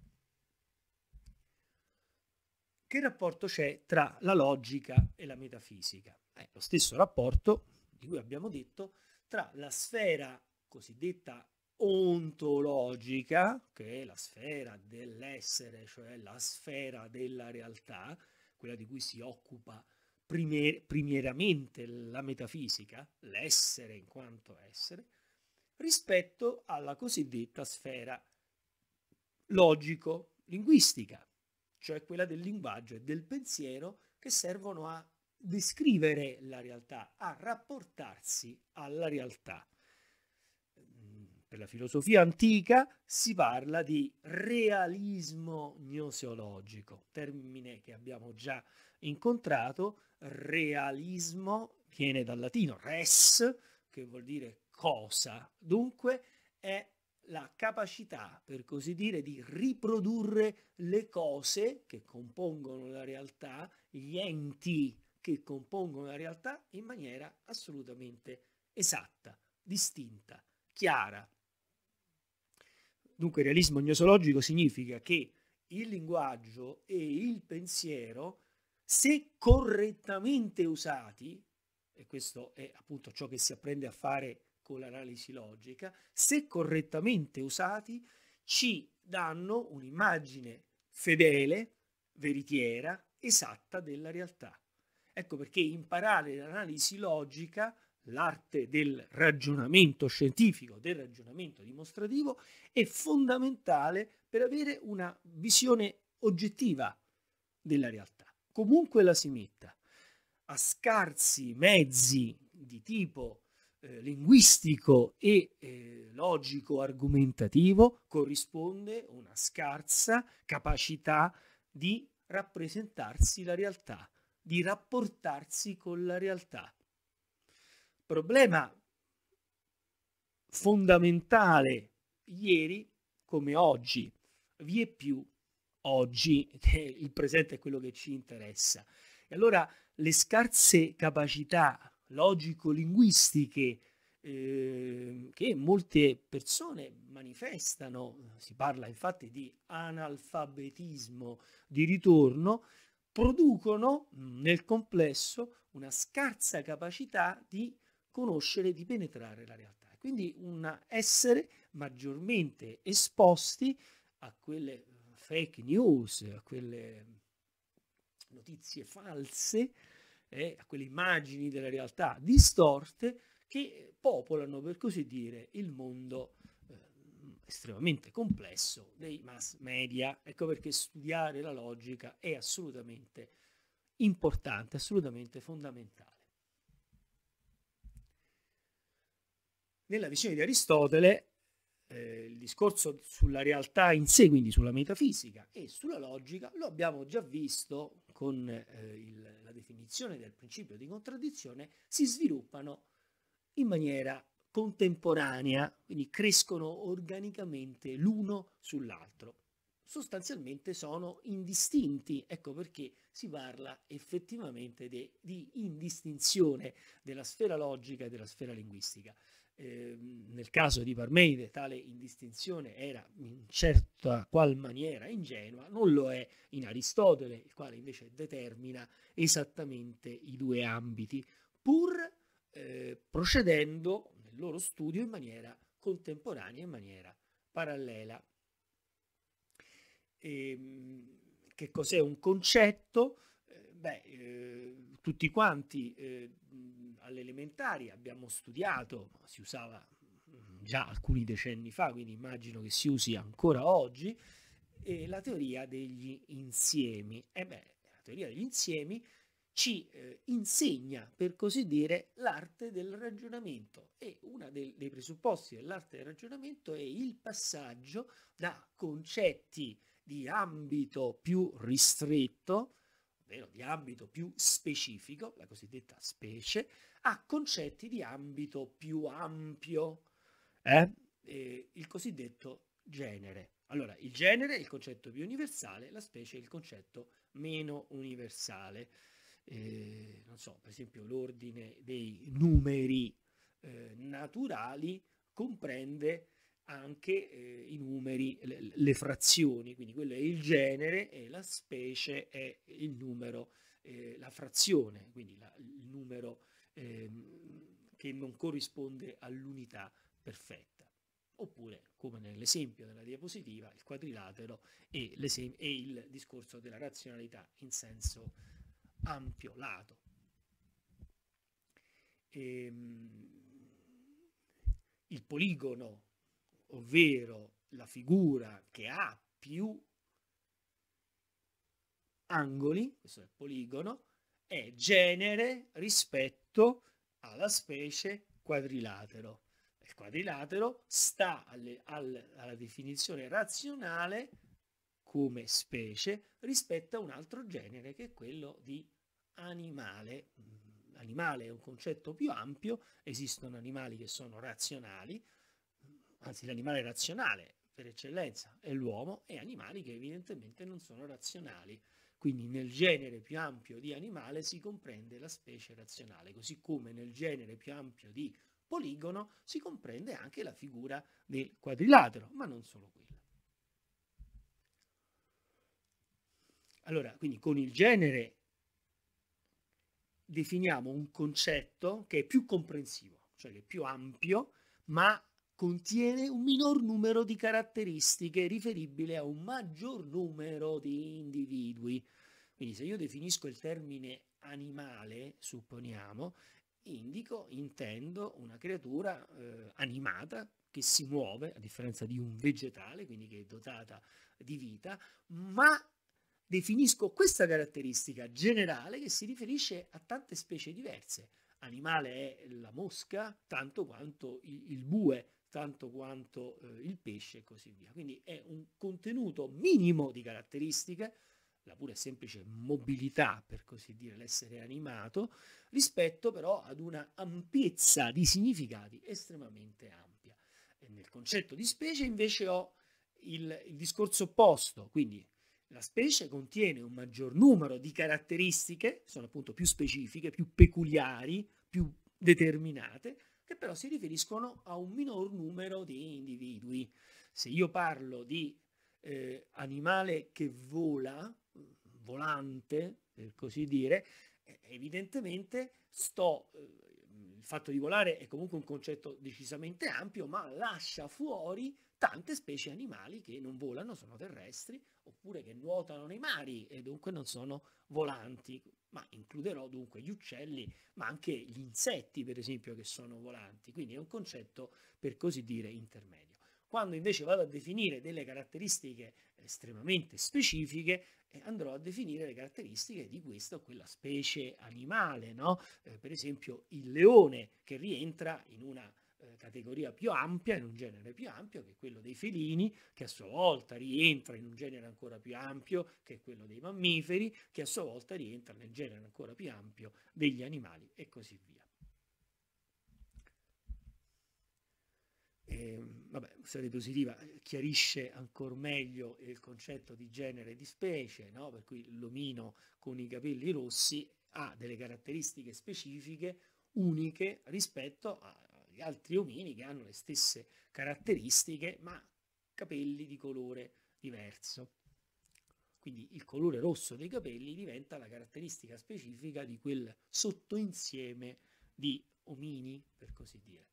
Che rapporto c'è tra la logica e la metafisica? è lo stesso rapporto di cui abbiamo detto tra la sfera cosiddetta ontologica, che è la sfera dell'essere, cioè la sfera della realtà, quella di cui si occupa primer primieramente la metafisica, l'essere in quanto essere, rispetto alla cosiddetta sfera logico-linguistica, cioè quella del linguaggio e del pensiero che servono a descrivere la realtà, a rapportarsi alla realtà. Per la filosofia antica si parla di realismo gnoseologico, termine che abbiamo già incontrato. Realismo viene dal latino res, che vuol dire cosa. Dunque è la capacità, per così dire, di riprodurre le cose che compongono la realtà, gli enti che compongono la realtà in maniera assolutamente esatta, distinta, chiara. Dunque, realismo gnosologico significa che il linguaggio e il pensiero, se correttamente usati, e questo è appunto ciò che si apprende a fare con l'analisi logica, se correttamente usati, ci danno un'immagine fedele, veritiera, esatta della realtà. Ecco perché imparare l'analisi logica, l'arte del ragionamento scientifico, del ragionamento dimostrativo, è fondamentale per avere una visione oggettiva della realtà, comunque la si metta. A scarsi mezzi di tipo eh, linguistico e eh, logico argomentativo corrisponde una scarsa capacità di rappresentarsi la realtà di rapportarsi con la realtà. Problema fondamentale ieri come oggi, vi è più oggi, che il presente è quello che ci interessa. E allora le scarse capacità logico-linguistiche ehm, che molte persone manifestano, si parla infatti di analfabetismo di ritorno, producono mm, nel complesso una scarsa capacità di conoscere, di penetrare la realtà. Quindi un essere maggiormente esposti a quelle eh, fake news, a quelle mm, notizie false, eh, a quelle immagini della realtà distorte che eh, popolano, per così dire, il mondo estremamente complesso dei mass media. Ecco perché studiare la logica è assolutamente importante, assolutamente fondamentale. Nella visione di Aristotele eh, il discorso sulla realtà in sé, quindi sulla metafisica e sulla logica, lo abbiamo già visto con eh, il, la definizione del principio di contraddizione, si sviluppano in maniera contemporanea, quindi crescono organicamente l'uno sull'altro. Sostanzialmente sono indistinti, ecco perché si parla effettivamente de, di indistinzione della sfera logica e della sfera linguistica. Eh, nel caso di Parmeide tale indistinzione era in certa qual maniera ingenua, non lo è in Aristotele, il quale invece determina esattamente i due ambiti, pur eh, procedendo il loro studio in maniera contemporanea, in maniera parallela. E, ehm, che cos'è un concetto? Eh, beh, eh, tutti quanti eh, all'elementare abbiamo studiato, si usava mm, già alcuni decenni fa, quindi immagino che si usi ancora oggi, eh, la teoria degli insiemi. E eh beh, la teoria degli insiemi ci eh, insegna, per così dire, l'arte del ragionamento e uno dei, dei presupposti dell'arte del ragionamento è il passaggio da concetti di ambito più ristretto, ovvero di ambito più specifico, la cosiddetta specie, a concetti di ambito più ampio, eh? Eh, il cosiddetto genere. Allora, il genere è il concetto più universale, la specie è il concetto meno universale eh, non so, per esempio l'ordine dei numeri eh, naturali comprende anche eh, i numeri, le, le, frazioni, quindi quello è il genere e la specie è il numero, eh, la frazione, quindi la, il numero ehm, che non corrisponde all'unità perfetta oppure, come nell'esempio della diapositiva, il quadrilatero e, e, il discorso della razionalità in senso ampio lato. E, ehm, il poligono, ovvero la figura che ha più angoli, questo è il poligono, è genere rispetto alla specie quadrilatero. Il quadrilatero sta alle, al, alla definizione razionale come specie rispetto a un altro genere che è quello di animale, mm, animale è un concetto più ampio, esistono animali che sono razionali, mm, anzi l'animale razionale per eccellenza è l'uomo, e animali che evidentemente non sono razionali. Quindi nel genere più ampio di animale si comprende la specie razionale, così come nel genere più ampio di poligono si comprende anche la figura del quadrilatero, ma non solo quella. Allora, quindi con il genere definiamo un concetto che è più comprensivo, cioè che è più ampio, ma contiene un minor numero di caratteristiche riferibili a un maggior numero di individui. Quindi se io definisco il termine animale, supponiamo, indico, intendo una creatura eh, animata che si muove, a differenza di un vegetale, quindi che è dotata di vita, ma definisco questa caratteristica generale che si riferisce a tante specie diverse. Animale è la mosca, tanto quanto il bue, tanto quanto eh, il pesce e così via. Quindi è un contenuto minimo di caratteristiche, la pura e semplice mobilità, per così dire, l'essere animato, rispetto però ad una ampiezza di significati estremamente ampia. E nel concetto di specie invece ho il, il discorso opposto, quindi la specie contiene un maggior numero di caratteristiche, sono appunto più specifiche, più peculiari, più determinate, che però si riferiscono a un minor numero di individui. Se io parlo di eh, animale che vola, volante per così dire, eh, evidentemente sto, eh, il fatto di volare è comunque un concetto decisamente ampio, ma lascia fuori tante specie animali che non volano, sono terrestri, oppure che nuotano nei mari e dunque non sono volanti, ma includerò dunque gli uccelli, ma anche gli insetti, per esempio, che sono volanti. Quindi è un concetto, per così dire, intermedio. Quando invece vado a definire delle caratteristiche estremamente specifiche, eh, andrò a definire le caratteristiche di questa o quella specie animale, no? eh, per esempio il leone che rientra in una eh, categoria più ampia, in un genere più ampio, che è quello dei felini, che a sua volta rientra in un genere ancora più ampio, che è quello dei mammiferi, che a sua volta rientra nel genere ancora più ampio degli animali e così via. Eh, vabbè, serie positiva chiarisce ancora meglio il concetto di genere e di specie, no? per cui l'omino con i capelli rossi ha delle caratteristiche specifiche uniche rispetto a altri omini che hanno le stesse caratteristiche, ma capelli di colore diverso. Quindi il colore rosso dei capelli diventa la caratteristica specifica di quel sottoinsieme di omini, per così dire.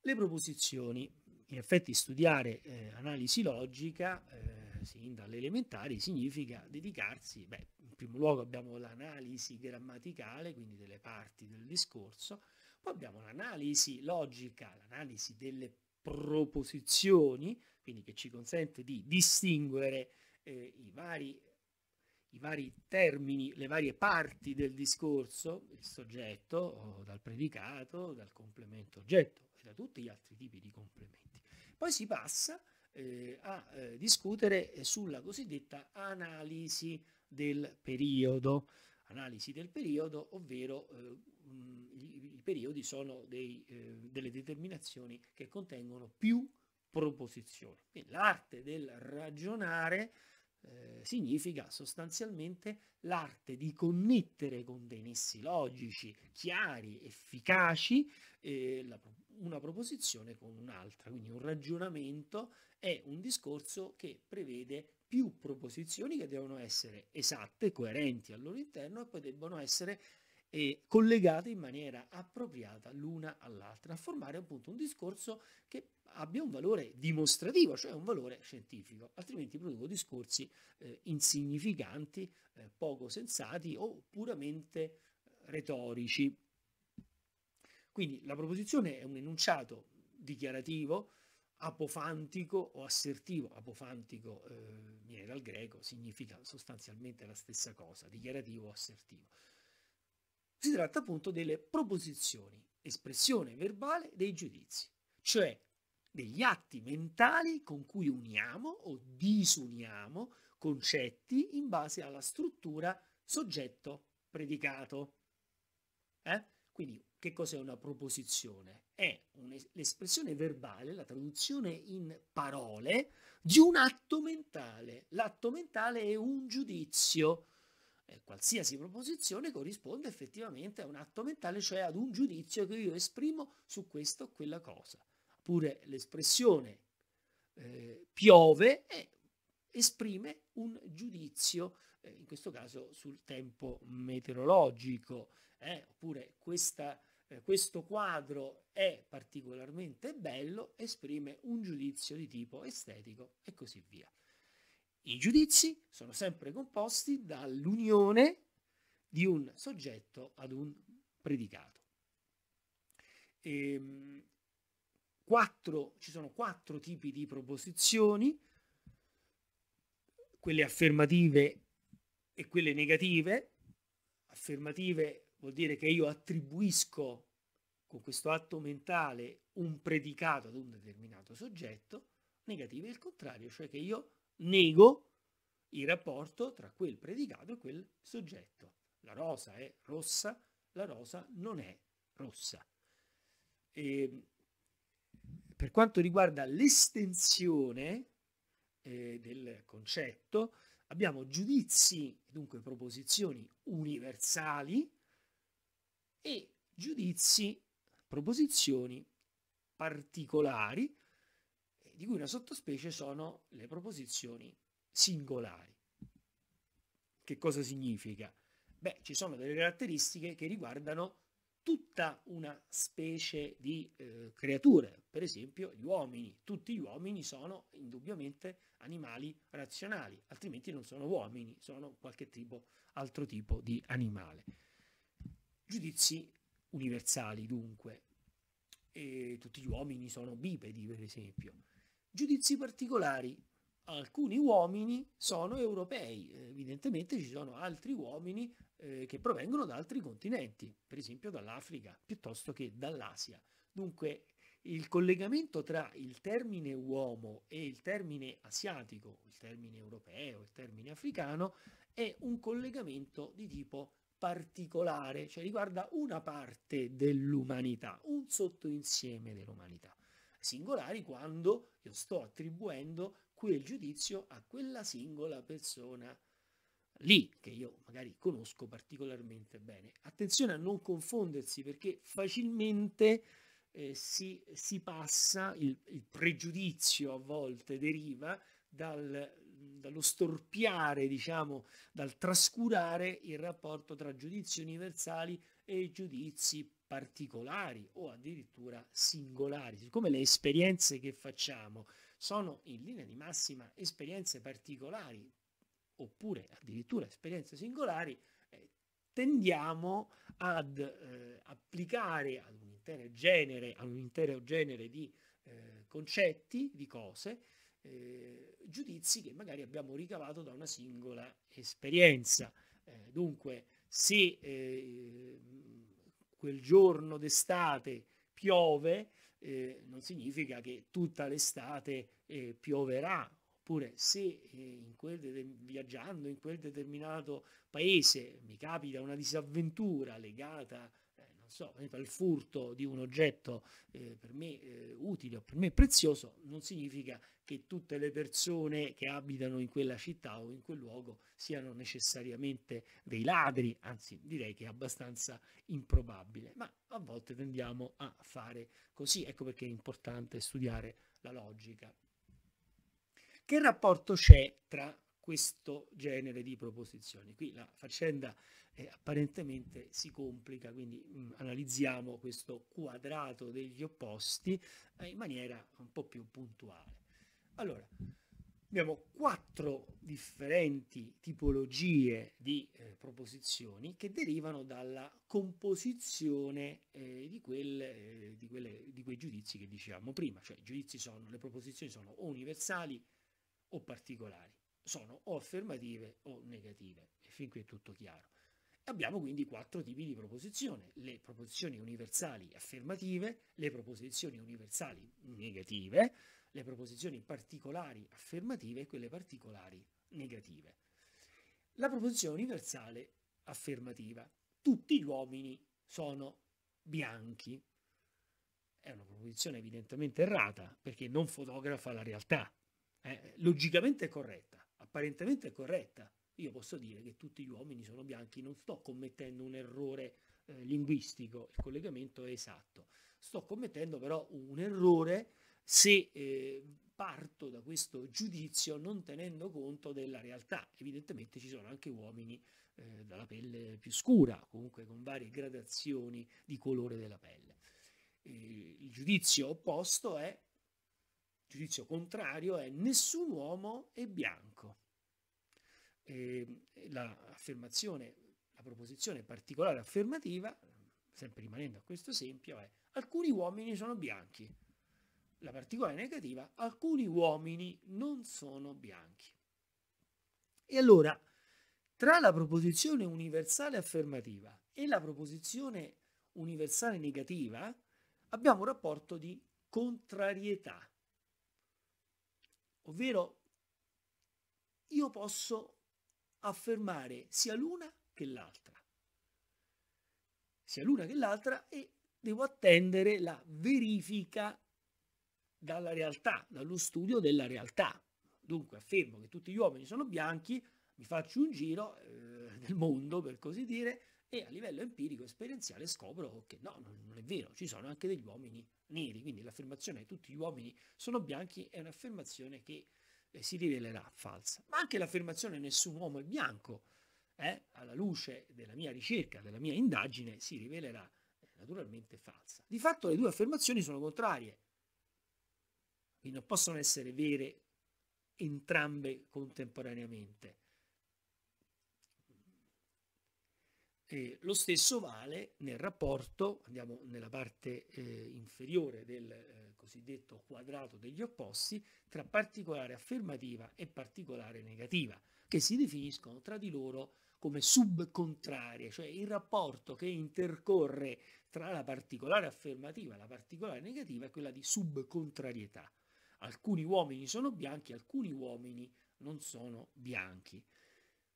Le proposizioni. In effetti studiare eh, analisi logica eh, sin dalle elementari significa dedicarsi, beh, in primo luogo abbiamo l'analisi grammaticale, quindi delle parti del discorso, poi abbiamo l'analisi logica, l'analisi delle proposizioni, quindi che ci consente di distinguere eh, i, vari, i, vari, termini, le varie parti del discorso, il soggetto dal predicato, dal complemento oggetto e da tutti gli altri tipi di complementi. Poi si passa eh, a eh, discutere eh, sulla cosiddetta analisi del periodo, analisi del periodo, ovvero eh, Mm, i, periodi sono dei, eh, delle determinazioni che contengono più proposizioni. l'arte del ragionare eh, significa sostanzialmente l'arte di connettere con dei nessi logici chiari, efficaci, eh, la, una proposizione con un'altra. Quindi un ragionamento è un discorso che prevede più proposizioni che devono essere esatte, coerenti al loro interno e poi debbono essere e collegate in maniera appropriata l'una all'altra, a formare appunto un discorso che abbia un valore dimostrativo, cioè un valore scientifico, altrimenti produco discorsi eh, insignificanti, eh, poco sensati o puramente eh, retorici. Quindi la proposizione è un enunciato dichiarativo, apofantico o assertivo. Apofantico eh, viene dal greco, significa sostanzialmente la stessa cosa, dichiarativo o assertivo. Si tratta appunto delle proposizioni, espressione verbale dei giudizi, cioè degli atti mentali con cui uniamo o disuniamo concetti in base alla struttura soggetto-predicato. Eh? Quindi che cos'è una proposizione? È l'espressione verbale, la traduzione in parole di un atto mentale. L'atto mentale è un giudizio eh, qualsiasi proposizione corrisponde effettivamente a un atto mentale, cioè ad un giudizio che io esprimo su questa o quella cosa. Pure l'espressione eh, piove eh, esprime un giudizio, eh, in questo caso sul tempo meteorologico, eh, oppure questa, eh, questo quadro è particolarmente bello, esprime un giudizio di tipo estetico e così via. I giudizi sono sempre composti dall'unione di un soggetto ad un predicato. E, ehm, quattro, ci sono quattro tipi di proposizioni, quelle affermative e quelle negative. Affermative vuol dire che io attribuisco con questo atto mentale un predicato ad un determinato soggetto, negative il contrario, cioè che io nego il rapporto tra quel predicato e quel soggetto. La rosa è rossa, la rosa non è rossa. E ehm, per quanto riguarda l'estensione eh, del concetto, abbiamo giudizi, dunque proposizioni universali e giudizi, proposizioni particolari di cui una sottospecie sono le proposizioni singolari. Che cosa significa? Beh, ci sono delle caratteristiche che riguardano tutta una specie di eh, creature, per esempio gli uomini. Tutti gli uomini sono indubbiamente animali razionali, altrimenti non sono uomini, sono qualche tipo, altro tipo di animale. Giudizi universali dunque. E tutti gli uomini sono bipedi, per esempio. Giudizi particolari. Alcuni uomini sono europei, evidentemente ci sono altri uomini eh, che provengono da altri continenti, per esempio dall'Africa piuttosto che dall'Asia. Dunque il collegamento tra il termine uomo e il termine asiatico, il termine europeo, il termine africano, è un collegamento di tipo particolare, cioè riguarda una parte dell'umanità, un sottoinsieme dell'umanità singolari quando io sto attribuendo quel giudizio a quella singola persona lì che io magari conosco particolarmente bene. Attenzione a non confondersi perché facilmente eh, si, si, passa, il, il, pregiudizio a volte deriva dal, dallo storpiare, diciamo, dal trascurare il rapporto tra giudizi universali e giudizi particolari o addirittura singolari. Siccome le esperienze che facciamo sono in linea di massima esperienze particolari oppure addirittura esperienze singolari, eh, tendiamo ad eh, applicare ad un intero genere, ad un intero genere di eh, concetti, di cose, eh, giudizi che magari abbiamo ricavato da una singola esperienza. Eh, dunque, se quel giorno d'estate piove, eh, non significa che tutta l'estate eh, pioverà, oppure se eh, in quel, viaggiando in quel determinato paese mi capita una disavventura legata a so, il furto di un oggetto eh, per me eh, utile o per me prezioso non significa che tutte le persone che abitano in quella città o in quel luogo siano necessariamente dei ladri, anzi direi che è abbastanza improbabile, ma a volte tendiamo a fare così, ecco perché è importante studiare la logica. Che rapporto c'è tra questo genere di proposizioni? Qui la faccenda eh, apparentemente si complica, quindi mh, mm, analizziamo questo quadrato degli opposti eh, in maniera un po' più puntuale. Allora, abbiamo quattro differenti tipologie di eh, proposizioni che derivano dalla composizione eh, di, quel, eh, di, quelle, di, quei giudizi che dicevamo prima, cioè sono, le proposizioni sono o universali o particolari, sono o affermative o negative, e fin qui è tutto chiaro. Abbiamo quindi quattro tipi di proposizione, le proposizioni universali affermative, le proposizioni universali negative, le proposizioni particolari affermative e quelle particolari negative. La proposizione universale affermativa, tutti gli uomini sono bianchi. È una proposizione evidentemente errata perché non fotografa la realtà. Eh? Logicamente è corretta, apparentemente è corretta, io posso dire che tutti gli uomini sono bianchi, non sto commettendo un errore eh, linguistico, il collegamento è esatto, sto commettendo però un errore se eh, parto da questo giudizio non tenendo conto della realtà, evidentemente ci sono anche uomini eh, dalla pelle più scura, comunque con varie gradazioni di colore della pelle. il giudizio opposto è, il giudizio contrario è nessun uomo è bianco eh, l'affermazione, la proposizione particolare affermativa, sempre rimanendo a questo esempio, è alcuni uomini sono bianchi. La particolare negativa, alcuni uomini non sono bianchi. E allora, tra la proposizione universale affermativa e la proposizione universale negativa, abbiamo un rapporto di contrarietà. Ovvero, io posso affermare sia l'una che l'altra. Sia l'una che l'altra e devo attendere la verifica dalla realtà, dallo studio della realtà. Dunque affermo che tutti gli uomini sono bianchi, mi faccio un giro eh, del mondo, per così dire, e a livello empirico esperienziale scopro che no, non è vero, ci sono anche degli uomini neri, quindi l'affermazione che tutti gli uomini sono bianchi è un'affermazione che eh, si rivelerà falsa. Ma anche l'affermazione nessun uomo è bianco, eh, alla luce della mia ricerca, della mia indagine, si rivelerà eh, naturalmente falsa. Di fatto le due affermazioni sono contrarie, quindi non possono essere vere entrambe contemporaneamente. Eh, lo stesso vale nel rapporto, andiamo nella parte eh, inferiore del eh, cosiddetto quadrato degli opposti, tra particolare affermativa e particolare negativa, che si definiscono tra di loro come subcontrarie, cioè il rapporto che intercorre tra la particolare affermativa e la particolare negativa è quella di subcontrarietà. Alcuni uomini sono bianchi, alcuni uomini non sono bianchi.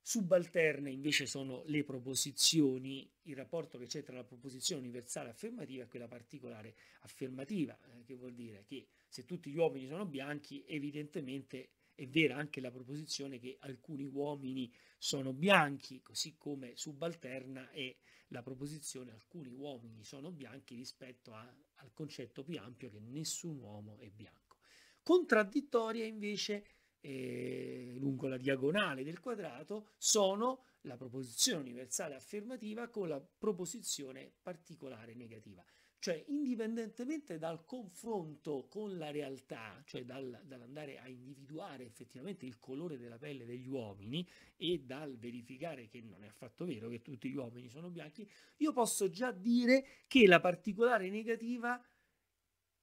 Subalterne invece sono le proposizioni, il rapporto che c'è tra la proposizione universale affermativa e quella particolare affermativa, eh, che vuol dire che se tutti gli uomini sono bianchi, evidentemente è vera anche la proposizione che alcuni uomini sono bianchi, così come subalterna è la proposizione alcuni uomini sono bianchi rispetto a, al concetto più ampio che nessun uomo è bianco. Contraddittoria invece eh, lungo la diagonale del quadrato sono la proposizione universale affermativa con la proposizione particolare negativa. Cioè, indipendentemente dal confronto con la realtà, cioè dal, dall'andare a individuare effettivamente il colore della pelle degli uomini e dal verificare che non è affatto vero che tutti gli uomini sono bianchi, io posso già dire che la particolare negativa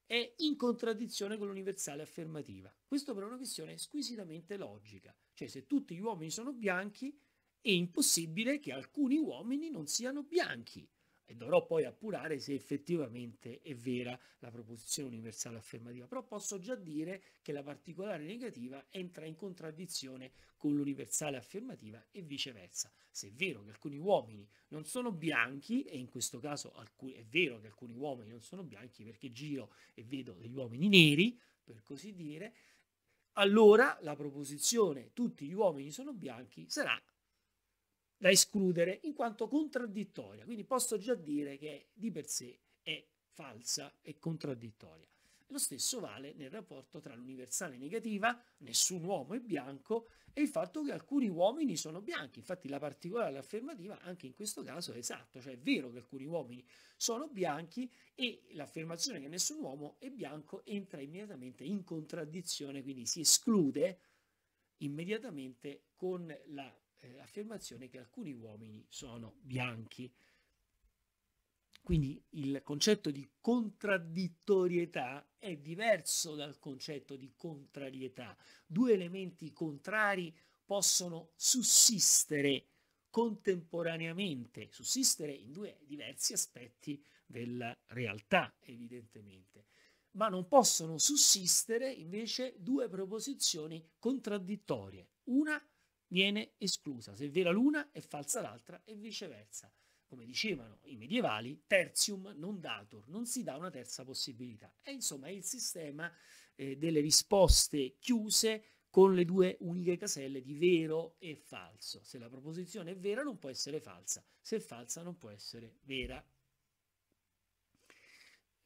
è in contraddizione con l'universale affermativa. Questo per una questione squisitamente logica, cioè se tutti gli uomini sono bianchi è impossibile che alcuni uomini non siano bianchi e dovrò poi appurare se effettivamente è vera la proposizione universale affermativa, però posso già dire che la particolare negativa entra in contraddizione con l'universale affermativa e viceversa. Se è vero che alcuni uomini non sono bianchi, e in questo caso è vero che alcuni uomini non sono bianchi perché giro e vedo degli uomini neri, per così dire, allora la proposizione tutti gli uomini sono bianchi sarà da escludere in quanto contraddittoria, quindi posso già dire che di per sé è falsa e contraddittoria. Lo stesso vale nel rapporto tra l'universale negativa, nessun uomo è bianco, e il fatto che alcuni uomini sono bianchi. Infatti la particolare affermativa anche in questo caso è esatto, cioè è vero che alcuni uomini sono bianchi e l'affermazione che nessun uomo è bianco entra immediatamente in contraddizione, quindi si esclude immediatamente con la eh, affermazione che alcuni uomini sono bianchi. Quindi il concetto di contraddittorietà è diverso dal concetto di contrarietà. Due elementi contrari possono sussistere contemporaneamente, sussistere in due diversi aspetti della realtà, evidentemente, ma non possono sussistere invece due proposizioni contraddittorie, una viene esclusa. Se è vera l'una è falsa l'altra e viceversa. Come dicevano i medievali, tertium non datur, non si dà una terza possibilità. È insomma il sistema eh, delle risposte chiuse con le due uniche caselle di vero e falso. Se la proposizione è vera non può essere falsa, se è falsa non può essere vera.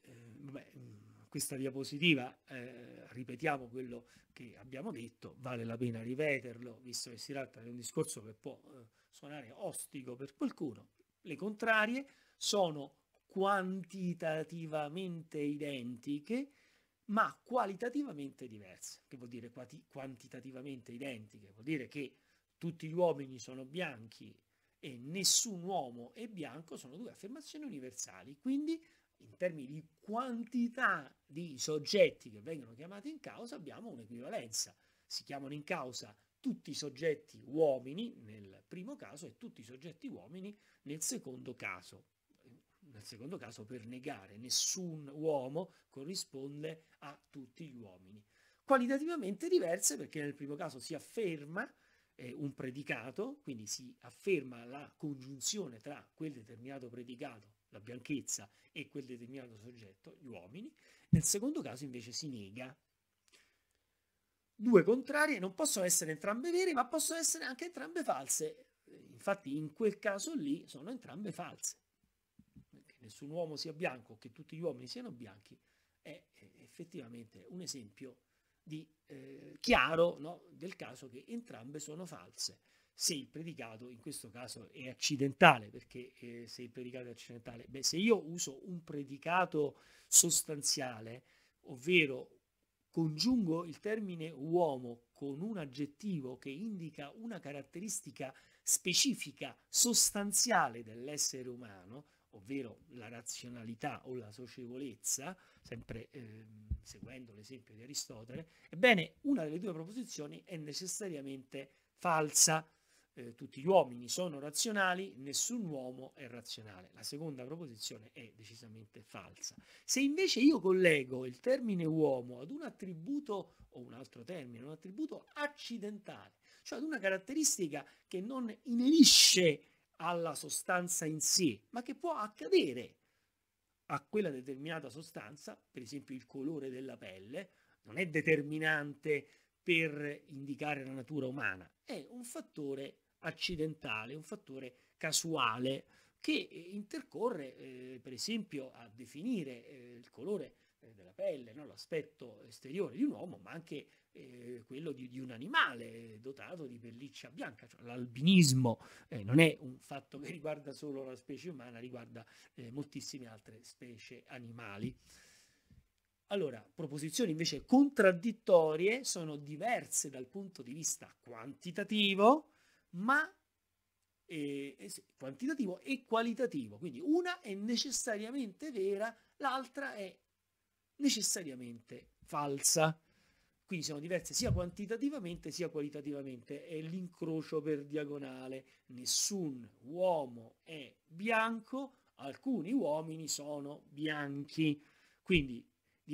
Eh, beh, mm, questa diapositiva eh, ripetiamo quello che abbiamo detto, vale la pena ripeterlo, visto che si tratta di un discorso che può eh, suonare ostico per qualcuno. Le contrarie sono quantitativamente identiche, ma qualitativamente diverse. Che vuol dire quati- quantitativamente identiche? Vuol dire che tutti gli uomini sono bianchi e nessun uomo è bianco sono due affermazioni universali. Quindi in termini di quantità di soggetti che vengono chiamati in causa abbiamo un'equivalenza. Si chiamano in causa tutti i soggetti uomini nel primo caso e tutti i soggetti uomini nel secondo caso. Nel secondo caso per negare nessun uomo corrisponde a tutti gli uomini. Qualitativamente diverse perché nel primo caso si afferma eh, un predicato, quindi si afferma la congiunzione tra quel determinato predicato la bianchezza e quel determinato soggetto, gli uomini, nel secondo caso invece si nega. Due contrarie non possono essere entrambe vere, ma possono essere anche entrambe false. Infatti in quel caso lì sono entrambe false. Che nessun uomo sia bianco, che tutti gli uomini siano bianchi, è effettivamente un esempio di, eh, chiaro no, del caso che entrambe sono false se il predicato in questo caso è accidentale, perché eh, se il predicato è accidentale, beh, se io uso un predicato sostanziale, ovvero congiungo il termine uomo con un aggettivo che indica una caratteristica specifica, sostanziale dell'essere umano, ovvero la razionalità o la socievolezza, sempre eh, seguendo l'esempio di Aristotele, ebbene una delle due proposizioni è necessariamente falsa, eh, tutti gli uomini sono razionali, nessun uomo è razionale. La seconda proposizione è decisamente falsa. Se invece io collego il termine uomo ad un attributo, o un altro termine, un attributo accidentale, cioè ad una caratteristica che non inerisce alla sostanza in sé, ma che può accadere a quella determinata sostanza, per esempio il colore della pelle, non è determinante per indicare la natura umana, è un fattore accidentale, un fattore casuale che eh, intercorre eh, per esempio a definire eh, il colore eh, della pelle, no? l'aspetto esteriore di un uomo, ma anche eh, quello di, di, un animale dotato di pelliccia bianca. Cioè, l'albinismo eh, non è un fatto che riguarda solo la specie umana, riguarda moltissime altre specie animali. Allora, proposizioni invece contraddittorie sono diverse dal punto di vista quantitativo, ma eh, eh, sì, quantitativo e qualitativo. Quindi una è necessariamente vera, l'altra è necessariamente falsa. Quindi sono diverse sia quantitativamente sia qualitativamente. È l'incrocio per diagonale. Nessun uomo è bianco, alcuni uomini sono bianchi. Quindi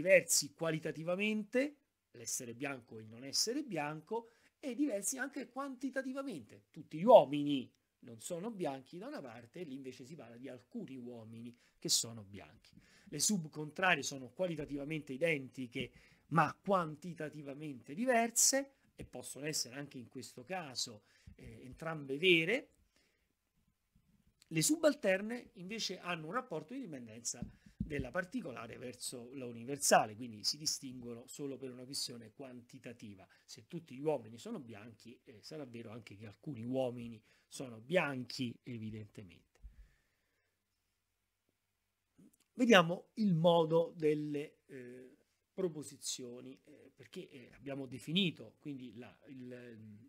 diversi qualitativamente, l'essere bianco e il non essere bianco, e diversi anche quantitativamente. Tutti gli uomini non sono bianchi da una parte, lì invece si parla di alcuni uomini che sono bianchi. Le subcontrarie sono qualitativamente identiche, ma quantitativamente diverse, e possono essere anche in questo caso eh, entrambe vere. Le subalterne invece hanno un rapporto di dipendenza della particolare verso la universale, quindi si distinguono solo per una questione quantitativa. Se tutti gli uomini sono bianchi, eh, sarà vero anche che alcuni uomini sono bianchi, evidentemente. Vediamo il modo delle eh, proposizioni, eh, perché eh, abbiamo definito quindi la, il,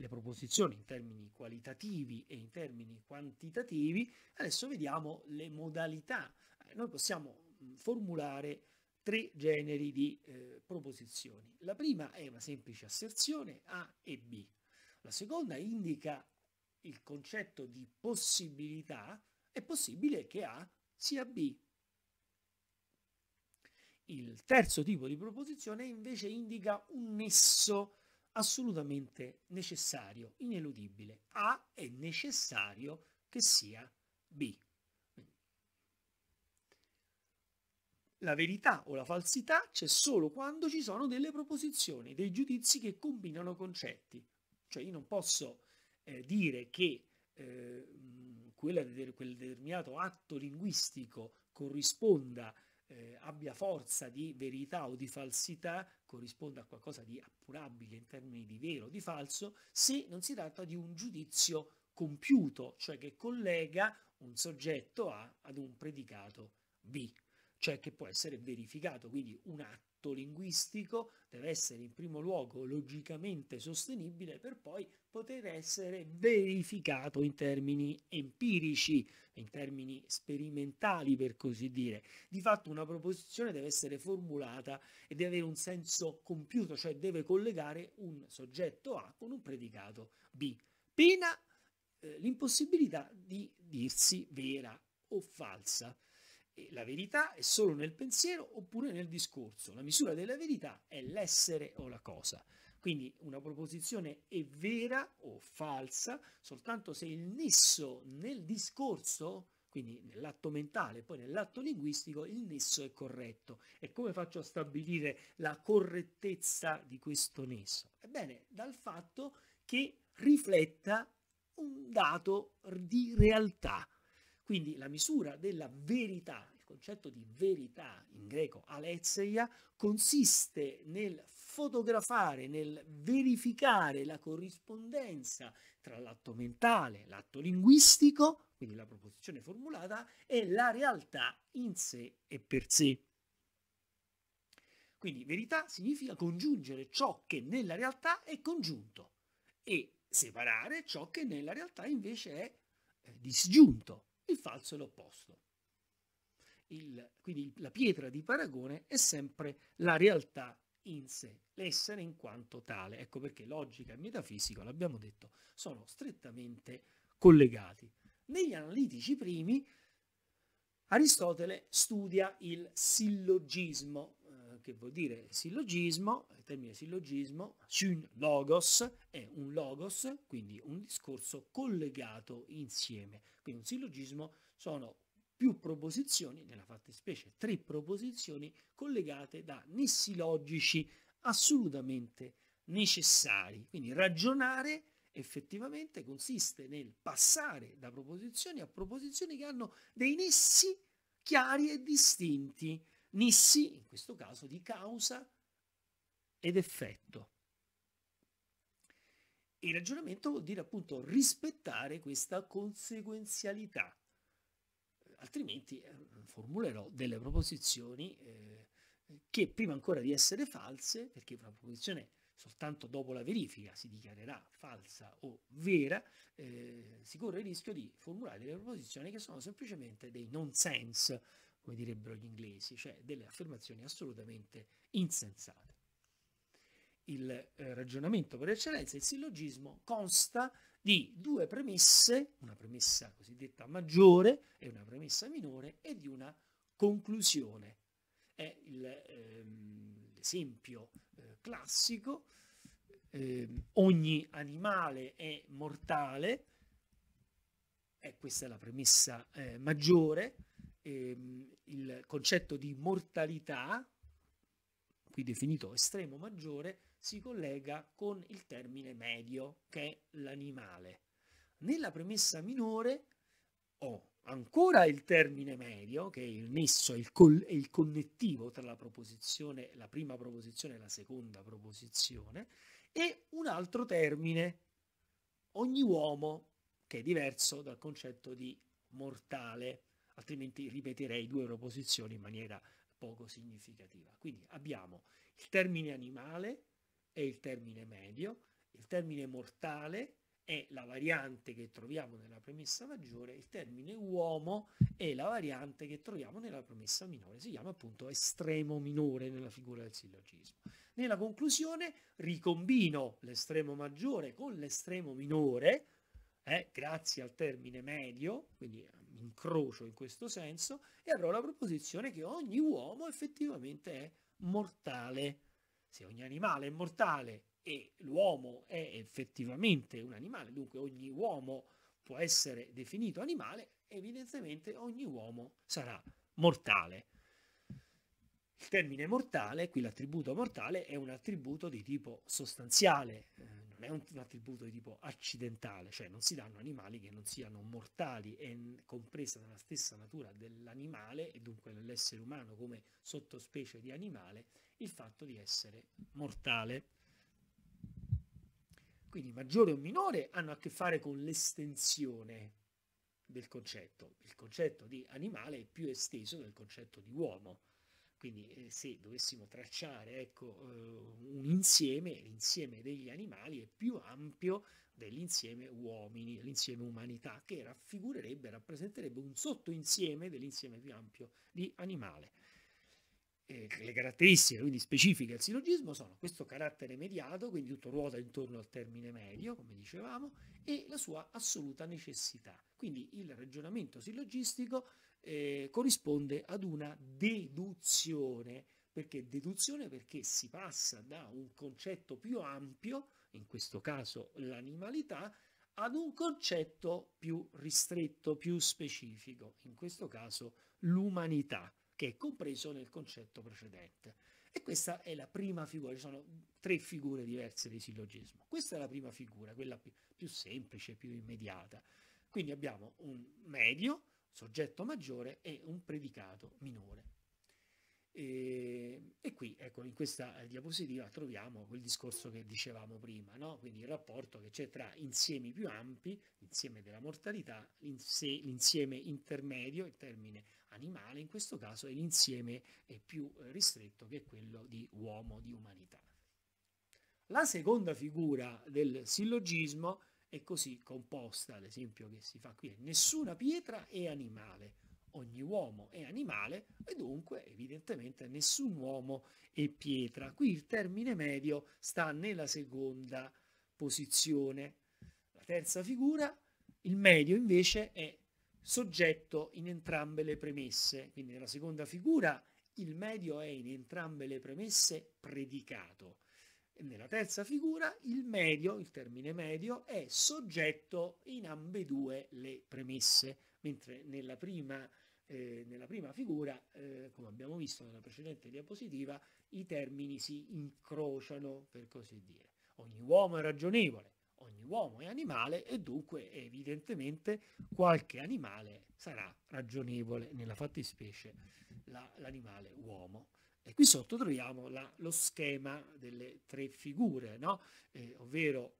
le proposizioni in termini qualitativi e in termini quantitativi, adesso vediamo le modalità. Eh, noi possiamo mm, formulare tre generi di eh, proposizioni. La prima è una semplice asserzione A e B. La seconda indica il concetto di possibilità, è possibile che A sia B. Il terzo tipo di proposizione invece indica un nesso assolutamente necessario, ineludibile. A è necessario che sia B. La verità o la falsità c'è solo quando ci sono delle proposizioni, dei giudizi che combinano concetti. Cioè io non posso eh, dire che eh, quella, quel determinato atto linguistico corrisponda a eh, abbia forza di verità o di falsità, corrisponda a qualcosa di appurabile in termini di vero o di falso, se non si tratta di un giudizio compiuto, cioè che collega un soggetto A ad un predicato B, cioè che può essere verificato, quindi un atto l'atto linguistico deve essere in primo luogo logicamente sostenibile per poi poter essere verificato in termini empirici, in termini sperimentali per così dire. Di fatto una proposizione deve essere formulata e deve avere un senso compiuto, cioè deve collegare un soggetto A con un predicato B. Pena eh, l'impossibilità di dirsi vera o falsa la verità è solo nel pensiero oppure nel discorso. La misura della verità è l'essere o la cosa. Quindi una proposizione è vera o falsa soltanto se il nesso nel discorso, quindi nell'atto mentale, poi nell'atto linguistico, il nesso è corretto. E come faccio a stabilire la correttezza di questo nesso? Ebbene, dal fatto che rifletta un dato di realtà, quindi la misura della verità, il concetto di verità in greco aletheia, consiste nel fotografare, nel verificare la corrispondenza tra l'atto mentale, l'atto linguistico, quindi la proposizione formulata, e la realtà in sé e per sé. Quindi verità significa congiungere ciò che nella realtà è congiunto e separare ciò che nella realtà invece è eh, disgiunto il falso è l'opposto. Il, quindi la pietra di paragone è sempre la realtà in sé, l'essere in quanto tale. Ecco perché logica e metafisica, l'abbiamo detto, sono strettamente collegati. Negli analitici primi Aristotele studia il sillogismo, che vuol dire sillogismo, il termine sillogismo, syn logos, è un logos, quindi un discorso collegato insieme. Quindi un sillogismo sono più proposizioni, nella fattispecie tre proposizioni, collegate da nessi logici assolutamente necessari. Quindi ragionare effettivamente consiste nel passare da proposizioni a proposizioni che hanno dei nessi chiari e distinti nissi, in questo caso, di causa ed effetto. Il ragionamento vuol dire appunto rispettare questa conseguenzialità, altrimenti eh, formulerò delle proposizioni eh, che prima ancora di essere false, perché una proposizione soltanto dopo la verifica si dichiarerà falsa o vera, eh, si corre il rischio di formulare delle proposizioni che sono semplicemente dei nonsense, come direbbero gli inglesi, cioè delle affermazioni assolutamente insensate. Il eh, ragionamento per eccellenza, il sillogismo, consta di due premesse, una premessa cosiddetta maggiore e una premessa minore, e di una conclusione. È il, ehm, l'esempio eh, classico, eh, ogni animale è mortale, eh, questa è la premessa eh, maggiore, ehm, il concetto di mortalità, qui definito estremo maggiore, si collega con il termine medio, che è l'animale. Nella premessa minore ho ancora il termine medio, che è il nesso e il, il, connettivo tra la, proposizione, la prima proposizione e la seconda proposizione, e un altro termine, ogni uomo, che è diverso dal concetto di mortale altrimenti ripeterei due proposizioni in maniera poco significativa. Quindi abbiamo il termine animale e il termine medio, il termine mortale è la variante che troviamo nella premessa maggiore, il termine uomo è la variante che troviamo nella premessa minore, si chiama appunto estremo minore nella figura del sillogismo. Nella conclusione ricombino l'estremo maggiore con l'estremo minore, eh, grazie al termine medio, quindi incrocio in questo senso e avrò la proposizione che ogni uomo effettivamente è mortale. Se ogni animale è mortale e l'uomo è effettivamente un animale, dunque ogni uomo può essere definito animale, evidentemente ogni uomo sarà mortale. Il termine mortale, qui l'attributo mortale, è un attributo di tipo sostanziale, eh, non è un, attributo di tipo accidentale, cioè non si danno animali che non siano mortali, è compresa nella stessa natura dell'animale e dunque dell'essere umano come sottospecie di animale il fatto di essere mortale. Quindi maggiore o minore hanno a che fare con l'estensione del concetto. Il concetto di animale è più esteso del concetto di uomo quindi eh, se dovessimo tracciare ecco, eh, un insieme, l'insieme degli animali è più ampio dell'insieme uomini, l'insieme umanità, che raffigurerebbe, rappresenterebbe un sottoinsieme dell'insieme più ampio di animale. Eh, le caratteristiche quindi specifiche al sillogismo sono questo carattere mediato, quindi tutto ruota intorno al termine medio, come dicevamo, e la sua assoluta necessità. Quindi il ragionamento sillogistico eh, corrisponde ad una deduzione. Perché deduzione? Perché si passa da un concetto più ampio, in questo caso l'animalità, ad un concetto più ristretto, più specifico, in questo caso l'umanità, che è compreso nel concetto precedente. E questa è la prima figura, ci sono tre figure diverse di sillogismo. Questa è la prima figura, quella più, più semplice, più immediata. Quindi abbiamo un medio, soggetto maggiore e un predicato minore. E, e, qui, ecco, in questa diapositiva troviamo quel discorso che dicevamo prima, no? quindi il rapporto che c'è tra insiemi più ampi, l'insieme della mortalità, l'insieme intermedio, il termine animale in questo caso, e l'insieme eh, più ristretto che è quello di uomo, di umanità. La seconda figura del sillogismo è così composta, l'esempio che si fa qui è nessuna pietra è animale, ogni uomo è animale e dunque evidentemente nessun uomo è pietra. Qui il termine medio sta nella seconda posizione. La terza figura, il medio invece è soggetto in entrambe le premesse, quindi nella seconda figura il medio è in entrambe le premesse predicato nella terza figura il medio, il termine medio, è soggetto in ambedue le premesse, mentre nella prima, eh, nella prima figura, eh, come abbiamo visto nella precedente diapositiva, i termini si incrociano, per così dire. Ogni uomo è ragionevole, ogni uomo è animale e dunque evidentemente qualche animale sarà ragionevole, nella fattispecie l'animale la, uomo. E qui sotto troviamo la, lo schema delle tre figure, no? eh, ovvero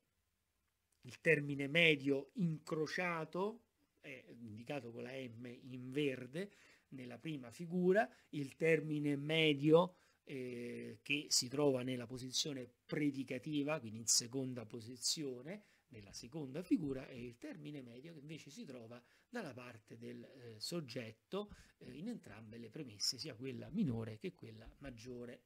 il termine medio incrociato, è indicato con la M in verde nella prima figura, il termine medio eh, che si trova nella posizione predicativa, quindi in seconda posizione, nella seconda figura è il termine medio che invece si trova dalla parte del eh, soggetto eh, in entrambe le premesse, sia quella minore che quella maggiore.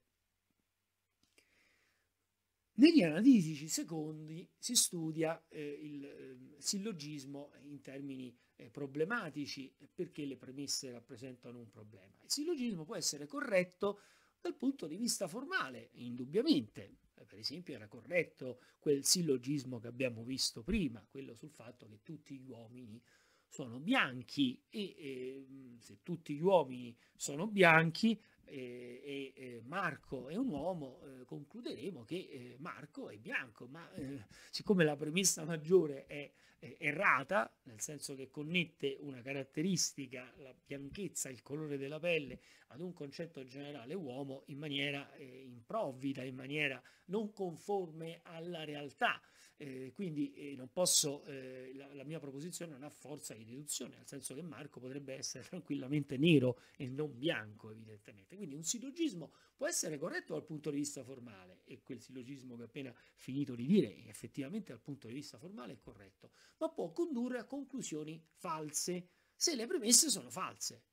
Negli analitici secondi si studia eh, il ehm, sillogismo in termini eh, problematici perché le premesse rappresentano un problema. Il sillogismo può essere corretto dal punto di vista formale, indubbiamente, eh, per esempio era corretto quel sillogismo che abbiamo visto prima, quello sul fatto che tutti gli uomini sono bianchi e, e mm, se tutti gli uomini sono bianchi eh, e, e Marco è un uomo, eh, concluderemo che eh, Marco è bianco, ma eh, siccome la premessa maggiore è eh, errata, nel senso che connette una caratteristica, la bianchezza, il colore della pelle, ad un concetto generale uomo in maniera eh, improvvida, in maniera non conforme alla realtà. Eh, quindi eh, non posso, eh, la, la, mia proposizione non ha forza di deduzione, nel senso che Marco potrebbe essere tranquillamente nero e non bianco, evidentemente. Quindi un sillogismo può essere corretto dal punto di vista formale, e quel sillogismo che ho appena finito di dire, effettivamente dal punto di vista formale è corretto ma può condurre a conclusioni false se le premesse sono false.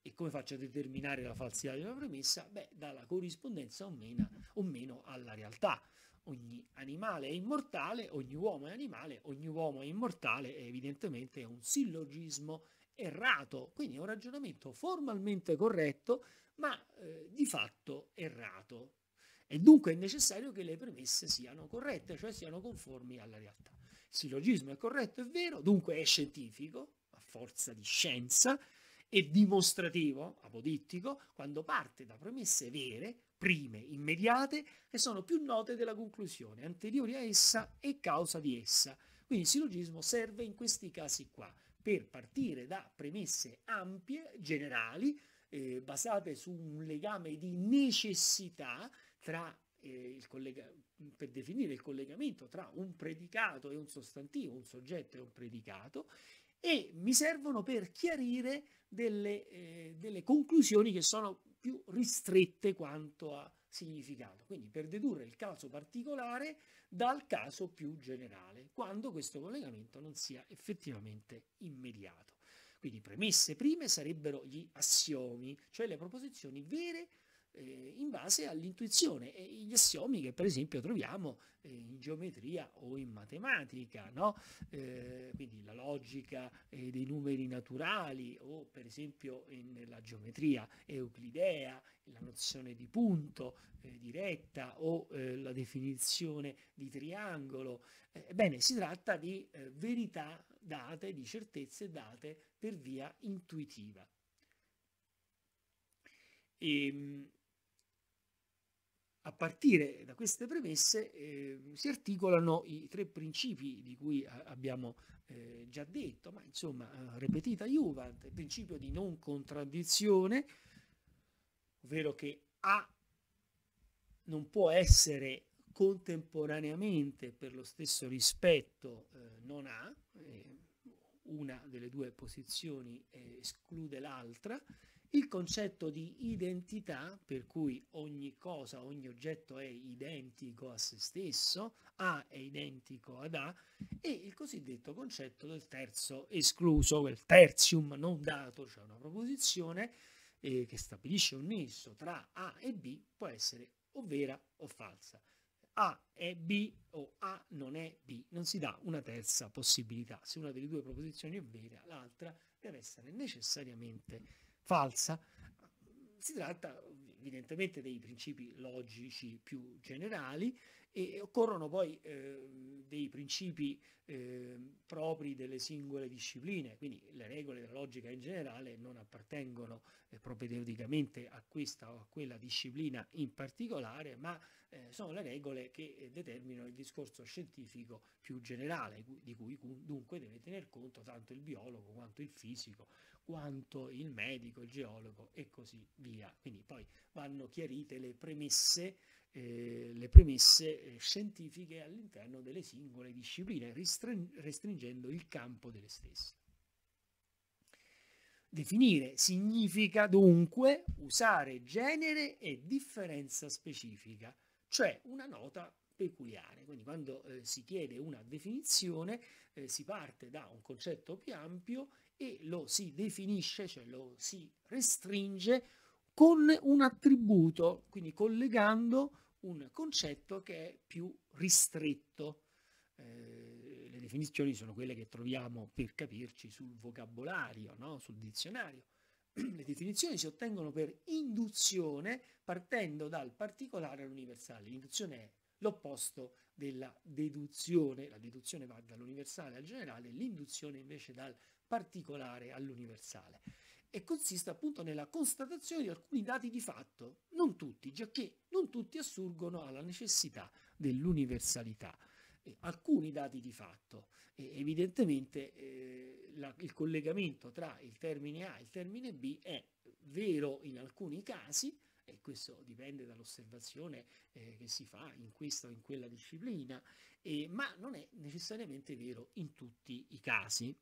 E come faccio a determinare la falsità di una premessa? Beh, dalla corrispondenza o meno, o meno alla realtà. Ogni animale è immortale, ogni uomo è animale, ogni uomo è immortale e evidentemente è un sillogismo errato, quindi è un ragionamento formalmente corretto, ma eh, di fatto errato. E dunque è necessario che le premesse siano corrette, cioè siano conformi alla realtà sillogismo è corretto, è vero, dunque è scientifico, a forza di scienza, è dimostrativo, apodittico, quando parte da premesse vere, prime, immediate, che sono più note della conclusione, anteriori a essa e causa di essa. Quindi il sillogismo serve in questi casi qua, per partire da premesse ampie, generali, eh, basate su un legame di necessità tra eh, il collega- per definire il collegamento tra un predicato e un sostantivo, un soggetto e un predicato, e mi servono per chiarire delle, eh, delle conclusioni che sono più ristrette quanto a significato, quindi per dedurre il caso particolare dal caso più generale, quando questo collegamento non sia effettivamente immediato. Quindi premesse prime sarebbero gli assiomi, cioè le proposizioni vere eh, in base all'intuizione e gli assiomi che per esempio troviamo eh, in geometria o in matematica, no? eh, quindi la logica eh, dei numeri naturali o per esempio nella geometria euclidea, la nozione di punto, eh, di retta o eh, la definizione di triangolo. Ebbene, si tratta di verità date, di certezze date per via intuitiva. E, ehm, a partire da queste premesse eh, si articolano i tre principi di cui abbiamo eh, già detto, ma insomma, eh, ripetita Juvent, il principio di non contraddizione, ovvero che A non può essere contemporaneamente per lo stesso rispetto eh, non A, eh, una delle due posizioni eh, esclude l'altra, il concetto di identità, per cui ogni cosa, ogni oggetto è identico a se stesso, A è identico ad A, e il cosiddetto concetto del terzo escluso, quel terzium non dato, cioè una proposizione eh, che stabilisce un nesso tra A e B, può essere o vera o falsa. A è B o A non è B, non si dà una terza possibilità. Se una delle due proposizioni è vera, l'altra deve essere necessariamente vera falsa, si tratta evidentemente dei principi logici più generali e occorrono poi eh, dei principi eh, propri delle singole discipline, quindi le regole della logica in generale non appartengono eh, propedeuticamente a questa o a quella disciplina in particolare, ma eh, sono le regole che eh, determinano il discorso scientifico più generale, di cui dunque deve tener conto tanto il biologo quanto il fisico, quanto il medico, il geologo e così via. Quindi poi vanno chiarite le premesse, eh, le premesse eh, scientifiche all'interno delle singole discipline, restringendo il campo delle stesse. Definire significa dunque usare genere e differenza specifica, cioè una nota peculiare. Quindi quando eh, si chiede una definizione eh, si parte da un concetto più ampio e lo si definisce, cioè lo si restringe con un attributo, quindi collegando un concetto che è più ristretto. Eh, le definizioni sono quelle che troviamo per capirci sul vocabolario, no? sul dizionario. Le definizioni si ottengono per induzione partendo dal particolare all'universale. L'induzione è l'opposto della deduzione, la deduzione va dall'universale al generale, l'induzione invece dal particolare all'universale e consiste appunto nella constatazione di alcuni dati di fatto, non tutti, giacché non tutti assurgono alla necessità dell'universalità. alcuni dati di fatto, eh, evidentemente eh, la, il collegamento tra il termine A e il termine B è vero in alcuni casi, e questo dipende dall'osservazione eh, che si fa in questa o in quella disciplina, eh, ma non è necessariamente vero in tutti i casi.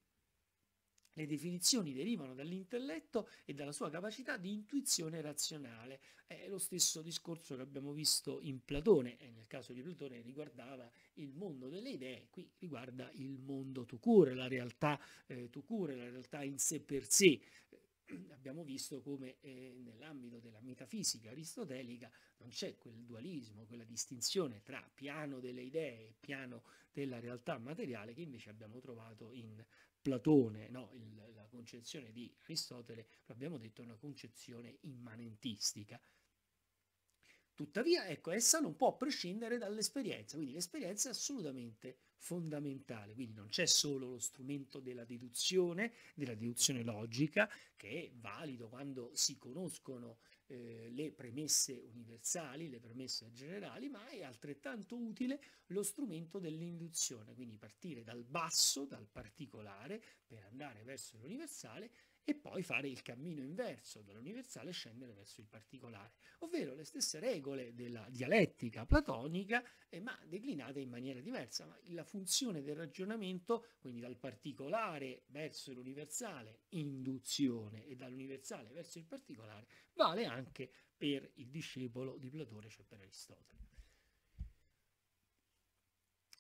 Le definizioni derivano dall'intelletto e dalla sua capacità di intuizione razionale. È lo stesso discorso che abbiamo visto in Platone, e nel caso di Platone riguardava il mondo delle idee, qui riguarda il mondo to cure, la realtà eh, to cure, la realtà in sé per sé eh, abbiamo visto come eh, nell'ambito della metafisica aristotelica non c'è quel dualismo, quella distinzione tra piano delle idee e piano della realtà materiale che invece abbiamo trovato in Platone, no, il, la concezione di Aristotele, abbiamo detto, è una concezione immanentistica. Tuttavia, ecco, essa non può prescindere dall'esperienza, quindi l'esperienza è assolutamente fondamentale, quindi non c'è solo lo strumento della deduzione, della deduzione logica, che è valido quando si conoscono eh, le premesse universali, le premesse generali, ma è altrettanto utile lo strumento dell'induzione, quindi partire dal basso, dal particolare, per andare verso l'universale e poi fare il cammino inverso dall'universale e scendere verso il particolare, ovvero le stesse regole della dialettica platonica, eh, ma declinate in maniera diversa, ma la funzione del ragionamento, quindi dal particolare verso l'universale, induzione, e dall'universale verso il particolare, vale anche per il discepolo di Platone, cioè per Aristotele.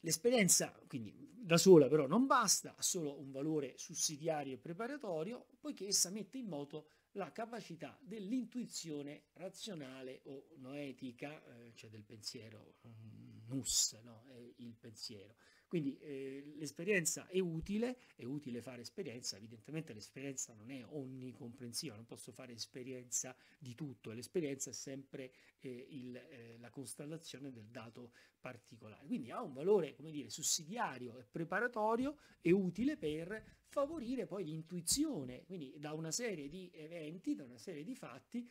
L'esperienza, quindi da sola però non basta, ha solo un valore sussidiario e preparatorio, poiché essa mette in moto la capacità dell'intuizione razionale o noetica, eh, cioè del pensiero mm, nus, no? il pensiero, quindi eh, l'esperienza è utile, è utile fare esperienza, evidentemente l'esperienza non è onnicomprensiva, non posso fare esperienza di tutto, l'esperienza è sempre eh, il, eh, la constatazione del dato particolare. Quindi ha un valore, come dire, sussidiario e preparatorio e utile per favorire poi l'intuizione, quindi da una serie di eventi, da una serie di fatti,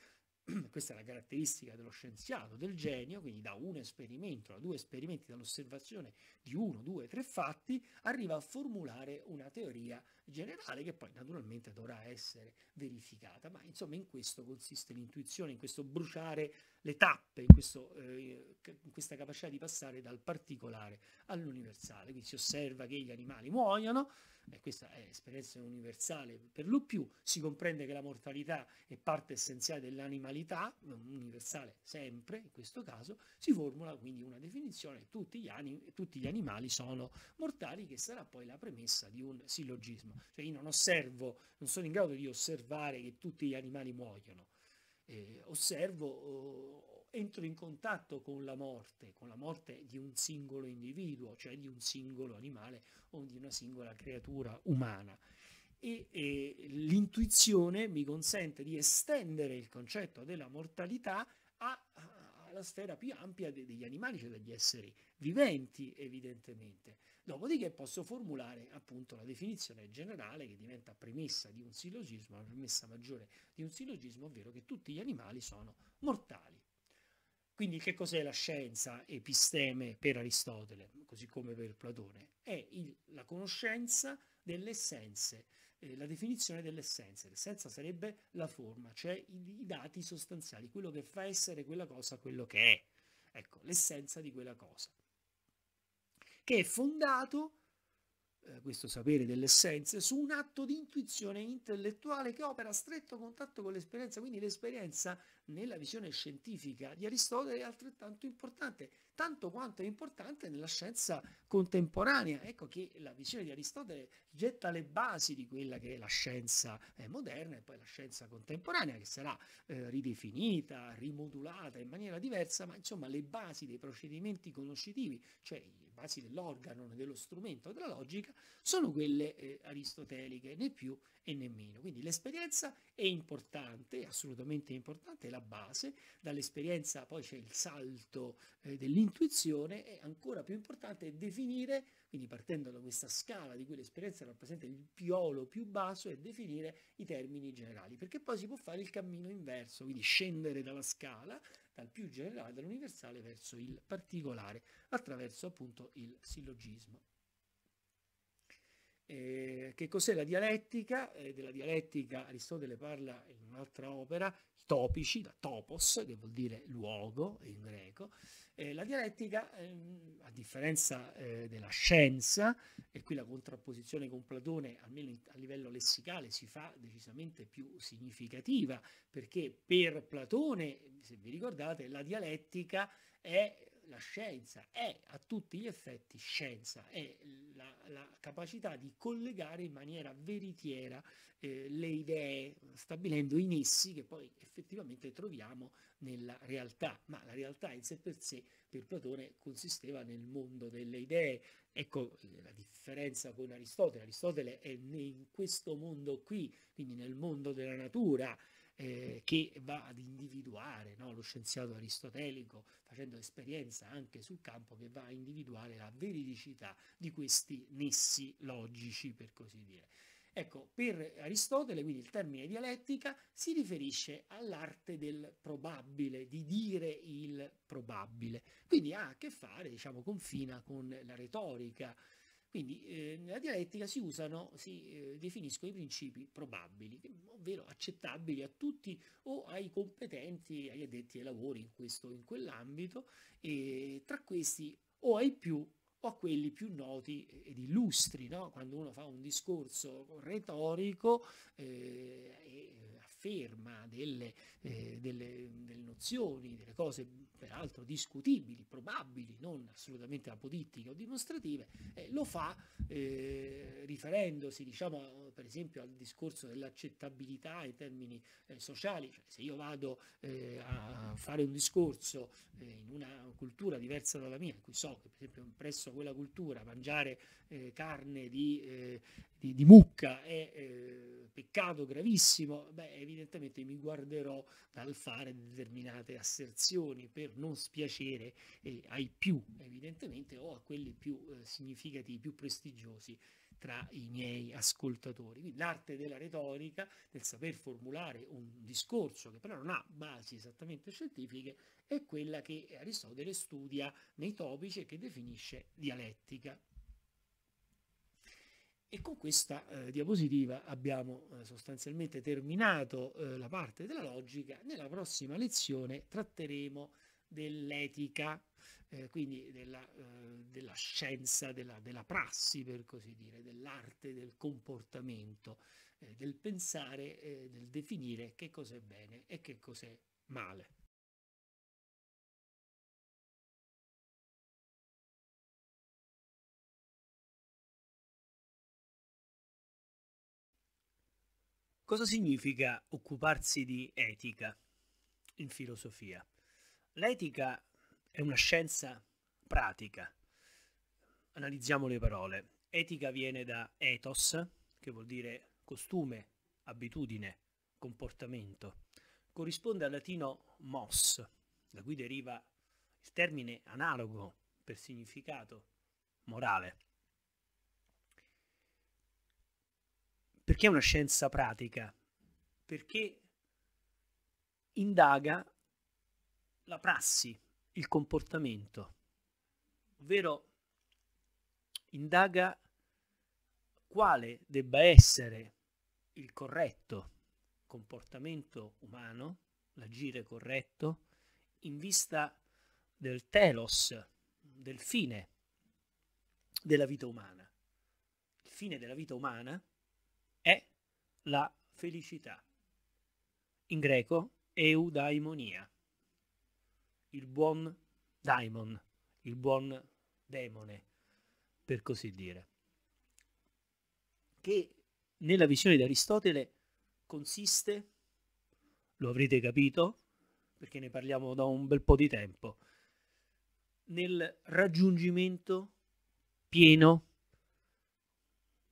questa è la caratteristica dello scienziato, del genio, quindi da un esperimento, da due esperimenti, dall'osservazione di uno, due, tre fatti, arriva a formulare una teoria generale che poi naturalmente dovrà essere verificata, ma insomma in questo consiste l'intuizione, in questo bruciare le tappe, in, questo, eh, in questa capacità di passare dal particolare all'universale, quindi si osserva che gli animali muoiono, e questa è esperienza universale, per lo più si comprende che la mortalità è parte essenziale dell'animalità, universale sempre in questo caso, si formula quindi una definizione, tutti gli, anim- tutti gli animali sono mortali, che sarà poi la premessa di un sillogismo. Cioè io non osservo, non sono in grado di osservare che tutti gli animali muoiono, eh, osservo... Oh, entro in contatto con la morte, con la morte di un singolo individuo, cioè di un singolo animale o di una singola creatura umana. E, e l'intuizione mi consente di estendere il concetto della mortalità a, a, alla sfera più ampia de, degli animali, cioè degli esseri viventi evidentemente. Dopodiché posso formulare appunto la definizione generale che diventa premessa di un sillogismo, la premessa maggiore di un sillogismo, ovvero che tutti gli animali sono mortali. Quindi che cos'è la scienza episteme per Aristotele, così come per Platone? È il, la conoscenza delle essenze, eh, la definizione delle essenze. L'essenza sarebbe la forma, cioè i, i, dati sostanziali, quello che fa essere quella cosa quello che è. Ecco, l'essenza di quella cosa. Che è fondato eh, questo sapere delle essenze, su un atto di intuizione intellettuale che opera a stretto contatto con l'esperienza, quindi l'esperienza nella visione scientifica di Aristotele è altrettanto importante, tanto quanto è importante nella scienza contemporanea. Ecco che la visione di Aristotele getta le basi di quella che è la scienza eh, moderna e poi la scienza contemporanea, che sarà eh, ridefinita, rimodulata in maniera diversa, ma insomma le basi dei procedimenti conoscitivi, cioè basi dell'organo, dello strumento, della logica, sono quelle eh, aristoteliche, né più e né meno. Quindi l'esperienza è importante, assolutamente importante, è la base, dall'esperienza poi c'è il salto eh, dell'intuizione e ancora più importante è definire, quindi partendo da questa scala di cui l'esperienza rappresenta il piolo più basso, è definire i termini generali, perché poi si può fare il cammino inverso, quindi scendere dalla scala dal più generale, dall'universale verso il particolare, attraverso appunto il sillogismo. Eh, che cos'è la dialettica? Eh, della dialettica Aristotele parla in un'altra opera, topici, da topos, che vuol dire luogo in greco. Eh, la dialettica, ehm, a differenza eh, della scienza, e qui la contrapposizione con Platone, almeno in, a livello lessicale, si fa decisamente più significativa, perché per Platone, se vi ricordate, la dialettica è la scienza è a tutti gli effetti scienza, è la, la capacità di collegare in maniera veritiera eh, le idee, stabilendo i nessi che poi effettivamente troviamo nella realtà, ma la realtà in sé per sé per Platone consisteva nel mondo delle idee. Ecco eh, la differenza con Aristotele. Aristotele è in questo mondo qui, quindi nel mondo della natura, eh, che va ad individuare no? lo scienziato aristotelico, facendo esperienza anche sul campo, che va a individuare la veridicità di questi nessi logici, per così dire. Ecco, per Aristotele quindi il termine dialettica si riferisce all'arte del probabile, di dire il probabile, quindi ha a che fare, diciamo, confina con la retorica quindi eh, nella dialettica si usano, si eh, definiscono i principi probabili, ovvero accettabili a tutti o ai competenti, agli addetti ai lavori in questo in quell'ambito, e tra questi o ai più o a quelli più noti ed illustri, no? quando uno fa un discorso retorico eh, afferma delle, eh, delle, delle, nozioni, delle cose peraltro discutibili, probabili, non assolutamente apodittiche o dimostrative, eh, lo fa eh, riferendosi diciamo, per esempio al discorso dell'accettabilità in termini eh, sociali, cioè, se io vado eh, a fare un discorso eh, in una cultura diversa dalla mia, in cui so che per esempio presso quella cultura mangiare carne di, di, di mucca è peccato gravissimo, beh, evidentemente mi guarderò dal fare determinate asserzioni per non spiacere eh, ai più, evidentemente, o a quelli più eh, significativi, più prestigiosi tra i miei ascoltatori. Quindi l'arte della retorica, del saper formulare un discorso che però non ha basi esattamente scientifiche, è quella che Aristotele studia nei topici e che definisce dialettica. E con questa eh, diapositiva abbiamo eh, sostanzialmente terminato eh, la parte della logica. Nella prossima lezione tratteremo dell'etica, eh, quindi della, eh, della scienza, della, della, prassi, per così dire, dell'arte, del comportamento, eh, del pensare, del definire che cos'è bene e che cos'è male. Cosa significa occuparsi di etica in filosofia? L'etica è una scienza pratica. Analizziamo le parole. Etica viene da ethos, che vuol dire costume, abitudine, comportamento. Corrisponde al latino mos, da cui deriva il termine analogo per significato morale. perché è una scienza pratica, perché indaga la prassi, il comportamento, ovvero indaga quale debba essere il corretto comportamento umano, l'agire corretto, in vista del telos, del fine della vita umana. Il fine della vita umana è la felicità. In greco eudaimonia, il buon daimon, il buon demone, per così dire, che nella visione di Aristotele consiste, lo avrete capito, perché ne parliamo da un bel po' di tempo, nel raggiungimento pieno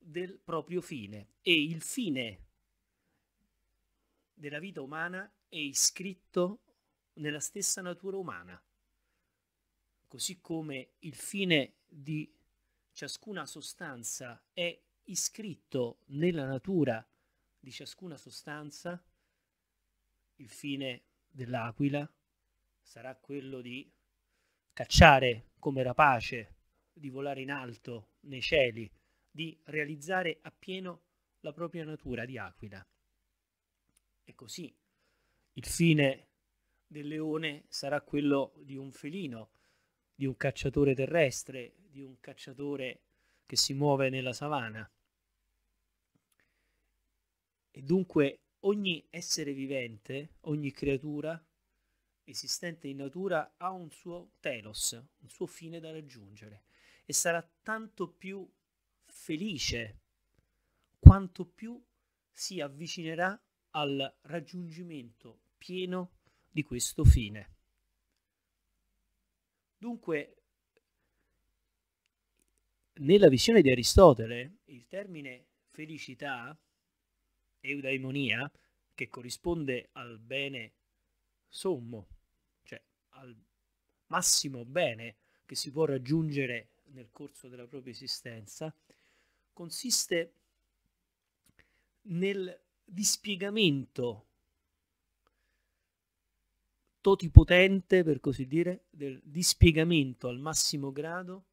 del proprio fine e il fine della vita umana è iscritto nella stessa natura umana, così come il fine di ciascuna sostanza è iscritto nella natura di ciascuna sostanza, il fine dell'aquila sarà quello di cacciare come rapace, di volare in alto nei cieli, di realizzare appieno la propria natura di aquila. E così il fine del leone sarà quello di un felino, di un cacciatore terrestre, di un cacciatore che si muove nella savana. E dunque ogni essere vivente, ogni creatura esistente in natura ha un suo telos, un suo fine da raggiungere e sarà tanto più felice quanto più si avvicinerà al raggiungimento pieno di questo fine. Dunque, nella visione di Aristotele, il termine felicità, eudaimonia, che corrisponde al bene sommo, cioè al massimo bene che si può raggiungere nel corso della propria esistenza, consiste nel dispiegamento totipotente, per così dire, del dispiegamento al massimo grado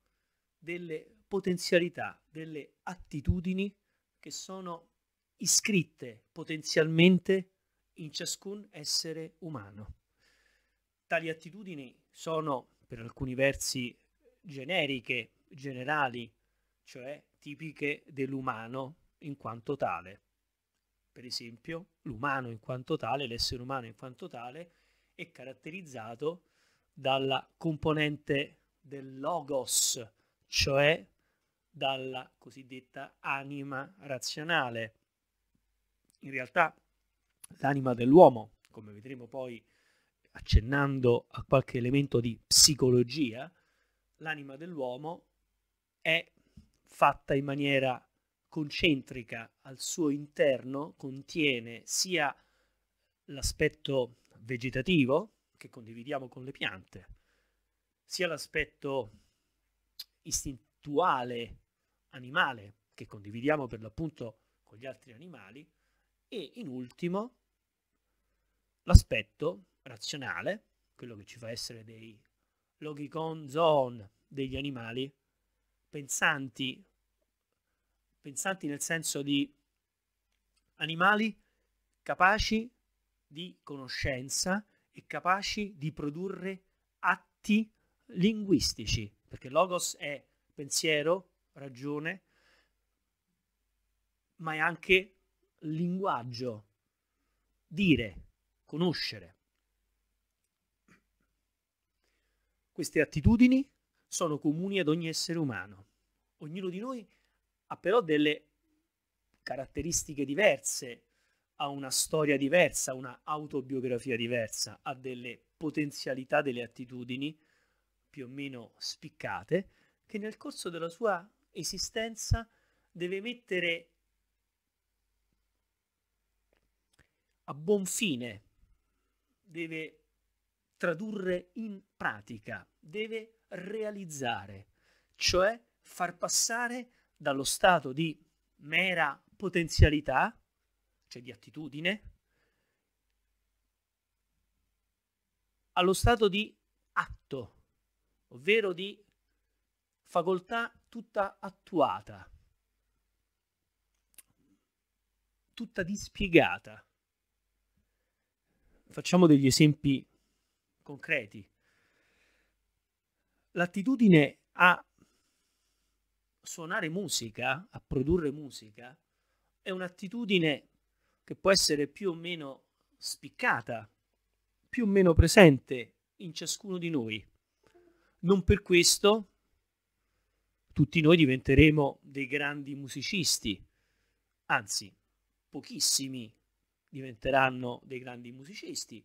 delle potenzialità, delle attitudini che sono iscritte potenzialmente in ciascun essere umano. Tali attitudini sono per alcuni versi generiche, generali, cioè tipiche dell'umano in quanto tale. Per esempio, l'umano in quanto tale, l'essere umano in quanto tale, è caratterizzato dalla componente del logos, cioè dalla cosiddetta anima razionale. In realtà l'anima dell'uomo, come vedremo poi accennando a qualche elemento di psicologia, l'anima dell'uomo è fatta in maniera concentrica al suo interno contiene sia l'aspetto vegetativo che condividiamo con le piante, sia l'aspetto istintuale animale che condividiamo per l'appunto con gli altri animali e in ultimo l'aspetto razionale, quello che ci fa essere dei logicon zone degli animali pensanti, pensanti nel senso di animali capaci di conoscenza e capaci di produrre atti linguistici, perché logos è pensiero, ragione, ma è anche linguaggio, dire, conoscere. Queste attitudini sono comuni ad ogni essere umano. Ognuno di noi ha però delle caratteristiche diverse, ha una storia diversa, una autobiografia diversa, ha delle potenzialità, delle attitudini più o meno spiccate, che nel corso della sua esistenza deve mettere a buon fine, deve tradurre in pratica deve realizzare, cioè far passare dallo stato di mera potenzialità, cioè di attitudine, allo stato di atto, ovvero di facoltà tutta attuata, tutta dispiegata. Facciamo degli esempi concreti l'attitudine a suonare musica, a produrre musica, è un'attitudine che può essere più o meno spiccata, più o meno presente in ciascuno di noi. Non per questo tutti noi diventeremo dei grandi musicisti, anzi pochissimi diventeranno dei grandi musicisti,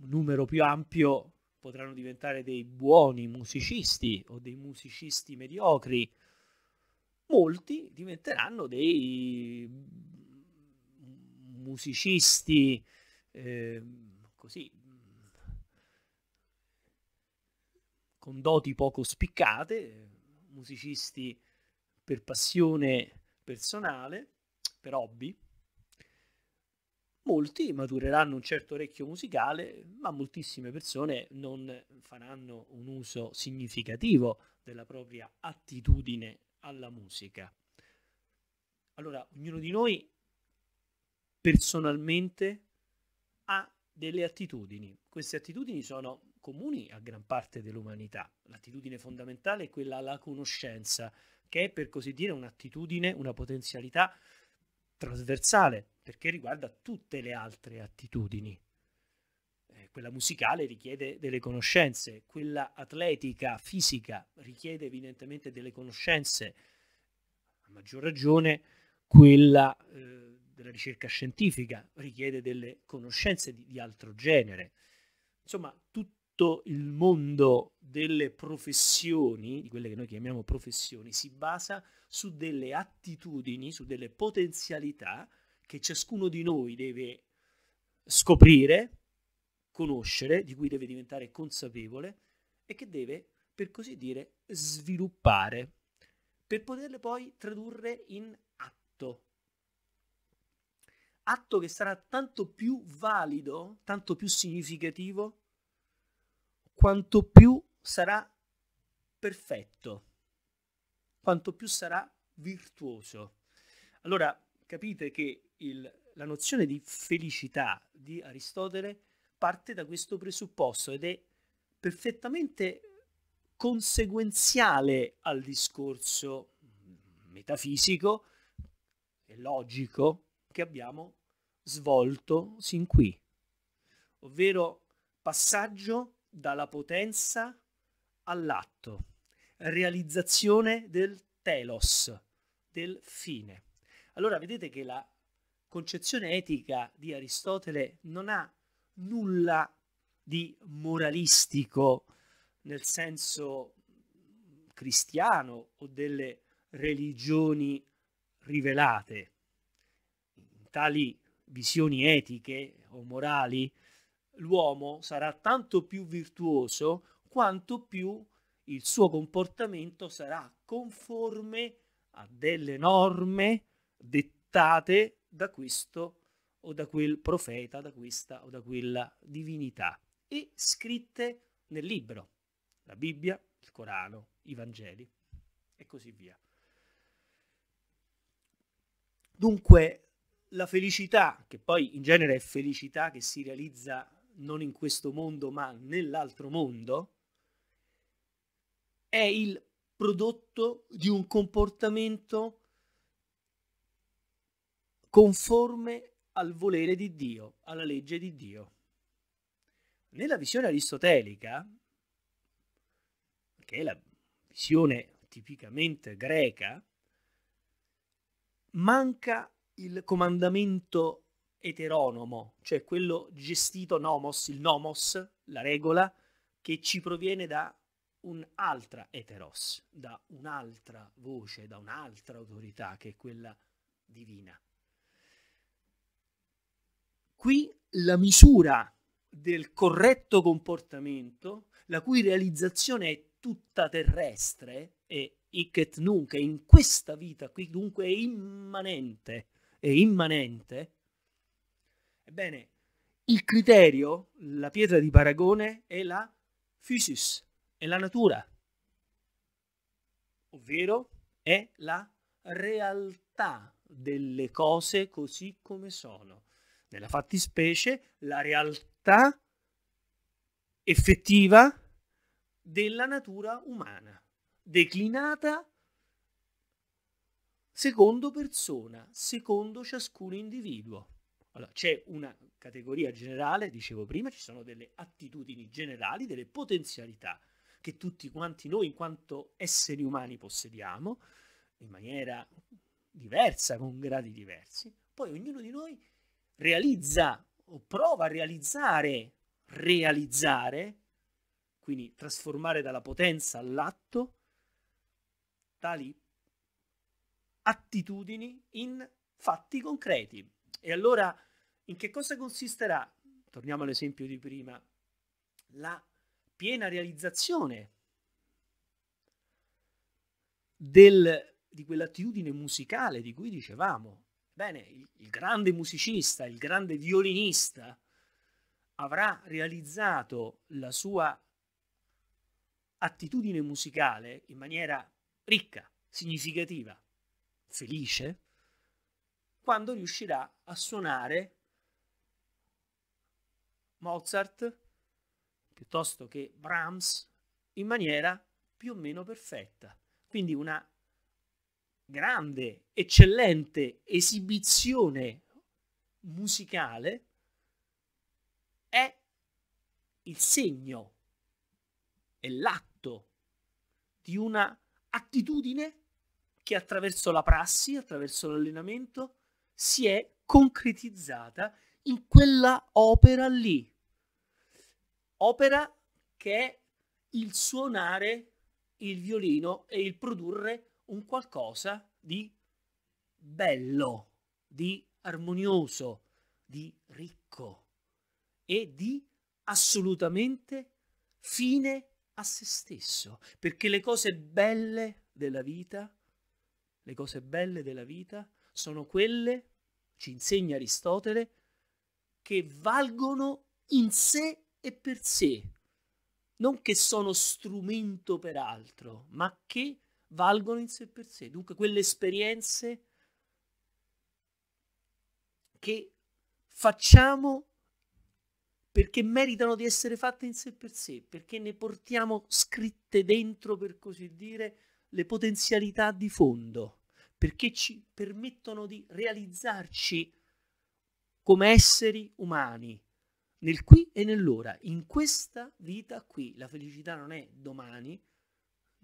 un numero più ampio potranno diventare dei buoni musicisti o dei musicisti mediocri, molti diventeranno dei musicisti eh, così con doti poco spiccate, musicisti per passione personale, per hobby, Molti matureranno un certo orecchio musicale, ma moltissime persone non faranno un uso significativo della propria attitudine alla musica. Allora, ognuno di noi personalmente ha delle attitudini. Queste attitudini sono comuni a gran parte dell'umanità. L'attitudine fondamentale è quella alla conoscenza, che è per così dire un'attitudine, una potenzialità trasversale perché riguarda tutte le altre attitudini. Eh, quella musicale richiede delle conoscenze, quella atletica, fisica, richiede evidentemente delle conoscenze, a maggior ragione quella eh, della ricerca scientifica richiede delle conoscenze di, di altro genere. Insomma, tut, tutto il mondo delle professioni, di quelle che noi chiamiamo professioni, si basa su delle attitudini, su delle potenzialità che ciascuno di noi deve scoprire, conoscere, di cui deve diventare consapevole e che deve, per così dire, sviluppare, per poterle poi tradurre in atto. Atto che sarà tanto più valido, tanto più significativo, quanto più sarà perfetto, quanto più sarà virtuoso. Allora capite che il, la nozione di felicità di Aristotele parte da questo presupposto ed è perfettamente conseguenziale al discorso metafisico e logico che abbiamo svolto sin qui, ovvero passaggio dalla potenza all'atto, realizzazione del telos, del fine. Allora vedete che la concezione etica di Aristotele non ha nulla di moralistico nel senso cristiano o delle religioni rivelate. In tali visioni etiche o morali l'uomo sarà tanto più virtuoso quanto più il suo comportamento sarà conforme a delle norme dettate da questo o da quel profeta, da questa o da quella divinità e scritte nel libro, la Bibbia, il Corano, i Vangeli e così via. Dunque la felicità, che poi in genere è felicità che si realizza non in questo mondo ma nell'altro mondo, è il prodotto di un comportamento conforme al volere di Dio, alla legge di Dio. Nella visione aristotelica, che è la visione tipicamente greca, manca il comandamento eteronomo, cioè quello gestito nomos, il nomos, la regola, che ci proviene da un'altra eteros, da un'altra voce, da un'altra autorità che è quella divina. Qui la misura del corretto comportamento, la cui realizzazione è tutta terrestre, e hic et nunc, è in questa vita qui, dunque è immanente, è immanente, Ebbene, il criterio, la pietra di paragone è la physis, è la natura, ovvero è la realtà delle cose così come sono. Nella fattispecie, la realtà effettiva della natura umana, declinata secondo persona, secondo ciascun individuo. Allora, c'è una categoria generale, dicevo prima, ci sono delle attitudini generali, delle potenzialità che tutti quanti noi in quanto esseri umani possediamo in maniera diversa, con gradi diversi. Poi ognuno di noi realizza o prova a realizzare, realizzare, quindi trasformare dalla potenza all'atto tali attitudini in fatti concreti. E allora in che cosa consisterà, torniamo all'esempio di prima, la piena realizzazione del, di quell'attitudine musicale di cui dicevamo? Bene, il, il grande musicista, il grande violinista avrà realizzato la sua attitudine musicale in maniera ricca, significativa, felice, quando riuscirà a suonare Mozart piuttosto che Brahms in maniera più o meno perfetta. Quindi una grande, eccellente esibizione musicale è il segno, è l'atto di una attitudine che attraverso la prassi, attraverso l'allenamento, si è concretizzata in quella opera lì. Opera che è il suonare il violino e il produrre un qualcosa di bello, di armonioso, di ricco e di assolutamente fine a se stesso, perché le cose belle della vita, le cose belle della vita sono quelle, ci insegna Aristotele, che valgono in sé e per sé, non che sono strumento per altro, ma che valgono in sé e per sé. Dunque quelle esperienze che facciamo perché meritano di essere fatte in sé per sé, perché ne portiamo scritte dentro, per così dire, le potenzialità di fondo, perché ci permettono di realizzarci come esseri umani, nel qui e nell'ora, in questa vita qui. La felicità non è domani,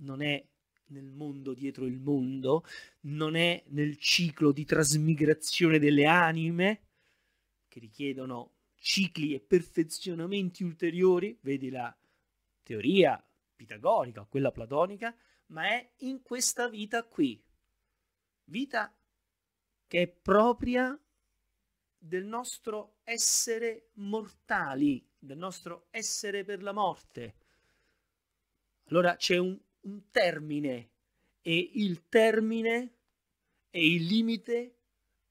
non è nel mondo dietro il mondo, non è nel ciclo di trasmigrazione delle anime che richiedono cicli e perfezionamenti ulteriori, vedi la teoria pitagorica quella platonica, ma è in questa vita qui, vita che è propria del nostro essere mortali, del nostro essere per la morte. Allora c'è un, un termine e il termine è il limite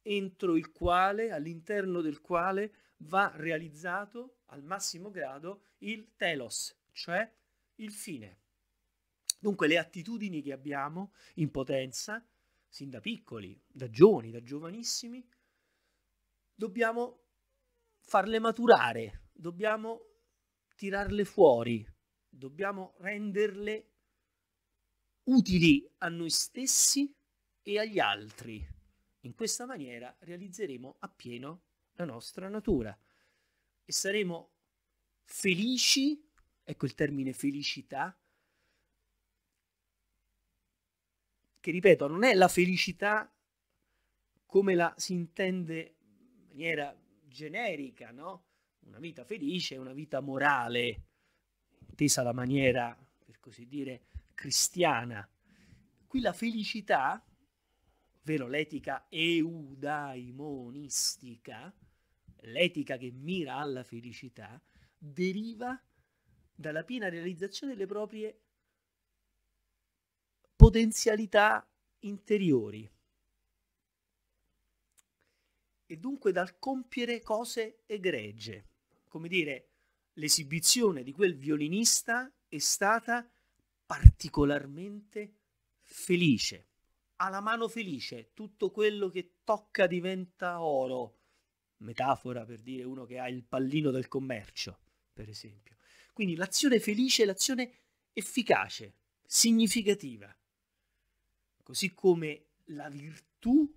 entro il quale, all'interno del quale va realizzato al massimo grado il telos, cioè il fine. Dunque le attitudini che abbiamo in potenza, sin da piccoli, da giovani, da giovanissimi, dobbiamo farle maturare, dobbiamo tirarle fuori, dobbiamo renderle utili a noi stessi e agli altri. In questa maniera realizzeremo appieno la nostra natura e saremo felici, ecco il termine felicità, che ripeto non è la felicità come la si intende maniera generica, no? Una vita felice, una vita morale, intesa alla maniera, per così dire, cristiana. Qui la felicità, ovvero l'etica eudaimonistica, l'etica che mira alla felicità, deriva dalla piena realizzazione delle proprie potenzialità interiori e dunque dal compiere cose egregie. Come dire, l'esibizione di quel violinista è stata particolarmente felice. Ha la mano felice, tutto quello che tocca diventa oro. Metafora per dire uno che ha il pallino del commercio, per esempio. Quindi l'azione felice è l'azione efficace, significativa. Così come la virtù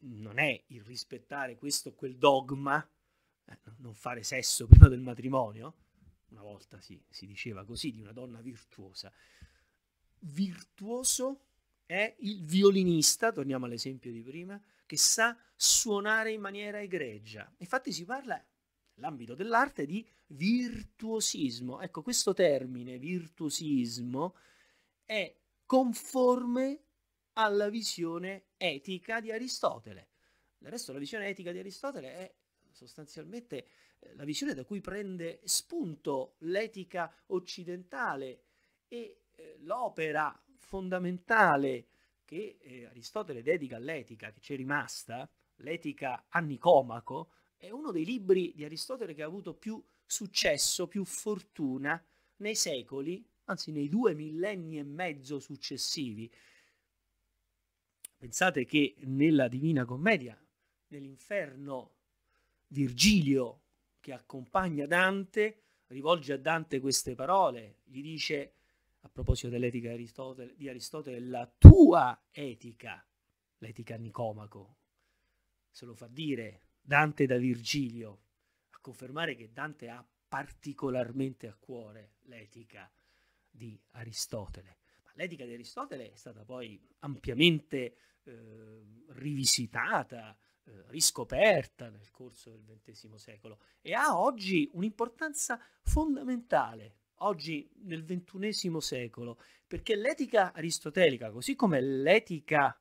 non è il rispettare questo o quel dogma, eh, non fare sesso prima del matrimonio, una volta si, si diceva così di una donna virtuosa. Virtuoso è il violinista, torniamo all'esempio di prima, che sa suonare in maniera egregia. Infatti si parla nell'ambito dell'arte di virtuosismo. Ecco, questo termine virtuosismo è conforme alla visione etica di Aristotele. Del resto la visione etica di Aristotele è sostanzialmente eh, la visione da cui prende spunto l'etica occidentale e eh, l'opera fondamentale che eh, Aristotele dedica all'etica, che ci è rimasta, l'etica a Nicomaco, è uno dei libri di Aristotele che ha avuto più successo, più fortuna nei secoli, anzi nei due millenni e mezzo successivi, Pensate che nella Divina Commedia, nell'inferno, Virgilio, che accompagna Dante, rivolge a Dante queste parole, gli dice, a proposito dell'etica di Aristotele, di Aristotele la tua etica, l'etica Nicomaco, se lo fa dire Dante da Virgilio, a confermare che Dante ha particolarmente a cuore l'etica di Aristotele l'etica di Aristotele è stata poi ampiamente eh, rivisitata, eh, riscoperta nel corso del XX secolo e ha oggi un'importanza fondamentale, oggi nel XXI secolo, perché l'etica aristotelica, così come l'etica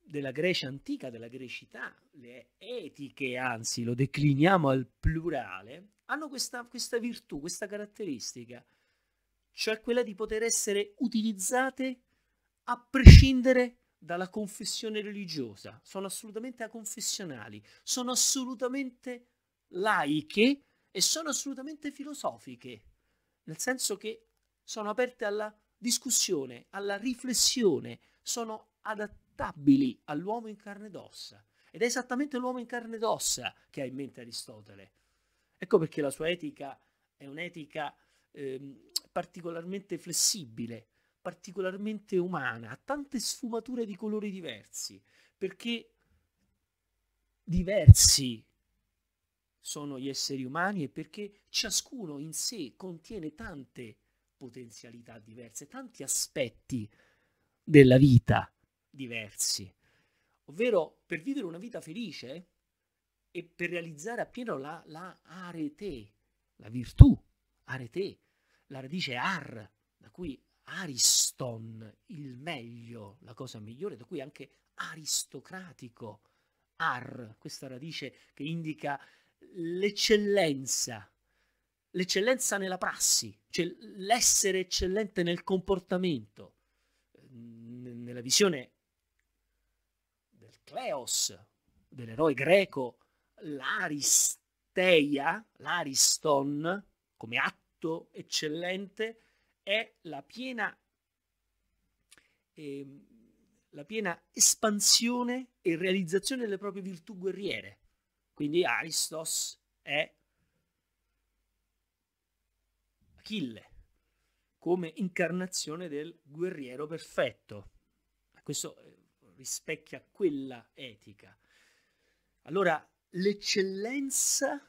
della Grecia antica, della grecità, le etiche anzi, lo decliniamo al plurale, hanno questa, questa virtù, questa caratteristica, cioè quella di poter essere utilizzate a prescindere dalla confessione religiosa, sono assolutamente aconfessionali, sono assolutamente laiche e sono assolutamente filosofiche, nel senso che sono aperte alla discussione, alla riflessione, sono adattabili all'uomo in carne ed ossa. Ed è esattamente l'uomo in carne ed ossa che ha in mente Aristotele. Ecco perché la sua etica è un'etica eh, particolarmente flessibile, particolarmente umana, ha tante sfumature di colori diversi, perché diversi sono gli esseri umani e perché ciascuno in sé contiene tante potenzialità diverse, tanti aspetti della vita diversi. Ovvero, per vivere una vita felice, e per realizzare appieno la, la arete, la virtù, arete, la radice ar, da cui ariston, il meglio, la cosa migliore, da cui anche aristocratico, ar, questa radice che indica l'eccellenza, l'eccellenza nella prassi, cioè l'essere eccellente nel comportamento, nella visione del Cleos, dell'eroe greco l'aristeia, l'ariston, come atto eccellente, è la piena, eh, la piena espansione e realizzazione delle proprie virtù guerriere. Quindi Aristos è Achille come incarnazione del guerriero perfetto. Questo eh, rispecchia quella etica. Allora l'eccellenza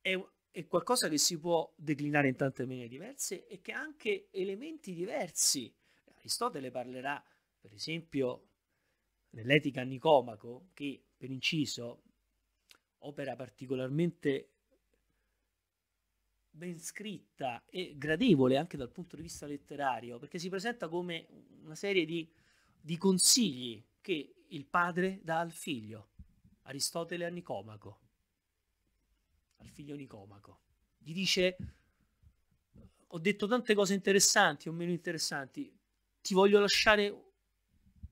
è, è qualcosa che si può declinare in tante maniere diverse e che ha anche elementi diversi. Aristotele parlerà, per esempio, nell'Etica Nicomaco, che per inciso opera particolarmente ben scritta e gradevole anche dal punto di vista letterario, perché si presenta come una serie di, di consigli che il padre dà al figlio, Aristotele a Nicomaco, al figlio Nicomaco. Gli dice, ho detto tante cose interessanti o meno interessanti, ti voglio lasciare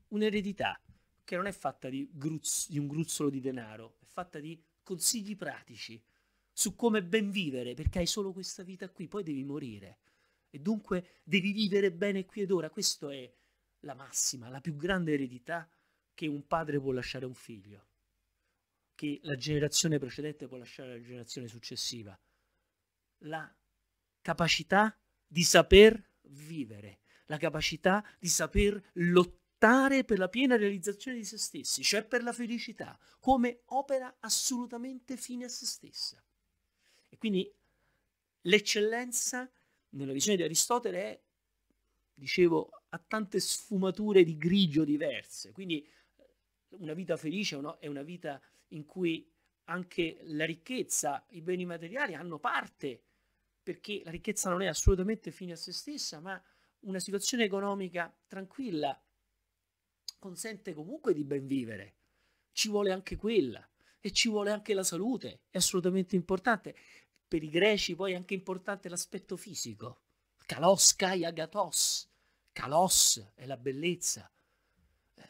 un'eredità che non è fatta di, gruzz- di un gruzzolo di denaro, è fatta di consigli pratici su come ben vivere, perché hai solo questa vita qui, poi devi morire. E dunque devi vivere bene qui ed ora. Questa è la massima, la più grande eredità che un padre può lasciare un figlio, che la generazione precedente può lasciare alla generazione successiva. La capacità di saper vivere, la capacità di saper lottare per la piena realizzazione di se stessi, cioè per la felicità, come opera assolutamente fine a se stessa. E quindi l'eccellenza nella visione di Aristotele è, dicevo, ha tante sfumature di grigio diverse, quindi una vita felice no? è una vita in cui anche la ricchezza, i beni materiali hanno parte, perché la ricchezza non è assolutamente fine a se stessa, ma una situazione economica tranquilla consente comunque di ben vivere. Ci vuole anche quella e ci vuole anche la salute, è assolutamente importante. Per i greci poi è anche importante l'aspetto fisico. Kalos kai agatos. Kalos è la bellezza,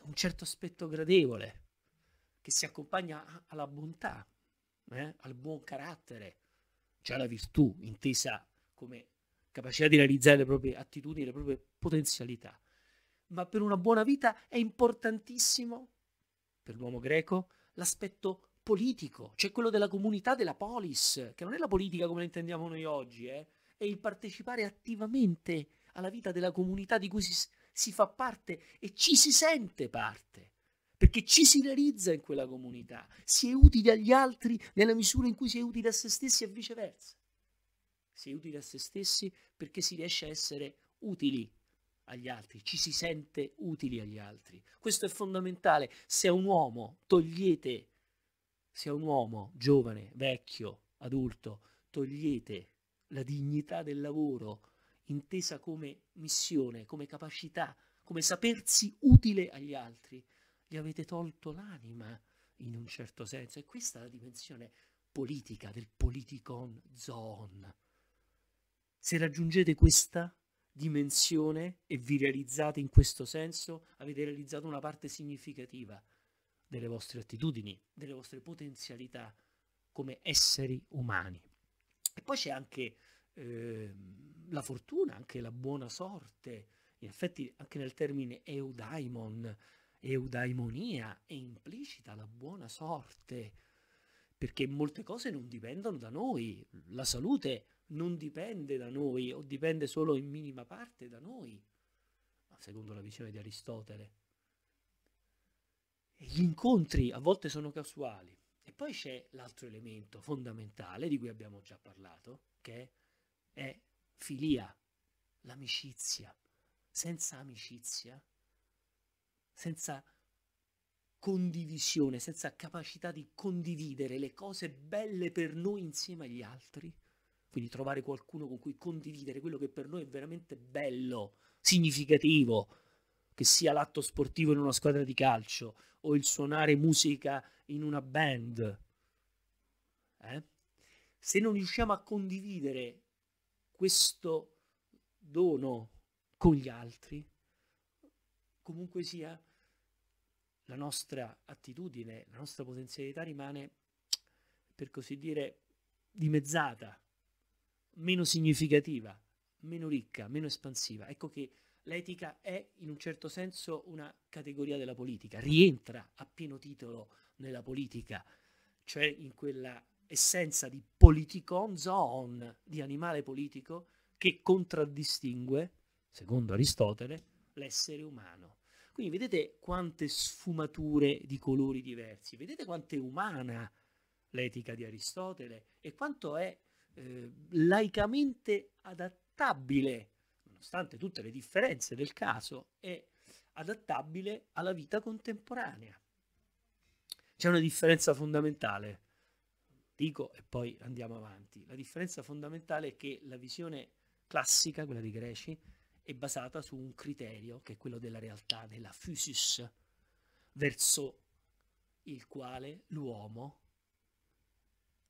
un certo aspetto gradevole che si accompagna alla bontà, eh? al buon carattere, cioè alla virtù intesa come capacità di realizzare le proprie attitudini, le proprie potenzialità. Ma per una buona vita è importantissimo, per l'uomo greco, l'aspetto politico, cioè quello della comunità della polis, che non è la politica come la intendiamo noi oggi, eh? è il partecipare attivamente alla vita della comunità di cui si, si fa parte e ci si sente parte, perché ci si realizza in quella comunità, si è utili agli altri nella misura in cui si è utili a se stessi e viceversa. Si è utili a se stessi perché si riesce a essere utili agli altri, ci si sente utili agli altri. Questo è fondamentale. Se a un uomo togliete, se a un uomo giovane, vecchio, adulto, togliete la dignità del lavoro, intesa come missione, come capacità, come sapersi utile agli altri. Gli avete tolto l'anima, in un certo senso. E questa è la dimensione politica del politicon zone. Se raggiungete questa dimensione e vi realizzate in questo senso, avete realizzato una parte significativa delle vostre attitudini, delle vostre potenzialità come esseri umani. E poi c'è anche Ehm, la fortuna, anche la buona sorte, in effetti anche nel termine eudaimon, eudaimonia è implicita la buona sorte, perché molte cose non dipendono da noi, la salute non dipende da noi o dipende solo in minima parte da noi, secondo la visione di Aristotele. E gli incontri a volte sono casuali. E poi c'è l'altro elemento fondamentale di cui abbiamo già parlato, che è è filia, l'amicizia. Senza amicizia, senza condivisione, senza capacità di condividere le cose belle per noi insieme agli altri, quindi trovare qualcuno con cui condividere quello che per noi è veramente bello, significativo, che sia l'atto sportivo in una squadra di calcio o il suonare musica in una band. Eh? Se non riusciamo a condividere questo dono con gli altri, comunque sia la nostra attitudine, la nostra potenzialità rimane, per così dire, dimezzata, meno significativa, meno ricca, meno espansiva. Ecco che l'etica è in un certo senso una categoria della politica, rientra a pieno titolo nella politica, cioè in quella essenza di politicon zoon, di animale politico, che contraddistingue, secondo Aristotele, l'essere umano. Quindi vedete quante sfumature di colori diversi, vedete quanto è umana l'etica di Aristotele e quanto è eh, laicamente adattabile, nonostante tutte le differenze del caso, è adattabile alla vita contemporanea. C'è una differenza fondamentale dico e poi andiamo avanti. La differenza fondamentale è che la visione classica, quella di Greci, è basata su un criterio che è quello della realtà, della physis, verso il quale l'uomo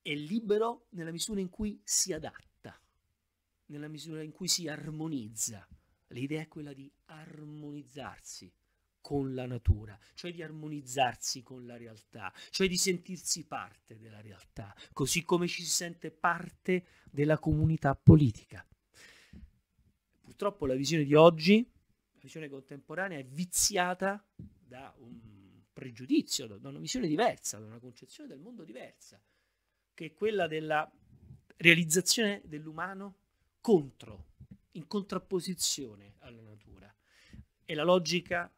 è libero nella misura in cui si adatta, nella misura in cui si armonizza. L'idea è quella di armonizzarsi, con la natura, cioè di armonizzarsi con la realtà, cioè di sentirsi parte della realtà, così come ci si sente parte della comunità politica. Purtroppo la visione di oggi, la visione contemporanea, è viziata da un pregiudizio, da una visione diversa, da una concezione del mondo diversa, che è quella della realizzazione dell'umano contro, in contrapposizione alla natura. È la logica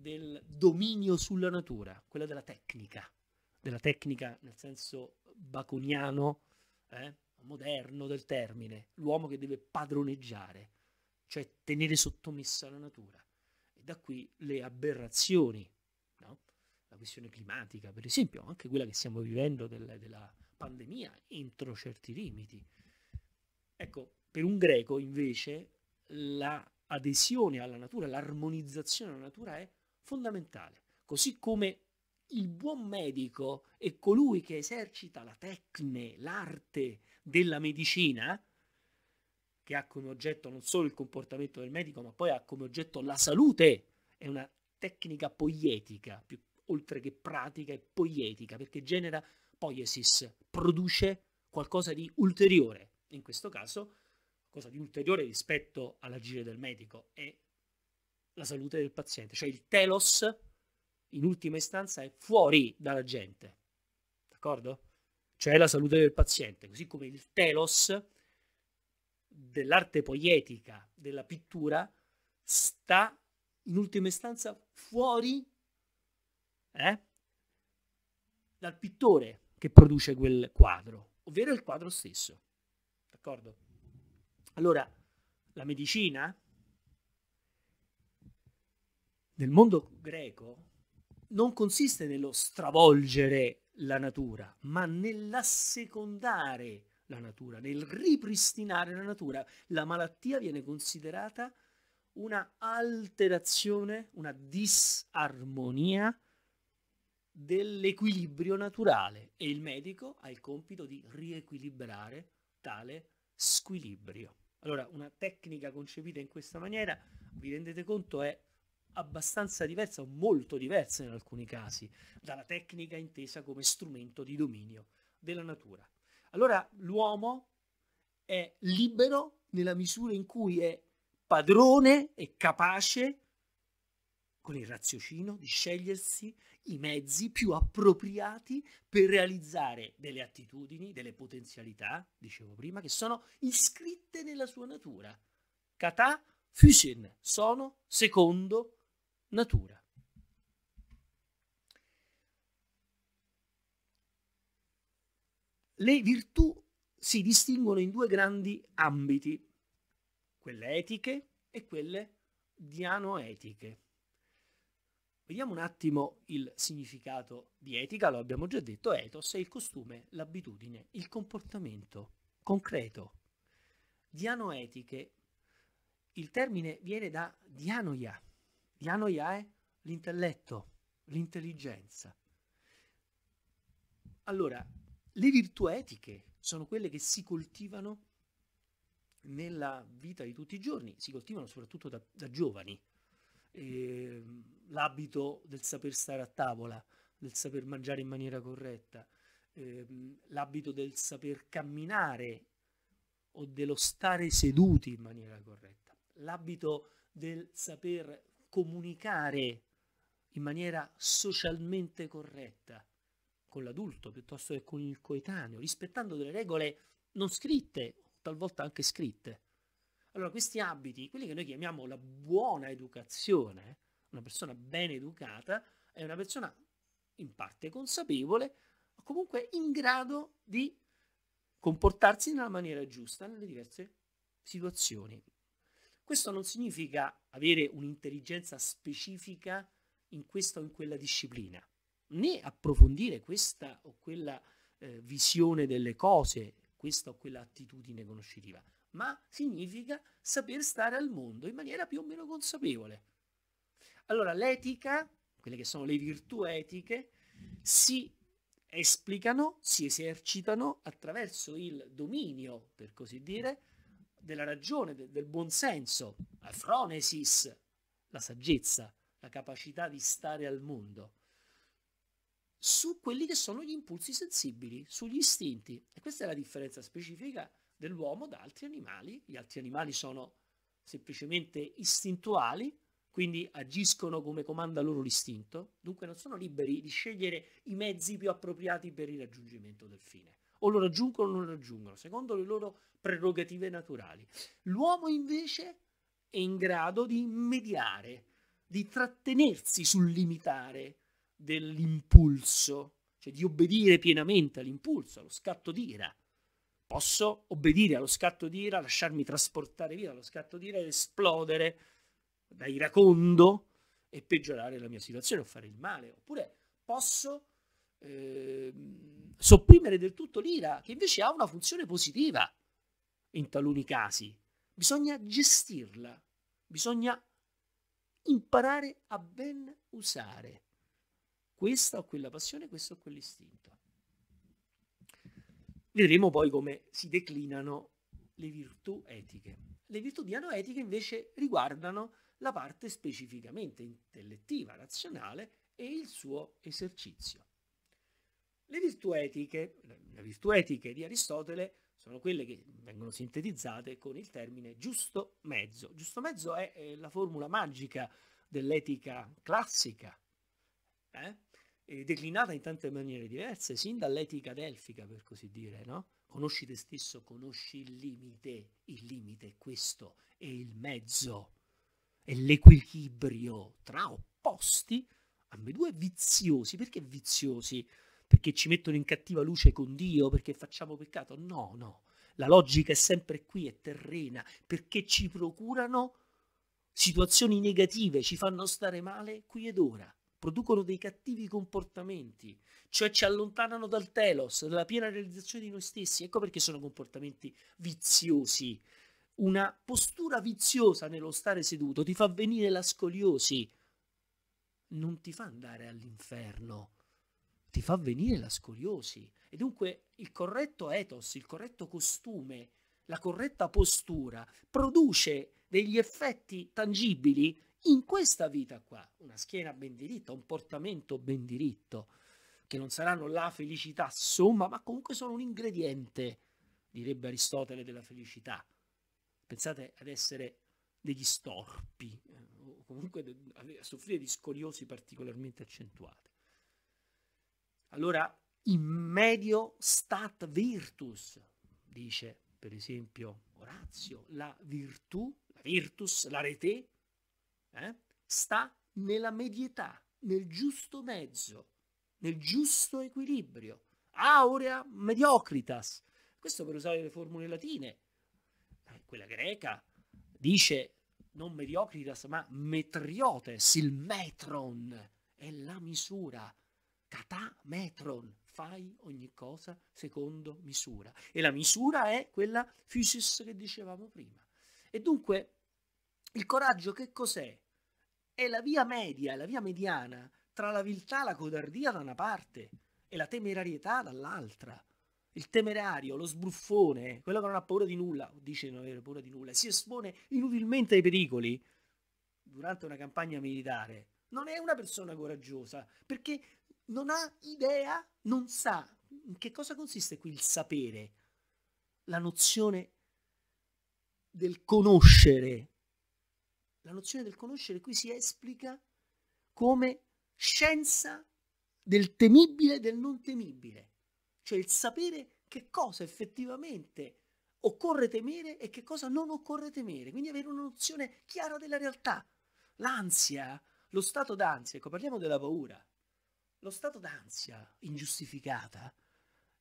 del dominio sulla natura, quella della tecnica, della tecnica nel senso baconiano, eh, moderno del termine, l'uomo che deve padroneggiare, cioè tenere sottomessa la natura. E da qui le aberrazioni, no? la questione climatica per esempio, anche quella che stiamo vivendo del, della pandemia entro certi limiti. Ecco, per un greco invece l'adesione alla natura, l'armonizzazione alla natura è fondamentale, così come il buon medico è colui che esercita la tecne, l'arte della medicina, che ha come oggetto non solo il comportamento del medico, ma poi ha come oggetto la salute, è una tecnica poietica, più, oltre che pratica, è poietica, perché genera poiesis, produce qualcosa di ulteriore, in questo caso, qualcosa di ulteriore rispetto all'agire del medico, è la salute del paziente, cioè il telos in ultima istanza è fuori dalla gente, d'accordo? Cioè la salute del paziente, così come il telos dell'arte poietica, della pittura, sta in ultima istanza fuori eh, dal pittore che produce quel quadro, ovvero il quadro stesso, d'accordo? Allora, la medicina nel mondo greco non consiste nello stravolgere la natura, ma nell'assecondare la natura, nel ripristinare la natura. La malattia viene considerata una alterazione, una disarmonia dell'equilibrio naturale e il medico ha il compito di riequilibrare tale squilibrio. Allora, una tecnica concepita in questa maniera, vi rendete conto, è abbastanza diversa o molto diversa in alcuni casi dalla tecnica intesa come strumento di dominio della natura. Allora l'uomo è libero nella misura in cui è padrone e capace con il raziocino di scegliersi i mezzi più appropriati per realizzare delle attitudini, delle potenzialità, dicevo prima, che sono iscritte nella sua natura. Kata fusion, sono secondo natura. Le virtù si distinguono in due grandi ambiti, quelle etiche e quelle dianoetiche. Vediamo un attimo il significato di etica, lo abbiamo già detto, etos è il costume, l'abitudine, il comportamento concreto. Dianoetiche, il termine viene da dianoia, la noia è l'intelletto, l'intelligenza. Allora, le virtù etiche sono quelle che si coltivano nella vita di tutti i giorni, si coltivano soprattutto da, da giovani. Eh, l'abito del saper stare a tavola, del saper mangiare in maniera corretta, eh, l'abito del saper camminare o dello stare seduti in maniera corretta, l'abito del saper comunicare in maniera socialmente corretta con l'adulto piuttosto che con il coetaneo, rispettando delle regole non scritte, talvolta anche scritte. Allora questi abiti, quelli che noi chiamiamo la buona educazione, una persona ben educata è una persona in parte consapevole, ma comunque in grado di comportarsi nella maniera giusta nelle diverse situazioni questo non significa avere un'intelligenza specifica in questa o in quella disciplina, né approfondire questa o quella eh, visione delle cose, questa o quella attitudine conoscitiva, ma significa saper stare al mondo in maniera più o meno consapevole. Allora l'etica, quelle che sono le virtù etiche, si esplicano, si esercitano attraverso il dominio, per così dire, della ragione, de, del buonsenso, la fronesis, la saggezza, la capacità di stare al mondo, su quelli che sono gli impulsi sensibili, sugli istinti. E questa è la differenza specifica dell'uomo da altri animali. Gli altri animali sono semplicemente istintuali, quindi agiscono come comanda loro l'istinto, dunque non sono liberi di scegliere i mezzi più appropriati per il raggiungimento del fine o lo raggiungono o non lo raggiungono, secondo le loro prerogative naturali. L'uomo invece è in grado di mediare, di trattenersi sul limitare dell'impulso, cioè di obbedire pienamente all'impulso, allo scatto d'ira. Posso obbedire allo scatto d'ira, lasciarmi trasportare via dallo scatto d'ira ed esplodere da iracondo e peggiorare la mia situazione o fare il male, oppure posso eh, sopprimere del tutto l'ira, che invece ha una funzione positiva in taluni casi. Bisogna gestirla, bisogna imparare a ben usare questa o quella passione, questo o quell'istinto. Vedremo poi come si declinano le virtù etiche. Le virtù dianoetiche invece riguardano la parte specificamente intellettiva, razionale e il suo esercizio. Le virtù etiche, le virtù etiche di Aristotele sono quelle che vengono sintetizzate con il termine giusto mezzo. Giusto mezzo è, è eh, la formula magica dell'etica classica, eh? declinata in tante maniere diverse, sin dall'etica delfica, per così dire, no? Conosci te stesso, conosci il limite, il limite è questo, è il mezzo, è l'equilibrio tra opposti, ambedue viziosi. Perché viziosi? perché ci mettono in cattiva luce con Dio, perché facciamo peccato. No, no, la logica è sempre qui, è terrena, perché ci procurano situazioni negative, ci fanno stare male qui ed ora, producono dei cattivi comportamenti, cioè ci allontanano dal telos, dalla piena realizzazione di noi stessi. Ecco perché sono comportamenti viziosi. Una postura viziosa nello stare seduto ti fa venire la scoliosi, non ti fa andare all'inferno, ti fa venire la scoliosi. E dunque il corretto ethos, il corretto costume, la corretta postura produce degli effetti tangibili in questa vita qua. Una schiena ben diritta, un portamento ben diritto, che non saranno la felicità somma, ma comunque sono un ingrediente, direbbe Aristotele, della felicità. Pensate ad essere degli storpi, eh, o comunque a soffrire di scoliosi particolarmente accentuate. Allora, in medio stat virtus, dice per esempio Orazio, la virtù, la virtus, la rete, eh, sta nella medietà, nel giusto mezzo, nel giusto equilibrio. Aurea mediocritas. Questo per usare le formule latine. Eh, quella greca dice non mediocritas, ma metriotes, il metron, è la misura, Catà metron, fai ogni cosa secondo misura. E la misura è quella physis che dicevamo prima. E dunque il coraggio che cos'è? È la via media, la via mediana tra la viltà, la codardia da una parte e la temerarietà dall'altra. Il temerario, lo sbruffone, quello che non ha paura di nulla, dice di non avere paura di nulla, si espone inutilmente ai pericoli durante una campagna militare. Non è una persona coraggiosa, perché non ha idea, non sa. In che cosa consiste qui il sapere? La nozione del conoscere. La nozione del conoscere qui si esplica come scienza del temibile e del non temibile, cioè il sapere che cosa effettivamente occorre temere e che cosa non occorre temere, quindi avere una nozione chiara della realtà. L'ansia, lo stato d'ansia, ecco parliamo della paura, lo stato d'ansia ingiustificata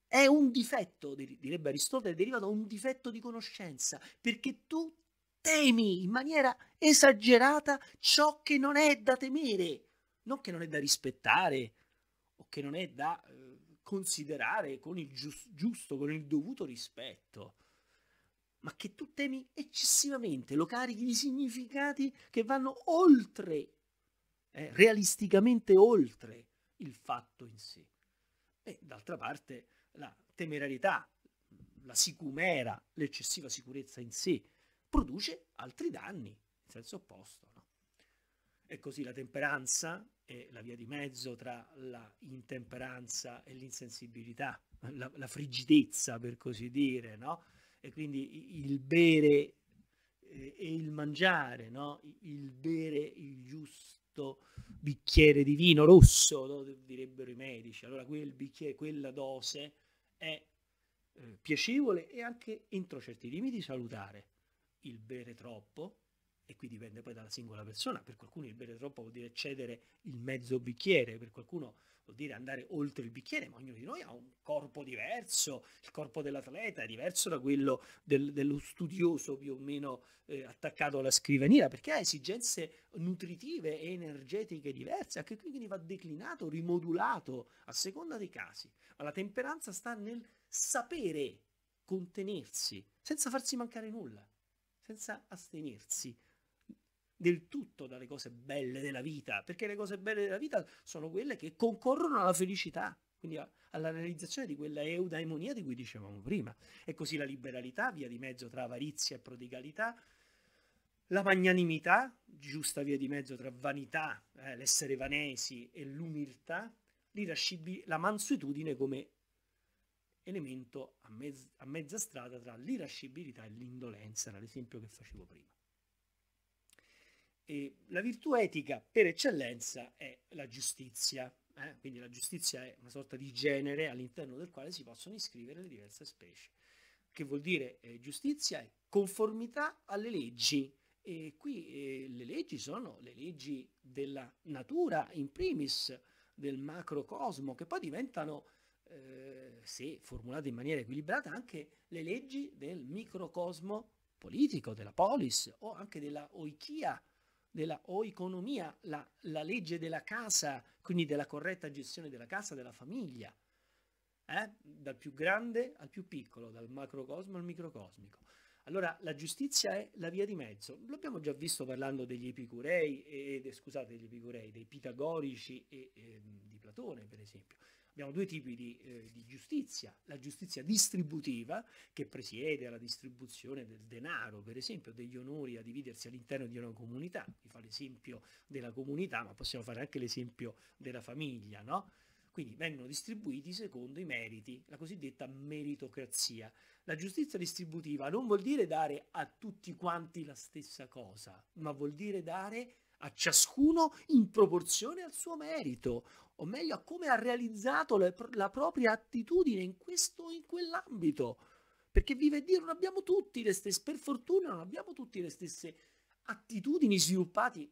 è un difetto, direbbe Aristotele, deriva da un difetto di conoscenza, perché tu temi in maniera esagerata ciò che non è da temere, non che non è da rispettare o che non è da eh, considerare con il giusto, con il dovuto rispetto, ma che tu temi eccessivamente, lo carichi di significati che vanno oltre, eh, realisticamente oltre il fatto in sé. E d'altra parte la temerarietà, la sicumera, l'eccessiva sicurezza in sé produce altri danni, in senso opposto. No? E così la temperanza è la via di mezzo tra la intemperanza e l'insensibilità, la, la frigidezza per così dire, no? E quindi il bere eh, e il mangiare, no? il bere il giusto certo bicchiere di vino rosso, direbbero i medici. Allora quel bicchiere, quella dose è eh, piacevole e anche entro certi limiti salutare. Il bere troppo e qui dipende poi dalla singola persona, per qualcuno il bere troppo vuol dire cedere il mezzo bicchiere, per qualcuno vuol dire andare oltre il bicchiere, ma ognuno di noi ha un corpo diverso, il corpo dell'atleta è diverso da quello del, dello studioso più o meno eh, attaccato alla scrivania, perché ha esigenze nutritive e energetiche diverse, anche qui quindi va declinato, rimodulato a seconda dei casi, ma la temperanza sta nel sapere contenersi senza farsi mancare nulla, senza astenersi del tutto dalle cose belle della vita, perché le cose belle della vita sono quelle che concorrono alla felicità, quindi alla realizzazione di quella eudaimonia di cui dicevamo prima. E così la liberalità, via di mezzo tra avarizia e prodigalità, la magnanimità, giusta via di mezzo tra vanità, eh, l'essere vanesi e l'umiltà, la mansuetudine come elemento a, mezz a mezza strada tra l'irascibilità e l'indolenza, era l'esempio che facevo prima. E la virtù etica per eccellenza è la giustizia, eh? quindi la giustizia è una sorta di genere all'interno del quale si possono iscrivere le diverse specie, che vuol dire eh, giustizia è conformità alle leggi. E qui eh, le leggi sono le leggi della natura, in primis del macrocosmo, che poi diventano, eh, se formulate in maniera equilibrata, anche le leggi del microcosmo politico, della polis o anche della oichia della oeconomia, la, la, legge della casa, quindi della corretta gestione della casa, della famiglia, eh? dal più grande al più piccolo, dal macrocosmo al microcosmico. Allora la giustizia è la via di mezzo, l'abbiamo già visto parlando degli epicurei, e, eh, scusate, degli epicurei, dei pitagorici e, e ehm, di Platone per esempio abbiamo due tipi di, eh, di, giustizia, la giustizia distributiva che presiede alla distribuzione del denaro, per esempio, degli onori a dividersi all'interno di una comunità, vi fa l'esempio della comunità, ma possiamo fare anche l'esempio della famiglia, no? Quindi vengono distribuiti secondo i meriti, la cosiddetta meritocrazia. La giustizia distributiva non vuol dire dare a tutti quanti la stessa cosa, ma vuol dire dare a ciascuno in proporzione al suo merito o meglio a come ha realizzato la, la propria attitudine in questo o in quell'ambito. Perché vive Dio, non abbiamo tutti le stesse, per fortuna non abbiamo tutti le stesse attitudini sviluppate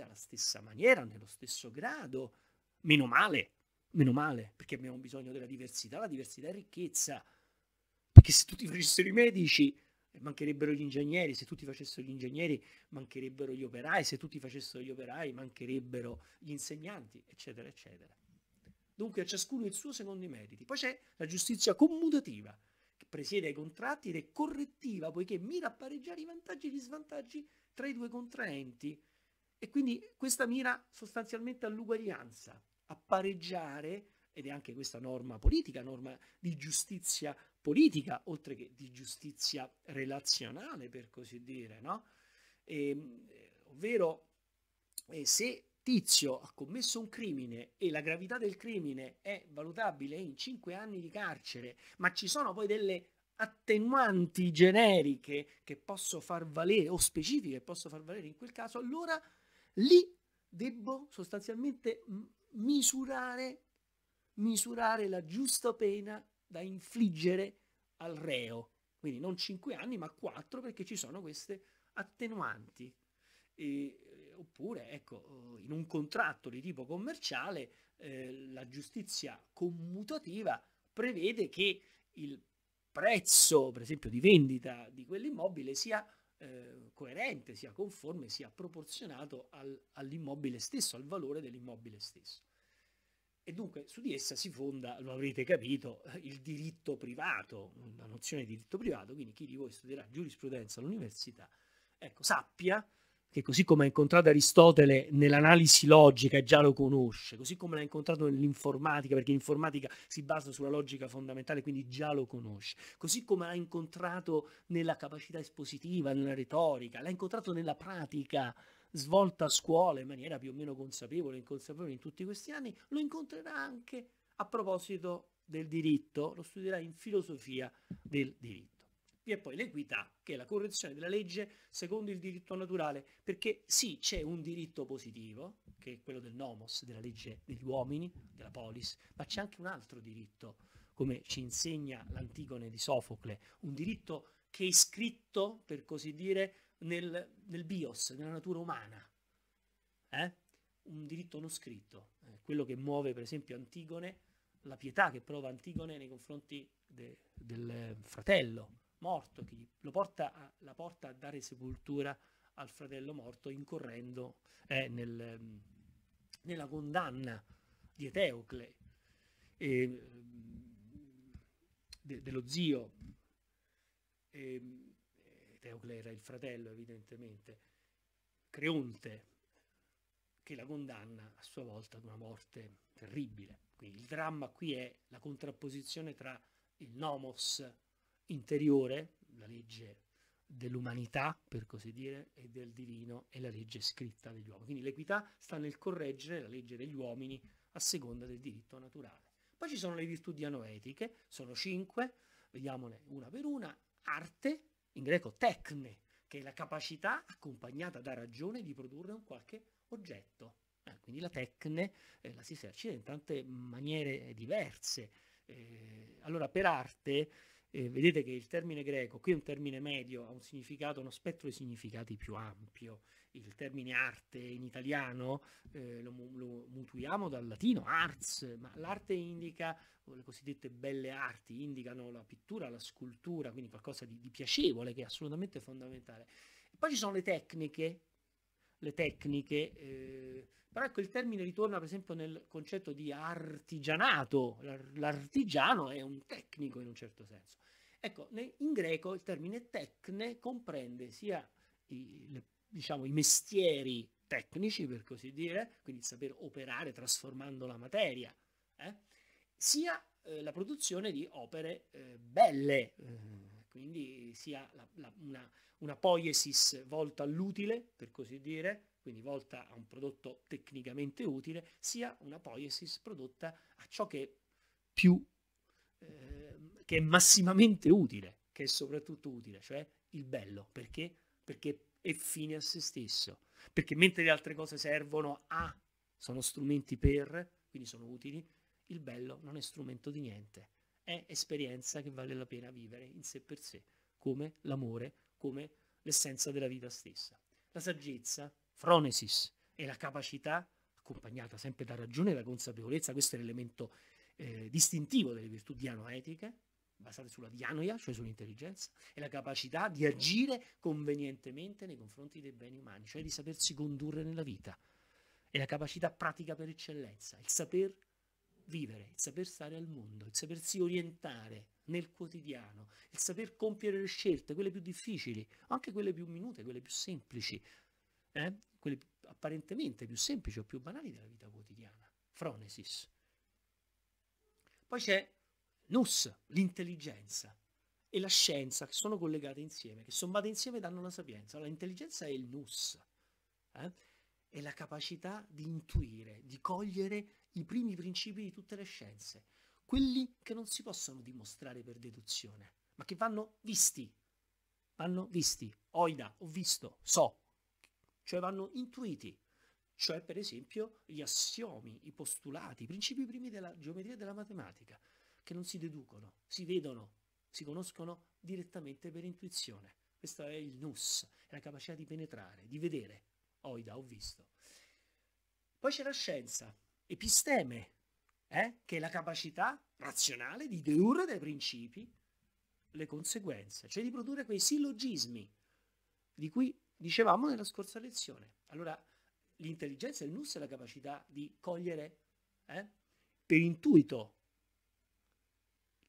alla stessa maniera, nello stesso grado. Meno male, meno male, perché abbiamo bisogno della diversità, la diversità è ricchezza. Perché se tutti facessero i medici mancherebbero gli ingegneri, se tutti facessero gli ingegneri mancherebbero gli operai, se tutti facessero gli operai mancherebbero gli insegnanti, eccetera, eccetera. Dunque a ciascuno il suo secondo i meriti. Poi c'è la giustizia commutativa, che presiede ai contratti ed è correttiva, poiché mira a pareggiare i vantaggi e gli svantaggi tra i due contraenti. E quindi questa mira sostanzialmente all'uguaglianza, a pareggiare ed è anche questa norma politica, norma di giustizia politica, oltre che di giustizia relazionale, per così dire, no? E, ehm, eh, ovvero, eh, se Tizio ha commesso un crimine e la gravità del crimine è valutabile in 5 anni di carcere, ma ci sono poi delle attenuanti generiche che posso far valere o specifiche che posso far valere in quel caso, allora lì debbo sostanzialmente misurare misurare la giusta pena da infliggere al reo. Quindi non cinque anni, ma quattro perché ci sono queste attenuanti. E, eh, oppure, ecco, in un contratto di tipo commerciale, eh, la giustizia commutativa prevede che il prezzo, per esempio, di vendita di quell'immobile sia eh, coerente, sia conforme, sia proporzionato al, all'immobile stesso, al valore dell'immobile stesso. E dunque su di essa si fonda, lo avrete capito, il diritto privato, la nozione di diritto privato, quindi chi di voi studierà giurisprudenza all'università, ecco, sappia che così come ha incontrato Aristotele nell'analisi logica e già lo conosce, così come l'ha incontrato nell'informatica, perché l'informatica si basa sulla logica fondamentale, quindi già lo conosce, così come l'ha incontrato nella capacità espositiva, nella retorica, l'ha incontrato nella pratica, svolta a scuola in maniera più o meno consapevole e inconsapevole in tutti questi anni, lo incontrerà anche a proposito del diritto, lo studierà in filosofia del diritto. Vi è poi l'equità, che è la correzione della legge secondo il diritto naturale, perché sì, c'è un diritto positivo, che è quello del nomos, della legge degli uomini, della polis, ma c'è anche un altro diritto, come ci insegna l'Antigone di Sofocle, un diritto che è scritto, per così dire, nel, nel bios, nella natura umana. Eh? Un diritto non scritto, eh, quello che muove per esempio Antigone, la pietà che prova Antigone nei confronti de, del fratello morto, che lo porta a, la porta a dare sepoltura al fratello morto incorrendo eh, nel, nella condanna di Eteocle, e, de, dello zio. E, ehm, Teocle era il fratello evidentemente, Creonte, che la condanna a sua volta ad una morte terribile. Quindi il dramma qui è la contrapposizione tra il nomos interiore, la legge dell'umanità, per così dire, e del divino e la legge scritta degli uomini. Quindi l'equità sta nel correggere la legge degli uomini a seconda del diritto naturale. Poi ci sono le virtù dianoetiche, sono cinque, vediamone una per una, arte, in greco tecne, che è la capacità accompagnata da ragione di produrre un qualche oggetto. Eh, quindi la tecne eh, la si esercita in tante maniere diverse. Eh, allora, per arte, eh, vedete che il termine greco, qui è un termine medio, ha un significato, uno spettro di significati più ampio. Il termine arte in italiano eh, lo, lo, mutuiamo dal latino arts, ma l'arte indica, le cosiddette belle arti, indicano la pittura, la scultura, quindi qualcosa di, di piacevole che è assolutamente fondamentale. E poi ci sono le tecniche, le tecniche, eh, però ecco il termine ritorna per esempio nel concetto di artigianato, l'artigiano è un tecnico in un certo senso. Ecco, in greco il termine tecne comprende sia i, le, diciamo, i mestieri tecnici, per così dire, quindi il saper operare trasformando la materia, eh, sia eh, la produzione di opere eh, belle, eh, quindi sia la, la, una, una poiesis volta all'utile, per così dire, quindi volta a un prodotto tecnicamente utile, sia una poiesis prodotta a ciò che più eh, che è massimamente utile, che è soprattutto utile, cioè il bello. Perché? Perché è fine a se stesso. Perché mentre le altre cose servono a, sono strumenti per, quindi sono utili, il bello non è strumento di niente. È esperienza che vale la pena vivere in sé per sé, come l'amore, come l'essenza della vita stessa. La saggezza, fronesis, è la capacità, accompagnata sempre da ragione e da consapevolezza, questo è l'elemento eh, distintivo delle virtù dianoetiche, basate sulla dianoia, cioè sull'intelligenza, e la capacità di agire convenientemente nei confronti dei beni umani, cioè di sapersi condurre nella vita. È la capacità pratica per eccellenza, il saper vivere, il saper stare al mondo, il sapersi orientare nel quotidiano, il saper compiere le scelte, quelle più difficili, anche quelle più minute, quelle più semplici, eh? quelle apparentemente più semplici o più banali della vita quotidiana. Fronesis. Poi c'è Nus, l'intelligenza e la scienza che sono collegate insieme, che sommate insieme danno la sapienza. l'intelligenza è il nus, eh? è la capacità di intuire, di cogliere i primi principi di tutte le scienze, quelli che non si possono dimostrare per deduzione, ma che vanno visti, vanno visti, oida, ho visto, so, cioè vanno intuiti, cioè per esempio gli assiomi, i postulati, i principi primi della geometria e della matematica che non si deducono, si vedono, si conoscono direttamente per intuizione. Questo è il nus, è la capacità di penetrare, di vedere. Oida, ho visto. Poi c'è la scienza, episteme, eh? che è la capacità razionale di dedurre dai principi le conseguenze, cioè di produrre quei sillogismi di cui dicevamo nella scorsa lezione. Allora, l'intelligenza, il nus è la capacità di cogliere eh? per intuito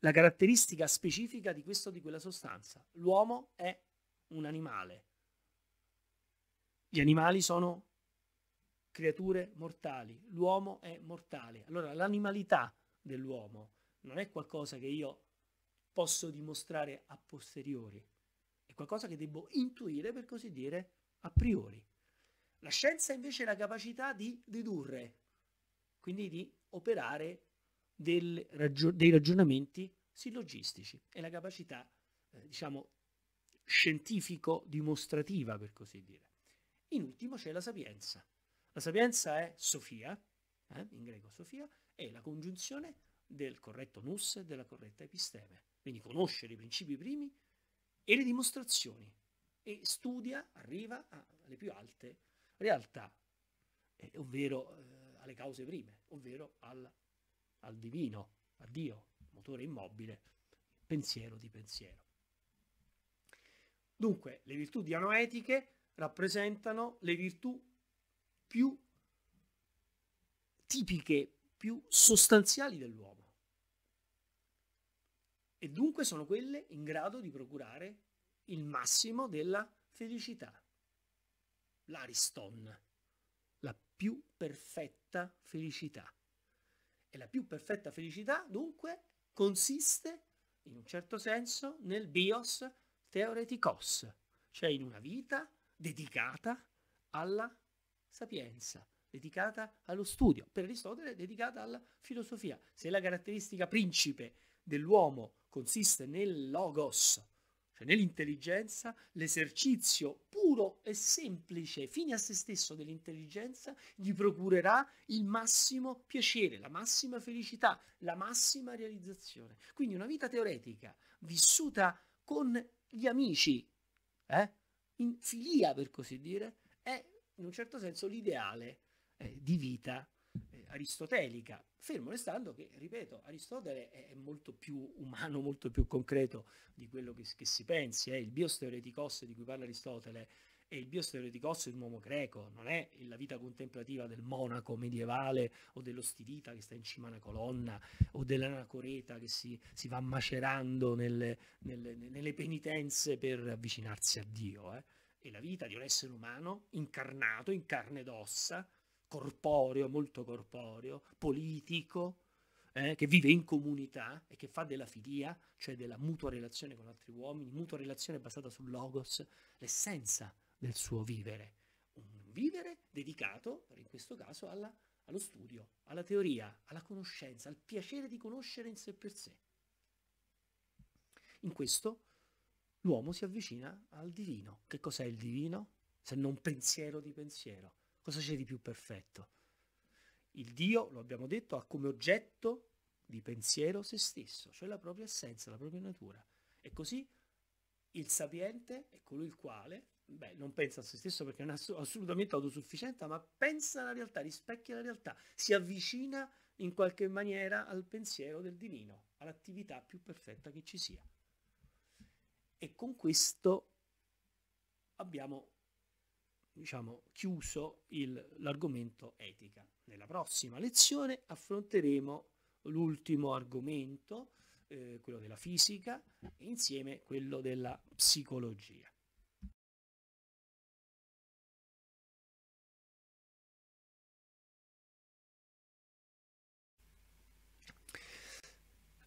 la caratteristica specifica di questo o di quella sostanza. L'uomo è un animale. Gli animali sono creature mortali, l'uomo è mortale. Allora l'animalità dell'uomo non è qualcosa che io posso dimostrare a posteriori, è qualcosa che devo intuire, per così dire, a priori. La scienza invece è la capacità di dedurre, quindi di operare raggio dei ragionamenti sillogistici, e la capacità, eh, diciamo, scientifico-dimostrativa, per così dire. In ultimo c'è la sapienza. La sapienza è Sofia, eh, in greco Sofia, è la congiunzione del corretto nus e della corretta episteme, quindi conoscere i principi primi e le dimostrazioni, e studia, arriva alle più alte realtà, eh, ovvero eh, alle cause prime, ovvero alla al divino, a Dio, motore immobile, pensiero di pensiero. Dunque, le virtù dianoetiche rappresentano le virtù più tipiche, più sostanziali dell'uomo. E dunque sono quelle in grado di procurare il massimo della felicità. L'Ariston, la più perfetta felicità. E la più perfetta felicità, dunque, consiste, in un certo senso, nel bios theoreticos, cioè in una vita dedicata alla sapienza, dedicata allo studio, per Aristotele dedicata alla filosofia. Se la caratteristica principe dell'uomo consiste nel logos, cioè nell'intelligenza, l'esercizio puro e semplice, fine a se stesso dell'intelligenza, gli procurerà il massimo piacere, la massima felicità, la massima realizzazione. Quindi una vita teoretica vissuta con gli amici, eh, in filia per così dire, è in un certo senso l'ideale eh, di vita aristotelica, fermo restando che, ripeto, Aristotele è molto più umano, molto più concreto di quello che, che si pensi. Eh. Il biosteoreticos di cui parla Aristotele è il biosteoreticos di un uomo greco, non è la vita contemplativa del monaco medievale o dello dell'ostilita che sta in cima a una colonna o dell'anacoreta che si, si va macerando nelle, nelle, nelle, penitenze per avvicinarsi a Dio. Eh. È la vita di un essere umano incarnato in carne ed ossa, corporeo, molto corporeo, politico, eh, che vive in comunità e che fa della filia, cioè della mutua relazione con altri uomini, mutua relazione basata sul logos, l'essenza del suo vivere. Un vivere dedicato, in questo caso, alla, allo studio, alla teoria, alla conoscenza, al piacere di conoscere in sé per sé. In questo l'uomo si avvicina al divino. Che cos'è il divino? Se non pensiero di pensiero Cosa c'è di più perfetto? Il Dio, lo abbiamo detto, ha come oggetto di pensiero se stesso, cioè la propria essenza, la propria natura. E così il sapiente è colui il quale, beh, non pensa a se stesso perché non è assolutamente autosufficiente, ma pensa alla realtà, rispecchia la realtà, si avvicina in qualche maniera al pensiero del divino, all'attività più perfetta che ci sia. E con questo abbiamo diciamo, chiuso l'argomento etica. Nella prossima lezione affronteremo l'ultimo argomento, eh, quello della fisica, e insieme quello della psicologia.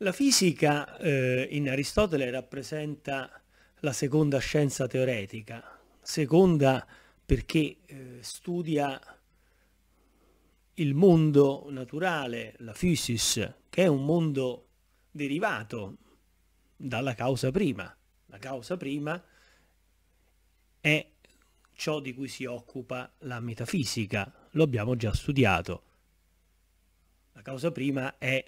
La fisica eh, in Aristotele rappresenta la seconda scienza teoretica, seconda perché eh, studia il mondo naturale, la physis, che è un mondo derivato dalla causa prima. La causa prima è ciò di cui si occupa la metafisica, lo abbiamo già studiato. La causa prima è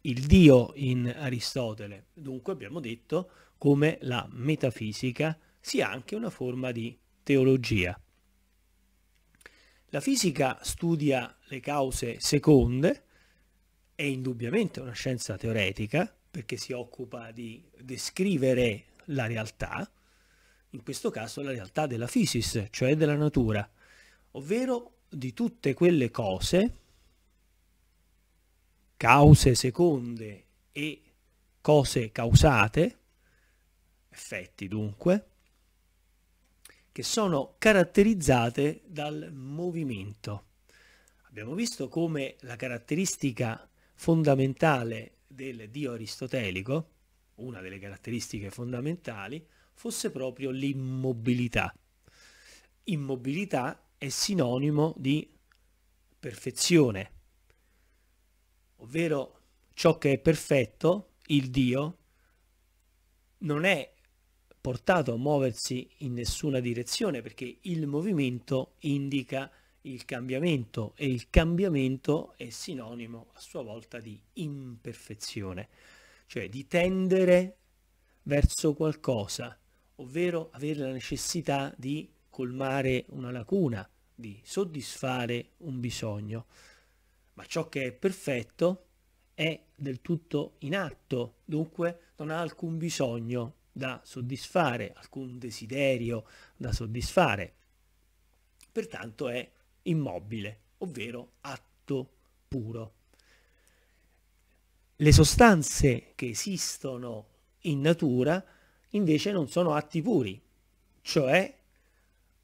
il Dio in Aristotele, dunque abbiamo detto come la metafisica sia anche una forma di teologia. La fisica studia le cause seconde, è indubbiamente una scienza teoretica, perché si occupa di descrivere la realtà, in questo caso la realtà della physis, cioè della natura, ovvero di tutte quelle cose, cause seconde e cose causate, effetti dunque, che sono caratterizzate dal movimento. Abbiamo visto come la caratteristica fondamentale del Dio aristotelico, una delle caratteristiche fondamentali, fosse proprio l'immobilità. Immobilità è sinonimo di perfezione, ovvero ciò che è perfetto, il Dio, non è portato a muoversi in nessuna direzione perché il movimento indica il cambiamento e il cambiamento è sinonimo a sua volta di imperfezione, cioè di tendere verso qualcosa, ovvero avere la necessità di colmare una lacuna, di soddisfare un bisogno. Ma ciò che è perfetto è del tutto in atto, dunque non ha alcun bisogno da soddisfare, alcun desiderio da soddisfare. Pertanto è immobile, ovvero atto puro. Le sostanze che esistono in natura invece non sono atti puri, cioè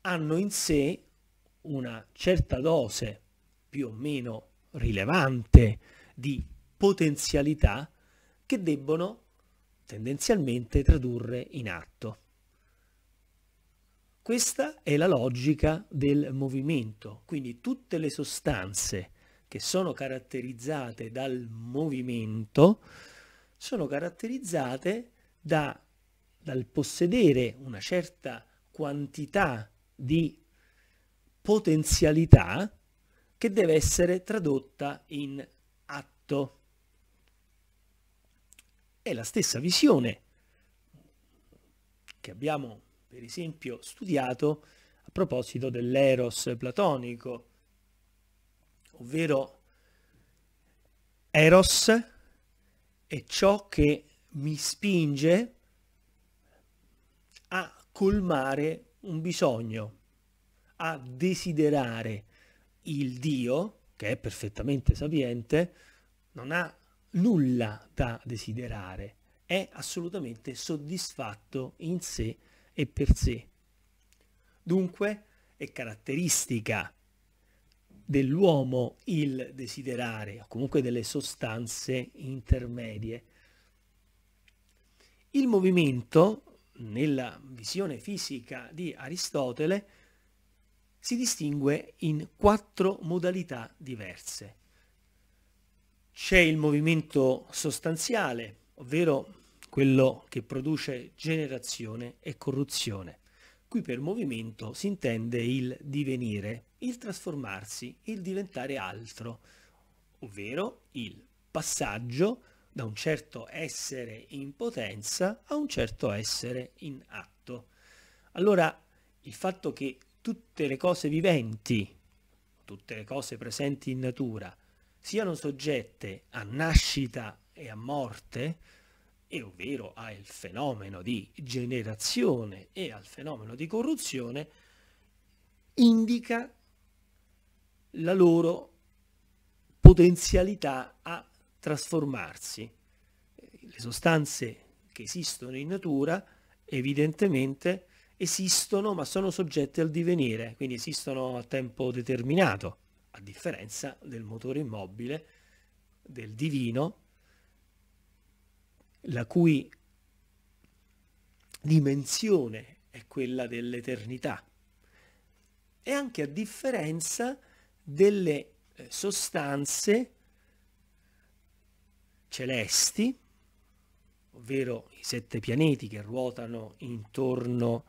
hanno in sé una certa dose più o meno rilevante di potenzialità che debbono tendenzialmente tradurre in atto. Questa è la logica del movimento, quindi tutte le sostanze che sono caratterizzate dal movimento sono caratterizzate da, dal possedere una certa quantità di potenzialità che deve essere tradotta in atto. È la stessa visione che abbiamo, per esempio, studiato a proposito dell'eros platonico, ovvero eros è ciò che mi spinge a colmare un bisogno, a desiderare il Dio, che è perfettamente sapiente, non ha nulla da desiderare, è assolutamente soddisfatto in sé e per sé. Dunque è caratteristica dell'uomo il desiderare, o comunque delle sostanze intermedie. Il movimento, nella visione fisica di Aristotele, si distingue in quattro modalità diverse. C'è il movimento sostanziale, ovvero quello che produce generazione e corruzione. Qui per movimento si intende il divenire, il trasformarsi, il diventare altro, ovvero il passaggio da un certo essere in potenza a un certo essere in atto. Allora, il fatto che tutte le cose viventi, tutte le cose presenti in natura, siano soggette a nascita e a morte, e ovvero al fenomeno di generazione e al fenomeno di corruzione, indica la loro potenzialità a trasformarsi. Le sostanze che esistono in natura evidentemente esistono ma sono soggette al divenire, quindi esistono a tempo determinato a differenza del motore immobile, del divino, la cui dimensione è quella dell'eternità e anche a differenza delle eh, sostanze celesti, ovvero i sette pianeti che ruotano intorno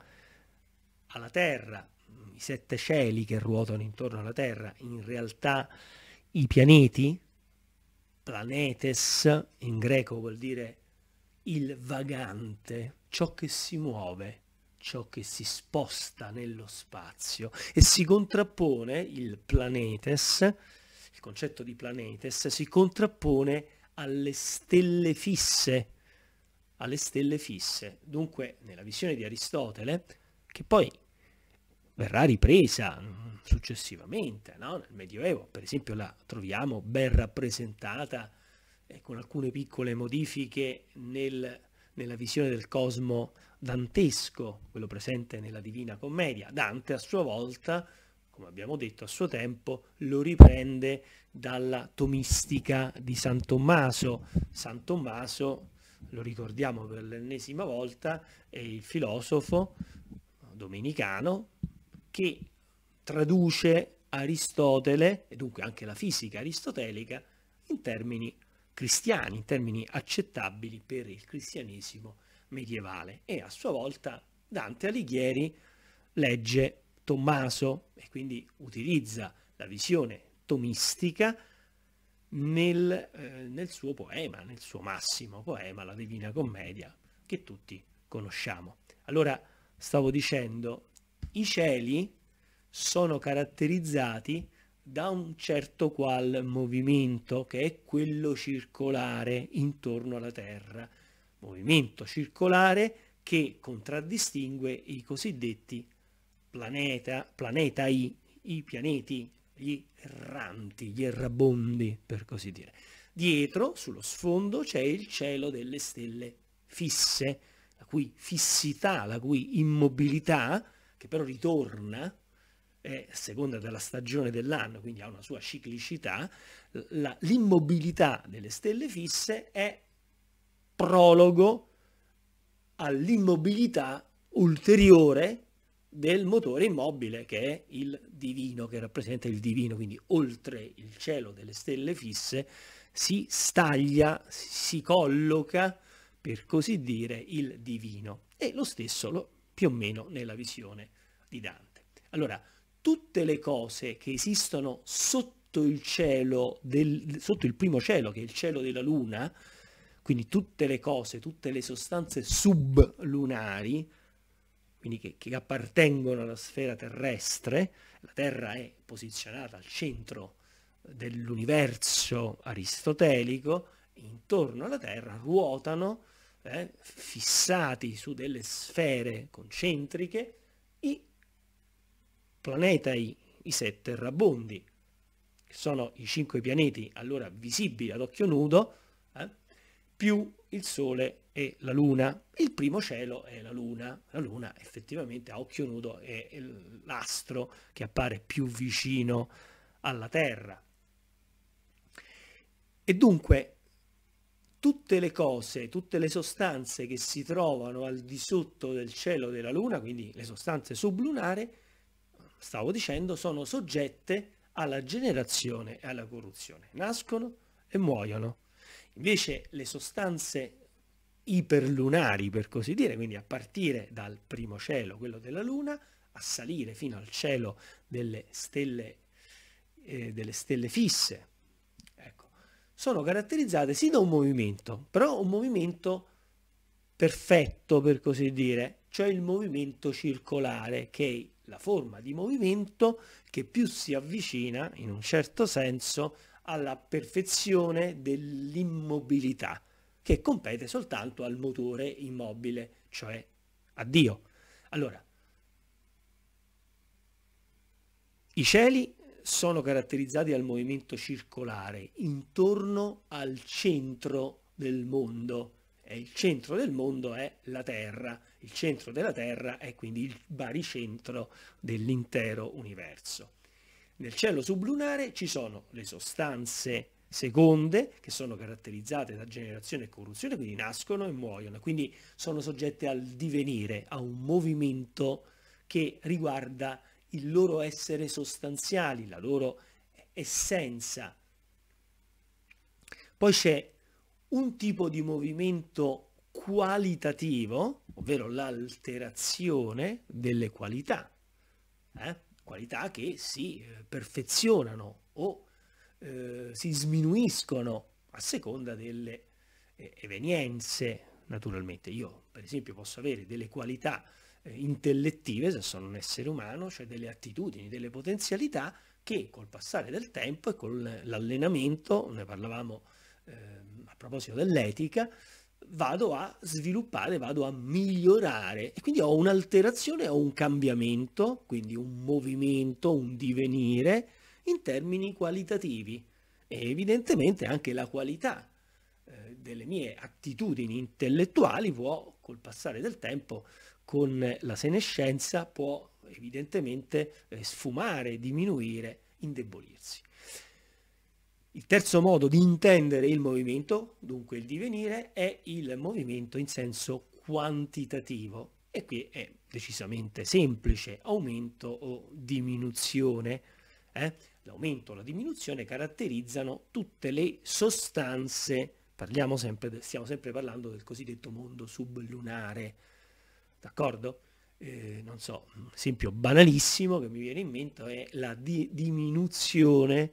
alla Terra i sette cieli che ruotano intorno alla Terra, in realtà i pianeti, planetes in greco vuol dire il vagante, ciò che si muove, ciò che si sposta nello spazio e si contrappone il planetes, il concetto di planetes si contrappone alle stelle fisse, alle stelle fisse. Dunque nella visione di Aristotele, che poi verrà ripresa mm, successivamente, no? nel Medioevo per esempio la troviamo ben rappresentata eh, con alcune piccole modifiche nel, nella visione del cosmo dantesco, quello presente nella Divina Commedia. Dante a sua volta, come abbiamo detto a suo tempo, lo riprende dalla tomistica di San Tommaso. San Tommaso, lo ricordiamo per l'ennesima volta, è il filosofo domenicano che traduce Aristotele, e dunque anche la fisica aristotelica, in termini cristiani, in termini accettabili per il cristianesimo medievale. E a sua volta Dante Alighieri legge Tommaso e quindi utilizza la visione tomistica nel, eh, nel, suo poema, nel suo massimo poema, la Divina Commedia, che tutti conosciamo. Allora, stavo dicendo, i cieli sono caratterizzati da un certo qual movimento che è quello circolare intorno alla Terra, movimento circolare che contraddistingue i cosiddetti planeta, planetai, i pianeti, gli erranti, gli errabondi, per così dire. Dietro, sullo sfondo, c'è il cielo delle stelle fisse, la cui fissità, la cui immobilità che però ritorna eh, a seconda della stagione dell'anno, quindi ha una sua ciclicità, la, l'immobilità delle stelle fisse è prologo all'immobilità ulteriore del motore immobile che è il divino, che rappresenta il divino, quindi oltre il cielo delle stelle fisse si staglia, si colloca, per così dire, il divino. E lo stesso lo più o meno nella visione di Dante. Allora, tutte le cose che esistono sotto il cielo, del, sotto il primo cielo, che è il cielo della luna, quindi tutte le cose, tutte le sostanze sublunari, quindi che, che appartengono alla sfera terrestre, la Terra è posizionata al centro dell'universo aristotelico, intorno alla Terra ruotano eh, fissati su delle sfere concentriche, i planetei, i sette terrabondi, che sono i cinque pianeti allora visibili ad occhio nudo, eh, più il Sole e la Luna. Il primo cielo è la Luna. La Luna effettivamente a occhio nudo è l'astro che appare più vicino alla Terra. E dunque tutte le cose, tutte le sostanze che si trovano al di sotto del cielo della Luna, quindi le sostanze sublunare, stavo dicendo, sono soggette alla generazione e alla corruzione. Nascono e muoiono. Invece le sostanze iperlunari, per così dire, quindi a partire dal primo cielo, quello della Luna, a salire fino al cielo delle stelle, eh, delle stelle fisse, sono caratterizzate sì da un movimento, però un movimento perfetto per così dire, cioè il movimento circolare, che è la forma di movimento che più si avvicina, in un certo senso, alla perfezione dell'immobilità, che compete soltanto al motore immobile, cioè a Dio. Allora, i cieli sono caratterizzati dal movimento circolare intorno al centro del mondo e il centro del mondo è la Terra, il centro della Terra è quindi il baricentro dell'intero universo. Nel cielo sublunare ci sono le sostanze seconde che sono caratterizzate da generazione e corruzione, quindi nascono e muoiono, quindi sono soggette al divenire, a un movimento che riguarda il loro essere sostanziali, la loro essenza. Poi c'è un tipo di movimento qualitativo, ovvero l'alterazione delle qualità, eh? qualità che si eh, perfezionano o eh, si sminuiscono a seconda delle eh, evenienze, naturalmente. Io, per esempio, posso avere delle qualità intellettive, se sono un essere umano, cioè delle attitudini, delle potenzialità che col passare del tempo e con l'allenamento, ne parlavamo eh, a proposito dell'etica, vado a sviluppare, vado a migliorare e quindi ho un'alterazione, ho un cambiamento, quindi un movimento, un divenire in termini qualitativi e evidentemente anche la qualità eh, delle mie attitudini intellettuali può col passare del tempo con la senescenza può evidentemente eh, sfumare, diminuire, indebolirsi. Il terzo modo di intendere il movimento, dunque il divenire, è il movimento in senso quantitativo e qui è decisamente semplice, aumento o diminuzione. Eh? L'aumento o la diminuzione caratterizzano tutte le sostanze, parliamo sempre, stiamo sempre parlando del cosiddetto mondo sublunare, d'accordo? Eh, non so, un esempio banalissimo che mi viene in mente è la di diminuzione,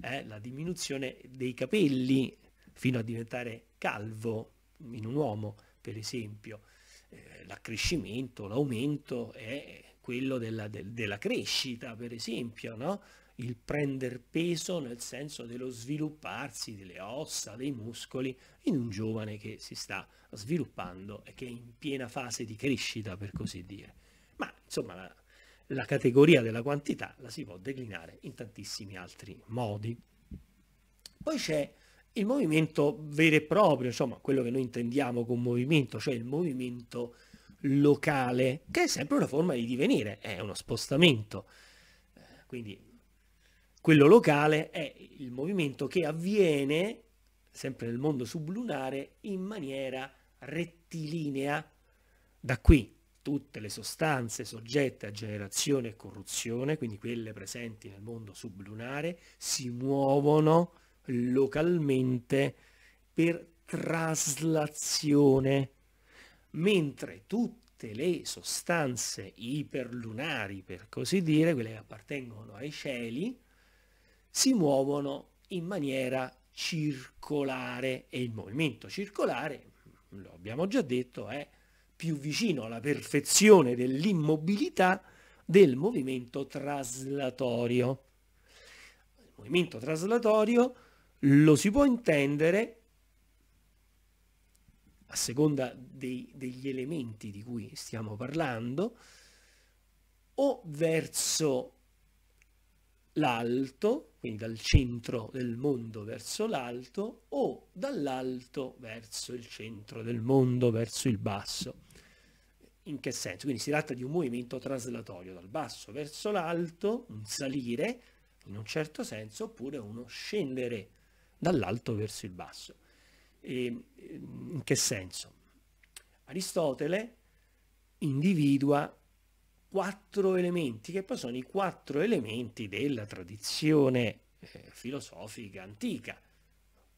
eh, la diminuzione dei capelli fino a diventare calvo in un uomo, per esempio. Eh, l'accrescimento, l'aumento è quello della, de della, crescita, per esempio, no? il prender peso nel senso dello svilupparsi delle ossa, dei muscoli in un giovane che si sta sviluppando e che è in piena fase di crescita, per così dire. Ma insomma la, la categoria della quantità la si può declinare in tantissimi altri modi. Poi c'è il movimento vero e proprio, insomma quello che noi intendiamo con movimento, cioè il movimento locale, che è sempre una forma di divenire, è uno spostamento. Eh, quindi quello locale è il movimento che avviene, sempre nel mondo sublunare, in maniera rettilinea. Da qui tutte le sostanze soggette a generazione e corruzione, quindi quelle presenti nel mondo sublunare, si muovono localmente per traslazione, mentre tutte le sostanze iperlunari, per così dire, quelle che appartengono ai cieli, si muovono in maniera circolare e il movimento circolare, lo abbiamo già detto, è più vicino alla perfezione dell'immobilità del movimento traslatorio. Il movimento traslatorio lo si può intendere a seconda dei, degli elementi di cui stiamo parlando, o verso l'alto quindi dal centro del mondo verso l'alto, o dall'alto verso il centro del mondo, verso il basso. In che senso? Quindi si tratta di un movimento traslatorio dal basso verso l'alto, un salire in un certo senso, oppure uno scendere dall'alto verso il basso. E, ehm, in che senso? Aristotele individua quattro elementi che poi sono i quattro elementi della tradizione eh, filosofica antica,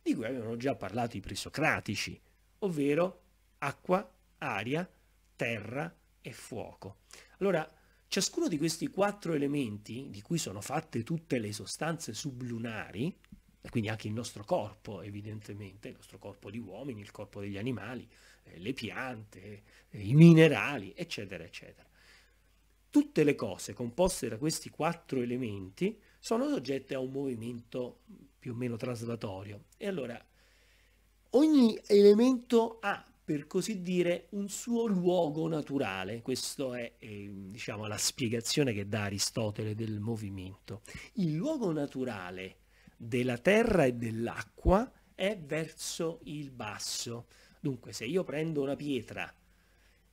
di cui avevano già parlato i presocratici, ovvero acqua, aria, terra e fuoco. Allora, ciascuno di questi quattro elementi, di cui sono fatte tutte le sostanze sublunari, e quindi anche il nostro corpo evidentemente, il nostro corpo di uomini, il corpo degli animali, eh, le piante, eh, i minerali, eccetera, eccetera tutte le cose composte da questi quattro elementi sono soggette a un movimento più o meno traslatorio. E allora ogni elemento ha, per così dire, un suo luogo naturale. Questa è, eh, diciamo, la spiegazione che dà Aristotele del movimento. Il luogo naturale della terra e dell'acqua è verso il basso. Dunque, se io prendo una pietra,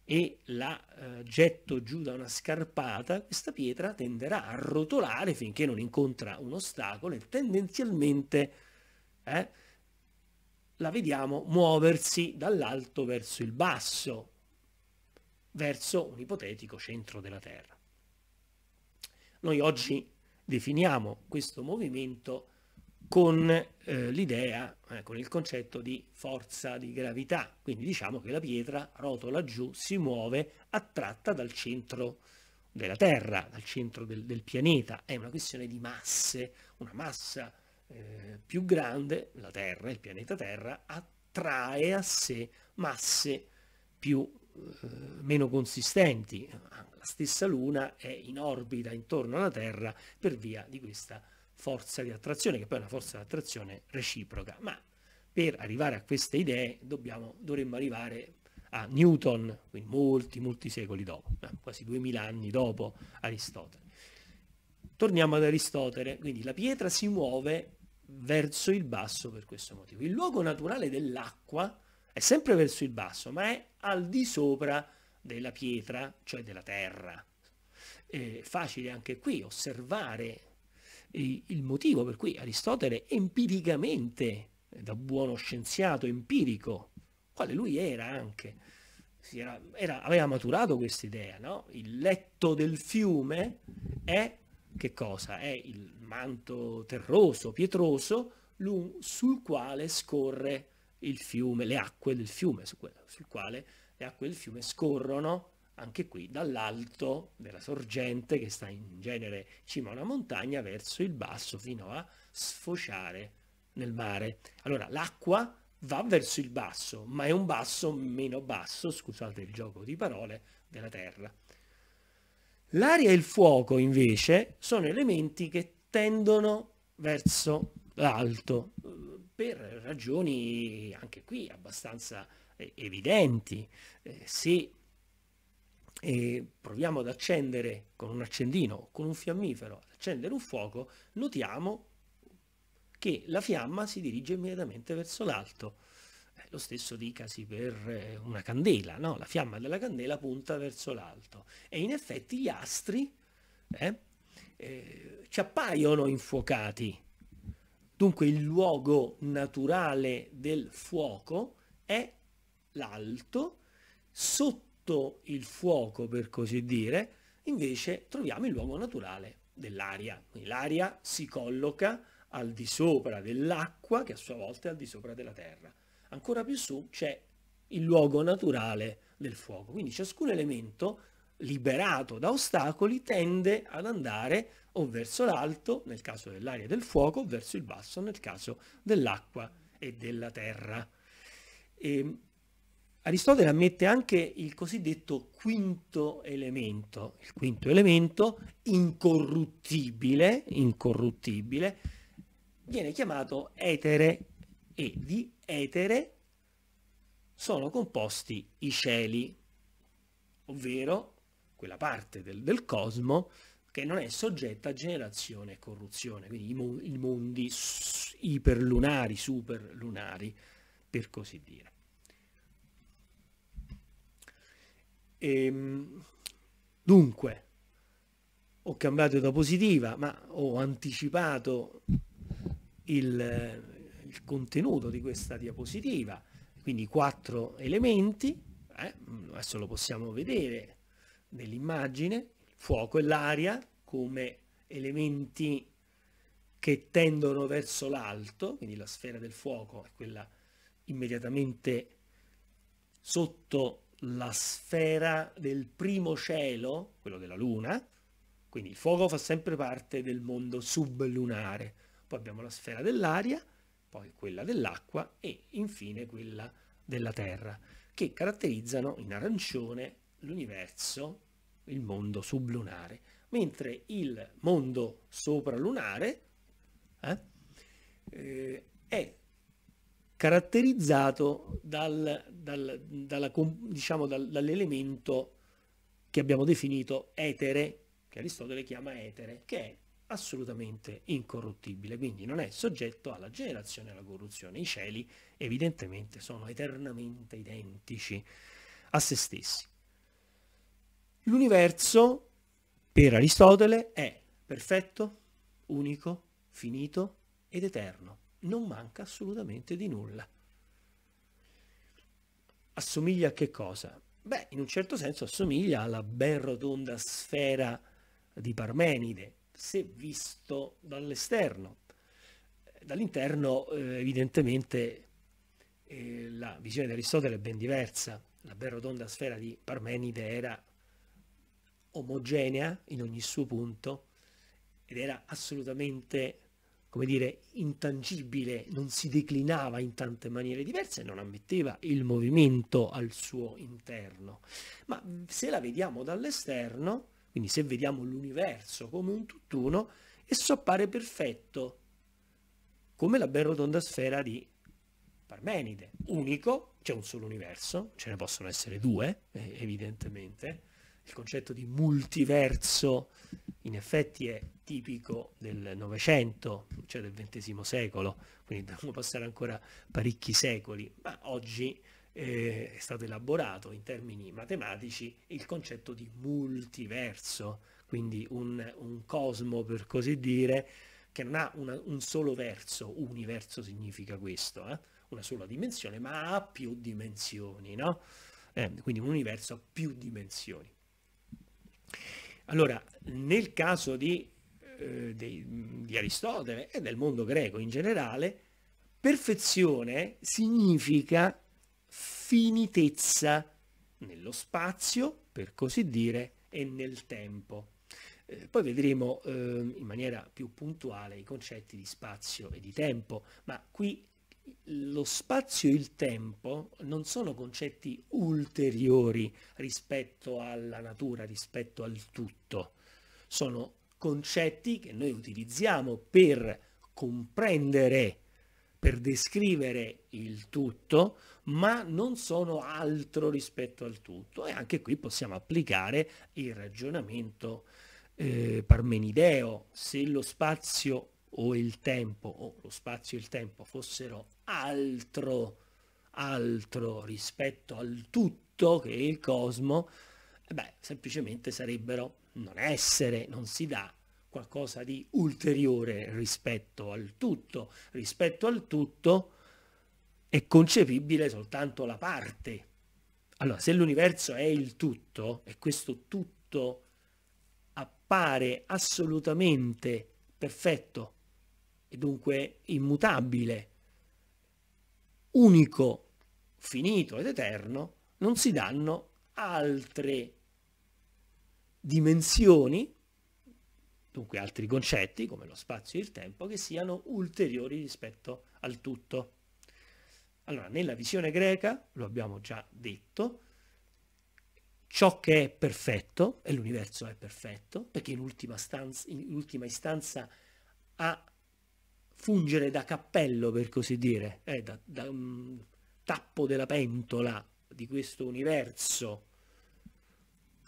e la eh, getto giù da una scarpata, questa pietra tenderà a rotolare finché non incontra un ostacolo e tendenzialmente eh, la vediamo muoversi dall'alto verso il basso, verso un ipotetico centro della Terra. Noi oggi definiamo questo movimento con eh, l'idea, eh, con il concetto di forza di gravità. Quindi diciamo che la pietra rotola giù, si muove attratta dal centro della Terra, dal centro del, del pianeta. È una questione di masse, una massa eh, più grande, la Terra, il pianeta Terra, attrae a sé masse più eh, meno consistenti. La stessa Luna è in orbita intorno alla Terra per via di questa forza di attrazione, che poi è una forza di attrazione reciproca. Ma per arrivare a queste idee dobbiamo, dovremmo arrivare a Newton, quindi molti, molti secoli dopo, eh, quasi 2000 anni dopo Aristotele. Torniamo ad Aristotele, quindi la pietra si muove verso il basso per questo motivo. Il luogo naturale dell'acqua è sempre verso il basso, ma è al di sopra della pietra, cioè della terra. È eh, facile anche qui osservare il motivo per cui Aristotele empiricamente, da buono scienziato empirico, quale lui era anche, era, era, aveva maturato questa idea, no? il letto del fiume è che cosa? È il manto terroso, pietroso, sul quale scorre il fiume, le acque del fiume, sul quale le acque del fiume scorrono anche qui dall'alto della sorgente che sta in genere cima a una montagna verso il basso fino a sfociare nel mare. Allora l'acqua va verso il basso, ma è un basso meno basso, scusate il gioco di parole, della terra. L'aria e il fuoco invece sono elementi che tendono verso l'alto per ragioni anche qui abbastanza eh, evidenti. Eh, se e proviamo ad accendere con un accendino con un fiammifero, ad accendere un fuoco, notiamo che la fiamma si dirige immediatamente verso l'alto. Eh, lo stesso dicasi per eh, una candela, no? la fiamma della candela punta verso l'alto e in effetti gli astri eh, eh, ci appaiono infuocati. Dunque il luogo naturale del fuoco è l'alto sotto sotto il fuoco, per così dire, invece troviamo il luogo naturale dell'aria. L'aria si colloca al di sopra dell'acqua, che a sua volta è al di sopra della terra. Ancora più su c'è il luogo naturale del fuoco. Quindi ciascun elemento liberato da ostacoli tende ad andare o verso l'alto, nel caso dell'aria e del fuoco, o verso il basso, nel caso dell'acqua e della terra. E ehm, Aristotele ammette anche il cosiddetto quinto elemento, il quinto elemento incorruttibile, incorruttibile viene chiamato etere e di etere sono composti i cieli, ovvero quella parte del, del cosmo che non è soggetta a generazione e corruzione, quindi i, mo i mondi iperlunari, superlunari, per così dire. E, ehm, dunque, ho cambiato da positiva, ma ho anticipato il, il contenuto di questa diapositiva, quindi quattro elementi, eh, adesso lo possiamo vedere nell'immagine, fuoco e l'aria come elementi che tendono verso l'alto, quindi la sfera del fuoco è quella immediatamente sotto la sfera del primo cielo, quello della Luna, quindi il fuoco fa sempre parte del mondo sublunare, poi abbiamo la sfera dell'aria, poi quella dell'acqua e infine quella della Terra, che caratterizzano in arancione l'universo, il mondo sublunare, mentre il mondo sopralunare eh, eh, è caratterizzato dal, dal, dalla, diciamo, dal, dall'elemento che abbiamo definito etere, che Aristotele chiama etere, che è assolutamente incorruttibile, quindi non è soggetto alla generazione e alla corruzione. I cieli evidentemente sono eternamente identici a se stessi. L'universo, per Aristotele, è perfetto, unico, finito ed eterno non manca assolutamente di nulla. Assomiglia a che cosa? Beh, in un certo senso assomiglia alla ben rotonda sfera di Parmenide, se visto dall'esterno. Dall'interno eh, evidentemente eh, la visione di Aristotele è ben diversa. La ben rotonda sfera di Parmenide era omogenea in ogni suo punto ed era assolutamente come dire, intangibile, non si declinava in tante maniere diverse non ammetteva il movimento al suo interno. Ma se la vediamo dall'esterno, quindi se vediamo l'universo come un tutt'uno, esso appare perfetto, come la ben rotonda sfera di Parmenide, unico, c'è un solo universo, ce ne possono essere due, eh, evidentemente, il concetto di multiverso in effetti è tipico del Novecento, cioè del XX secolo, quindi dobbiamo passare ancora parecchi secoli, ma oggi eh, è stato elaborato in termini matematici il concetto di multiverso, quindi un, un cosmo per così dire, che non ha una, un solo verso, universo significa questo, eh? una sola dimensione, ma ha più dimensioni, no? eh, quindi un universo a più dimensioni. Allora, nel caso di, eh, di, di Aristotele e del mondo greco in generale, perfezione significa finitezza nello spazio, per così dire, e nel tempo. Eh, poi vedremo eh, in maniera più puntuale i concetti di spazio e di tempo, ma qui lo spazio e il tempo non sono concetti ulteriori rispetto alla natura, rispetto al tutto, sono concetti che noi utilizziamo per comprendere, per descrivere il tutto, ma non sono altro rispetto al tutto e anche qui possiamo applicare il ragionamento eh, parmenideo, se lo spazio o il tempo o lo spazio e il tempo fossero altro, altro rispetto al tutto che è il cosmo, eh beh, semplicemente sarebbero non essere, non si dà qualcosa di ulteriore rispetto al tutto. Rispetto al tutto è concepibile soltanto la parte. Allora, se l'universo è il tutto e questo tutto appare assolutamente perfetto e dunque immutabile, unico, finito ed eterno, non si danno altre dimensioni, dunque altri concetti come lo spazio e il tempo, che siano ulteriori rispetto al tutto. Allora, nella visione greca, lo abbiamo già detto, ciò che è perfetto, e l'universo è perfetto, perché in ultima, stanza, in ultima istanza ha fungere da cappello, per così dire, eh, da, da um, tappo della pentola di questo universo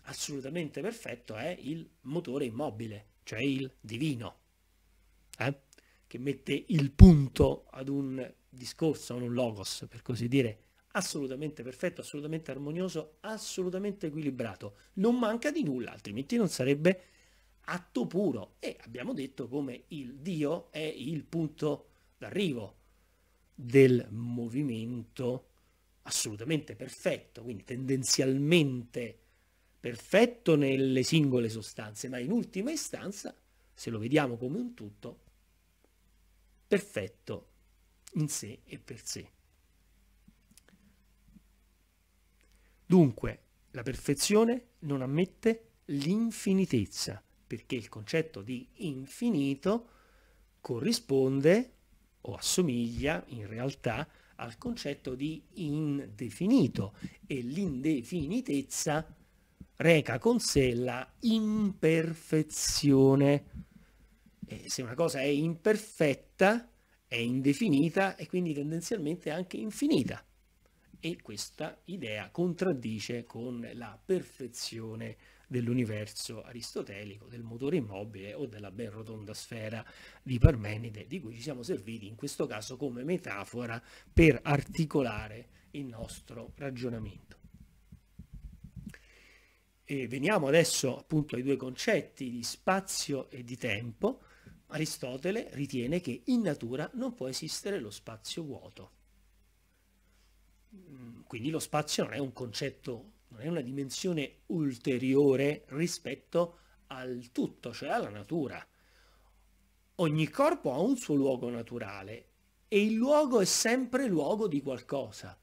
assolutamente perfetto è il motore immobile, cioè il divino, eh? che mette il punto ad un discorso, ad un logos, per così dire, assolutamente perfetto, assolutamente armonioso, assolutamente equilibrato. Non manca di nulla, altrimenti non sarebbe atto puro e abbiamo detto come il Dio è il punto d'arrivo del movimento assolutamente perfetto, quindi tendenzialmente perfetto nelle singole sostanze, ma in ultima istanza, se lo vediamo come un tutto, perfetto in sé e per sé. Dunque, la perfezione non ammette l'infinitezza, perché il concetto di infinito corrisponde o assomiglia in realtà al concetto di indefinito e l'indefinitezza reca con sé la imperfezione. E se una cosa è imperfetta, è indefinita e quindi tendenzialmente anche infinita. E questa idea contraddice con la perfezione dell'universo aristotelico, del motore immobile o della ben rotonda sfera di Parmenide, di cui ci siamo serviti in questo caso come metafora per articolare il nostro ragionamento. E veniamo adesso appunto ai due concetti di spazio e di tempo. Aristotele ritiene che in natura non può esistere lo spazio vuoto. Mm, quindi lo spazio non è un concetto non è una dimensione ulteriore rispetto al tutto, cioè alla natura. Ogni corpo ha un suo luogo naturale e il luogo è sempre luogo di qualcosa.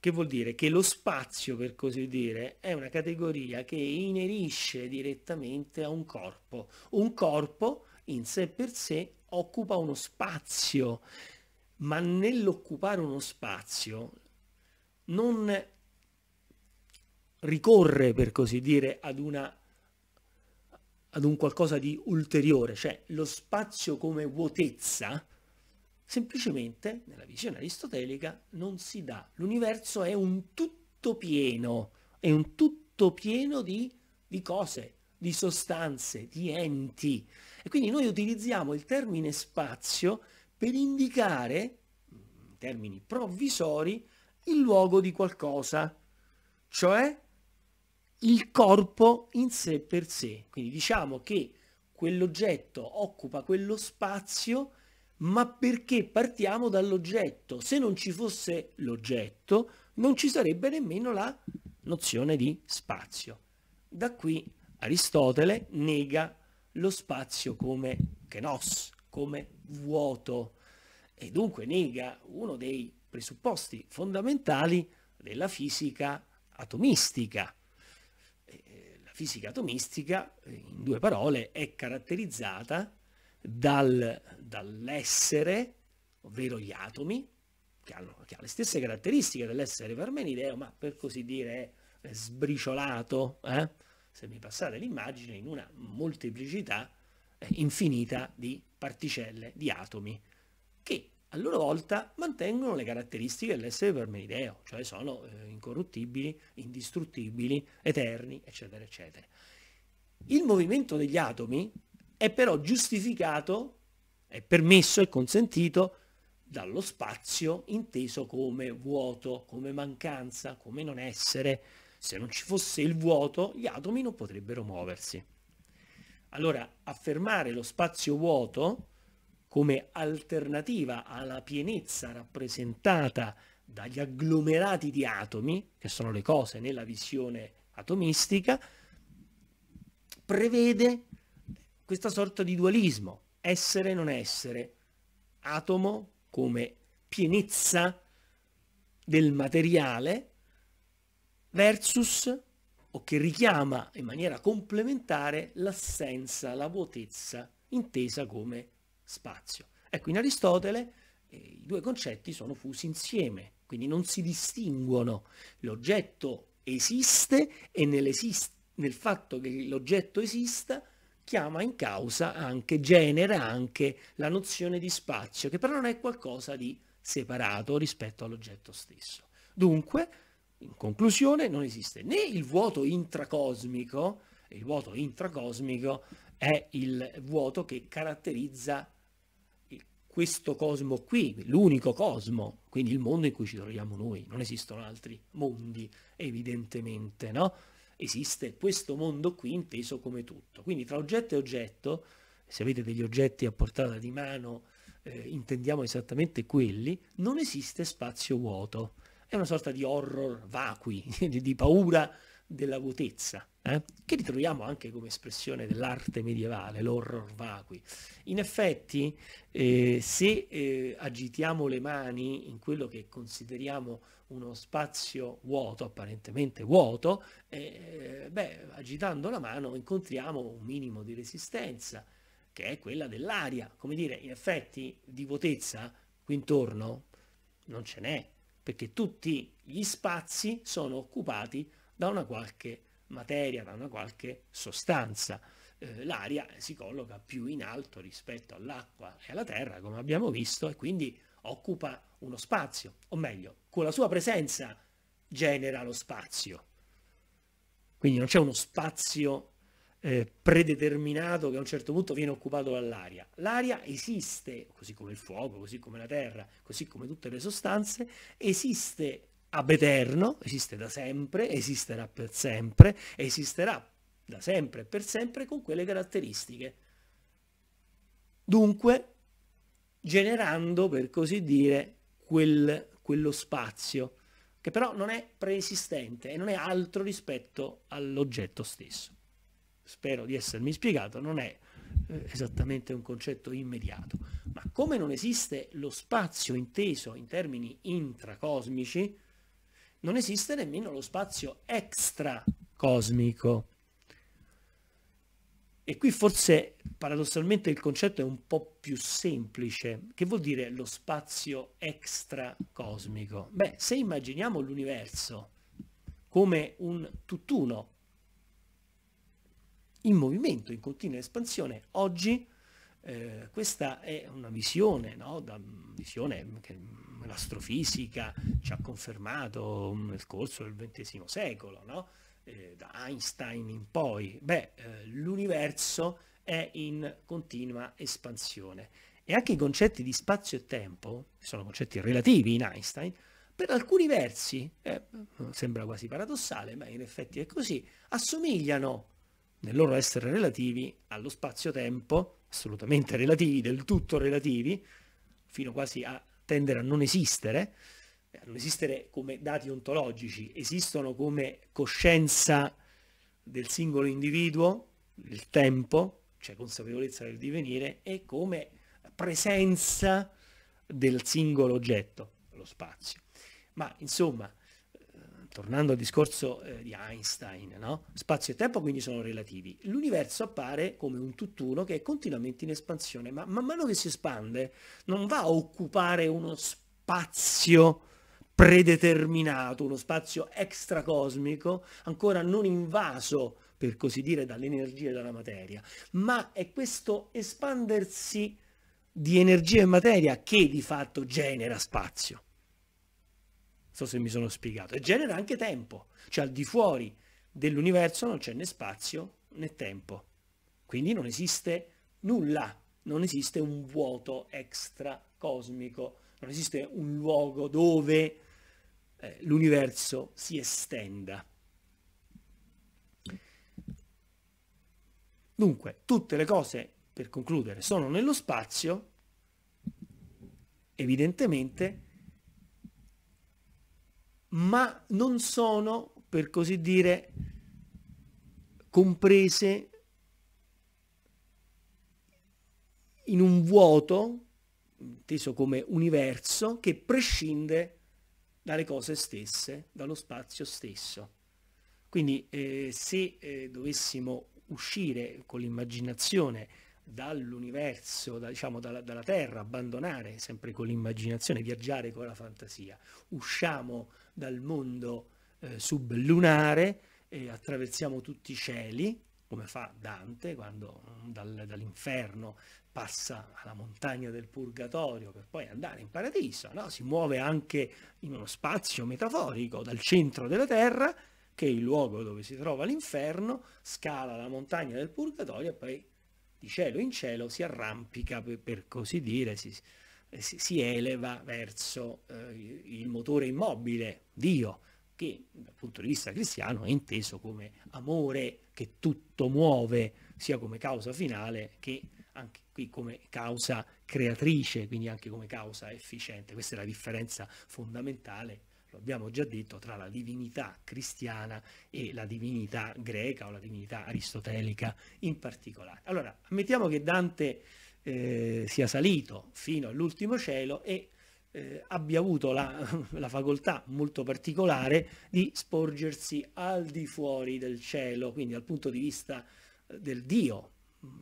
Che vuol dire? Che lo spazio, per così dire, è una categoria che inerisce direttamente a un corpo. Un corpo in sé per sé occupa uno spazio, ma nell'occupare uno spazio non ricorre per così dire ad una ad un qualcosa di ulteriore, cioè lo spazio come vuotezza, semplicemente nella visione aristotelica non si dà. L'universo è un tutto pieno, è un tutto pieno di, di cose, di sostanze, di enti. E quindi noi utilizziamo il termine spazio per indicare, in termini provvisori, il luogo di qualcosa, cioè il corpo in sé per sé. Quindi diciamo che quell'oggetto occupa quello spazio, ma perché partiamo dall'oggetto? Se non ci fosse l'oggetto, non ci sarebbe nemmeno la nozione di spazio. Da qui Aristotele nega lo spazio come kenos, come vuoto, e dunque nega uno dei presupposti fondamentali della fisica atomistica fisica atomistica, eh, in due parole, è caratterizzata dal, dall'essere, ovvero gli atomi, che, hanno, che ha le stesse caratteristiche dell'essere parmenideo, ma per così dire è sbriciolato, eh? se mi passate l'immagine, in una molteplicità eh, infinita di particelle, di atomi, che a loro volta mantengono le caratteristiche dell'essere permenideo, cioè sono eh, incorruttibili, indistruttibili, eterni, eccetera, eccetera. Il movimento degli atomi è però giustificato, è permesso e consentito dallo spazio inteso come vuoto, come mancanza, come non essere. Se non ci fosse il vuoto, gli atomi non potrebbero muoversi. Allora, affermare lo spazio vuoto come alternativa alla pienezza rappresentata dagli agglomerati di atomi, che sono le cose nella visione atomistica, prevede questa sorta di dualismo, essere non essere, atomo come pienezza del materiale versus o che richiama in maniera complementare l'assenza, la vuotezza intesa come spazio. Ecco, in Aristotele eh, i due concetti sono fusi insieme, quindi non si distinguono. L'oggetto esiste e nel fatto che l'oggetto esista chiama in causa anche, genera anche la nozione di spazio, che però non è qualcosa di separato rispetto all'oggetto stesso. Dunque, in conclusione, non esiste né il vuoto intracosmico, il vuoto intracosmico è il vuoto che caratterizza questo cosmo qui, l'unico cosmo, quindi il mondo in cui ci troviamo noi, non esistono altri mondi, evidentemente, no? Esiste questo mondo qui inteso come tutto. Quindi tra oggetto e oggetto, se avete degli oggetti a portata di mano, eh, intendiamo esattamente quelli, non esiste spazio vuoto. È una sorta di horror vacui, di paura della vuotezza eh, che ritroviamo anche come espressione dell'arte medievale, l'horror vacui. In effetti, eh, se eh, agitiamo le mani in quello che consideriamo uno spazio vuoto, apparentemente vuoto, eh, beh, agitando la mano incontriamo un minimo di resistenza, che è quella dell'aria. Come dire, in effetti di vuotezza qui intorno non ce n'è, perché tutti gli spazi sono occupati da una qualche materia, da una qualche sostanza. Eh, l'aria si colloca più in alto rispetto all'acqua e alla terra, come abbiamo visto, e quindi occupa uno spazio, o meglio, con la sua presenza genera lo spazio. Quindi non c'è uno spazio eh, predeterminato che a un certo punto viene occupato dall'aria. L'aria esiste, così come il fuoco, così come la terra, così come tutte le sostanze, esiste ab eterno, esiste da sempre, esisterà per sempre, esisterà da sempre e per sempre con quelle caratteristiche. Dunque, generando, per così dire, quel, quello spazio, che però non è preesistente e non è altro rispetto all'oggetto stesso. Spero di essermi spiegato, non è eh, esattamente un concetto immediato, ma come non esiste lo spazio inteso in termini intracosmici, non esiste nemmeno lo spazio extracosmico. E qui forse paradossalmente il concetto è un po' più semplice. Che vuol dire lo spazio extracosmico? Beh, se immaginiamo l'universo come un tutt'uno in movimento, in continua espansione, oggi eh, questa è una visione, no? da, mm, visione che come l'astrofisica ci ha confermato nel corso del XX secolo, no? eh, da Einstein in poi, beh, eh, l'universo è in continua espansione e anche i concetti di spazio e tempo, che sono concetti relativi in Einstein, per alcuni versi, eh, sembra quasi paradossale, ma in effetti è così, assomigliano nel loro essere relativi allo spazio-tempo, assolutamente relativi, del tutto relativi, fino quasi a tendere a non esistere, eh, a non esistere come dati ontologici, esistono come coscienza del singolo individuo, il tempo, cioè consapevolezza del divenire, e come presenza del singolo oggetto, lo spazio. Ma insomma, tornando al discorso eh, di Einstein, no? spazio e tempo quindi sono relativi. L'universo appare come un tutt'uno che è continuamente in espansione, ma man mano che si espande non va a occupare uno spazio predeterminato, uno spazio extracosmico, ancora non invaso, per così dire, dall'energia e dalla materia, ma è questo espandersi di energia e materia che di fatto genera spazio so se mi sono spiegato, e genera anche tempo, cioè al di fuori dell'universo non c'è né spazio né tempo, quindi non esiste nulla, non esiste un vuoto extracosmico, non esiste un luogo dove eh, l'universo si estenda. Dunque, tutte le cose, per concludere, sono nello spazio, evidentemente ma non sono, per così dire, comprese in un vuoto, inteso come universo, che prescinde dalle cose stesse, dallo spazio stesso. Quindi eh, se eh, dovessimo uscire con l'immaginazione dall'universo, da, diciamo dalla, dalla, Terra, abbandonare sempre con l'immaginazione, viaggiare con la fantasia, usciamo dal mondo eh, sublunare e attraversiamo tutti i cieli, come fa Dante quando mm, dal, dall'inferno passa alla montagna del purgatorio per poi andare in paradiso, no? si muove anche in uno spazio metaforico dal centro della terra, che è il luogo dove si trova l'inferno, scala la montagna del purgatorio e poi di cielo in cielo si arrampica, per, per così dire, si, eh, si, si eleva verso eh, il motore immobile, Dio, che dal punto di vista cristiano è inteso come amore che tutto muove, sia come causa finale che anche qui come causa creatrice, quindi anche come causa efficiente. Questa è la differenza fondamentale, lo abbiamo già detto, tra la divinità cristiana e la divinità greca o la divinità aristotelica in particolare. Allora, ammettiamo che Dante eh, sia salito fino all'ultimo cielo e eh, abbia avuto la, la, facoltà molto particolare di sporgersi al di fuori del cielo, quindi dal punto di vista eh, del Dio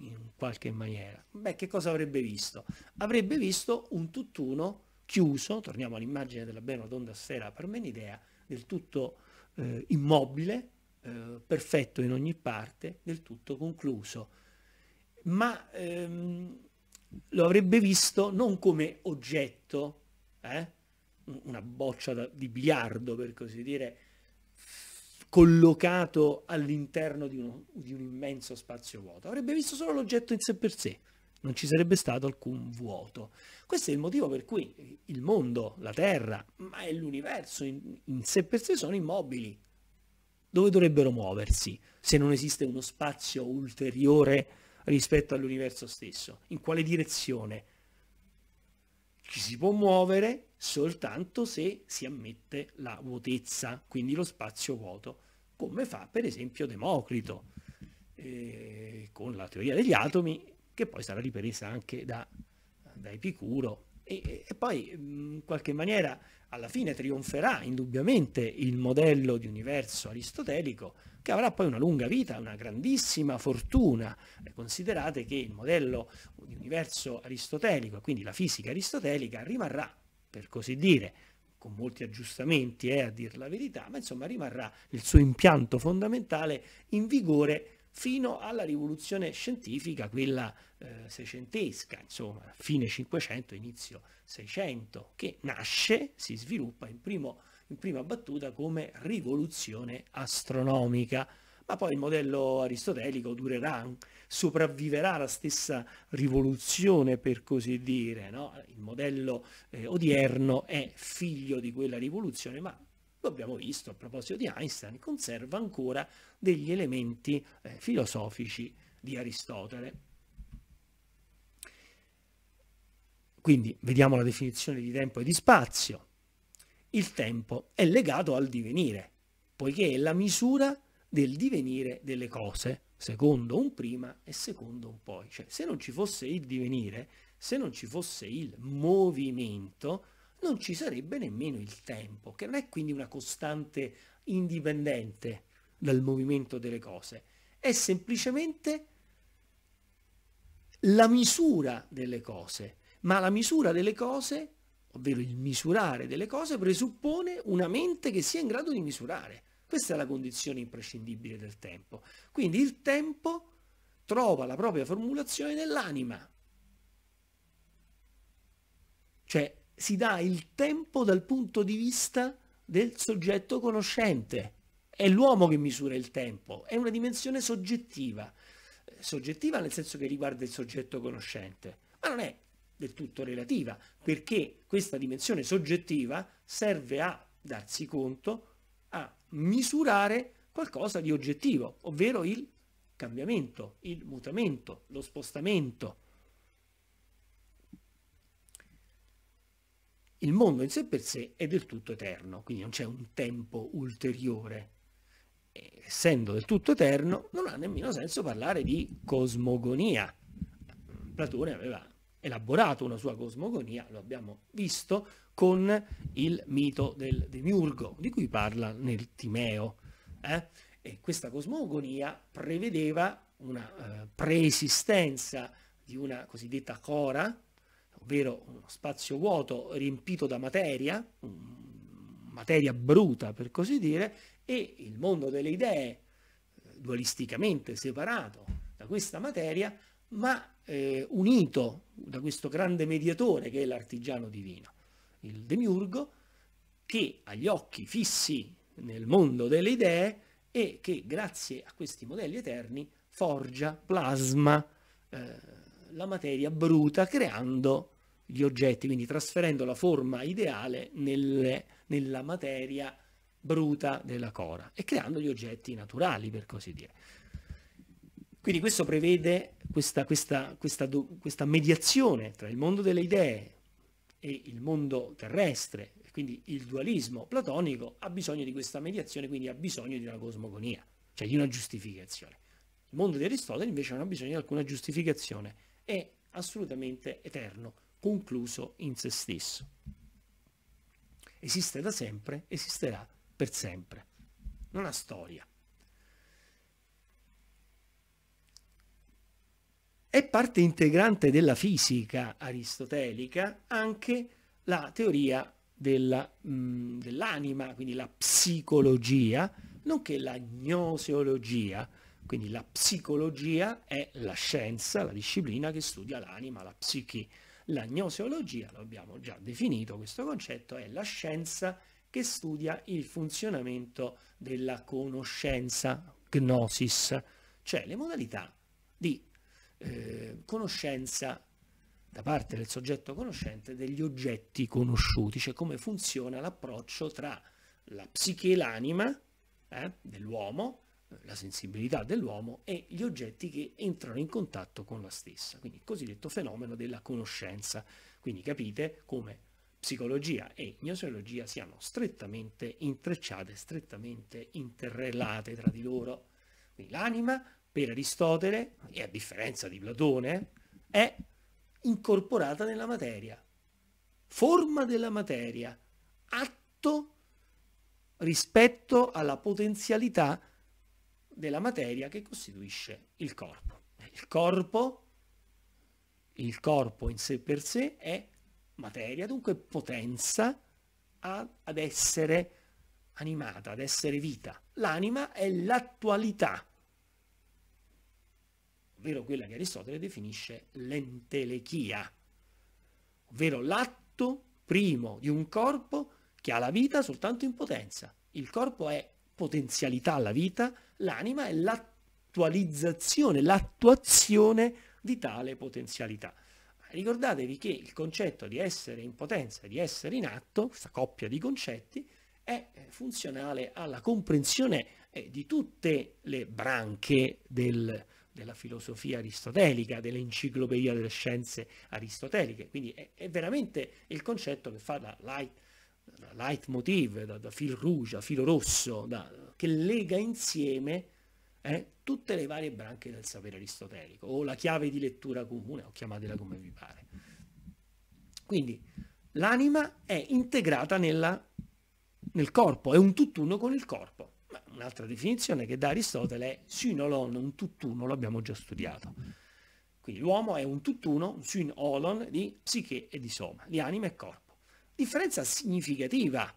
in qualche maniera. Beh, che cosa avrebbe visto? Avrebbe visto un tutt'uno chiuso, torniamo all'immagine della bella tonda Sfera Parmenidea, del tutto eh, immobile, eh, perfetto in ogni parte, del tutto concluso. Ma ehm, lo avrebbe visto non come oggetto, eh? una boccia da, di biliardo per così dire, collocato all'interno di, di un immenso spazio vuoto, avrebbe visto solo l'oggetto in sé per sé, non ci sarebbe stato alcun vuoto. Questo è il motivo per cui il mondo, la Terra, ma è l'universo in, in sé per sé sono immobili. Dove dovrebbero muoversi se non esiste uno spazio ulteriore rispetto all'universo stesso, in quale direzione. Ci si può muovere soltanto se si ammette la vuotezza, quindi lo spazio vuoto, come fa per esempio Democrito eh, con la teoria degli atomi, che poi sarà ripresa anche da, da Epicuro e, e poi mm, in qualche maniera alla fine trionferà indubbiamente il modello di universo aristotelico che avrà poi una lunga vita, una grandissima fortuna. Eh, considerate che il modello di universo aristotelico, quindi la fisica aristotelica, rimarrà, per così dire, con molti aggiustamenti, eh, a dir la verità, ma insomma rimarrà il suo impianto fondamentale in vigore fino alla rivoluzione scientifica, quella eh, seicentesca, insomma, fine 500, inizio 600, che nasce, si sviluppa in, primo, in prima battuta come rivoluzione astronomica, ma poi il modello aristotelico durerà, sopravviverà la stessa rivoluzione per così dire, no? il modello eh, odierno è figlio di quella rivoluzione, ma lo abbiamo visto a proposito di Einstein, conserva ancora degli elementi eh, filosofici di Aristotele. Quindi vediamo la definizione di tempo e di spazio. Il tempo è legato al divenire, poiché è la misura del divenire delle cose, secondo un prima e secondo un poi. Cioè, se non ci fosse il divenire, se non ci fosse il movimento, non ci sarebbe nemmeno il tempo, che non è quindi una costante indipendente dal movimento delle cose, è semplicemente la misura delle cose, ma la misura delle cose, ovvero il misurare delle cose, presuppone una mente che sia in grado di misurare. Questa è la condizione imprescindibile del tempo. Quindi il tempo trova la propria formulazione nell'anima. Cioè si dà il tempo dal punto di vista del soggetto conoscente. È l'uomo che misura il tempo, è una dimensione soggettiva, eh, soggettiva nel senso che riguarda il soggetto conoscente, ma non è del tutto relativa, perché questa dimensione soggettiva serve a darsi conto, a misurare qualcosa di oggettivo, ovvero il cambiamento, il mutamento, lo spostamento, il mondo in sé per sé è del tutto eterno, quindi non c'è un tempo ulteriore. E, essendo del tutto eterno, non ha nemmeno senso parlare di cosmogonia. Platone aveva elaborato una sua cosmogonia, lo abbiamo visto, con il mito del demiurgo, di cui parla nel Timeo. Eh? E questa cosmogonia prevedeva una eh, preesistenza di una cosiddetta cora, ovvero uno spazio vuoto riempito da materia, materia bruta per così dire, e il mondo delle idee eh, dualisticamente separato da questa materia, ma eh, unito da questo grande mediatore che è l'artigiano divino, il demiurgo, che ha gli occhi fissi nel mondo delle idee e che grazie a questi modelli eterni forgia, plasma eh, la materia bruta creando gli oggetti, quindi trasferendo la forma ideale nelle, nella materia bruta della cora e creando gli oggetti naturali, per così dire. Quindi questo prevede questa, questa, questa, questa mediazione tra il mondo delle idee e il mondo terrestre, quindi il dualismo platonico ha bisogno di questa mediazione, quindi ha bisogno di una cosmogonia, cioè di una giustificazione. Il mondo di Aristotele invece non ha bisogno di alcuna giustificazione, è assolutamente eterno, concluso in se stesso. Esiste da sempre, esisterà per sempre. Non ha storia. È parte integrante della fisica aristotelica anche la teoria mm, dell'anima, quindi la psicologia, nonché la gnoseologia. Quindi la psicologia è la scienza, la disciplina che studia l'anima, la psichi la gnoseologia, lo abbiamo già definito questo concetto, è la scienza che studia il funzionamento della conoscenza, gnosis, cioè le modalità di eh, conoscenza da parte del soggetto conoscente degli oggetti conosciuti, cioè come funziona l'approccio tra la psiche e l'anima eh, dell'uomo la sensibilità dell'uomo e gli oggetti che entrano in contatto con la stessa, quindi il cosiddetto fenomeno della conoscenza. Quindi capite come psicologia e gnoseologia siano strettamente intrecciate, strettamente interrelate tra di loro. Quindi l'anima, per Aristotele, e a differenza di Platone, è incorporata nella materia, forma della materia, atto rispetto alla potenzialità della materia che costituisce il corpo. Il corpo, il corpo in sé per sé è materia, dunque potenza a, ad essere animata, ad essere vita. L'anima è l'attualità, ovvero quella che Aristotele definisce l'entelechia, ovvero l'atto primo di un corpo che ha la vita soltanto in potenza. Il corpo è potenzialità alla vita, l'anima è l'attualizzazione, l'attuazione di tale potenzialità. Ricordatevi che il concetto di essere in potenza e di essere in atto, questa coppia di concetti, è funzionale alla comprensione eh, di tutte le branche del, della filosofia aristotelica, dell'enciclopedia delle scienze aristoteliche. Quindi è, è veramente il concetto che fa da light da leitmotiv, da, da fil rouge, da filo rosso, da, che lega insieme eh, tutte le varie branche del sapere aristotelico, o la chiave di lettura comune, o chiamatela come vi pare. Quindi l'anima è integrata nella, nel corpo, è un tutt'uno con il corpo. Ma un'altra definizione che dà Aristotele è synolon, un tutt'uno, l'abbiamo già studiato. Quindi l'uomo è un tutt'uno, un synolon di psiche e di soma, di anima e corpo differenza significativa,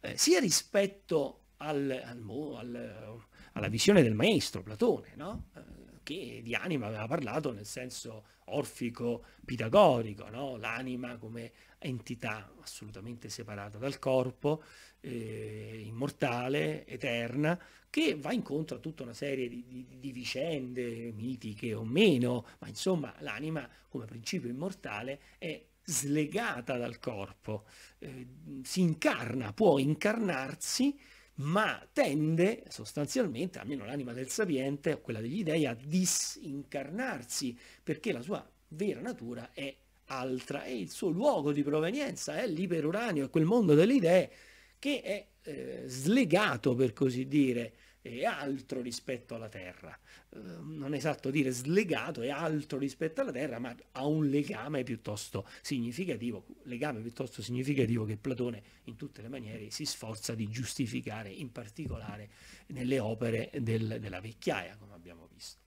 eh, sia rispetto al, al, al, alla visione del maestro Platone, no? Eh, che di anima aveva parlato nel senso orfico pitagorico, no? l'anima come entità assolutamente separata dal corpo, eh, immortale, eterna, che va incontro a tutta una serie di, di, di vicende mitiche o meno, ma insomma l'anima come principio immortale è slegata dal corpo, eh, si incarna, può incarnarsi, ma tende sostanzialmente, almeno l'anima del sapiente quella degli dei, a disincarnarsi, perché la sua vera natura è altra e il suo luogo di provenienza è l'iperuranio, è quel mondo delle idee che è eh, slegato, per così dire, è altro rispetto alla Terra. Ehm, non è esatto dire slegato, è altro rispetto alla Terra, ma ha un legame piuttosto significativo, legame piuttosto significativo che Platone in tutte le maniere si sforza di giustificare, in particolare nelle opere del, della vecchiaia, come abbiamo visto.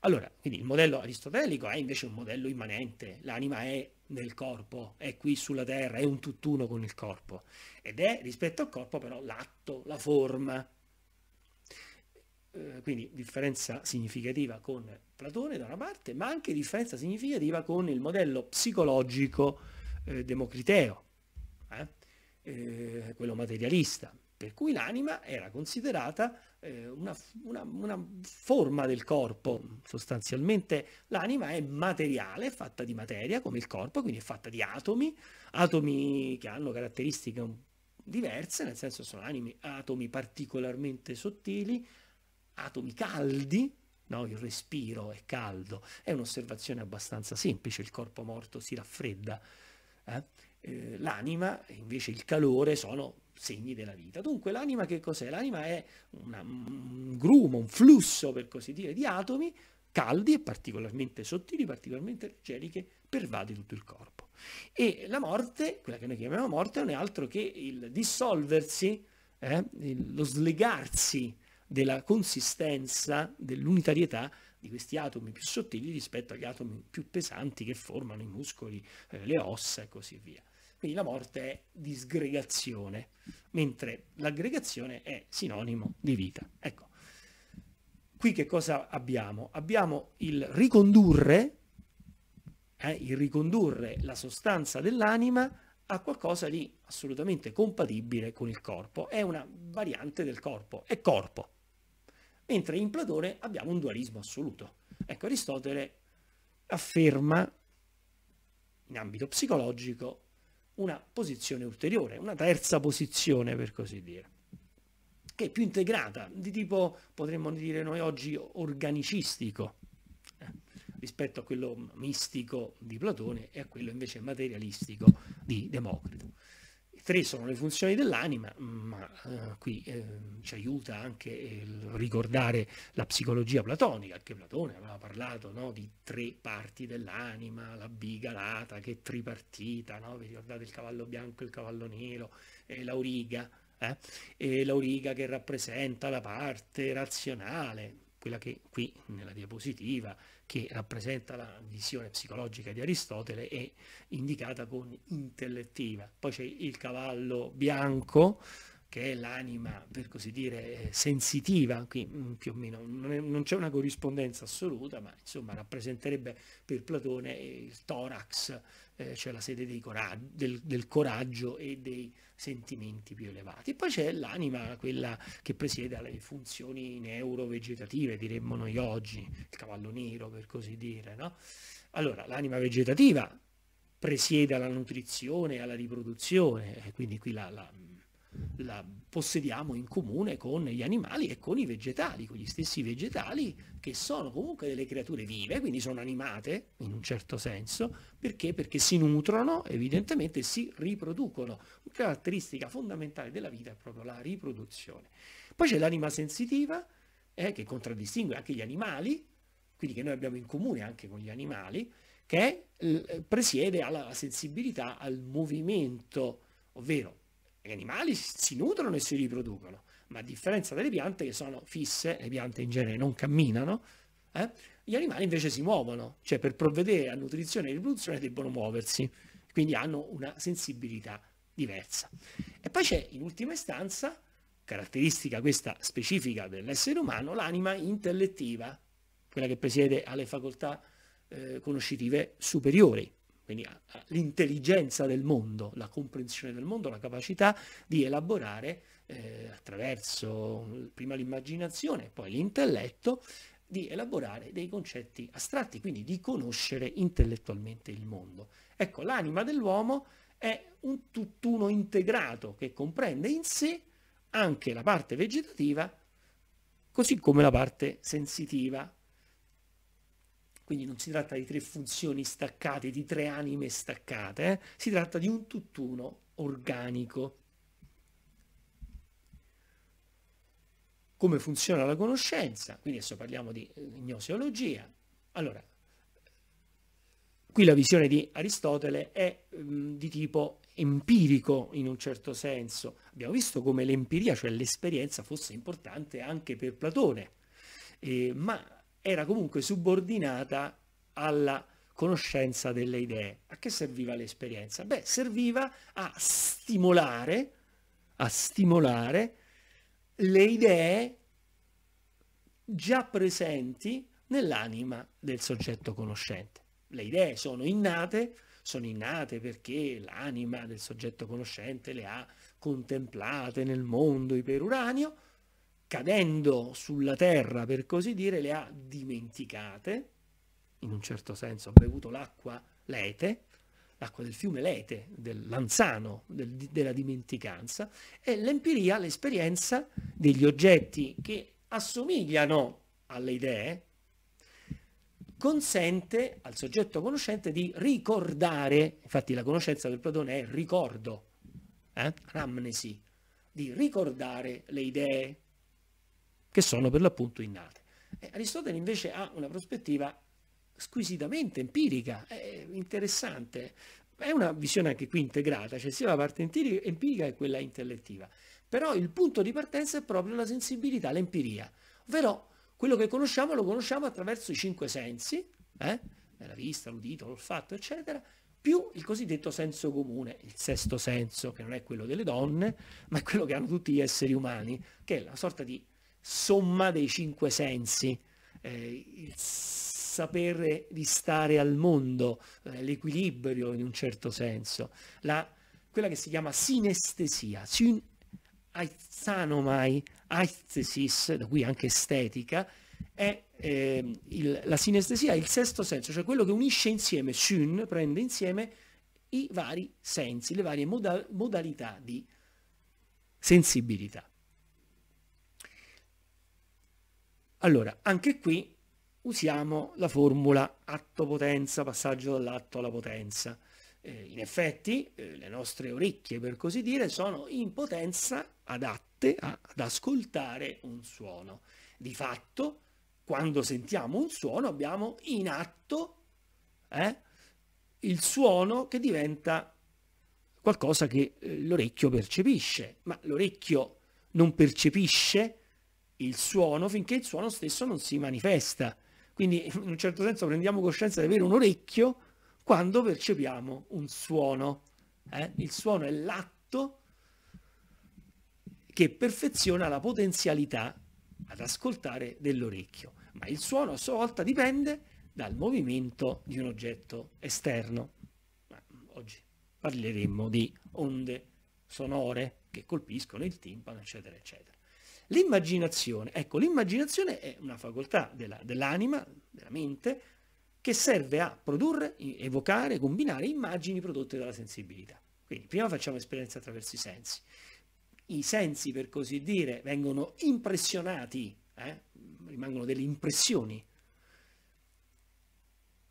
Allora, quindi il modello aristotelico è invece un modello immanente, l'anima è nel corpo, è qui sulla terra, è un tutt'uno con il corpo ed è rispetto al corpo però l'atto, la forma, eh, quindi differenza significativa con Platone da una parte, ma anche differenza significativa con il modello psicologico eh, democriteo, eh? eh quello materialista, per cui l'anima era considerata eh, una, una, una forma del corpo, sostanzialmente l'anima è materiale, è fatta di materia come il corpo, quindi è fatta di atomi, atomi che hanno caratteristiche diverse, nel senso sono animi, atomi particolarmente sottili, atomi caldi, no? il respiro è caldo, è un'osservazione abbastanza semplice, il corpo morto si raffredda, eh? eh, l'anima invece il calore sono segni della vita. Dunque l'anima che cos'è? L'anima è una, un grumo, un flusso per così dire di atomi caldi e particolarmente sottili, particolarmente leggeri che pervade tutto il corpo. E la morte, quella che noi chiamiamo morte, non è altro che il dissolversi, eh? lo slegarsi della consistenza, dell'unitarietà di questi atomi più sottili rispetto agli atomi più pesanti che formano i muscoli, eh, le ossa e così via. Quindi la morte è disgregazione, mentre l'aggregazione è sinonimo di vita. Ecco, qui che cosa abbiamo? Abbiamo il ricondurre, eh, il ricondurre la sostanza dell'anima a qualcosa di assolutamente compatibile con il corpo, è una variante del corpo, è corpo. Mentre in Platone abbiamo un dualismo assoluto. Ecco, Aristotele afferma in ambito psicologico una posizione ulteriore, una terza posizione per così dire, che è più integrata, di tipo potremmo dire noi oggi organicistico, rispetto a quello mistico di Platone e a quello invece materialistico di Democrito. Tre sono le funzioni dell'anima, ma eh, qui eh, ci aiuta anche il ricordare la psicologia platonica, che Platone aveva parlato no, di tre parti dell'anima, la bigalata che è tripartita, no? vi ricordate il cavallo bianco, il cavallo nero, e eh, l'auriga, eh? e l'auriga che rappresenta la parte razionale, quella che qui nella diapositiva, che rappresenta la visione psicologica di Aristotele, è indicata con intellettiva. Poi c'è il cavallo bianco, che è l'anima, per così dire, sensitiva, qui mm, più o meno non, c'è una corrispondenza assoluta, ma insomma rappresenterebbe per Platone il torax, eh, cioè la sede corag del, del, coraggio e dei sentimenti più elevati. poi c'è l'anima, quella che presiede alle funzioni neurovegetative, diremmo noi oggi, il cavallo nero, per così dire. No? Allora, l'anima vegetativa presiede alla nutrizione e alla riproduzione, quindi qui la, la la possediamo in comune con gli animali e con i vegetali, con gli stessi vegetali che sono comunque delle creature vive, quindi sono animate in un certo senso, perché? Perché si nutrono, evidentemente si riproducono. Una caratteristica fondamentale della vita è proprio la riproduzione. Poi c'è l'anima sensitiva, eh, che contraddistingue anche gli animali, quindi che noi abbiamo in comune anche con gli animali, che eh, presiede alla sensibilità al movimento, ovvero gli animali si nutrono e si riproducono, ma a differenza delle piante che sono fisse, le piante in genere non camminano, eh, gli animali invece si muovono, cioè per provvedere a nutrizione e riproduzione debbono muoversi, quindi hanno una sensibilità diversa. E poi c'è in ultima istanza, caratteristica questa specifica dell'essere umano, l'anima intellettiva, quella che presiede alle facoltà eh, conoscitive superiori, quindi l'intelligenza del mondo, la comprensione del mondo, la capacità di elaborare eh, attraverso prima l'immaginazione, poi l'intelletto, di elaborare dei concetti astratti, quindi di conoscere intellettualmente il mondo. Ecco, l'anima dell'uomo è un tutt'uno integrato che comprende in sé anche la parte vegetativa, così come la parte sensitiva, quindi non si tratta di tre funzioni staccate, di tre anime staccate, eh? si tratta di un tutt'uno organico. Come funziona la conoscenza? Quindi adesso parliamo di eh, gnoseologia. Allora, qui la visione di Aristotele è mh, mm, di tipo empirico in un certo senso. Abbiamo visto come l'empiria, cioè l'esperienza, fosse importante anche per Platone, eh, ma era comunque subordinata alla conoscenza delle idee. A che serviva l'esperienza? Beh, serviva a stimolare, a stimolare le idee già presenti nell'anima del soggetto conoscente. Le idee sono innate, sono innate perché l'anima del soggetto conoscente le ha contemplate nel mondo iperuranio, cadendo sulla terra, per così dire, le ha dimenticate, in un certo senso ha bevuto l'acqua lete, l'acqua del fiume lete, del lanzano, del, della dimenticanza, e l'empiria, l'esperienza degli oggetti che assomigliano alle idee, consente al soggetto conoscente di ricordare, infatti la conoscenza per Platone è ricordo, eh? amnesi, di ricordare le idee che sono per l'appunto innate. Eh, Aristotele invece ha una prospettiva squisitamente empirica, è interessante, è una visione anche qui integrata, cioè sia la parte empirica che quella intellettiva, però il punto di partenza è proprio la sensibilità, l'empiria, ovvero quello che conosciamo lo conosciamo attraverso i cinque sensi, eh? la vista, l'udito, l'olfatto, eccetera, più il cosiddetto senso comune, il sesto senso, che non è quello delle donne, ma è quello che hanno tutti gli esseri umani, che è la sorta di somma dei cinque sensi, eh, il sapere di stare al mondo, eh, l'equilibrio in un certo senso, la, quella che si chiama sinestesia, sin, aizanomai, aizesis, da qui anche estetica, è eh, il, la sinestesia, il sesto senso, cioè quello che unisce insieme, sun, prende insieme i vari sensi, le varie moda, modalità di sensibilità. Allora, anche qui usiamo la formula atto-potenza, passaggio dall'atto alla potenza. Eh, in effetti eh, le nostre orecchie, per così dire, sono in potenza adatte a, ad ascoltare un suono. Di fatto, quando sentiamo un suono abbiamo in atto eh, il suono che diventa qualcosa che eh, l'orecchio percepisce, ma l'orecchio non percepisce il suono finché il suono stesso non si manifesta. Quindi in un certo senso prendiamo coscienza di avere un orecchio quando percepiamo un suono. Eh? Il suono è l'atto che perfeziona la potenzialità ad ascoltare dell'orecchio, ma il suono a sua volta dipende dal movimento di un oggetto esterno. Ma oggi parleremo di onde sonore che colpiscono il timpano, eccetera, eccetera. L'immaginazione, ecco, l'immaginazione è una facoltà della, dell'anima, della mente, che serve a produrre, evocare, combinare immagini prodotte dalla sensibilità. Quindi prima facciamo esperienza attraverso i sensi. I sensi, per così dire, vengono impressionati, eh? rimangono delle impressioni,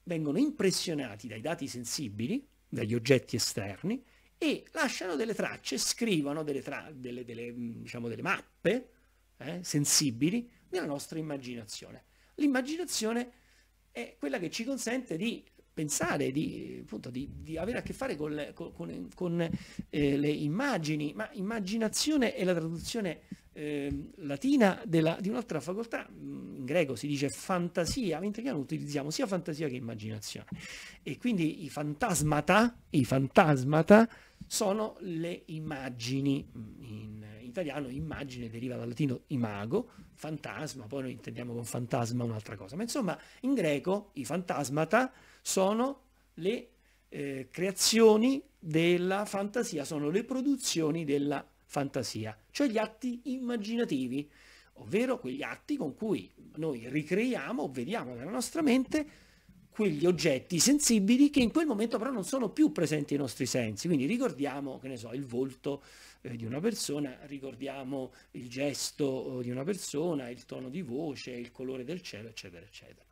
vengono impressionati dai dati sensibili, dagli oggetti esterni, e lasciano delle tracce, scrivono delle, tra- delle, delle, diciamo, delle mappe eh, sensibili nella nostra immaginazione. L'immaginazione è quella che ci consente di pensare, di, appunto, di, di avere a che fare con con, con, con, eh, le immagini, ma immaginazione è la traduzione eh, latina della, di un'altra facoltà, mm, in greco si dice fantasia, mentre in italiano utilizziamo sia fantasia che immaginazione. E quindi i fantasmata, i fantasmata sono le immagini, mm, in italiano immagine deriva dal latino imago, fantasma, poi noi intendiamo con fantasma un'altra cosa, ma insomma in greco i fantasmata sono le eh, creazioni della fantasia, sono le produzioni della fantasia fantasia, cioè gli atti immaginativi, ovvero quegli atti con cui noi ricreiamo vediamo nella nostra mente quegli oggetti sensibili che in quel momento però non sono più presenti ai nostri sensi. Quindi ricordiamo, che ne so, il volto eh, di una persona, ricordiamo il gesto eh, di una persona, il tono di voce, il colore del cielo, eccetera, eccetera.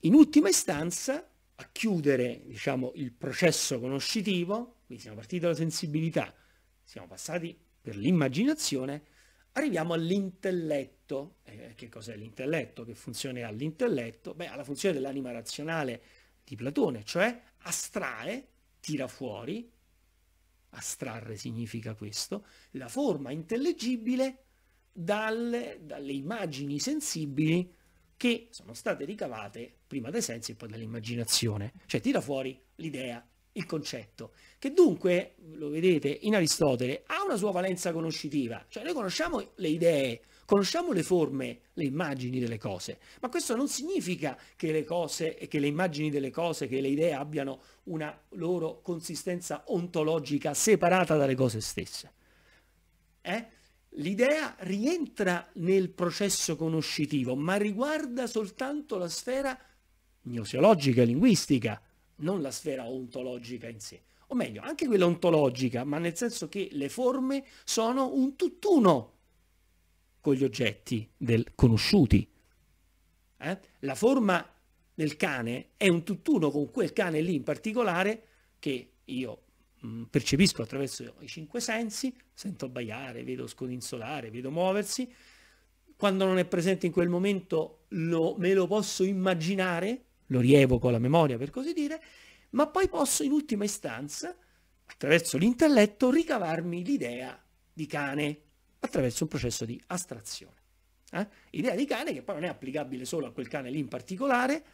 In ultima istanza, a chiudere diciamo, il processo conoscitivo, quindi siamo partiti dalla sensibilità, siamo passati per l'immaginazione, arriviamo all'intelletto. Eh, che cos'è l'intelletto? Che funzione ha l'intelletto? Beh, alla funzione dell'anima razionale di Platone, cioè astrae, tira fuori, astrarre significa questo, la forma intellegibile dalle, dalle immagini sensibili che sono state ricavate prima dai sensi e poi dall'immaginazione, cioè tira fuori l'idea, il concetto, che dunque, lo vedete, in Aristotele ha una sua valenza conoscitiva, cioè noi conosciamo le idee, conosciamo le forme, le immagini delle cose, ma questo non significa che le cose, e che le immagini delle cose, che le idee abbiano una loro consistenza ontologica separata dalle cose stesse. Eh? L'idea rientra nel processo conoscitivo, ma riguarda soltanto la sfera gnoseologica e linguistica, non la sfera ontologica in sé. O meglio, anche quella ontologica, ma nel senso che le forme sono un tutt'uno con gli oggetti del conosciuti. Eh? La forma del cane è un tutt'uno con quel cane lì in particolare che io Mm, percepisco attraverso i cinque sensi, sento abbaiare, vedo scodinzolare, vedo muoversi, quando non è presente in quel momento lo, me lo posso immaginare, lo rievoco alla memoria per così dire, ma poi posso in ultima istanza, attraverso l'intelletto, ricavarmi l'idea di cane attraverso un processo di astrazione. Eh? Idea di cane che poi non è applicabile solo a quel cane lì in particolare,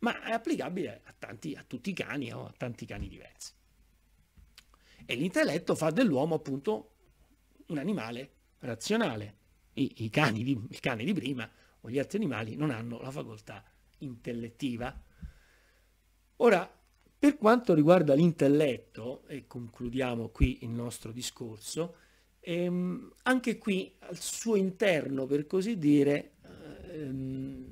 ma è applicabile a, tanti, a tutti i cani o a tanti cani diversi e l'intelletto fa dell'uomo appunto un animale razionale. I, i cani di, il cane di prima o gli altri animali non hanno la facoltà intellettiva. Ora, per quanto riguarda l'intelletto, e concludiamo qui il nostro discorso, ehm, anche qui al suo interno, per così dire, ehm,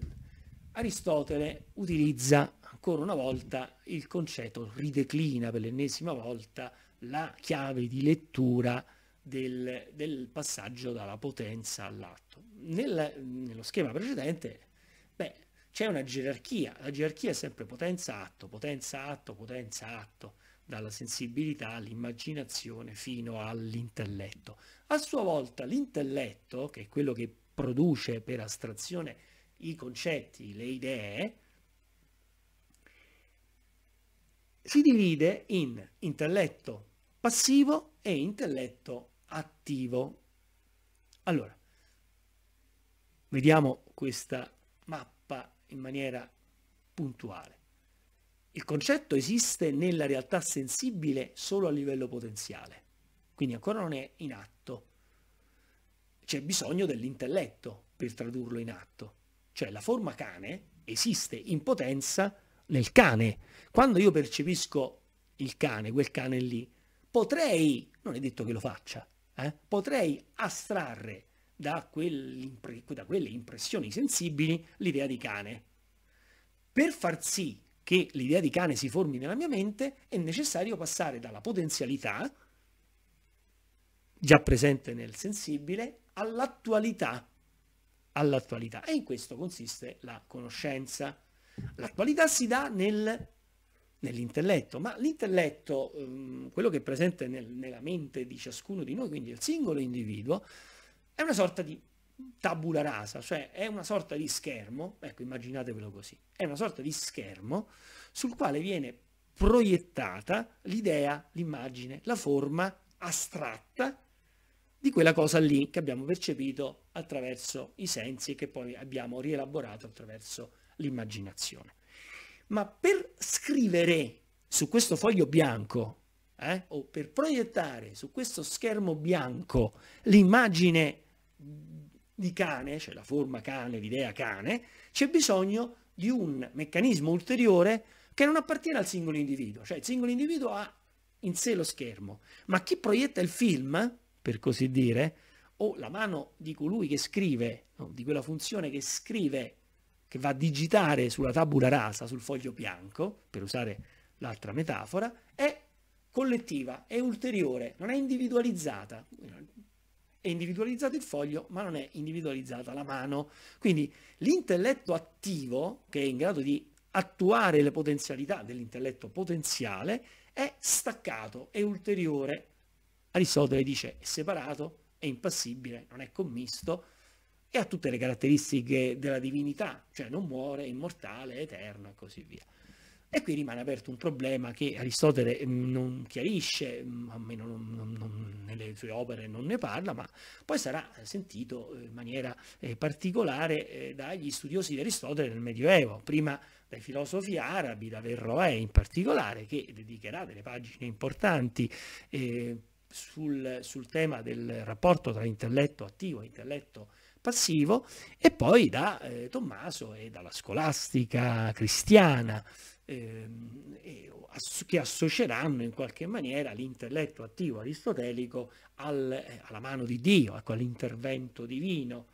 Aristotele utilizza ancora una volta il concetto, rideclina per l'ennesima volta, la chiave di lettura del, del passaggio dalla potenza all'atto. Nel, nello schema precedente, beh, c'è una gerarchia, la gerarchia è sempre potenza-atto, potenza-atto, potenza-atto, dalla sensibilità all'immaginazione fino all'intelletto. A sua volta l'intelletto, che è quello che produce per astrazione i concetti, le idee, si divide in intelletto passivo e intelletto attivo. Allora, vediamo questa mappa in maniera puntuale. Il concetto esiste nella realtà sensibile solo a livello potenziale, quindi ancora non è in atto. C'è bisogno dell'intelletto per tradurlo in atto. Cioè la forma cane esiste in potenza nel cane. Quando io percepisco il cane, quel cane lì, potrei, non è detto che lo faccia, eh, potrei astrarre da, da quelle impressioni sensibili l'idea di cane. Per far sì che l'idea di cane si formi nella mia mente è necessario passare dalla potenzialità, già presente nel sensibile, all'attualità. all'attualità. E in questo consiste la conoscenza. L'attualità si dà nel nell'intelletto, ma l'intelletto, ehm, quello che è presente nel, nella mente di ciascuno di noi, quindi il singolo individuo, è una sorta di tabula rasa, cioè è una sorta di schermo, ecco immaginatevelo così, è una sorta di schermo sul quale viene proiettata l'idea, l'immagine, la forma astratta di quella cosa lì che abbiamo percepito attraverso i sensi e che poi abbiamo rielaborato attraverso l'immaginazione ma per scrivere su questo foglio bianco eh, o per proiettare su questo schermo bianco l'immagine di cane, cioè la forma cane, l'idea cane, c'è bisogno di un meccanismo ulteriore che non appartiene al singolo individuo, cioè il singolo individuo ha in sé lo schermo, ma chi proietta il film, per così dire, o la mano di colui che scrive, no, di quella funzione che scrive che va a digitare sulla tabula rasa, sul foglio bianco, per usare l'altra metafora, è collettiva, è ulteriore, non è individualizzata. È individualizzato il foglio, ma non è individualizzata la mano. Quindi l'intelletto attivo, che è in grado di attuare le potenzialità dell'intelletto potenziale, è staccato, è ulteriore. Aristotele dice è separato, è impassibile, non è commisto, e ha tutte le caratteristiche della divinità, cioè non muore, è immortale, è eterno e così via. E qui rimane aperto un problema che Aristotele mm, non chiarisce, mm, almeno non, non, non, nelle sue opere non ne parla, ma poi sarà sentito eh, in maniera eh, particolare eh, dagli studiosi di Aristotele nel Medioevo, prima dai filosofi arabi, da Verroe in particolare, che dedicherà delle pagine importanti eh, sul, sul, tema del rapporto tra intelletto attivo e intelletto attivo passivo, e poi da eh, Tommaso e dalla scolastica cristiana, eh, che associeranno in qualche maniera l'intelletto attivo aristotelico al, eh, alla mano di Dio, ecco, all'intervento divino.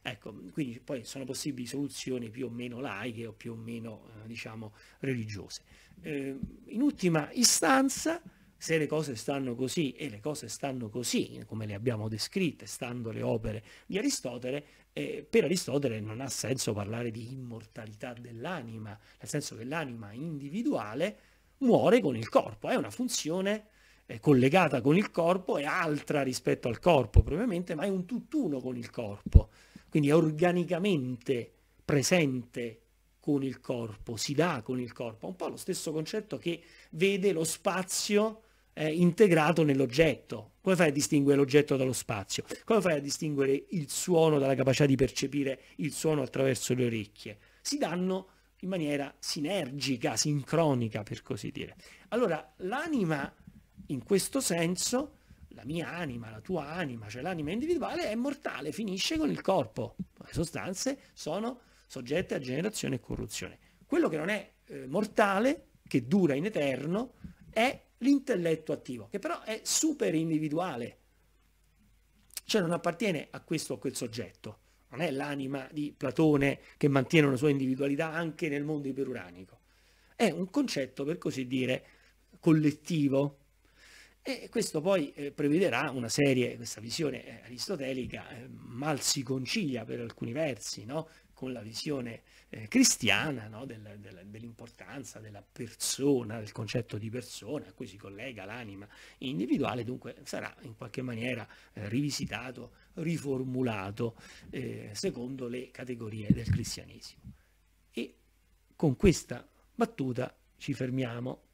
Ecco, quindi poi sono possibili soluzioni più o meno laiche o più o meno, eh, diciamo, religiose. Ehm, in ultima istanza, se le cose stanno così e le cose stanno così, come le abbiamo descritte, stando le opere di Aristotele, eh, per Aristotele non ha senso parlare di immortalità dell'anima, nel senso che l'anima individuale muore con il corpo, è una funzione eh, collegata con il corpo, è altra rispetto al corpo probabilmente, ma è un tutt'uno con il corpo, quindi è organicamente presente con il corpo, si dà con il corpo, un po' lo stesso concetto che vede lo spazio eh, integrato nell'oggetto. Come fai a distinguere l'oggetto dallo spazio? Come fai a distinguere il suono dalla capacità di percepire il suono attraverso le orecchie? Si danno in maniera sinergica, sincronica per così dire. Allora l'anima in questo senso, la mia anima, la tua anima, cioè l'anima individuale, è mortale, finisce con il corpo. Le sostanze sono soggette a generazione e corruzione. Quello che non è eh, mortale, che dura in eterno, è l'intelletto attivo, che però è super individuale, cioè non appartiene a questo o a quel soggetto, non è l'anima di Platone che mantiene una sua individualità anche nel mondo iperuranico, è un concetto per così dire collettivo e questo poi eh, prevederà una serie, questa visione eh, aristotelica eh, mal si concilia per alcuni versi, no? con la visione eh, cristiana no? del, del, dell'importanza della persona, del concetto di persona, a cui si collega l'anima individuale, dunque sarà in qualche maniera eh, rivisitato, riformulato eh, secondo le categorie del cristianesimo. E con questa battuta ci fermiamo